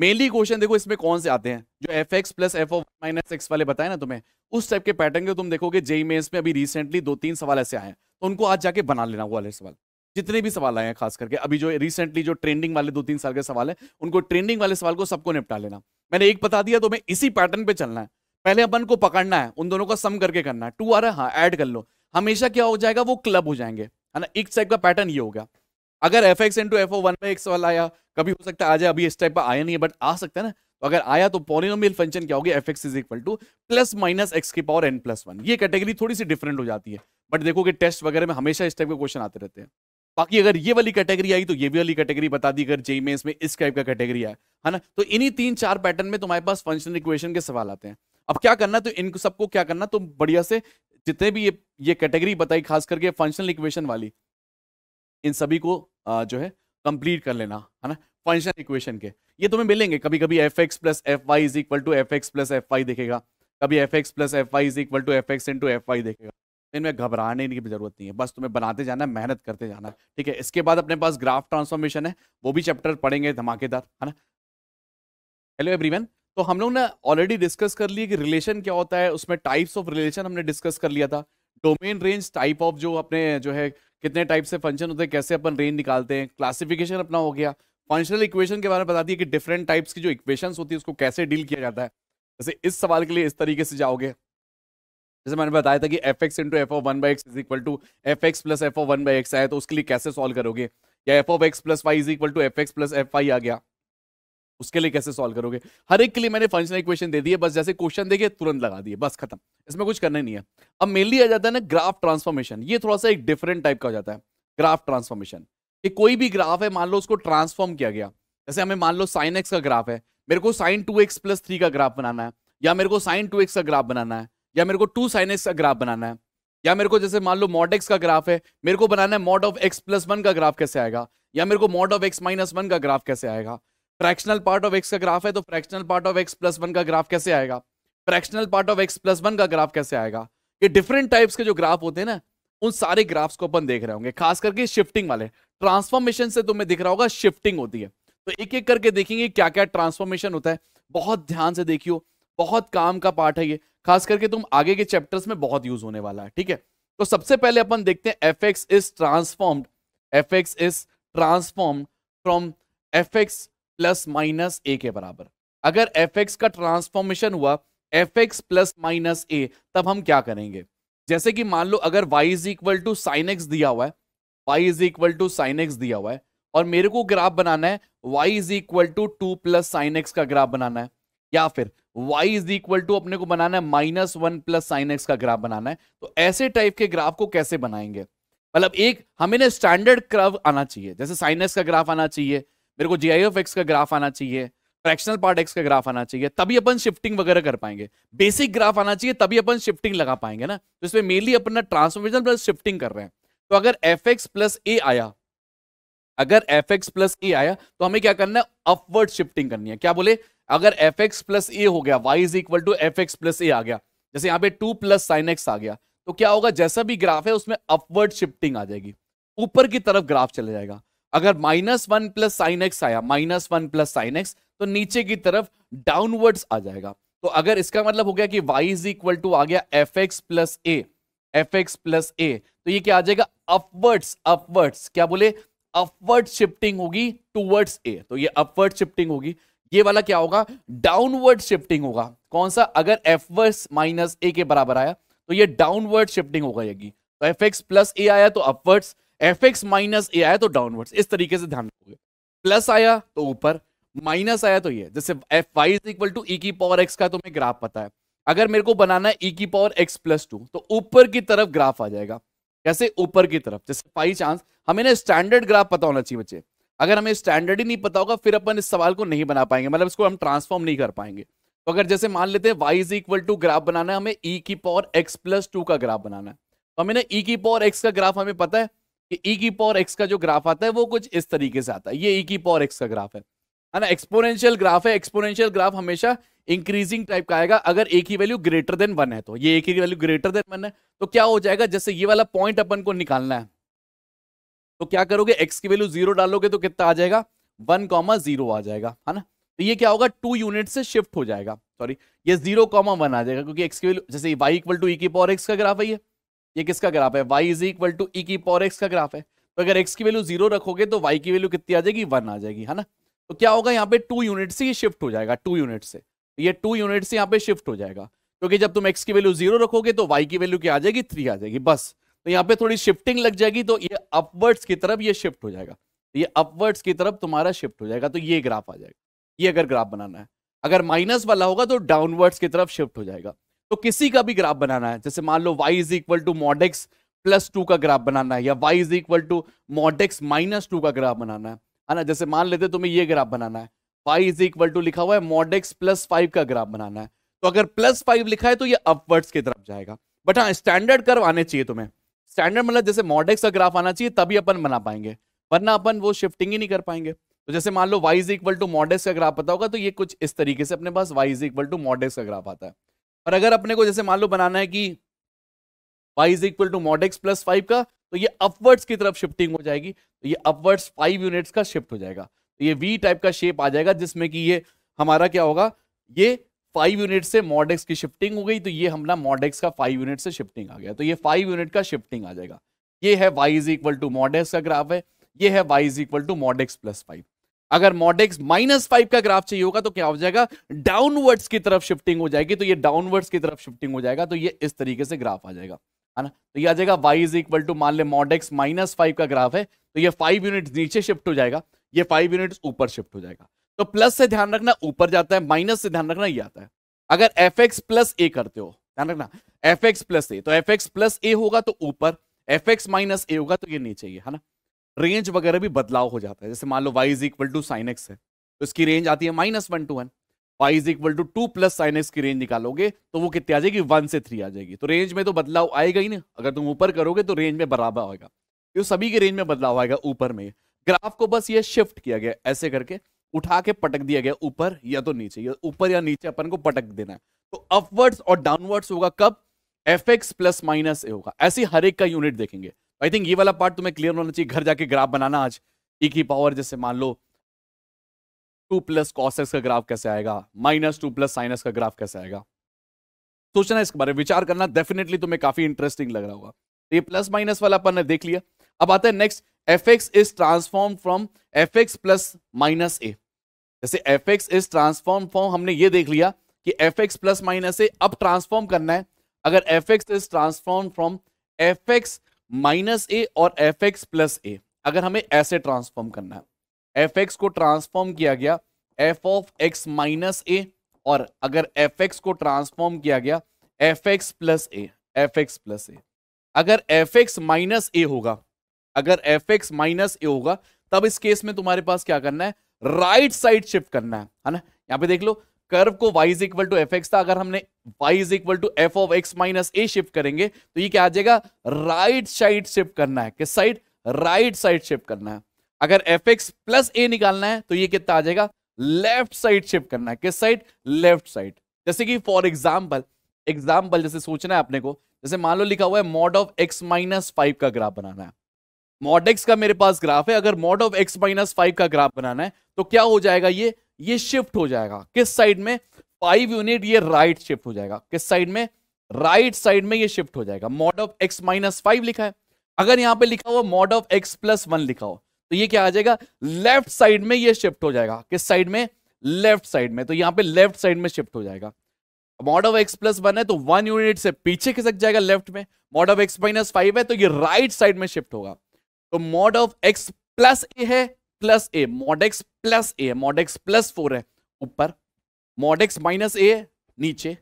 S1: मेनली क्वेश्चन देखो इसमें कौन से आते हैं जो एफ एक्स प्लस एफ ओ माइनस एक्स वाले बताए ना तुम्हें उस टाइप के पैटर्न के तुम देखोगे जेई मेन्स में अभी रिसेंटली दो तीन सवाल ऐसे आए हैं तो उनको आज जाके बना लेना वाले सवाल जितने भी सवाल आए हैं खास करके अभी जो रिसेंटली जो ट्रेंडिंग वाले दो तीन साल के सवाल है उनको ट्रेंडिंग वाले सवाल को सबको निपटा लेना मैंने एक बता दिया तो मैं इसी पैटर्न पे चलना है पहले अपन को पकड़ना है उन दोनों का सम करके करना है टू आ रहा है हाँ ऐड कर लो हमेशा क्या हो जाएगा वो क्लब हो जाएंगे है ना एक टाइप का पैटर्न ये होगा अगर F x into f O one by x वाला आया कभी हो सकता है आ जाए अभी इस टाइप का आया नहीं है बट आ सकता है ना तो अगर आया तो पोलिनोम फंक्शन क्या होगी f x is equal to plus minus x की पावर एन प्लस वन ये कैटेगरी थोड़ी सी डिफरेंट हो जाती है बट देखो कि टेस्ट वगैरह में हमेशा इस टाइप के क्वेश्चन आते रहते हैं बाकी अगर ये वाली कैटेगरी आई तो ये भी वाली कैटेगरी बता दी अगर जेई में इसमें इस टाइप का कैटेगरी आया है ना तो इन्हीं तीन चार पैटर्न में तुम्हारे पास फंक्शन इक्वेशन के सवाल आते हैं अब क्या करना तो इन सबको क्या करना तो बढ़िया से जितने भी ये ये कैटेगरी बताई खास करके फंक्शनल इक्वेशन वाली इन सभी को जो है कंप्लीट कर लेना है ना फंक्शन इक्वेशन के ये तुम्हें मिलेंगे कभी कभी f x plus F y is equal to F x plus F y देखेगा कभी f x plus F y is equal to F x into F y देखेगा इनमें घबराने की जरूरत नहीं है बस तुम्हें बनाते जाना है मेहनत करते जाना है ठीक है इसके बाद अपने पास ग्राफ ट्रांसफॉर्मेशन है वो भी चैप्टर पढ़ेंगे धमाकेदार है ना हेलो एवरीवन तो हम लोग ने ऑलरेडी डिस्कस कर लिए कि रिलेशन क्या होता है उसमें टाइप्स ऑफ रिलेशन हमने डिस्कस कर लिया था डोमेन रेंज टाइप ऑफ जो अपने जो है कितने टाइप से फंक्शन होते हैं कैसे अपन रेंज निकालते हैं क्लासिफिकेशन अपना हो गया फंक्शनल इक्वेशन के बारे में बताती है कि डिफरेंट टाइप्स की जो इक्वेशन होती है उसको कैसे डील किया जाता है जैसे इस सवाल के लिए इस तरीके से जाओगे जैसे मैंने बताया था कि F x into f O one by x is equal to F x plus f O one by x आया तो उसके लिए कैसे सॉल्व करोगे या F of x plus Y is equal to F x plus F y आ गया उसके लिए कैसे सॉल्व करोगे हर एक के लिए मैंने फंक्शनल इक्वेशन दे दिए बस जैसे क्वेश्चन देखे तुरंत लगा दिए बस खत्म इसमें कुछ करना ही नहीं है अब मेनली आ जाता है ना ग्राफ ट्रांसफॉर्मेशन ये थोड़ा सा एक डिफरेंट टाइप का हो जाता है ग्राफ ट्रांसफॉर्मेशन कि कोई भी ग्राफ है मान लो उसको ट्रांसफॉर्म किया गया जैसे हमें मान लो साइन एक्स का ग्राफ है मेरे को sine two x plus three का ग्राफ बनाना है या मेरे को साइन टू एक्स का ग्राफ बनाना है या मेरे को टू साइन एक्स का ग्राफ बनाना है या मेरे को जैसे मान लो मॉड एक्स का ग्राफ है मेरे को बनाना है mod of x plus one का ग्राफ कैसे आएगा या मेरे को mod of x minus one का ग्राफ कैसे आएगा फ्रैक्शनल पार्ट ऑफ एक्स का ग्राफ है तो fractional part of x plus one का ग्राफ कैसे आएगा fractional part of x plus one का ग्राफ कैसे आएगा ये डिफरेंट टाइप्स के जो ग्राफ होते हैं ना उन सारे ग्राफ्स को अपन देख रहे होंगे खास करके शिफ्टिंग वाले ट्रांसफॉर्मेशन से तुम्हें दिख रहा होगा शिफ्टिंग होती है तो एक एक करके देखेंगे क्या क्या ट्रांसफॉर्मेशन होता है बहुत ध्यान से देखियो बहुत काम का पार्ट है ये खास करके तुम आगे के चैप्टर्स में बहुत यूज होने वाला है ठीक है तो सबसे पहले अपन देखते हैं f x is transformed f x is transformed from f x plus minus a के बराबर अगर एफ एक्स का ट्रांसफॉर्मेशन हुआ f x plus minus a तब हम क्या करेंगे जैसे कि मान लो अगर y is equal to sine x दिया हुआ है Y is equal to sine x दिया हुआ है और मेरे को ग्राफ बनाना है Y is equal to two plus sine x का ग्राफ बनाना है या फिर y इज इक्वल टू अपने को बनाना है minus one plus sine x का ग्राफ बनाना है तो ऐसे टाइप के ग्राफ को कैसे बनाएंगे मतलब एक हमें ना स्टैंडर्ड कर्व आना चाहिए जैसे साइन एक्स का ग्राफ आना चाहिए मेरे को जी एक्स का ग्राफ आना चाहिए फ्रैक्शनल पार्ट एक्स का ग्राफ आना चाहिए तभी अपन शिफ्टिंग वगैरह कर पाएंगे बेसिक ग्राफ आना चाहिए तभी अपन शिफ्टिंग लगा पाएंगे ना तो इसमें मेनली अपना ट्रांसफॉर्मेशन प्लस शिफ्टिंग कर रहे हैं तो अगर एफ एक्स प्लस ए आया अगर एफ एक्स प्लस ए आया तो हमें क्या करना है अपवर्ड शिफ्टिंग करनी है क्या बोले अगर एफ एक्स प्लस ए हो गया Y is equal to F x plus a आ गया जैसे यहाँ पे टू प्लस साइन एक्स आ गया तो क्या होगा जैसा भी ग्राफ है उसमें अपवर्ड शिफ्टिंग आ जाएगी ऊपर की तरफ ग्राफ चले जाएगा अगर minus one plus sine x आया minus one plus sine x तो नीचे की तरफ डाउनवर्ड्स आ जाएगा तो अगर इसका मतलब हो गया कि वाई इज इक्वल टू आ गया f x plus a F x plus a तो ये क्या आ जाएगा अपवर्ड्स अपवर्ड्स क्या बोले अपवर्ड शिफ्टिंग होगी टूवर्ड्स ए तो ये अपवर्ड शिफ्टिंग होगी ये वाला क्या होगा डाउनवर्ड शिफ्टिंग होगा कौन सा अगर एफ वर्स माइनस ए के बराबर आया तो ये डाउनवर्ड शिफ्टिंग होगा जाएगी तो एफ एक्स प्लस ए आया तो upwards f x minus a आया तो डाउनवर्ड्स इस तरीके से ध्यान रखोगे प्लस आया तो ऊपर माइनस आया तो ये जैसे f y is equal to ई की पावर एक्स का तुम्हें ग्राफ पता है अगर मेरे को बनाना है ई e की पावर एक्स प्लस टू तो ऊपर की तरफ ग्राफ आ जाएगा कैसे ऊपर की तरफ जैसे बाई चांस हमें ना स्टैंडर्ड ग्राफ पता होना चाहिए बच्चे अगर हमें स्टैंडर्ड ही नहीं पता होगा फिर अपन इस सवाल को नहीं बना पाएंगे मतलब इसको हम ट्रांसफॉर्म नहीं कर पाएंगे तो अगर जैसे मान लेते हैं Y is equal to graph बनाना है हमें ई e की पावर एक्स प्लस टू का ग्राफ बनाना है तो हमें ना ई e की पावर एक्स का ग्राफ हमें पता है कि e की पावर एक्स का जो ग्राफ आता है वो कुछ इस तरीके से आता है ये e की पावर एक्स का ग्राफ है है ना एक्सपोनेंशियल ग्राफ है एक्सपोनेंशियल ग्राफ हमेशा इंक्रीजिंग टाइप का आएगा अगर ए की वैल्यू ग्रेटर देन वन है तो ये ए की वैल्यू ग्रेटर देन वन है तो क्या हो जाएगा जैसे ये वाला पॉइंट अपन को निकालना है तो क्या करोगे एक्स की वैल्यू जीरो डालोगे तो कितना आ जाएगा वन कॉमा जीरो आ जाएगा है ना तो ये क्या होगा टू यूनिट से शिफ्ट हो जाएगा सॉरी ये जीरो कॉमा वन आ जाएगा क्योंकि एक्स की वैल्यू जैसे वाईक्वल टू ई की पावर एक्स का ग्राफ है ये ये किसका ग्राफ है वाई इज इक्वल टू ई की पॉर एक्स का ग्राफ है तो अगर एक्स की वैल्यू जीरो रखोगे तो वाई की वैल्यू कितनी आ जाएगी वन आ जाएगी है ना तो क्या होगा यहाँ पे टू यूनिट से ये शिफ्ट हो जाएगा टू यूनिट से तो ये टू यूनिट से यहाँ पे शिफ्ट हो जाएगा क्योंकि जब तुम एक्स की वैल्यू जीरो रखोगे तो वाई की वैल्यू क्या आ जाएगी थ्री आ जाएगी बस तो यहाँ पे थोड़ी शिफ्टिंग लग जाएगी तो ये अपवर्ड्स की तरफ ये शिफ्ट हो जाएगा ये अपवर्ड्स की तरफ तुम्हारा शिफ्ट हो जाएगा तो ये ग्राफ आ जाएगा ये अगर ग्राफ बनाना है अगर माइनस वाला होगा तो डाउनवर्ड्स की तरफ शिफ्ट हो जाएगा तो किसी का भी ग्राफ बनाना है जैसे मान लो y is equal to mod x plus two का ग्राफ बनाना है या y is equal to mod x minus two का ग्राफ बनाना है है ना जैसे मान लेते तुम्हें ये ग्राफ बनाना है y इज इक्वल टू लिखा हुआ है मॉडेक्स प्लस फाइव का ग्राफ बनाना है तो अगर प्लस फाइव लिखा है तो ये अपवर्ड्स की तरफ जाएगा बट हाँ स्टैंडर्ड कर्व आने चाहिए तुम्हें स्टैंडर्ड मतलब जैसे मॉडेक्स का ग्राफ आना चाहिए तभी अपन बना पाएंगे वरना अपन वो शिफ्टिंग ही नहीं कर पाएंगे तो जैसे मान लो y is equal to mod x का ग्राफ पता होगा तो ये कुछ इस तरीके से अपने पास y is equal to mod x का ग्राफ आता है और अगर अपने को जैसे मान लो बनाना है कि y is equal to mod x plus five का तो ये अपवर्ड्स की तरफ शिफ्टिंग हो जाएगी तो ये अपवर्ड्स फाइव यूनिट्स का शिफ्ट हो जाएगा तो ये वी टाइप का शेप आ जाएगा जिसमें कि ये हमारा क्या होगा ये फाइव यूनिट से मॉड एक्स की शिफ्टिंग हो गई तो ये हमारा मॉड एक्स का फाइव यूनिट से शिफ्टिंग आ गया तो ये फाइव यूनिट का शिफ्टिंग आ जाएगा ये है Y is equal to mod x का ग्राफ है ये है Y is equal to mod x plus five अगर मॉडेक्स माइनस फाइव का ग्राफ चाहिए होगा तो क्या हो जाएगा डाउनवर्ड्स की तरफ शिफ्टिंग हो जाएगी तो ये डाउनवर्ड्स की तरफ शिफ्टिंग हो जाएगा तो ये इस तरीके से ग्राफ आ जाएगा है ना तो ये आ जाएगा वाई इज इक्वल टू मान ले मॉडेक्स माइनस फाइव का ग्राफ है तो ये फाइव यूनिट नीचे शिफ्ट हो जाएगा ये फाइव यूनिट ऊपर शिफ्ट हो जाएगा तो प्लस से ध्यान रखना ऊपर जाता है माइनस से ध्यान रखना ये आता है अगर एफ एक्स प्लस ए करते हो ध्यान रखना एफ एक्स प्लस ए तो एफ एक्स प्लस ए होगा तो ऊपर एफ एक्स माइनस ए होगा तो ये नीचे है ना रेंज वगैरह भी बदलाव हो जाता है जैसे मान लो y is equal to sine x है तो इसकी रेंज आती है minus one to one y is equal to two plus sine x की रेंज निकालोगे तो वो कितनी आ जाएगी वन से थ्री आ जाएगी तो रेंज में तो बदलाव आएगा ही ना अगर तुम ऊपर करोगे तो रेंज में बराबर आएगा ये तो सभी की रेंज में बदलाव आएगा ऊपर में ग्राफ को बस ये शिफ्ट किया गया ऐसे करके उठा के पटक दिया गया ऊपर या तो नीचे या ऊपर या नीचे अपन को पटक देना है तो अपवर्ड्स और डाउनवर्ड्स होगा कब f x plus minus a होगा ऐसे हर एक का यूनिट देखेंगे आई थिंक ये वाला पार्ट तुम्हें क्लियर होना चाहिए घर जाके ग्राफ बनाना आज ई e की पावर जैसे मान लो टू प्लस कॉसेस का ग्राफ कैसे आएगा माइनस टू प्लस साइनस का ग्राफ कैसे आएगा सोचना इसके बारे में विचार करना डेफिनेटली तुम्हें काफी इंटरेस्टिंग लग रहा होगा तो ये प्लस माइनस वाला अपन ने देख लिया अब आता है next f x is transform from f x plus minus a जैसे f x is transform from हमने ये देख लिया कि F x plus minus a अब ट्रांसफॉर्म करना है अगर F x is transform from f x minus a और एफ एक्स प्लस ए अगर हमें ऐसे ट्रांसफॉर्म करना है एफ एक्स को ट्रांसफॉर्म किया गया F of x minus a और अगर एफ एक्स को ट्रांसफॉर्म किया गया f x plus a F x plus a अगर एफ एक्स माइनस ए होगा अगर एफ एक्स माइनस ए होगा तब इस केस में तुम्हारे पास क्या करना है राइट साइड शिफ्ट करना है है ना यहां पे देख लो कर्व को y is equal to F x था अगर हमने y is equal to F of x minus a shift करेंगे तो ये क्या आ जाएगा राइट साइड शिफ्ट करना है किस साइड राइट साइड शिफ्ट करना है अगर एफ एक्स प्लस ए निकालना है तो ये कितना आ जाएगा लेफ्ट साइड शिफ्ट करना है किस साइड लेफ्ट साइड जैसे कि फॉर एग्जाम्पल एग्जाम्पल जैसे सोचना है अपने को जैसे मान लो लिखा हुआ है mod of x minus five का ग्राफ बनाना है मॉड एक्स का मेरे पास ग्राफ है अगर mod of x minus five का ग्राफ बनाना है तो क्या हो जाएगा ये ये शिफ्ट हो जाएगा किस साइड में फाइव यूनिट ये राइट शिफ्ट हो जाएगा किस साइड में राइट साइड में ये शिफ्ट हो जाएगा mod of x minus five लिखा है अगर यहां पे लिखा हुआ mod of x plus one लिखा हो तो ये क्या आ जाएगा लेफ्ट साइड में ये शिफ्ट हो जाएगा किस साइड में लेफ्ट साइड में तो यहां पे लेफ्ट साइड में शिफ्ट हो जाएगा mod of x plus one है तो वन यूनिट से पीछे खिसक जाएगा लेफ्ट में mod of x minus five है तो ये राइट साइड में शिफ्ट होगा तो mod of x plus a है plus a mod x plus a mod x plus four है ऊपर मॉड एक्स माइनस ए नीचे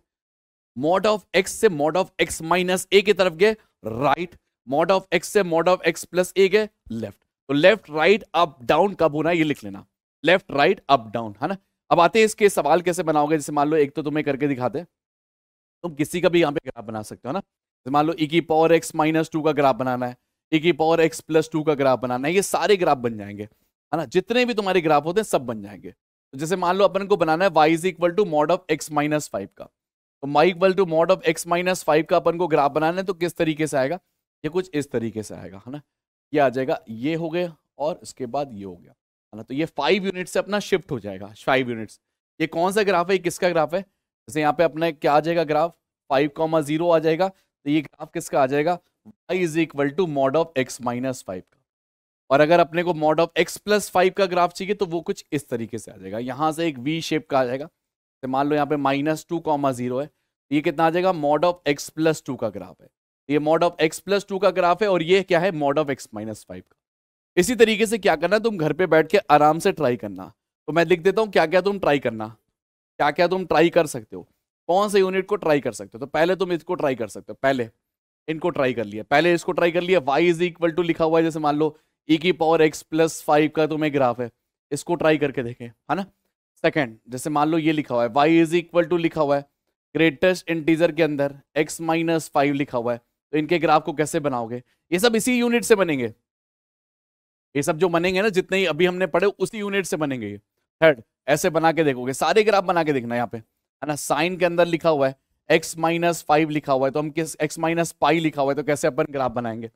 S1: मॉड ऑफ एक्स से mod of x minus a की तरफ गए राइट मॉड ऑफ एक्स से mod of x plus a गए left तो लेफ्ट राइट अप डाउन कब होना है ये लिख लेना लेफ्ट राइट अप डाउन है ना अब आते हैं इसके सवाल कैसे बनाओगे जैसे मान लो एक तो तुम्हें करके दिखाते तुम किसी का भी यहाँ पे ग्राफ बना सकते हो ना जैसे मान लो ई e की पावर एक्स माइनस टू का ग्राफ बनाना है ई e की पावर एक्स प्लस टू का ग्राफ बनाना है ये सारे ग्राफ बन जाएंगे है ना जितने भी तुम्हारे ग्राफ होते हैं सब बन जाएंगे तो जैसे मान लो अपन को बनाना है Y is equal to mod of x minus five का तो y equal to mod of x minus five का अपन को ग्राफ बनाना है तो किस तरीके से आएगा ये कुछ इस तरीके से आएगा है ना ये आ जाएगा ये हो गया और इसके बाद ये हो गया है ना तो ये फाइव यूनिट से अपना शिफ्ट हो जाएगा फाइव यूनिट्स ये कौन सा ग्राफ है किसका ग्राफ है जैसे यहाँ पे अपना क्या आ जाएगा ग्राफ फाइव कॉमा जीरो आ जाएगा तो ये ग्राफ किसका आ जाएगा y is equal to mod of x minus five और अगर अपने को mod of x plus five का ग्राफ चाहिए तो वो कुछ इस तरीके से आ जाएगा यहाँ से एक वी शेप का आ जाएगा तो मान लो यहाँ पे माइनस टू कॉमा जीरो है तो ये कितना आ जाएगा mod of x plus two का ग्राफ है तो ये mod of x plus two का ग्राफ है और ये क्या है mod of x minus five का इसी तरीके से क्या करना तुम घर पे बैठ के आराम से ट्राई करना तो मैं लिख देता हूँ क्या क्या तुम ट्राई करना क्या क्या तुम ट्राई कर सकते हो कौन से यूनिट को ट्राई कर सकते हो तो पहले तुम इसको ट्राई कर सकते हो पहले इनको ट्राई कर लिया पहले इसको ट्राई कर लिया वाई इज इक्वल टू लिखा हुआ है जैसे मान लो ई e की पावर एक्स प्लस फाइव का तुम्हें तो ग्राफ है इसको ट्राई करके देखें है ना सेकेंड जैसे मान लो ये लिखा हुआ है वाई इज इक्वल टू लिखा हुआ है ग्रेटेस्ट इंटीजर के अंदर एक्स माइनस फाइव लिखा हुआ है तो इनके ग्राफ को कैसे बनाओगे ये सब इसी यूनिट से बनेंगे ये सब जो बनेंगे ना जितने ही अभी हमने पढ़े उसी यूनिट से बनेंगे ये थर्ड ऐसे बना के देखोगे सारे ग्राफ बना के देखना यहाँ पे है ना साइन के अंदर लिखा हुआ है एक्स माइनस फाइव लिखा हुआ है तो हम किस एक्स माइनस पाई लिखा हुआ है तो कैसे अपन ग्राफ बनाएंगे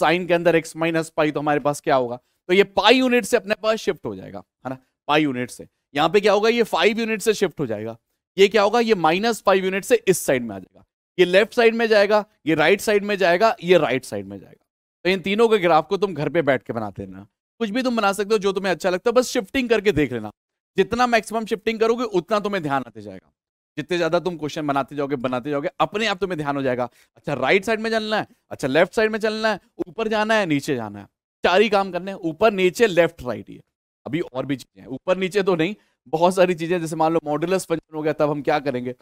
S1: साइन के अंदर एक्स माइनस पाई तो हमारे पास क्या होगा तो ये पाई यूनिट से अपने पास शिफ्ट हो जाएगा है ना पाई यूनिट से यहाँ पे क्या होगा ये फाइव यूनिट से शिफ्ट हो जाएगा ये क्या होगा ये माइनस फाइव यूनिट से इस साइड में आ जाएगा ये लेफ्ट साइड में जाएगा ये राइट साइड में जाएगा ये राइट साइड में जाएगा तो इन तीनों के ग्राफ को तुम घर पे बैठ के बनाते रहना कुछ भी तुम बना सकते हो जो तुम्हें अच्छा लगता है बस शिफ्टिंग करके देख लेना जितना मैक्सिमम शिफ्टिंग करोगे उतना तुम्हें ध्यान आते जाएगा जितने ज्यादा तुम क्वेश्चन बनाते जाओगे बनाते जाओगे अपने आप तुम्हें ध्यान हो जाएगा अच्छा राइट साइड में चलना है अच्छा लेफ्ट साइड में चलना है ऊपर जाना है नीचे जाना है चार ही काम करने हैं ऊपर नीचे लेफ्ट राइट ये अभी और भी चीजें हैं ऊपर नीचे तो नहीं बहुत सारी चीजें जैसे मान लो मॉड्यूलस फंक्शन हो गया तब हम क्या करेंगे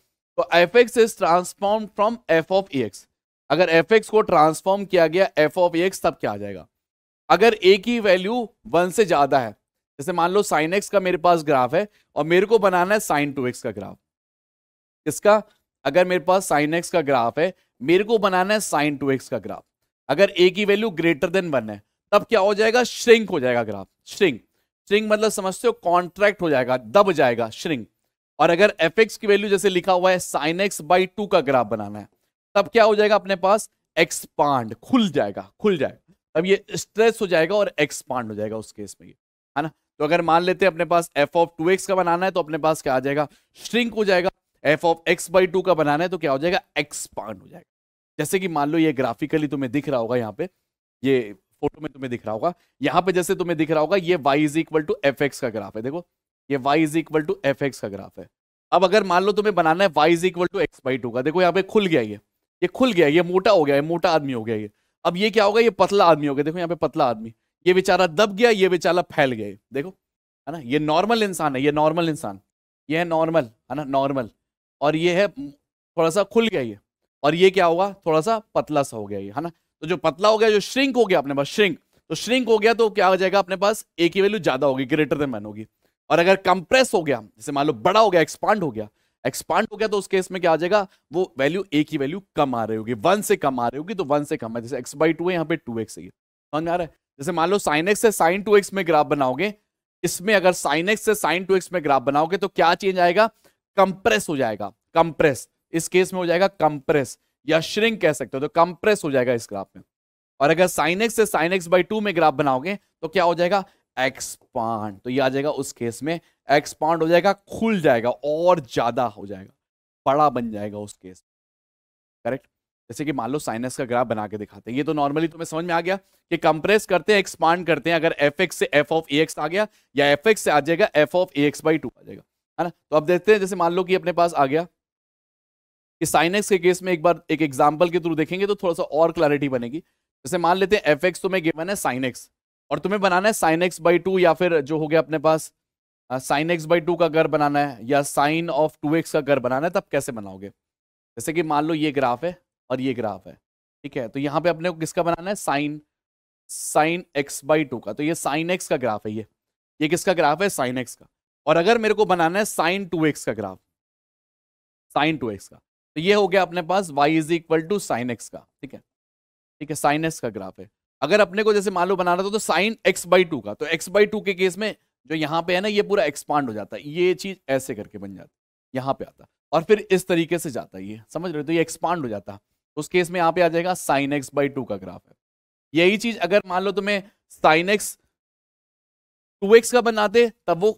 S1: तो f x is transform from f of x अगर एफ एक्स को ट्रांसफॉर्म किया गया एफ ऑफ एक्स तब क्या आ जाएगा अगर ए की वैल्यू वन से ज्यादा है जैसे मान लो साइन एक्स का मेरे पास ग्राफ है और मेरे को बनाना है साइन टू एक्स का ग्राफ किसका अगर मेरे पास साइन एक्स का ग्राफ है मेरे को बनाना है साइन टू एक्स का ग्राफ अगर ए की वैल्यू ग्रेटर देन वन है तब क्या हो जाएगा श्रिंक हो जाएगा ग्राफ श्रिंक श्रिंक मतलब समझते हो कॉन्ट्रैक्ट हो जाएगा दब जाएगा श्रिंक और अगर एफ एक्स की वैल्यू जैसे लिखा हुआ है साइन एक्स बाई टू का ग्राफ बनाना है तब क्या हो जाएगा अपने पास एक्सपांड खुल जाएगा खुल जाएगा तब ये स्ट्रेस हो जाएगा और एक्सपांड हो जाएगा उस केस में ये है ना तो अगर मान लेते हैं अपने पास एफ ऑफ टू एक्स का बनाना है तो अपने पास क्या आ जाएगा श्रिंक हो जाएगा f of x by two का बनाना है तो क्या हो जाएगा एक्सपांड हो जाएगा जैसे कि मान लो ये ग्राफिकली तुम्हें दिख रहा होगा यहाँ पे ये फोटो में तुम्हें दिख रहा होगा यहाँ पे जैसे तुम्हें दिख रहा होगा ये y is equal to F x का ग्राफ है देखो ये y is equal to F x का ग्राफ है अब अगर मान लो तुम्हें बनाना है Y is equal to x by two का देखो यहाँ पे खुल गया ये ये खुल गया ये मोटा हो गया ये मोटा आदमी हो गया ये अब ये क्या होगा ये पतला आदमी हो गया देखो यहाँ पे पतला आदमी ये बेचारा दब गया ये बेचारा फैल गया देखो है ना ये नॉर्मल इंसान है ये नॉर्मल इंसान ये है नॉर्मल है ना नॉर्मल और ये है थोड़ा सा खुल गया ये और ये क्या होगा थोड़ा सा पतला सा हो गया ये है ना तो जो पतला हो गया जो श्रिंक हो गया अपने पास श्रिंक तो श्रिंक हो गया तो क्या हो जाएगा अपने पास ए की वैल्यू ज्यादा होगी ग्रेटर देन वन होगी और अगर कंप्रेस हो गया जैसे मान लो बड़ा हो गया एक्सपांड हो गया एक्सपांड हो गया तो उस केस में क्या आ जाएगा वो वैल्यू ए की वैल्यू कम आ रही होगी वन से कम आ रही होगी तो वन से कम है जैसे एक्स बाई टू है यहाँ पे टू एक्स है समझ में आ रहा है जैसे मान लो साइन एक्स से साइन टू एक्स में ग्राफ बनाओगे इसमें अगर साइन एक्स से साइन टू एक्स में ग्राफ बनाओगे तो क्या चेंज आएगा कंप्रेस हो जाएगा कंप्रेस इस केस में हो जाएगा कंप्रेस या श्रिंक कह सकते हो तो कंप्रेस हो जाएगा इस ग्राफ में और अगर साइन एक्स से साइन एक्स बाई टू में ग्राफ बनाओगे तो क्या हो जाएगा एक्सपांड तो ये आ जाएगा उस केस में एक्सपांड हो जाएगा खुल जाएगा और ज्यादा हो जाएगा बड़ा बन जाएगा उस केस करेक्ट जैसे कि मान लो साइनस का ग्राफ बना के दिखाते हैं ये तो नॉर्मली तुम्हें समझ में आ गया कि कंप्रेस करते हैं एक्सपांड करते हैं अगर एफ से एफ ऑफ ए आ गया या एफ से आ जाएगा f of a by two आ जाएगा है ना तो अब देखते हैं जैसे मान लो कि अपने पास आ गया कि साइनेक्स के केस में एक बार एक एग्जाम्पल के थ्रू देखेंगे तो थोड़ा सा और क्लैरिटी बनेगी जैसे मान लेते हैं एफ एक्स तुम्हें गिवन है साइनेक्स और तुम्हें बनाना है साइनेक्स बाई टू या फिर जो हो गया अपने पास साइन एक्स बाई टू का घर बनाना है या साइन ऑफ टू एक्स का घर बनाना है तब कैसे बनाओगे जैसे कि मान लो ये ग्राफ है और ये ग्राफ है ठीक है तो यहाँ पे अपने को किसका बनाना है sine sine x by two का तो ये साइन एक्स का ग्राफ है ये ये किसका ग्राफ है साइन एक्स का और अगर मेरे को बनाना है साइन टू एक्स का ग्राफ साइन टू एक्स का तो ये हो गया अपने पास y is equal to sine x का ठीक है ठीक है साइन एक्स का ग्राफ है अगर अपने को जैसे मान लो बनाना था तो साइन एक्स बाई टू का तो एक्स बाई टू के केस में जो यहाँ पे है ना ये पूरा एक्सपांड हो जाता है ये चीज ऐसे करके बन जाती है यहाँ पे आता और फिर इस तरीके से जाता है ये समझ रहे हो तो ये एक्सपांड हो जाता उस केस में यहाँ पे आ जाएगा साइन एक्स बाई टू का ग्राफ है यही चीज अगर मान लो तुम्हें साइन एक्स टू एक्स का बनाते तब वो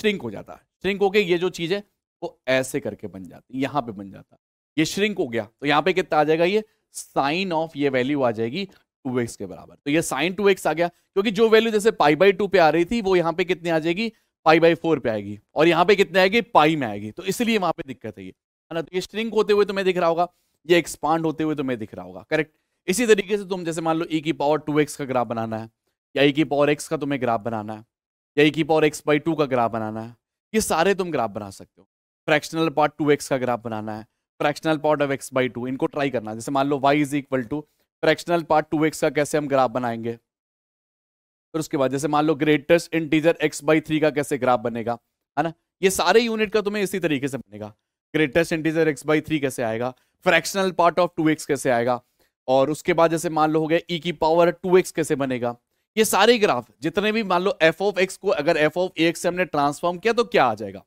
S1: श्रिंक हो जाता है श्रिंक होके ये जो चीज़ है वो ऐसे करके बन जाती यहां यहाँ पे बन जाता ये श्रिंक हो गया तो यहाँ पे कितना आ जाएगा ये साइन ऑफ ये वैल्यू आ जाएगी टू एक्स के बराबर तो ये साइन टू एक्स आ गया क्योंकि जो वैल्यू जैसे पाई बाई टू पे आ रही थी वो यहाँ पे कितनी आ जाएगी पाई बाई फोर पे आएगी और यहाँ पे कितने आएगी पाई में आएगी तो इसलिए वहां पे दिक्कत है ये है ना तो ये श्रिंक होते हुए तुम्हें दिख रहा होगा ये एक्सपांड होते हुए तुम्हें दिख रहा होगा करेक्ट इसी तरीके से तुम जैसे मान लो ई e की पावर टू एक्स का ग्राफ बनाना है या ई e की पावर एक्स का तुम्हें ग्राफ बनाना है या की पावर एक्स बाई टू का ग्राफ बनाना है ये सारे तुम ग्राफ बना सकते हो फ्रैक्शनल पार्ट टू एक्स का ग्राफ बनाना है fractional part of x by two इनको ट्राई करना जैसे मान लो y is equal to fractional part two x का कैसे हम ग्राफ बनाएंगे फिर उसके बाद जैसे मान लो greatest integer x by three का कैसे ग्राफ बनेगा है ना ये सारे यूनिट का तुम्हें इसी तरीके से बनेगा greatest integer x by three कैसे आएगा fractional part of two x कैसे आएगा और उसके बाद जैसे मान लो हो गया ई e की पावर टू एक्स कैसे बनेगा ये सारे ग्राफ जितने भी मान लो एफ ऑफ एक्स को अगर एफ ऑफ एक्स से हमने ट्रांसफॉर्म किया तो क्या आ जाएगा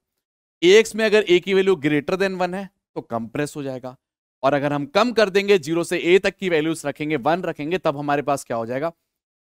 S1: एक्स में अगर ए की वैल्यू ग्रेटर देन वन है तो कंप्रेस हो जाएगा और अगर हम कम कर देंगे जीरो से ए तक की वैल्यूज रखेंगे वन रखेंगे तब हमारे पास क्या हो जाएगा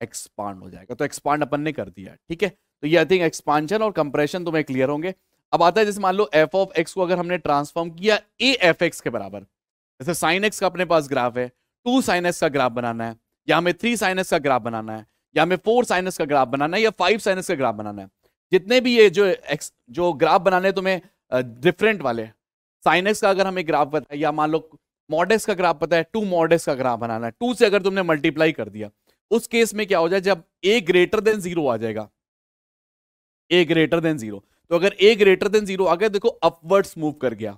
S1: एक्सपांड हो जाएगा तो एक्सपांड अपन ने कर दिया ठीक है तो ये आई थिंक एक्सपांशन और कंप्रेशन तुम्हें क्लियर होंगे अब आता है जैसे मान लो एफ ऑफ एक्स को अगर हमने ट्रांसफॉर्म किया ए एफ एक्स के बराबर जैसे साइन एक्स का अपने पास ग्राफ है टू साइन एक्स का ग्राफ बनाना है या हमें थ्री साइन एक्स का ग्राफ बनाना है या हमें फोर साइनस का ग्राफ बनाना है या फाइव साइनस का ग्राफ बनाना है जितने भी ये जो एक्स जो ग्राफ बनाने तुम्हें डिफरेंट वाले साइनस का अगर हमें ग्राफ बताए या मान लो मॉडेस का ग्राफ पता है टू मॉडेस का ग्राफ बनाना है टू से अगर तुमने मल्टीप्लाई कर दिया उस केस में क्या हो जाए जब ए ग्रेटर देन जीरो आ जाएगा ए ग्रेटर देन जीरो तो अगर ए ग्रेटर देन जीरो आ गया देखो अपवर्ड्स मूव कर गया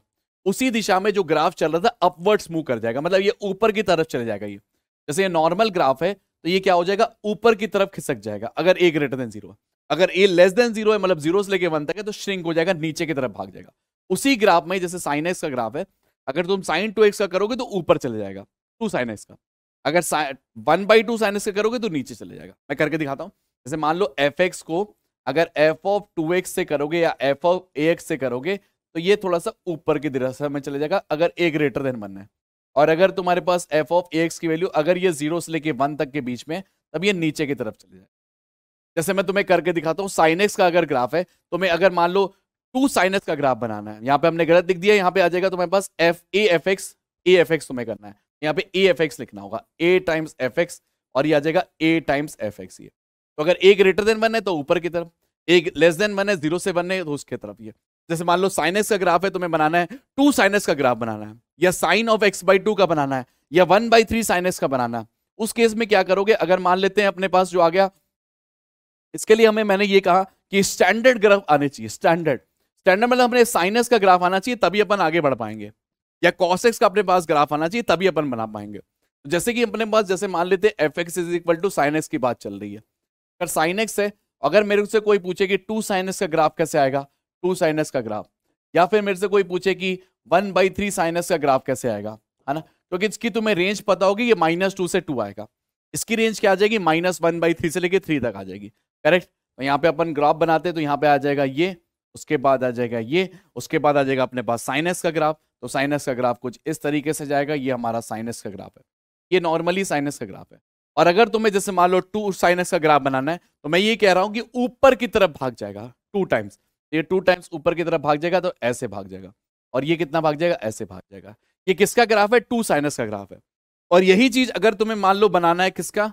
S1: उसी दिशा में जो ग्राफ चल रहा था अपवर्ड्स मूव कर जाएगा मतलब ये ऊपर की तरफ चले जाएगा ये जैसे ये नॉर्मल ग्राफ है तो ये क्या हो जाएगा ऊपर की तरफ खिसक जाएगा अगर ए ग्रेटर देन जीरो अगर ए लेस देन जीरो है मतलब जीरो से लेके वन तक है तो श्रिंक हो जाएगा नीचे की तरफ भाग जाएगा उसी ग्राफ में जैसे साइन एक्स का ग्राफ है अगर तुम साइन टू एक्स का करोगे तो ऊपर चले जाएगा टू साइन एक्स का अगर one by two sine x का करोगे तो नीचे चले जाएगा मैं करके दिखाता हूँ जैसे मान लो एफ एक्स को अगर एफ ऑफ टू एक्स से करोगे या एफ ऑफ ए एक्स से करोगे तो ये थोड़ा सा ऊपर की दिशा में चले जाएगा अगर ए ग्रेटर देन वन है और अगर तुम्हारे पास एफ ऑफ ए एक्स की वैल्यू अगर ये जीरो से लेके वन तक के बीच में तब ये नीचे की तरफ चले जाए जैसे मैं तुम्हें करके दिखाता हूँ साइन एक्स का अगर ग्राफ है तो मैं अगर मान लो टू साइन एक्स का ग्राफ बनाना है यहाँ पे हमने गलत लिख दिया यहाँ पे आ जाएगा तुम्हारे पास f a F x a F x तुम्हें करना है यहाँ पे ए एफ एक्स लिखना होगा ए टाइम्स एफ एक्स और ये आ जाएगा ए टाइम्स एफ एक्स ये तो अगर ए ग्रेटर देन वन है तो ऊपर की तरफ एक लेस देन वन है जीरो से वन है तो उसके तरफ ये जैसे मान लो साइन एक्स का ग्राफ है तुम्हें बनाना है टू साइन एक्स का ग्राफ बनाना है या sine of x by two का बनाना है या one by three sine x का बनाना है उस केस में क्या करोगे अगर मान लेते हैं अपने पास जो आ गया इसके लिए हमें मैंने ये कहा कि स्टैंडर्ड ग्राफ आने चाहिए स्टैंडर्ड स्टैंडर्ड मतलब अपने साइनस का ग्राफ आना चाहिए तभी अपन आगे बढ़ पाएंगे या कॉसेक्स का अपने पास ग्राफ आना चाहिए तभी अपन बना पाएंगे जैसे कि अपने पास जैसे मान लेते हैं f x is equal to sine x की बात चल रही है अगर साइनएक्स है अगर मेरे से कोई पूछे कि टू साइनस का ग्राफ कैसे आएगा टू साइनस का ग्राफ या फिर मेरे से कोई पूछे कि वन बाई थ्री साइनस का ग्राफ कैसे आएगा है ना क्योंकि इसकी तुम्हें रेंज पता होगी ये माइनस टू से टू आएगा इसकी रेंज क्या आ जाएगी माइनस वन बाई थ्री से लेके थ्री तक आ जाएगी करेक्ट तो यहाँ पे अपन ग्राफ बनाते हैं तो यहाँ पे आ जाएगा ये उसके बाद आ जाएगा ये उसके बाद आ जाएगा अपने पास साइनस का ग्राफ तो साइनस का ग्राफ कुछ इस तरीके से जाएगा ये हमारा साइनस का ग्राफ है ये नॉर्मली साइनस का ग्राफ है और अगर तुम्हें जैसे मान लो टू साइनस का ग्राफ बनाना है तो मैं ये कह रहा हूँ कि ऊपर की तरफ भाग जाएगा टू टाइम्स ये टू टाइम्स ऊपर की तरफ भाग जाएगा तो ऐसे भाग जाएगा और ये कितना भाग जाएगा ऐसे भाग जाएगा ये किसका ग्राफ है टू साइनस का ग्राफ है और यही चीज अगर तुम्हें मान लो बनाना है किसका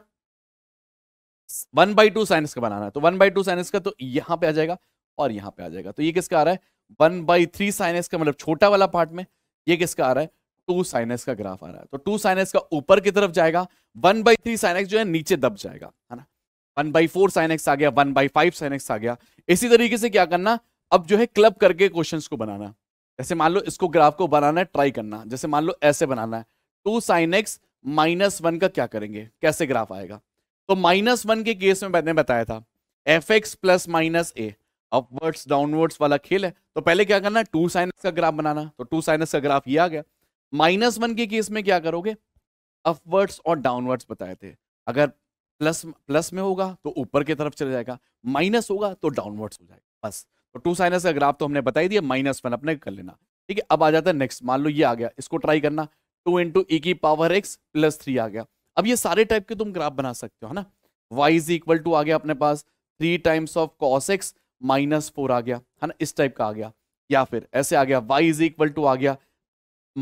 S1: वन बाई टू साइनस का बनाना है तो वन बाई टू साइनस का तो यहां पे आ जाएगा और यहां पे आ जाएगा तो ये किसका आ रहा है वन बाई थ्री साइनस का मतलब छोटा वाला पार्ट में ये किसका आ रहा है टू साइनस का ग्राफ आ रहा है तो टू साइनस का ऊपर की तरफ जाएगा वन बाई थ्री साइनस जो है नीचे दब जाएगा है ना one by four sine x आ गया one by five sine x आ गया इसी तरीके से क्या करना अब जो है क्लब करके क्वेश्चन को बनाना जैसे मान लो इसको ग्राफ को बनाना है ट्राई करना जैसे मान लो ऐसे बनाना है two sine x minus one का क्या करेंगे कैसे ग्राफ आएगा तो माइनस वन के केस में मैंने बताया था f x plus minus a upwards downwards वाला खेल है तो पहले क्या करना टू साइनस का ग्राफ बनाना तो टू साइनस का ग्राफ ये आ गया माइनस वन के केस में क्या करोगे अपवर्ड्स और डाउनवर्ड्स बताए थे अगर प्लस प्लस में होगा तो ऊपर की तरफ चला जाएगा माइनस होगा तो डाउनवर्ड्स हो जाएगा बस तो टू साइनस का ग्राफ तो हमने बताई दिया माइनस वन अपने कर लेना ठीक है अब आ जाता है नेक्स्ट मान लो ये आ गया इसको ट्राई करना टू इंटू ई की पावर एक्स प्लस थ्री आ गया अब ये सारे टाइप के तुम ग्राफ बना सकते हो है ना वाई इज इक्वल टू आ गया अपने पास three times of cos x minus four आ गया है ना इस टाइप का आ गया या फिर ऐसे आ गया वाई इज इक्वल टू आ गया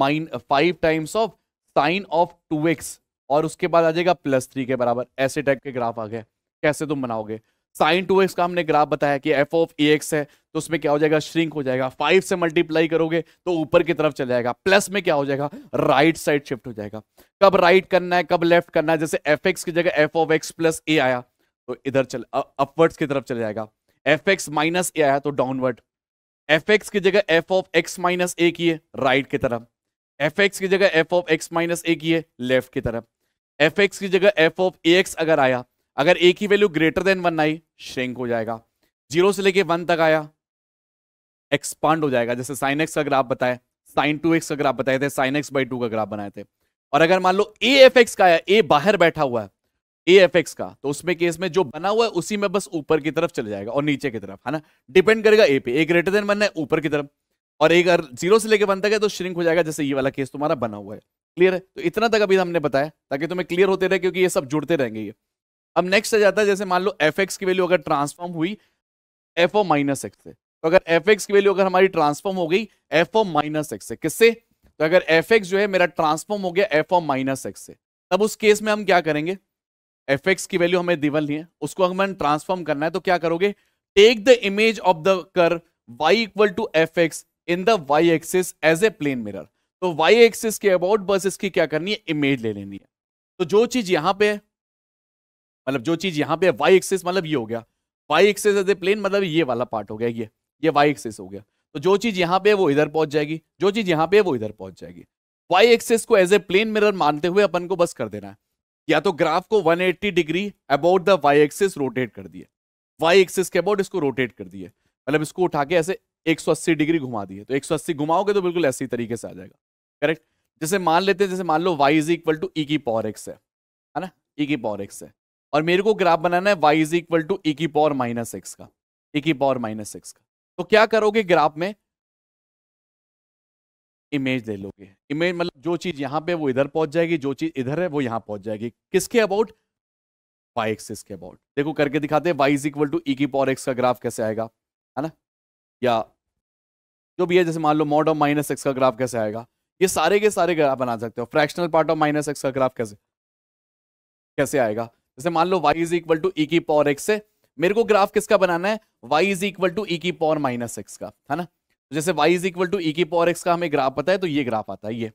S1: minus five times of sine of two x और उसके बाद आ जाएगा प्लस थ्री के बराबर ऐसे टाइप के ग्राफ आ गए कैसे तुम बनाओगे साइन टू एक्स का हमने ग्राफ बताया कि एफ ऑफ ए एक्स है तो उसमें क्या हो जाएगा श्रिंक हो जाएगा फाइव से मल्टीप्लाई करोगे तो ऊपर की तरफ चल जाएगा प्लस में क्या हो जाएगा राइट साइड शिफ्ट हो जाएगा कब राइट right करना है कब लेफ्ट करना है जैसे एफ एक्स की जगह F of x plus a आया तो इधर चल अपवर्ड्स की तरफ चल जाएगा एफ एक्स माइनस ए आया तो डाउनवर्ड एफ एक्स की जगह F of x minus a किए राइट की तरफ एफ एक्स की जगह F of x minus a किए लेफ्ट की तरफ एफ एक्स की जगह एफ ऑफ ए एक्स अगर आया अगर ए की वैल्यू ग्रेटर देन वन आई श्रिंक हो जाएगा जीरो से लेके वन तक आया एक्सपांड हो जाएगा जैसे साइन एक्स का ग्राफ बताए साइन टू एक्स का ग्राफ बताए थे साइन एक्स बाई टू का ग्राफ बनाए थे और अगर मान लो ए एफ एक्स का आया ए बाहर बैठा हुआ है ए एफ एक्स का तो उसमें केस में जो बना हुआ है उसी में बस ऊपर की तरफ चले जाएगा और नीचे की तरफ है ना डिपेंड करेगा ए पे ए ग्रेटर देन वन है ऊपर की तरफ और एक अगर जीरो से लेकर तक है तो श्रिंक हो जाएगा जैसे ये वाला केस तुम्हारा बना हुआ है क्लियर है तो इतना तक अभी हमने बताया ताकि तुम्हें क्लियर होते रहे क्योंकि ये सब जुड़ते रहेंगे ये अब नेक्स्ट आ जाता है जैसे मान लो एफ की वैल्यू अगर ट्रांसफॉर्म हुई एफ ओ माइनस एक्स से तो अगर एफ एक्स की वैल्यू अगर हमारी ट्रांसफॉर्म हो गई एफ ओ माइनस एक्स से किससे तो अगर एफ एक्स जो है मेरा ट्रांसफॉर्म हो गया एफ ओ माइनस एक्स से तब उस केस में हम क्या करेंगे एफ एक्स की वैल्यू हमें दिवल नहीं है उसको अगर मैंने ट्रांसफॉर्म करना है तो क्या करोगे take the image of the curve y equal to F x in the Y axis as a plane mirror तो वाई एक्सिस के अबाउट बस इसकी क्या करनी है इमेज ले लेनी है तो जो चीज यहां पे मतलब जो चीज यहां पे वाई एक्सिस मतलब ये हो गया y axis as a plane मतलब ये वाला पार्ट हो गया ये ये वाई एक्सिस हो गया तो जो चीज यहां पे वो इधर पहुंच जाएगी जो चीज यहां पे वो इधर पहुंच जाएगी वाई एक्सिस को एज ए प्लेन मिरर मानते हुए अपन को बस कर देना है या तो ग्राफ को 180 degree about the Y axis rotate कर दिए वाई एक्सिस के अबाउट इसको रोटेट कर दिए मतलब इसको उठा के ऐसे 180 डिग्री घुमा दिए तो 180 घुमाओगे तो बिल्कुल ऐसी तरीके से आ जाएगा करेक्ट जैसे मान लेते हैं जैसे मान लो y इज इक्वल टू ई की पावर एक्स है है ना ई e की पावर एक्स है और मेरे को ग्राफ बनाना है y इज इक्वल टू ई की पावर माइनस एक्स का ई e की पावर माइनस एक्स का तो क्या करोगे ग्राफ में इमेज ले लोगे इमेज मतलब जो चीज यहाँ पे वो इधर पहुंच जाएगी जो चीज इधर है वो यहाँ पहुंच जाएगी किसके अबाउट वाई एक्सिस के अबाउट देखो करके दिखाते हैं वाई इज इक्वल टू ई की पावर एक्स का ग्राफ कैसे आएगा है ना या जो भी है जैसे मान लो मॉड ऑफ माइनस एक्स का ग्राफ कैसे आएगा ये सारे के सारे ग्राफ बना सकते हो fractional part of minus x का ग्राफ कैसे कैसे आएगा जैसे मान लो वाई इज इक्वल टू ई की पावर एक्स से मेरे को ग्राफ किसका बनाना है वाई इज इक्वल टू ई की पावर माइनस एक्स का है ना तो जैसे वाई इज इक्वल टू ई की पावर एक्स का हमें ग्राफ पता है तो ये ग्राफ आता है ये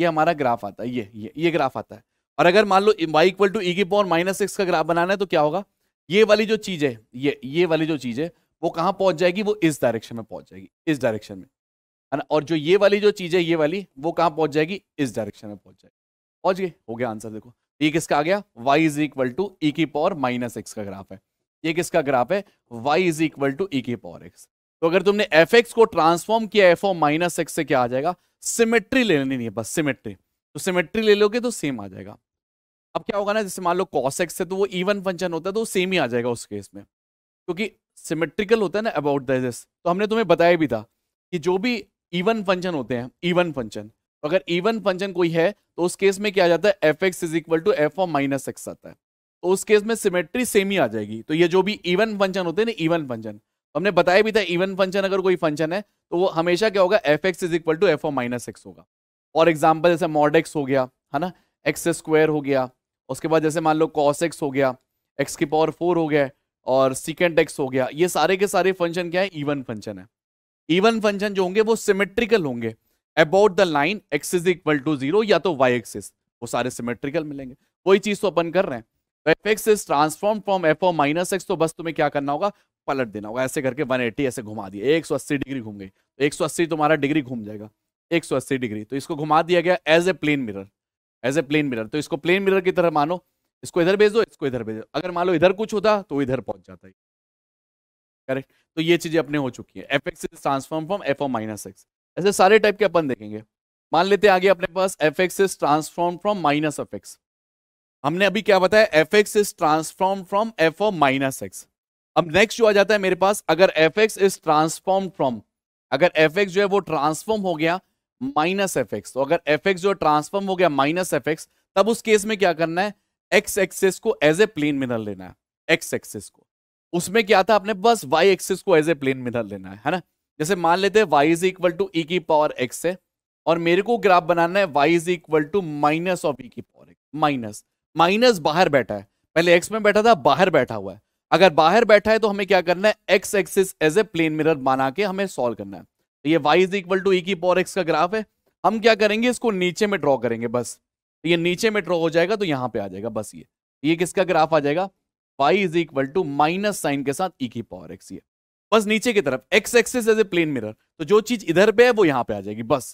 S1: ये हमारा ग्राफ आता है ये ये ये ग्राफ आता है और अगर मान लो वाई इक्वल टू ई की पावर माइनस एक्स का ग्राफ बनाना है तो क्या होगा ये वाली जो चीज है ये ये वाली जो चीज है वो कहाँ पहुंच जाएगी वो इस डायरेक्शन में पहुंच जाएगी इस डायरेक्शन में है और जो ये वाली जो चीज़ है ये वाली वो कहां पहुंच जाएगी इस डायरेक्शन में पहुंच जाएगी पहुंच गए हो गया आंसर देखो ये e किसका आ गया वाई इज इक्वल टू ई की पावर माइनस एक्स का ग्राफ है ये किसका ग्राफ है वाई इज इक्वल टू ई की पावर एक्स तो अगर तुमने एफ एक्स को ट्रांसफॉर्म किया एफ ऑफ माइनस एक्स से क्या आ जाएगा सिमेट्री ले लेनी है बस सिमेट्री तो सिमेट्री ले लोगे तो सेम आ जाएगा अब क्या होगा ना जैसे मान लो कॉस एक्स तो है तो वो इवन फंक्शन होता है तो सेम ही आ जाएगा उस केस में क्योंकि सिमेट्रिकल होता है ना अबाउट दिस तो हमने तुम्हें बताया भी था कि जो भी इवन फंक्शन होते हैं इवन फंक्शन तो अगर इवन फंक्शन कोई है तो उस केस में क्या आ जाता है F x is equal to F of minus x आता है तो उस केस में सिमेट्री सेम ही आ जाएगी तो ये जो भी इवन फंक्शन होते हैं ना इवन फंक्शन तो हमने बताया भी था इवन फंक्शन अगर कोई फंक्शन है तो वो हमेशा क्या होगा f x is equal to F of minus x होगा और एग्जाम्पल जैसे मॉड एक्स हो गया है ना एक्स स्क्वायर हो गया उसके बाद जैसे मान लो कॉस एक्स हो गया एक्स की पावर फोर हो गया और सिकेंड एक्स हो गया ये सारे के सारे फंक्शन क्या है इवन फंक्शन है इवन फंक्शन जो होंगे वो सिमेट्रिकल होंगे about the line x is equal to zero या तो वाई एक्सिस वो सारे सिमेट्रिकल मिलेंगे वही चीज तो अपन कर रहे हैं तो f x is transform from F O minus x तो बस तुम्हें क्या करना होगा पलट देना होगा ऐसे करके 180 ऐसे घुमा दिए 180 डिग्री घूम गई तो 180 तुम्हारा डिग्री घूम जाएगा 180 डिग्री तो इसको घुमा दिया गया as a plane mirror as a plane mirror तो इसको प्लेन मिरर की तरह मानो इसको इधर भेज दो इसको इधर भेज दो अगर मान लो इधर कुछ होता तो इधर पहुंच जाता है करेक्ट तो ये चीज़ें अपने हो चुकी है F x is transform from f of minus x ऐसे सारे टाइप के अपन देखेंगे मान लेते हैं आगे अपने पास F x is transform from minus F x हमने अभी क्या बताया f x is transform from f of minus x अब नेक्स्ट जो आ जाता है मेरे पास अगर F x is transform from अगर एफ एक्स जो है वो ट्रांसफॉर्म हो गया माइनस एफ एक्स तो अगर एफ एक्स जो ट्रांसफॉर्म हो गया माइनस एफ एक्स तब उस केस में क्या करना है एक्स एक्सिस को एज ए प्लेन मिरर लेना है एक्स एक्सिस को उसमें क्या था आपने बस y एक्सिस को एज ए प्लेन मिरर लेना है है ना जैसे मान लेते हैं y इज इक्वल टू ई की पावर x है और मेरे को ग्राफ बनाना है y is equal to minus of ई की पावर x माइनस माइनस बाहर बैठा है पहले x में बैठा था बाहर बैठा हुआ है अगर बाहर बैठा है तो हमें क्या करना है x axis as a plane mirror बना के हमें सॉल्व करना है तो ये y इज इक्वल टू ई की पावर x का ग्राफ है हम क्या करेंगे इसको नीचे में ड्रॉ करेंगे बस तो ये नीचे में ड्रॉ हो जाएगा तो यहाँ पे आ जाएगा बस ये ये किसका ग्राफ आ जाएगा y is equal to minus sign के साथ ई e की पावर एक्स ये बस नीचे की तरफ x axis as a plane mirror तो जो चीज इधर पे है वो यहाँ पे आ जाएगी बस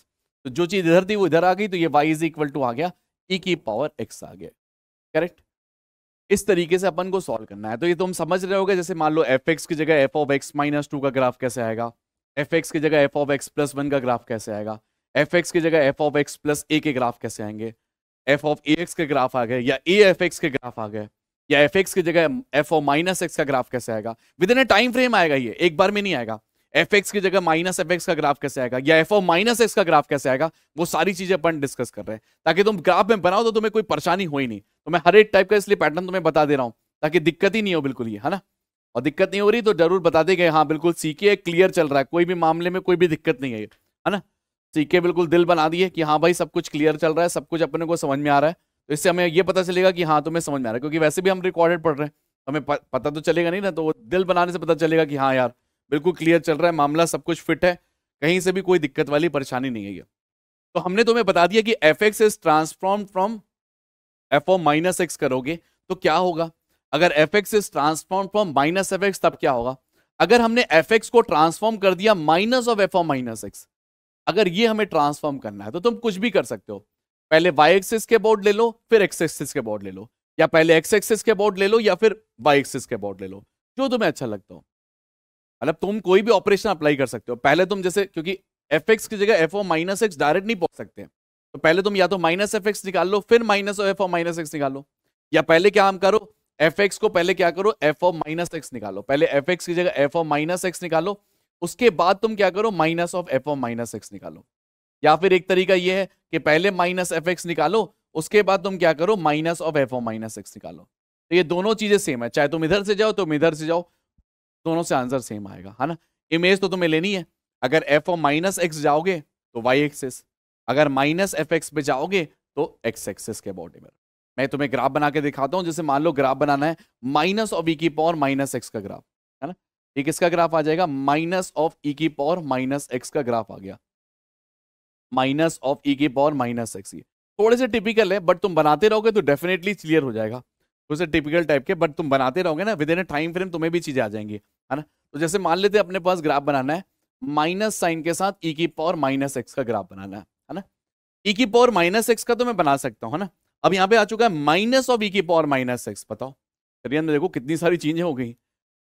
S1: तो जो चीज इधर थी वो इधर आ गई तो ये वाई इज इक्वल टू आ गया ई e की पावर एक्स आ गया करेक्ट इस तरीके से अपन को सॉल्व करना है तो ये तुम तो समझ रहे होगे जैसे मान लो एफ एक्स की जगह F of x minus two का ग्राफ कैसे आएगा एफ एक्स की जगह F of x plus one का ग्राफ कैसे आएगा एफ एक्स की जगह F of x plus A के ग्राफ कैसे आएंगे एफ ऑफ ए एक्स के ग्राफ आ गए या ए एफ एक्स के ग्राफ आ गए या एफ एक्स की जगह एफ ओ माइनस एक्स का ग्राफ कैसे आएगा within a time frame आएगा ये एक बार में नहीं आएगा एफ एक्स की जगह माइनस एफ एक्स का ग्राफ कैसे आएगा या एफ ओ माइनस एक्स का ग्राफ कैसे आएगा वो सारी चीजें अपन डिस्कस कर रहे हैं ताकि तुम ग्राफ में बनाओ तो तुम्हें कोई परेशानी हो ही नहीं तो मैं हर एक टाइप का इसलिए पैटर्न तुम्हें बता दे रहा हूँ ताकि दिक्कत ही नहीं हो बिल्कुल ये है ना और दिक्कत नहीं हो रही तो जरूर बता दे कि हाँ बिल्कुल सीके क्लियर चल रहा है कोई भी मामले में कोई भी दिक्कत नहीं है है ना सीके बिल्कुल दिल बना दिए कि हाँ भाई सब कुछ क्लियर चल रहा है सब कुछ अपने को समझ में आ रहा है तो इससे हमें ये पता चलेगा कि हाँ तुम्हें समझ में आ रहा है क्योंकि वैसे भी हम रिकॉर्डेड पढ़ रहे हैं हमें पता तो चलेगा नहीं ना तो दिल बनाने से पता चलेगा कि हाँ यार बिल्कुल क्लियर चल रहा है मामला सब कुछ फिट है कहीं से भी कोई दिक्कत वाली परेशानी नहीं है ये तो हमने तुम्हें बता दिया कि F x is transform from F O minus X करोगे तो क्या होगा अगर F x is transform from minus F X तब क्या होगा अगर हमने एफ एक्स को ट्रांसफॉर्म कर दिया minus of F O minus X अगर ये हमें ट्रांसफॉर्म करना है तो तुम कुछ भी कर सकते हो पहले वाई एक्सिस के बोर्ड ले लो फिर एक्स एक्सिस के बोर्ड ले लो या पहले एक्स एक्सिस के बोर्ड ले लो या फिर वाई एक्सिस के बोर्ड ले लो जो तुम्हें अच्छा लगता हो मतलब तुम कोई भी ऑपरेशन अप्लाई कर सकते हो पहले तुम जैसे क्योंकि एफ एक्स की जगह F O minus X direct नहीं पहुंच सकते तो पहले तुम या तो माइनस एफ एक्स निकाल लो फिर माइनस एफ ओ माइनस एक्स निकालो या पहले क्या हम करो एफ एक्स को पहले क्या करो एफ ओ माइनस एक्स निकालो पहले एफ एक्स की जगह एफ ओ माइनस एक्स निकालो उसके बाद तुम क्या करो minus of F O minus x निकालो या फिर एक तरीका यह है कि पहले माइनस एफ एक्स निकालो उसके बाद तुम क्या करो minus of F O minus x निकालो तो ये दोनों चीजें सेम है चाहे तुम इधर से जाओ तुम इधर से जाओ दोनों से आंसर सेम आएगा है ना इमेज तो तुम्हें लेनी है अगर एफ ओ माइनस एक्स जाओगे तो वाई एक्सिस अगर माइनस एफ एक्स पे जाओगे तो एक्स एक्सिस के बॉडी में मैं तुम्हें ग्राफ बना के दिखाता हूँ जैसे मान लो ग्राफ बनाना है माइनस ऑफ ई की पावर माइनस एक्स का ग्राफ है ना ये किसका ग्राफ आ जाएगा माइनस ऑफ ई की पावर माइनस एक्स का ग्राफ आ गया माइनस ऑफ ई के पावर माइनस एक्स ये थोड़े से टिपिकल है बट तुम बनाते रहोगे तो डेफिनेटली क्लियर हो जाएगा थोड़े से टिपिकल टाइप के बट तुम बनाते रहोगे ना within a time frame तुम्हें भी चीज़ें आ जाएंगी है ना तो जैसे मान लेते अपने पास ग्राफ बनाना है माइनस साइन के साथ ई e की पावर माइनस एक्स का ग्राफ बनाना है है ना ई e की पावर माइनस एक्स का तो मैं बना सकता हूँ है ना अब यहाँ पे आ चुका है माइनस ऑफ ई की पावर माइनस एक्स बताओ चलिए अंदर देखो कितनी सारी चीजें हो गई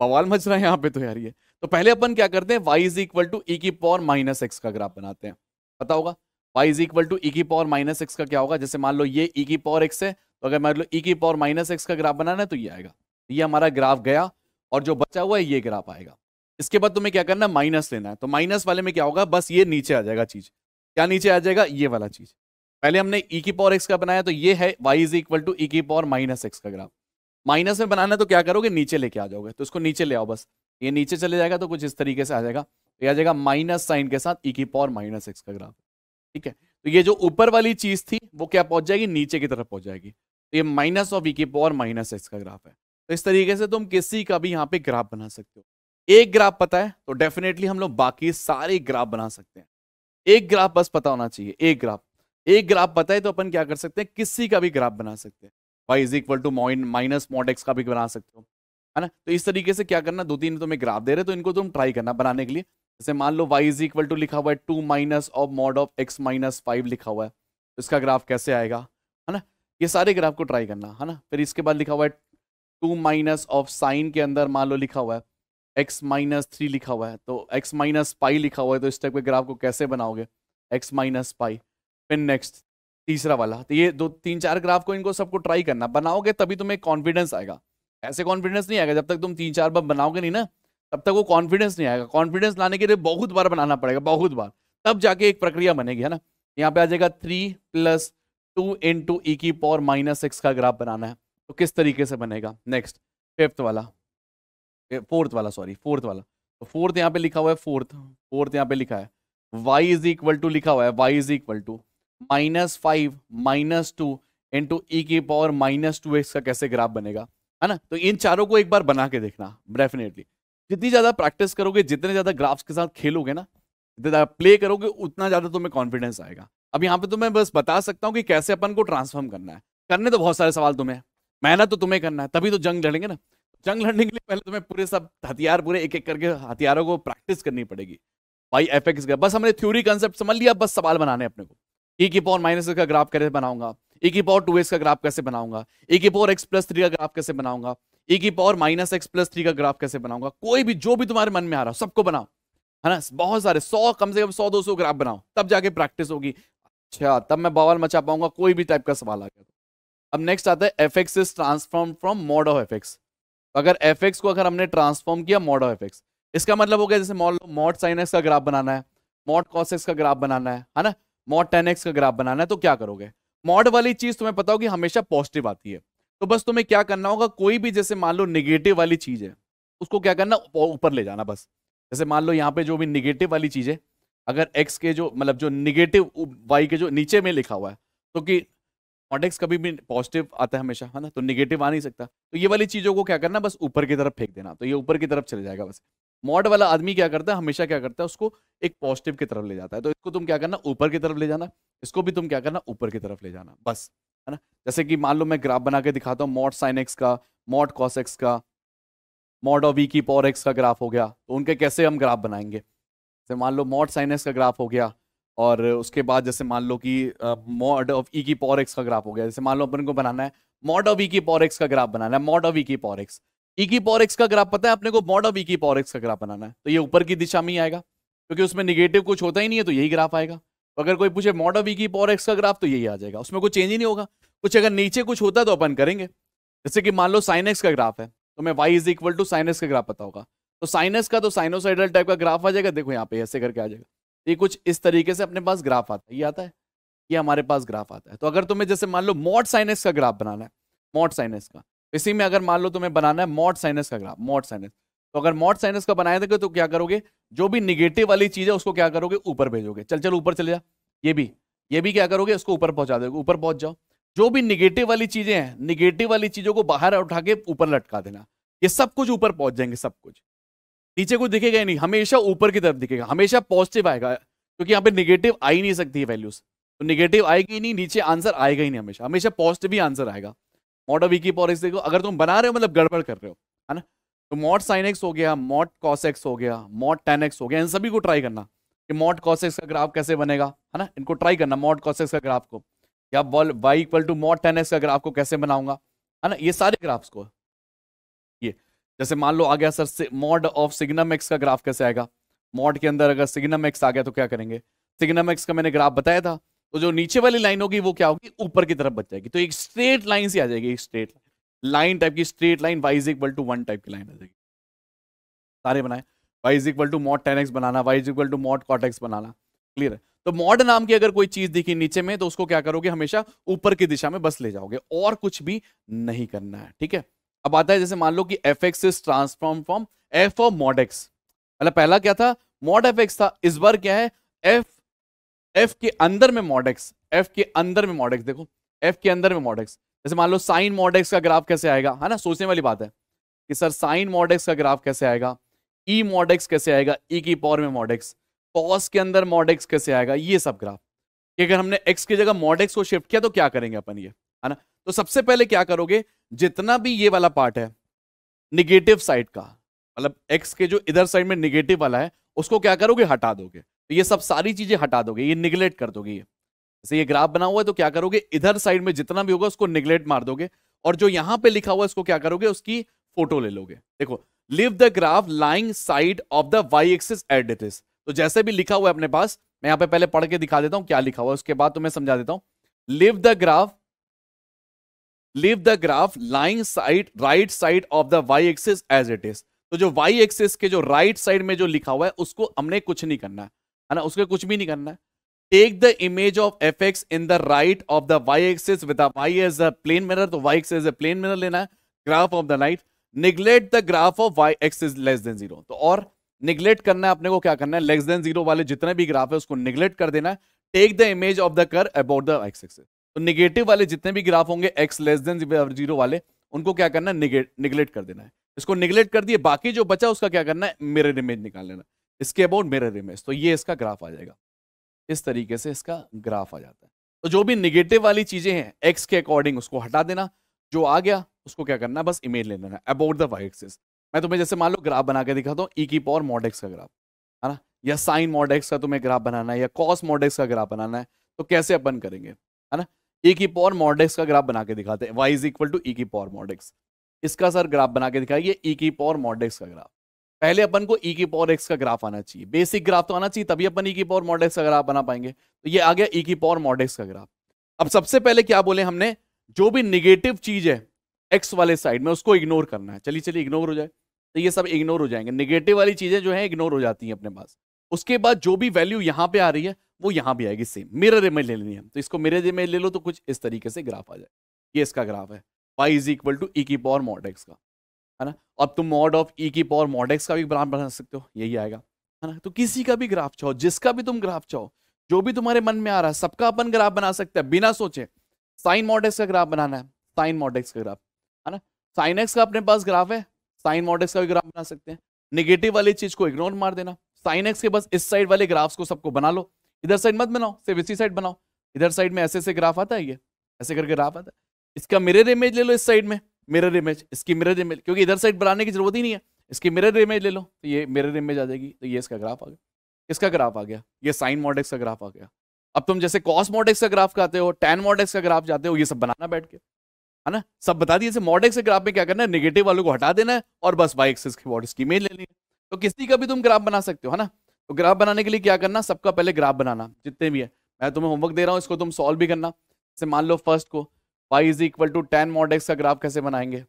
S1: बवाल मच रहा है यहाँ पे तो यार ये तो पहले अपन क्या करते हैं वाई इज इक्वल टू ई की पावर माइनस एक्स का ग्राफ बनाते हैं पता होगा y इज इक्वल टू ई की पावर माइनस एक्स का क्या होगा जैसे मान लो ये ई e की पावर एक्स है तो अगर मान लो ई e की पावर माइनस एक्स का ग्राफ बनाना है तो ये आएगा ये हमारा ग्राफ गया और जो बचा हुआ है ये ग्राफ आएगा इसके बाद तुम्हें क्या करना है माइनस लेना है तो माइनस वाले में क्या होगा बस ये नीचे आ जाएगा चीज क्या नीचे आ जाएगा ये वाला चीज पहले हमने ई e की पावर एक्स का बनाया तो ये है वाई इज इक्वल टू ई की पावर माइनस एक्स का ग्राफ माइनस में बनाना है तो क्या करोगे नीचे लेके आ जाओगे तो इसको नीचे ले आओ बस ये नीचे चले जाएगा तो कुछ इस तरीके से आ जाएगा तो आ जाएगा माइनस साइन के साथ ई e की पावर माइनस एक्स का ग्राफ ठीक है तो ये जो ऊपर वाली चीज थी वो क्या पहुंच जाएगी नीचे की तरफ पहुंच जाएगी तो ये माइनस ऑफ ई e की पावर माइनस एक्स का ग्राफ है तो इस तरीके से तुम किसी का भी यहाँ पे ग्राफ बना सकते हो एक ग्राफ पता है तो डेफिनेटली हम लोग बाकी सारे ग्राफ बना सकते हैं एक ग्राफ बस पता होना चाहिए एक ग्राफ एक ग्राफ पता है तो अपन क्या कर सकते हैं किसी का भी ग्राफ बना सकते हैं Y is equal to minus mod x का भी बना सकते हो है ना तो इस तरीके से क्या करना दो तीन तुम्हें तो ग्राफ दे रहे तो इनको तुम ट्राई करना बनाने के लिए जैसे मान लो y इज इक्वल टू लिखा हुआ है two minus of mod of x minus five लिखा हुआ है तो इसका ग्राफ कैसे आएगा है ना ये सारे ग्राफ को ट्राई करना है ना फिर इसके बाद लिखा हुआ है टू माइनस ऑफ साइन के अंदर मान लो लिखा हुआ है एक्स माइनस थ्री लिखा हुआ है तो एक्स माइनस फाइव लिखा हुआ है तो इस टाइप के ग्राफ को कैसे बनाओगे एक्स माइनस फाइव फिर नेक्स्ट तीसरा वाला तो ये दो तीन चार ग्राफ को इनको सबको ट्राई करना बनाओगे तभी तुम्हें कॉन्फिडेंस आएगा ऐसे कॉन्फिडेंस नहीं आएगा जब तक तुम तीन चार बार बनाओगे नहीं ना तब तक वो कॉन्फिडेंस नहीं आएगा कॉन्फिडेंस लाने के लिए बहुत बार बनाना पड़ेगा बहुत बार तब जाके एक प्रक्रिया बनेगी है ना यहाँ पे आ जाएगा three plus two into ई की पावर माइनस एक्स का ग्राफ बनाना है तो किस तरीके से बनेगा नेक्स्ट फिफ्थ वाला फोर्थ वाला सॉरी फोर्थ वाला तो फोर्थ यहाँ पे लिखा हुआ है फोर्थ फोर्थ यहाँ पे लिखा है वाई इज इक्वल टू लिखा हुआ है Y is equal to minus five minus two into ई की पावर माइनस टू एक्स का कैसे ग्राफ बनेगा है ना तो इन चारों को एक बार बना के देखना डेफिनेटली जितनी ज़्यादा प्रैक्टिस करोगे जितने ज़्यादा ग्राफ्स के साथ खेलोगे ना जितने ज़्यादा प्ले करोगे उतना ज़्यादा तुम्हें कॉन्फिडेंस आएगा अब यहाँ पे तो मैं बस बता सकता हूँ कि कैसे अपन को ट्रांसफॉर्म करना है करने तो बहुत सारे सवाल तुम्हें मेहनत तो तुम्हें करना है तभी तो जंग लड़ेंगे ना जंग लड़ने के लिए पहले तुम्हें पूरे सब हथियार पूरे एक एक करके हथियारों को प्रैक्टिस करनी पड़ेगी भाई एफ एक्स बस हमने थ्योरी कंसेप्ट समझ लिया बस सवाल बनाने अपने को ई की पॉन माइनस का ग्राफ कैसे बनाऊंगा ए की पावर टू का ग्राफ कैसे बनाऊंगा ए की पावर एक्स प्लस थ्री का ग्राफ कैसे बनाऊंगा ए की power minus x plus three का ग्राफ कैसे बनाऊंगा कोई भी जो भी तुम्हारे मन में आ रहा हो सबको बनाओ है ना बहुत सारे सौ कम से कम सौ दो सौ ग्राफ बनाओ तब जाके प्रैक्टिस होगी अच्छा तब मैं बवाल मचा पाऊंगा कोई भी टाइप का सवाल आ गया तो। अब नेक्स्ट आता है F x is transform from mod of F x अगर एफ एक्स को अगर हमने ट्रांसफॉर्म किया मॉड ऑफ एफ एक्स इसका मतलब हो गया जैसे मॉड मॉड साइन एक्स का ग्राफ बनाना है मॉड कॉस एक्स का ग्राफ बनाना है है ना मॉड टेन एक्स का ग्राफ बनाना है तो क्या करोगे मॉड वाली चीज तुम्हें पता होगी हमेशा पॉजिटिव आती है तो बस तुम्हें क्या करना होगा कोई भी जैसे मान लो निगेटिव वाली चीज है उसको क्या करना ऊपर ले जाना बस जैसे मान लो यहाँ पे जो भी निगेटिव वाली चीज है अगर एक्स के जो मतलब जो निगेटिव वाई के जो नीचे में लिखा हुआ है तो कि मॉड एक्स कभी भी पॉजिटिव आता है हमेशा है ना तो निगेटिव आ नहीं सकता तो ये वाली चीजों को क्या करना बस ऊपर की तरफ फेंक देना तो ये ऊपर की तरफ चले जाएगा बस मॉड वाला आदमी क्या करता है हमेशा क्या करता है उसको एक पॉजिटिव की तरफ ले जाता है तो इसको तुम क्या करना ऊपर की तरफ ले जाना इसको भी तुम क्या करना ऊपर की तरफ ले जाना बस है ना जैसे कि मान लो मैं ग्राफ बना के दिखाता हूँ मॉड साइन एक्स का मॉड कॉस एक्स का मॉड ऑफ वी e की पॉर एक्स का ग्राफ हो गया तो उनके कैसे हम ग्राफ बनाएंगे जैसे मान लो मॉड साइन एक्स का ग्राफ हो गया और उसके बाद जैसे मान लो कि मॉड ऑफ ई e की पॉर एक्स का ग्राफ हो गया जैसे मान लो अपन को बनाना है मॉड ऑफ ई e की पॉर एक्स का ग्राफ बनाना है मॉड ऑफ ई की पॉर एक्स इकी पॉर एक्स का ग्राफ पता है अपने को मॉड ऑफ इकी पॉर एक्स का ग्राफ बनाना है तो ये ऊपर की दिशा में ही आएगा क्योंकि उसमें निगेटिव कुछ होता ही नहीं है तो यही ग्राफ आएगा तो अगर कोई पूछे मॉड ऑफ इकी पॉर एक्स का ग्राफ तो यही आ जाएगा उसमें कुछ चेंज ही नहीं होगा कुछ अगर नीचे कुछ होता तो अपन करेंगे जैसे कि मान लो साइन एक्स का ग्राफ है तो मैं Y is equal to sine x का ग्राफ पता होगा तो साइन एक्स का तो साइनोसाइडल टाइप का ग्राफ आ जाएगा देखो यहाँ पे ऐसे करके आ जाएगा तो ये कुछ इस तरीके से अपने पास ग्राफ आता है ये आता है ये हमारे पास ग्राफ आता है तो अगर तुम्हें जैसे मान लो मॉड साइनस का ग्राफ बनाना है मॉड साइनस का इसी में अगर मान लो तुम्हें बनाना है मॉड साइनस का ग्राफ मॉड साइनस तो अगर मॉड साइनस का बनाए देखो तो क्या करोगे जो भी निगेटिव वाली चीज है उसको क्या करोगे ऊपर भेजोगे चल चल ऊपर चले जा ये भी ये भी क्या करोगे उसको ऊपर पहुंचा दोगे ऊपर पहुंच जाओ जो भी निगेटिव वाली चीजें हैं निगेटिव वाली चीजों को बाहर उठा के ऊपर लटका देना ये सब कुछ ऊपर पहुंच जाएंगे सब कुछ नीचे कुछ दिखेगा ही नहीं हमेशा ऊपर की तरफ दिखेगा हमेशा पॉजिटिव आएगा क्योंकि यहाँ पे निगेटिव आ ही नहीं सकती है वैल्यूज तो निगेटिव आएगी नहीं नीचे आंसर आएगा ही नहीं हमेशा हमेशा पॉजिटिव ही आंसर आएगा मॉड ऑफ वीकी पॉलिस देखो अगर तुम बना रहे हो मतलब गड़बड़ कर रहे हो है ना तो मॉड साइन एक्स हो गया मॉड कॉस एक्स हो गया मॉड टेन एक्स हो गया इन सभी को ट्राई करना कि मॉड कॉस एक्स का ग्राफ कैसे बनेगा है ना इनको ट्राई करना मॉड कॉस एक्स का ग्राफ को या बॉल Y equal to mod tan X का ग्राफ को कैसे बनाऊंगा है ना ये सारे ग्राफ्स को ये जैसे मान लो आ गया sir mod of signum X का ग्राफ कैसे आएगा मॉड के अंदर अगर सिग्नम एक्स आ गया तो क्या करेंगे सिग्नम एक्स का मैंने ग्राफ बताया था तो जो नीचे वाली लाइन होगी वो क्या होगी ऊपर की तरफ बच जाएगी तो एक स्ट्रेट लाइन सी आ जाएगी स्ट्रेट लाइन टाइप की straight line Y is equal to one type की लाइन आ जाएगी सारे बनाए Y is equal to mod tan X बनाना Y is equal to mod cot X बनाना क्लियर है तो मॉड नाम की अगर कोई चीज दिखी नीचे में तो उसको क्या करोगे हमेशा ऊपर की दिशा में बस ले जाओगे और कुछ भी नहीं करना है ठीक है अब आता है जैसे मान लो कि F x is transform from F और मॉड एक्स मतलब पहला क्या था मॉड एफ एक्स था इस बार क्या है एफ एफ के अंदर में मॉडेक्स एफ के अंदर में मॉडेक्स देखो एफ के अंदर में मॉडेक्स जैसे मान लो साइन मॉडेक्स का ग्राफ कैसे आएगा है ना सोचने वाली बात है कि सर साइन मॉडेक्स का ग्राफ कैसे आएगा ई e मॉडेक्स कैसे आएगा ई e की पावर में मॉडेक्स कॉस के अंदर मॉडेक्स कैसे आएगा ये सब ग्राफ कि अगर हमने एक्स की जगह मॉडेक्स को शिफ्ट किया तो क्या करेंगे अपन ये है ना तो सबसे पहले क्या करोगे जितना भी ये वाला पार्ट है निगेटिव साइड का मतलब एक्स के जो इधर साइड में निगेटिव वाला है उसको क्या करोगे हटा दोगे तो ये सब सारी चीजें हटा दोगे ये निगलेक्ट कर दोगे ये जैसे ये ग्राफ बना हुआ है तो क्या करोगे इधर साइड में जितना भी होगा उसको निगलेक्ट मार दोगे और जो यहाँ पे लिखा हुआ है उसको क्या करोगे उसकी फोटो ले लोगे देखो leave the graph lying side of the Y axis at is तो जैसे भी लिखा हुआ है अपने पास मैं यहाँ पे पहले पढ़ के दिखा देता हूँ क्या लिखा हुआ है उसके बाद तुम्हें समझा देता हूँ leave the graph leave the graph lying side right side of the Y axis as it is तो जो वाई एक्सिस के जो राइट right साइड में जो लिखा हुआ है उसको हमने कुछ नहीं करना है है ना उसके कुछ भी नहीं करना है take the image of F x in the right of the Y axis with Y as a plane mirror तो Y X as a plane mirror लेना है graph of the light neglect the graph of Y X is less than zero तो और neglect करना है अपने को क्या करना है लेस देन जीरो वाले जितने भी ग्राफ है उसको निगलेक्ट कर देना है take the image of the कर अबाउट द एक्स एक्सिस तो निगेटिव वाले जितने भी ग्राफ होंगे एक्स लेस देन जीरो वाले उनको क्या करना है निगलेक्ट कर देना है इसको निगलेक्ट कर दिए बाकी जो बचा उसका क्या करना है मिरर इमेज निकाल लेना इसके अबाउट मिरर इमेज तो ये इसका ग्राफ आ जाएगा इस तरीके से इसका ग्राफ आ जाता है तो जो भी निगेटिव वाली चीजें हैं एक्स के अकॉर्डिंग उसको हटा देना जो आ गया उसको क्या करना बस इमेज ले लेना अबाउट द वाई एक्सिस मैं तुम्हें जैसे मान लो ग्राफ बना के दिखाता हूँ ई e की पावर मॉडेक्स का ग्राफ है ना या साइन मॉडेक्स का तुम्हें ग्राफ बनाना है या कॉस मॉडेक्स का ग्राफ बनाना है तो कैसे अपन करेंगे है ना ई e की पावर मॉडेक्स का ग्राफ बना के दिखाते हैं वाई इज इक्वल टू ई की पावर मॉडेक्स इसका सर ग्राफ बना के दिखाइए ई e की पावर मॉडेक्स का ग्राफ पहले अपन को ई e की पावर एक्स का ग्राफ आना चाहिए बेसिक ग्राफ तो आना चाहिए तभी अपन ई e की पावर मॉड एक्स का ग्राफ बना पाएंगे तो ये आ गया ई e की पावर मॉड एक्स का ग्राफ अब सबसे पहले क्या बोले हमने जो भी निगेटिव चीज है एक्स वाले साइड में उसको इग्नोर करना है चलिए चलिए इग्नोर हो जाए तो ये सब इग्नोर हो जाएंगे निगेटिव वाली चीजें जो है इग्नोर हो जाती है अपने पास उसके बाद जो भी वैल्यू यहाँ पे आ रही है वो यहाँ भी आएगी सेम मिरर में ले लेनी है तो इसको मिरर में ले लो तो कुछ इस तरीके से ग्राफ आ जाए ये इसका ग्राफ है वाई इज इक्वल टू ई की पावर मॉड एक्स का है ना अब तुम मॉड ऑफ ई की पावर मॉड एक्स का भी ग्राफ बना सकते हो यही आएगा है ना तो किसी का भी ग्राफ चाहो जिसका भी तुम ग्राफ चाहो जो भी तुम्हारे मन में आ रहा है सबका अपन ग्राफ बना सकते हैं बिना सोचे साइन मॉड एक्स का ग्राफ बनाना है साइन मॉड एक्स का ग्राफ है ना साइन एक्स का अपने पास ग्राफ है साइन मॉड एक्स का भी ग्राफ बना सकते हैं निगेटिव वाली चीज को इग्नोर मार देना साइन एक्स के बस इस साइड वाले ग्राफ्स को सबको बना लो इधर साइड मत बनाओ सिर्फ इसी साइड बनाओ इधर साइड में ऐसे ऐसे ग्राफ आता है ये ऐसे करके ग्राफ आता है इसका मिरर इमेज ले लो इस साइड में मिरर इमेज इसकी मिरर इमेज क्योंकि इधर साइड बनाने की जरूरत ही नहीं है इसकी मिरर इमेज ले लो तो ये मिरर इमेज आ जाएगी तो ये इसका ग्राफ आ गया इसका ग्राफ आ गया ये साइन मॉडेक्स का ग्राफ आ गया अब तुम जैसे कॉस मॉडेक्स का ग्राफ खाते हो टेन मॉडेक्स का ग्राफ जाते हो ये सब बनाना बैठ के है ना सब बता दिए मॉडेक्स के ग्राफ में क्या करना है निगेटिव वालों को हटा देना है और बस वाई एक्सिस की बॉडी की इमेज लेनी है तो किसी का भी तुम ग्राफ बना सकते हो है ना तो ग्राफ बनाने के लिए क्या करना सबका पहले ग्राफ बनाना जितने भी है मैं तुम्हें होमवर्क दे रहा हूँ इसको तुम सॉल्व भी करना जैसे मान लो फर्स्ट को Y is equal to tan mod x का ग्राफ कैसे बनाएंगे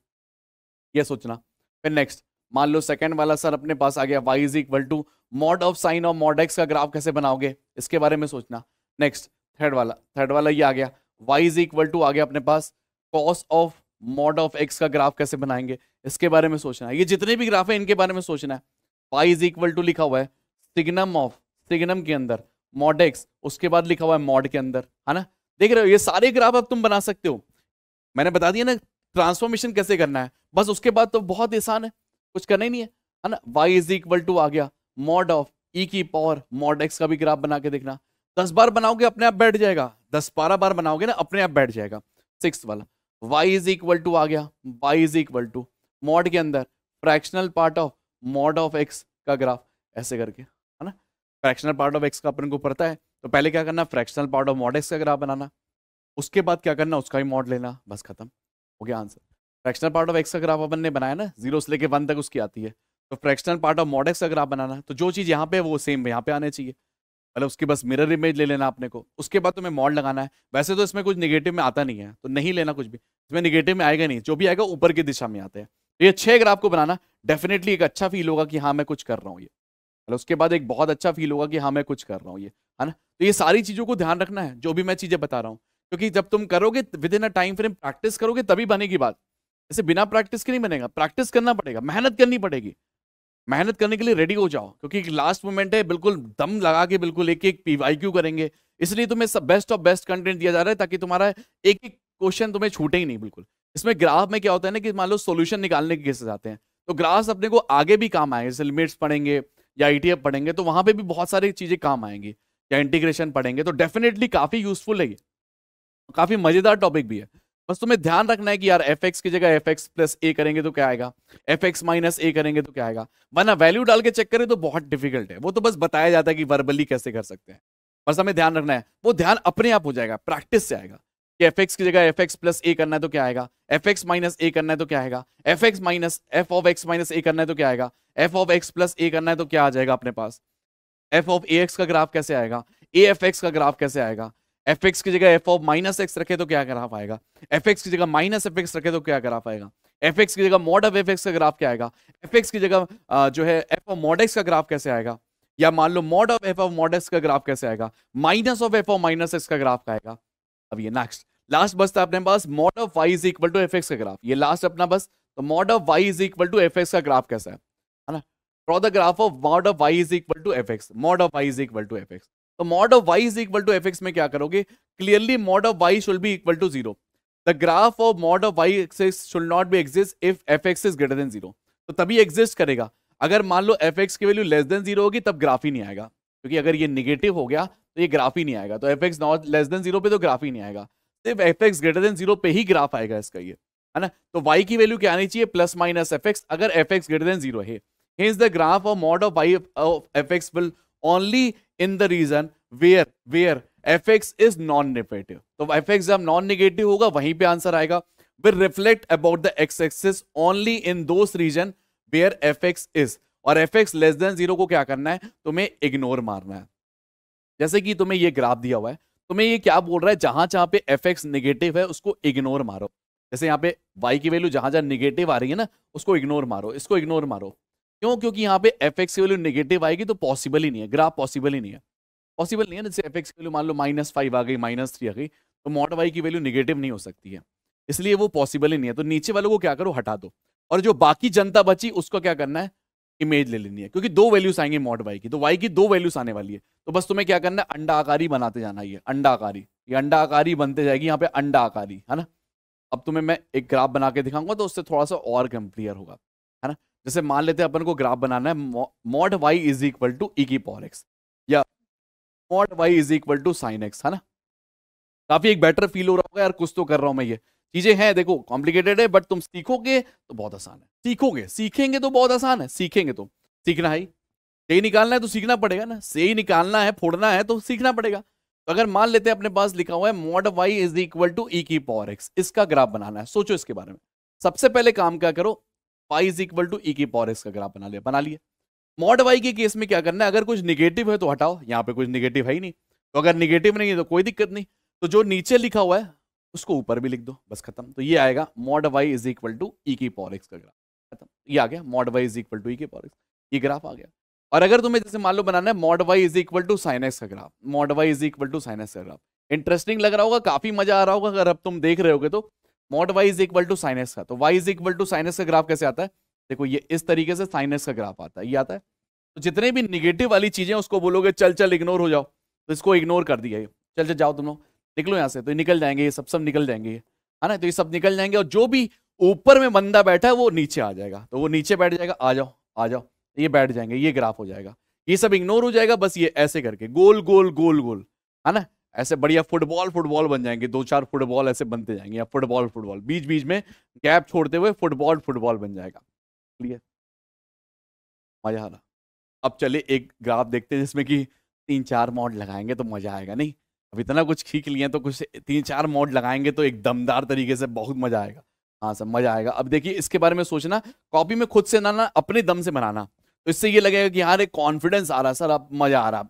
S1: ये सोचना फिर नेक्स्ट मान लो सेकंड वाला सर अपने पास आ गया Y is equal to mod of sine of mod x का ग्राफ कैसे बनाओगे इसके बारे में सोचना नेक्स्ट थर्ड वाला थर्ड वाला ये आ गया वाई इज इक्वल टू आ गया अपने पास cos of mod of x का ग्राफ कैसे बनाएंगे इसके बारे में सोचना है ये जितने भी ग्राफ है इनके बारे में सोचना है वाई इज इक्वल टू लिखा हुआ है सिग्नम ऑफ सिग्नम के अंदर मॉड एक्स उसके बाद लिखा हुआ है मॉड के अंदर है ना देख रहे हो ये सारे ग्राफ अब तुम बना सकते हो मैंने बता दिया ना ट्रांसफॉर्मेशन कैसे करना है बस उसके बाद तो बहुत आसान है कुछ करना ही नहीं है है ना वाई इज इक्वल टू आ गया मॉड ऑफ ई की पावर मॉड एक्स का भी ग्राफ बना के देखना दस बार बनाओगे अपने आप बैठ जाएगा दस बारह बार बनाओगे ना अपने आप बैठ जाएगा सिक्स वाला वाई इज इक्वल टू आ गया Y is equal to mod के अंदर fractional part of mod of x का ग्राफ ऐसे करके है ना फ्रैक्शनल पार्ट ऑफ एक्स का अपन को पता है तो पहले क्या करना fractional part of mod x का ग्राफ बनाना उसके बाद क्या करना उसका भी मॉड लेना बस खत्म हो गया answer fractional part of x अगर आप अपन ने बनाया ना जीरो से लेके वन तक उसकी आती है तो fractional part of mod x अगर आप बनाना तो जो चीज़ यहाँ पे वो सेम यहाँ पे आने चाहिए मतलब उसकी बस मिरर इमेज ले लेना अपने को उसके बाद तुम्हें मॉड लगाना है वैसे तो इसमें कुछ निगेटिव में आता नहीं है तो नहीं लेना कुछ भी इसमें निगेटिव में आएगा नहीं जो भी आएगा ऊपर की दिशा में आते हैं तो ये छः अगर को बनाना डेफिनेटली एक अच्छा फील होगा कि हाँ मैं कुछ कर रहा हूँ ये मतलब उसके बाद एक बहुत अच्छा फील होगा कि हाँ मैं कुछ कर रहा हूँ ये है ना तो ये सारी चीज़ों को ध्यान रखना है जो भी मैं चीज़ें बता रहा हूँ क्योंकि जब तुम करोगे within a time frame practice करोगे तभी बनेगी बात ऐसे बिना प्रैक्टिस के नहीं बनेगा प्रैक्टिस करना पड़ेगा मेहनत करनी पड़ेगी मेहनत करने के लिए रेडी हो जाओ क्योंकि लास्ट मोमेंट है बिल्कुल दम लगा के बिल्कुल एक एक पीवाई क्यू करेंगे इसलिए तुम्हें सब बेस्ट ऑफ बेस्ट कंटेंट दिया जा रहा है ताकि तुम्हारा एक एक क्वेश्चन तुम्हें छूटे ही नहीं बिल्कुल इसमें ग्राफ में क्या होता है ना कि मान लो सोल्यूशन निकालने के केसेस आते हैं तो ग्राफ्स अपने को आगे भी काम आएंगे जैसे लिमिट्स पढ़ेंगे या ई e पढ़ेंगे तो वहाँ पर भी बहुत सारी चीज़ें काम आएंगी या इंटीग्रेशन पढ़ेंगे तो डेफिनेटली काफ़ी यूजफुल है ये काफी मजेदार टॉपिक भी है बस तुम्हें ध्यान रखना है कि यार एफ की जगह एफ एक्स प्लस ए करेंगे तो क्या आएगा एफ एक्स माइनस ए करेंगे तो क्या आएगा वरना वैल्यू डाल के चेक करें तो बहुत डिफिकल्ट है वो तो बस बताया जाता है कि वर्बली कैसे कर सकते हैं बस हमें ध्यान रखना है वो ध्यान अपने आप हो जाएगा प्रैक्टिस से आएगा कि एफ की जगह एफ एक्स प्लस ए करना है तो क्या आएगा एफ एक्स माइनस ए करना है तो क्या आएगा F x minus f of x minus a करना है तो क्या आएगा f of x plus a करना है तो क्या आ जाएगा अपने पास एफ ऑफ ए एक्स का ग्राफ कैसे आएगा ए एफ एक्स का ग्राफ कैसे आएगा एफ एक्स की जगह एफ ऑफ माइनस एक्स रखे तो क्या ग्राफ आएगा एफ एक्स की जगह माइनस एफ एक्स रखे तो क्या ग्राफ आएगा एफ एक्स की जगह मॉड ऑफ एफ एक्स का ग्राफ क्या आएगा एफ एक्स की जगह जो है एफ ऑफ मॉड एक्स का ग्राफ कैसे आएगा या मान लो mod of f of mod x का ग्राफ कैसे आएगा minus of f of minus x का ग्राफ आएगा अब ये नेक्स्ट लास्ट बस था अपने पास mod of y is equal to F x का ग्राफ ये लास्ट अपना बस तो mod of y is equal to F x का ग्राफ कैसा है ना draw the graph of mod of y is equal to F x mod of y is equal to F x तो mod of y is equal to F x में क्या करोगे clearly mod of y should be equal to zero the graph of mod of Y x should not be exist if f x is greater than zero तो तभी exist करेगा अगर मान लो f x की वैल्यू लेस देन जीरो होगी तब graph ही नहीं आएगा क्योंकि अगर ये निगेटिव हो गया तो ये ग्राफ ही नहीं आएगा तो f x not less than zero पे तो ग्राफ ही नहीं आएगा सिर्फ f x greater than zero पे ही ग्राफ आएगा इसका ये है ना तो वाई की वैल्यू क्या आनी चाहिए प्लस माइनस एफ एक्स अगर F x greater than zero है has the graph of mod of y of F x will only in the region where where f x is non negative तो f x जब non negative होगा वहीं पे answer आएगा will reflect about the x axis only in those region where f x is और f x less than zero को क्या करना है तुम्हें इग्नोर मारना है जैसे कि तुम्हें ये ग्राफ दिया हुआ है तुम्हें ये क्या बोल रहा है जहां जहां पे एफ एक्स निगेटिव है उसको इग्नोर मारो जैसे यहाँ पे वाई की वैल्यू जहां जहां निगेटिव आ रही है ना उसको इग्नोर मारो इसको इग्नोर मारो क्यों क्योंकि यहाँ पे एफ एक्स की वैल्यू निगेटिव आएगी तो पॉसिबल ही नहीं है ग्राफ पॉसिबल ही नहीं है पॉसिबल नहीं है जैसे एफ एक्स की वैल्यू मान लो माइनस फाइव आ गई माइनस थ्री आ गई तो मॉड वाई की वैल्यू निगेटिव नहीं हो सकती है इसलिए वो पॉसिबल ही नहीं है तो नीचे वालों को क्या करो हटा दो और जो बाकी जनता बची उसको क्या करना है इमेज ले लेनी है क्योंकि दो वैल्यूस आएंगे मॉड वाई की तो वाई की दो वैल्यूस आने वाली है तो बस तुम्हें क्या करना है अंडा आकारी बनाते जाना ये अंडा आकारी ये अंडा आकारी बनते जाएगी यहाँ पे अंडा आकारी है ना अब तुम्हें मैं एक ग्राफ बना के दिखाऊंगा तो उससे थोड़ा सा और कम क्लियर होगा जैसे मान लेते हैं अपन को ग्राफ बनाना है mod y is equal to ई की पॉर एक्स या mod y is equal to sine x है ना काफी एक बेटर फील हो रहा होगा यार कुछ तो कर रहा हूं मैं ये चीजें हैं देखो कॉम्प्लिकेटेड है बट तुम सीखोगे तो बहुत आसान है सीखोगे सीखेंगे तो बहुत आसान है सीखेंगे तो सीखना है सही निकालना है तो सीखना पड़ेगा ना सही निकालना है फोड़ना है तो सीखना पड़ेगा तो अगर मान लेते हैं अपने पास लिखा हुआ है mod y is equal to ई की पावर एक्स इसका ग्राफ बनाना है सोचो इसके बारे में सबसे पहले काम क्या करो पाई इज इक्वल टू ई की पावर एक्स का ग्राफ बना लिया बना लिया मॉड वाई के केस में क्या करना है अगर कुछ निगेटिव है तो हटाओ यहाँ पे कुछ निगेटिव है ही नहीं तो अगर निगेटिव नहीं है तो कोई दिक्कत नहीं तो जो नीचे लिखा हुआ है उसको ऊपर भी लिख दो बस खत्म तो ये आएगा mod y is equal to ई की पावर एक्स का ग्राफ खत्म ये आ गया mod y is equal to ई की पावर एक्स ये ग्राफ आ गया और अगर तुम्हें जैसे मान लो बनाना है mod y is equal to sine x का graph mod y is equal to sine x का ग्राफ इंटरेस्टिंग लग रहा होगा काफी मजा आ रहा होगा अगर अब तुम देख रहे होगे तो mod y is equal to sine x का तो y is equal to sine x का ग्राफ कैसे आता है देखो ये इस तरीके से साइनस का ग्राफ आता है ये आता है तो जितने भी निगेटिव वाली चीजें उसको बोलोगे चल चल इग्नोर हो जाओ तो इसको इग्नोर कर दिया ये चल चल जाओ तुम लोग निकलो यहाँ से तो निकल जाएंगे ये सब सब निकल जाएंगे ये है ना तो ये सब निकल जाएंगे और जो भी ऊपर में बंदा बैठा है वो नीचे आ जाएगा तो वो नीचे बैठ जाएगा आ जाओ आ जाओ तो ये बैठ जाएंगे ये ग्राफ हो जाएगा ये सब इग्नोर हो जाएगा बस ये ऐसे करके गोल गोल गोल गोल है ना ऐसे बढ़िया फुटबॉल फुटबॉल बन जाएंगे दो चार फुटबॉल ऐसे बनते जाएंगे या फुटबॉल फुटबॉल बीच बीच में गैप छोड़ते हुए फुटबॉल फुटबॉल बन जाएगा क्लियर मजा आ रहा अब चले एक ग्राफ देखते हैं जिसमें कि तीन चार मॉड लगाएंगे तो मजा आएगा नहीं अब इतना कुछ खींच लिए तो कुछ तीन चार मॉड लगाएंगे तो एक दमदार तरीके से बहुत मजा आएगा हाँ सर मजा आएगा अब देखिए इसके बारे में सोचना कॉपी में खुद से ना ना अपने दम से बनाना तो इससे ये लगेगा कि यार एक कॉन्फिडेंस आ रहा सर अब मजा आ रहा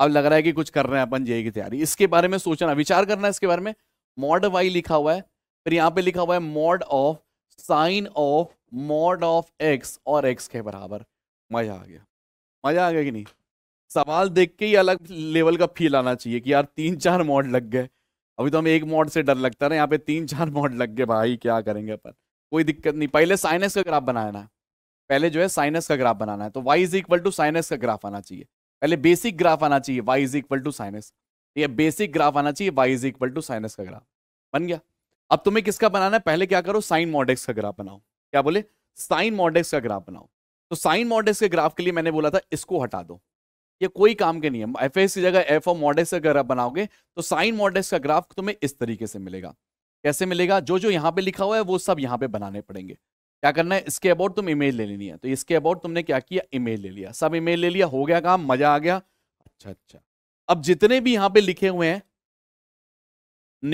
S1: अब लग रहा है कि कुछ कर रहे हैं अपन जेई की तैयारी इसके बारे में सोचना विचार करना इसके बारे में मॉड वाई लिखा हुआ है फिर यहाँ पे लिखा हुआ है mod of sine of mod of x और एक्स के बराबर मजा आ गया मजा आ गया कि नहीं सवाल देख के ही अलग लेवल का फील आना चाहिए कि यार तीन चार मॉड लग गए अभी तो हम एक मॉड से डर लगता है यहाँ पे तीन चार मॉड लग गए भाई क्या करेंगे अपन कोई दिक्कत नहीं पहले साइनस का ग्राफ बनाना है पहले जो है साइनस का ग्राफ बनाना है तो y is equal to sine x का ग्राफ आना चाहिए पहले बेसिक ग्राफ आना चाहिए y is equal to sine x ये बेसिक ग्राफ आना चाहिए y is equal to sine x का ग्राफ बन गया अब तुम्हें किसका बनाना है पहले क्या करो साइन मॉडेक्स का ग्राफ बनाओ क्या बोले साइन मॉडेक्स का ग्राफ बनाओ तो साइन मॉडेक्स के ग्राफ के लिए मैंने बोला था इसको हटा दो ये कोई काम के नहीं है एफ की जगह एफ ऑफ मॉडेक्स का ग्राफ बनाओगे तो साइन मॉडेक्स का ग्राफ तुम्हें इस तरीके से मिलेगा कैसे मिलेगा जो जो यहाँ पे लिखा हुआ है वो सब यहाँ पे बनाने पड़ेंगे क्या करना है इसके अबाउट तुम इमेज ले लेनी है तो इसके अबाउट तुमने क्या किया इमेज ले लिया सब इमेज ले लिया हो गया काम मजा आ गया अच्छा अच्छा अब जितने भी यहां पे लिखे हुए हैं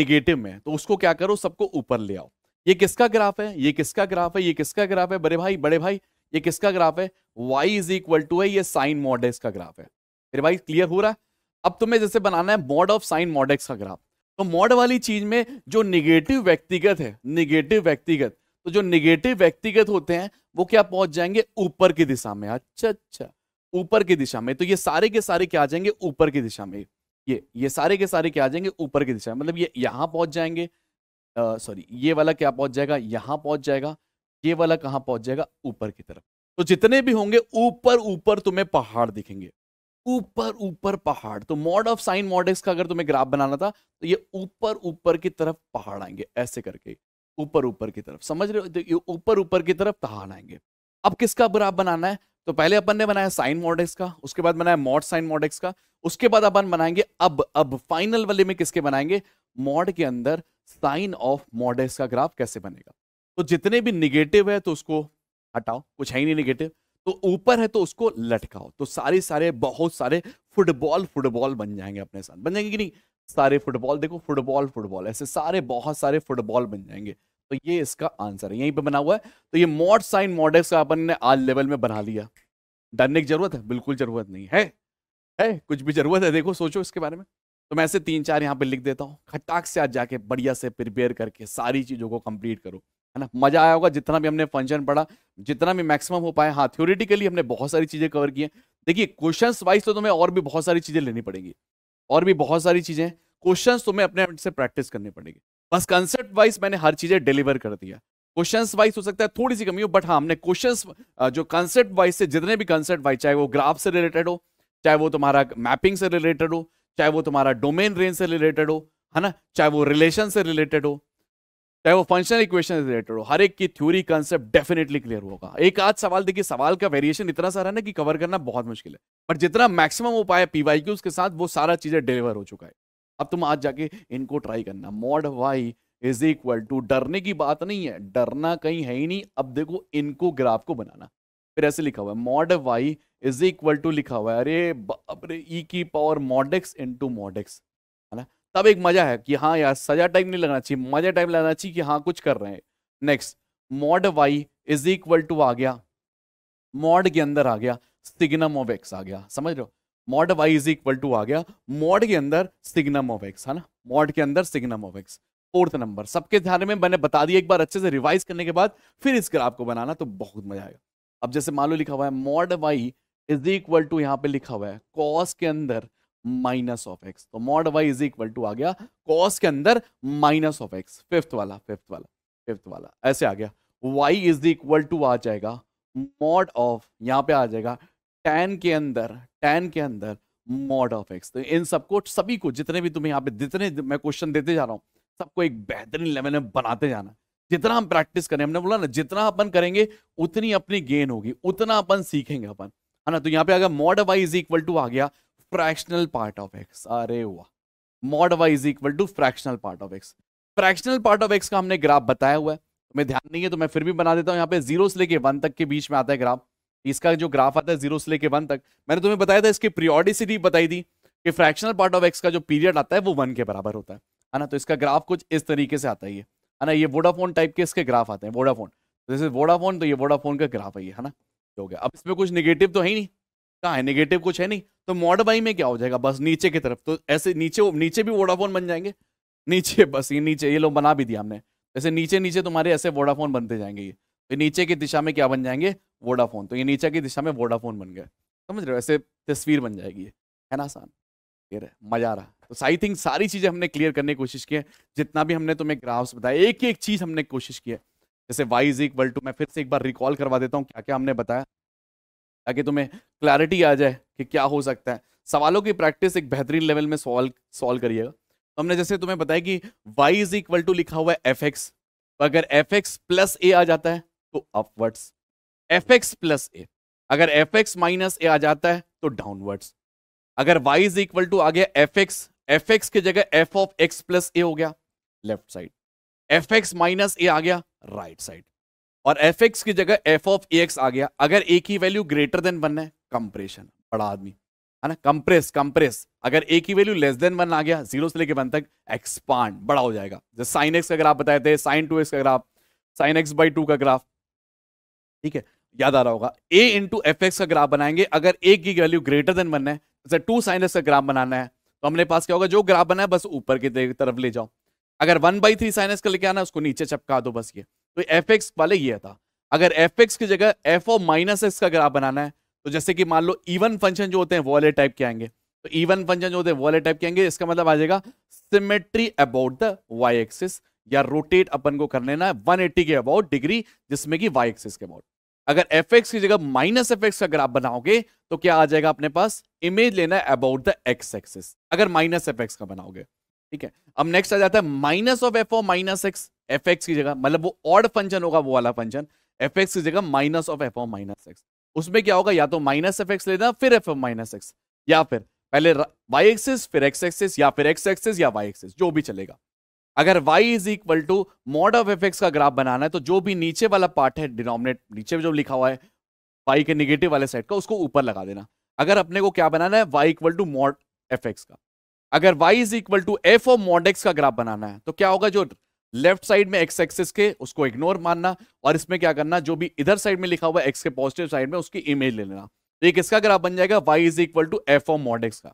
S1: निगेटिव में तो उसको क्या करो सबको ऊपर ले आओ ये किसका ग्राफ है ये किसका ग्राफ है ये किसका ग्राफ है बड़े भाई बड़े भाई ये किसका ग्राफ है y इज इक्वल टू है ये साइन मॉडेक्स का ग्राफ है मेरे भाई क्लियर हो रहा है अब तुम्हें जैसे बनाना है मॉड ऑफ साइन मॉडेक्स का ग्राफ तो मॉड वाली चीज में जो निगेटिव व्यक्तिगत है निगेटिव व्यक्तिगत तो जो निगेटिव व्यक्तिगत होते हैं वो क्या पहुंच जाएंगे ऊपर की दिशा में अच्छा अच्छा ऊपर की दिशा में तो ये सारे के सारे क्या आ जाएंगे ऊपर की दिशा में ये ये सारे के सारे क्या आ जाएंगे ऊपर की दिशा में मतलब ये यहाँ पहुंच जाएंगे सॉरी ये वाला क्या पहुंच जाएगा यहाँ पहुंच जाएगा ये वाला कहाँ पहुंच जाएगा ऊपर की तरफ तो जितने भी होंगे ऊपर ऊपर तुम्हें पहाड़ दिखेंगे ऊपर ऊपर पहाड़ तो मॉड ऑफ साइन मॉडेक्स का अगर तुम्हें ग्राफ बनाना था तो ये ऊपर ऊपर की तरफ पहाड़ आएंगे ऐसे करके ऊपर ऊपर की तरफ समझ रहे हो तो ऊपर ऊपर की तरफ कहा बनाएंगे अब किसका ग्राफ बनाना है तो पहले अपन ने बनाया साइन मॉडेक्स का उसके बाद बनाया मॉड साइन मॉडेक्स का उसके बाद अपन बनाएंगे अब अब फाइनल वाले में किसके बनाएंगे मॉड के अंदर साइन ऑफ मॉडेक्स का ग्राफ कैसे बनेगा तो जितने भी निगेटिव है तो उसको हटाओ कुछ है ही नहीं निगेटिव तो ऊपर है तो उसको लटकाओ तो सारे सारे बहुत सारे फुटबॉल फुटबॉल बन जाएंगे अपने साथ बन जाएंगे कि नहीं सारे फुटबॉल देखो फुटबॉल फुटबॉल ऐसे सारे बहुत सारे फुटबॉल बन जाएंगे तो ये इसका आंसर है यहीं पे बना हुआ है तो ये मॉड साइन मॉडेक्स का अपन ने आज लेवल में बना लिया डरने की जरूरत है बिल्कुल जरूरत नहीं है है कुछ भी जरूरत है देखो सोचो इसके बारे में तो मैं ऐसे तीन चार यहाँ पे लिख देता हूँ खटाक से आज जाके बढ़िया से प्रिपेयर करके सारी चीज़ों को कंप्लीट करो है ना मजा आया होगा जितना भी हमने फंक्शन पढ़ा जितना भी मैक्सिमम हो पाए हाँ थ्योरेटिकली हमने बहुत सारी चीज़ें कवर की है देखिए क्वेश्चन वाइज तो तुम्हें और भी बहुत सारी चीज़ें लेनी पड़ेंगी और भी बहुत सारी चीज़ें क्वेश्चन तुम्हें अपने से प्रैक्टिस करनी पड़ेगी बस कंसेप्ट वाइज मैंने हर चीज़ें डिलीवर कर दिया क्वेश्चन वाइज हो सकता है थोड़ी सी कमी हो बट हाँ हमने क्वेश्चन जो कंसेप्ट वाइज से जितने भी कंसेप्ट वाइज चाहे वो ग्राफ से रिलेटेड हो चाहे वो तुम्हारा मैपिंग से रिलेटेड हो चाहे वो तुम्हारा डोमेन रेंज से रिलेटेड हो है ना चाहे वो रिलेशन से रिलेटेड हो चाहे वो फंक्शनल इक्वेशन रिलेटेड हो हर एक की थ्योरी कॉन्सेप्ट डेफिनेटली क्लियर होगा एक आज सवाल देखिए सवाल का वेरिएशन इतना सारा है ना कि कवर करना बहुत मुश्किल है पर जितना मैक्सिमम हो पाया पीवाई के उसके साथ वो सारा चीजें डिलीवर हो चुका है अब तुम आज जाके इनको ट्राई करना mod y is equal to डरने की बात नहीं है डरना कहीं है ही नहीं अब देखो इनको ग्राफ को बनाना फिर ऐसे लिखा हुआ है mod y is equal to लिखा हुआ है अरे ई e की पावर मॉडेक्स इंटू मॉडेक्स तब एक मजा है कि हाँ यार सजा टाइप नहीं लगना चाहिए मजा टाइप लगना चाहिए कि हाँ कुछ कर रहे हैं next mod y is equal to आ गया मॉड के अंदर आ गया सिग्नम ऑफ एक्स आ गया समझ लो mod y is equal to आ गया मॉड के अंदर सिग्नम ऑफ एक्स है ना मॉड के अंदर signum of x fourth number सबके ध्यान में मैंने बता दिया एक बार अच्छे से रिवाइज करने के बाद फिर इस ग्राफ को बनाना तो बहुत मजा आएगा अब जैसे मान लो लिखा हुआ है mod y is equal to यहाँ पे लिखा हुआ है कॉस के अंदर माइनस ऑफ एक्स तो mod y is equal to आ गया कॉस के अंदर माइनस ऑफ एक्स फिफ्थ वाला फिफ्थ वाला फिफ्थ वाला ऐसे आ गया वाई इज इक्वल टू आ जाएगा मॉड ऑफ यहाँ पे आ जाएगा टेन के अंदर टेन के अंदर मॉड ऑफ एक्स तो इन सबको सभी को जितने भी तुम्हें यहाँ पे जितने मैं क्वेश्चन देते जा रहा हूँ सबको एक बेहतरीन लेवल में बनाते जाना जितना हम प्रैक्टिस करें हमने बोला ना जितना अपन करेंगे उतनी अपनी गेन होगी उतना अपन सीखेंगे अपन है ना तो यहाँ पे अगर mod y is equal to आ गया फ्रैक्शनल पार्ट ऑफ एक्स अरे वाह mod y is equal to fractional part of x fractional part of x का हमने ग्राफ बताया हुआ है तुम्हें ध्यान नहीं है तो मैं फिर भी बना देता हूँ यहाँ पे जीरो से लेके वन तक के बीच में आता है ग्राफ इसका जो ग्राफ आता है जीरो से लेके वन तक मैंने तुम्हें बताया था इसकी प्रियोडिसिटी बताई थी कि फ्रैक्शनल पार्ट ऑफ एक्स का जो पीरियड आता है वो वन के बराबर होता है है ना तो इसका ग्राफ कुछ इस तरीके से आता है ये है ना ये वोडाफोन टाइप के इसके ग्राफ आते हैं वोडाफोन तो जैसे वोडाफोन तो ये वोडाफोन का ग्राफ है ये है ना हो गया अब इसमें कुछ निगेटिव तो है ही नहीं कहा है नेगेटिव कुछ है नहीं तो मॉड बाई में क्या हो जाएगा बस नीचे की तरफ तो ऐसे नीचे नीचे भी वोडाफोन बन जाएंगे नीचे बस ये नीचे ये लोग बना भी दिया हमने ऐसे नीचे नीचे तुम्हारे ऐसे वोडाफोन बनते जाएंगे ये तो नीचे की दिशा में क्या बन जाएंगे वोडाफोन तो ये नीचे की दिशा में वोडाफोन बन गए समझ रहे हो ऐसे तस्वीर बन जाएगी ये है ना आसान क्लियर है मजा आ रहा तो आई थिंक सारी चीज़ें हमने क्लियर करने की कोशिश की है जितना भी हमने तुम्हें ग्राफ्स बताया एक एक चीज़ हमने कोशिश की है जैसे वाई इज इक्वल टू मैं फिर से एक बार रिकॉल करवा देता हूँ क्या क्या हमने बताया ताकि तुम्हें क्लैरिटी आ जाए कि क्या हो सकता है सवालों की प्रैक्टिस एक बेहतरीन लेवल में सॉल्व सॉल्व करिएगा तो हमने जैसे तुम्हें बताया कि y इज इक्वल टू लिखा हुआ है एफ एक्स तो अगर एफ एक्स प्लस ए आ जाता है तो upwards f x plus a अगर एफ एक्स माइनस ए आ जाता है तो डाउनवर्ड्स अगर y इज इक्वल टू आ गया एफ एक्स एफ एक्स की जगह F of x plus a हो गया left side f x minus a आ गया राइट right साइड और एफ एक्स की जगह एफ ऑफ ए एक्स आ गया अगर ए की वैल्यू ग्रेटर देन वन है कंप्रेशन बड़ा आदमी है ना कंप्रेस कंप्रेस अगर ए की वैल्यू लेस देन वन आ गया जीरो से लेके वन तक एक्सपांड बड़ा हो जाएगा जैसे साइन एक्स का ग्राफ बताए थे साइन टू एक्स का graph sine x by two का ग्राफ ठीक है याद आ रहा होगा ए इंटू एफ एक्स का ग्राफ बनाएंगे अगर ए की वैल्यू ग्रेटर देन वन है जैसे टू साइन एक्स का ग्राफ बनाना है तो हमने पास क्या होगा जो ग्राफ बना है बस ऊपर की तरफ ले जाओ अगर one by three sine x का लेके आना उसको नीचे चपका दो बस ये तो एफ एक्स वाले ये था अगर एफ एक्स की जगह एफ ओ माइनस एक्स का ग्राफ बनाना है तो जैसे कि मान लो इवन फंक्शन जो होते हैं वो वाले टाइप के आएंगे तो इवन फंक्शन जो होते हैं वो वाले टाइप के आएंगे इसका मतलब आ जाएगा symmetry about the Y axis या रोटेट अपन को कर लेना है 180 के अबाउट डिग्री जिसमें कि वाई एक्सिस के अबाउट अगर एफ एक्स की जगह माइनस एफ एक्स का ग्राफ बनाओगे तो क्या आ जाएगा अपने पास इमेज लेना है अबाउट द एक्स एक्सिस अगर माइनस एफ एक्स का बनाओगे ठीक है अब नेक्स्ट आ जाता है minus of F O minus x f x की जगह मतलब वो ऑड फंक्शन होगा वो वाला फंक्शन एफ एक्स की जगह minus of f of minus x उसमें क्या होगा या तो माइनस एफ एक्स लेना फिर एफ ऑफ माइनस एक्स या फिर पहले वाई एक्सिस फिर एक्स एक्सिस या फिर एक्स एक्सिस या वाई एक्सिस जो भी चलेगा अगर y is equal to mod of f का ग्राफ बनाना है तो जो भी नीचे वाला पार्ट है डिनोमिनेट नीचे जो लिखा हुआ है y के निगेटिव वाले साइड का उसको ऊपर लगा देना अगर अपने को क्या बनाना है y equal to mod f का अगर y is equal to F of mod x का ग्राफ बनाना है तो क्या होगा जो लेफ्ट साइड में एक्स एक्सेस के उसको इग्नोर मानना और इसमें क्या करना जो भी इधर साइड में लिखा हुआ एक्स के पॉजिटिव साइड में उसकी इमेज ले लेना तो एक इसका ग्राफ बन जाएगा y is equal to F of mod x का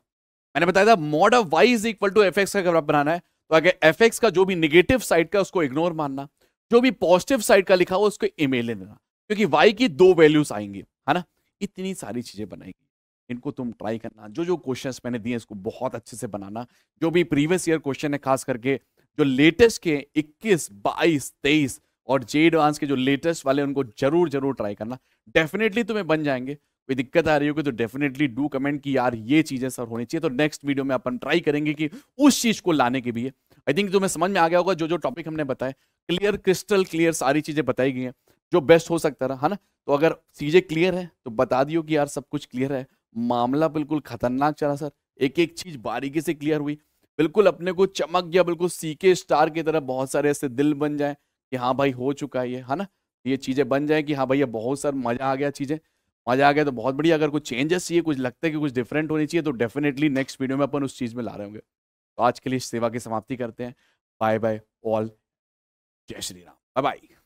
S1: मैंने बताया था mod of y is equal to F x का ग्राफ बनाना है तो अगर एफ एक्स का जो भी निगेटिव साइड का उसको इग्नोर मानना जो भी पॉजिटिव साइड का लिखा हुआ उसको इमेज ले लेना क्योंकि वाई की दो वैल्यूज आएंगी है ना इतनी सारी चीजें बनाएगी इनको तुम ट्राई करना जो जो क्वेश्चंस मैंने दिए इसको बहुत अच्छे से बनाना जो भी प्रीवियस ईयर क्वेश्चन है खास करके जो लेटेस्ट के 21, 22, 23 और जे एडवांस के जो लेटेस्ट वाले उनको जरूर जरूर ट्राई करना डेफिनेटली तुम्हें बन जाएंगे कोई दिक्कत आ रही होगी तो डेफिनेटली डू कमेंट कि यार ये चीजें सर होनी चाहिए तो नेक्स्ट वीडियो में अपन ट्राई करेंगे कि उस चीज को लाने के लिए आई थिंक तुम्हें समझ में आ गया होगा जो जो टॉपिक हमने बताया क्लियर क्रिस्टल क्लियर सारी चीजें बताई गई हैं जो बेस्ट हो सकता रहा है ना तो अगर चीजें क्लियर है तो बता दियो कि यार सब कुछ क्लियर है मामला बिल्कुल खतरनाक चला सर एक एक चीज बारीकी से क्लियर हुई बिल्कुल अपने को चमक गया बिल्कुल सीके स्टार की तरह बहुत सारे ऐसे दिल बन जाए कि हाँ भाई हो चुका है ये है ना ये चीज़ें बन जाए कि हाँ भैया बहुत सारा मज़ा आ गया चीज़ें मज़ा आ गया तो बहुत बढ़िया अगर कुछ चेंजेस चाहिए कुछ लगता है कि कुछ डिफरेंट होनी चाहिए तो डेफिनेटली नेक्स्ट वीडियो में अपन उस चीज़ में ला रहे होंगे तो आज के लिए सेवा की समाप्ति करते हैं बाय बाय ऑल जय श्री राम बाय बाय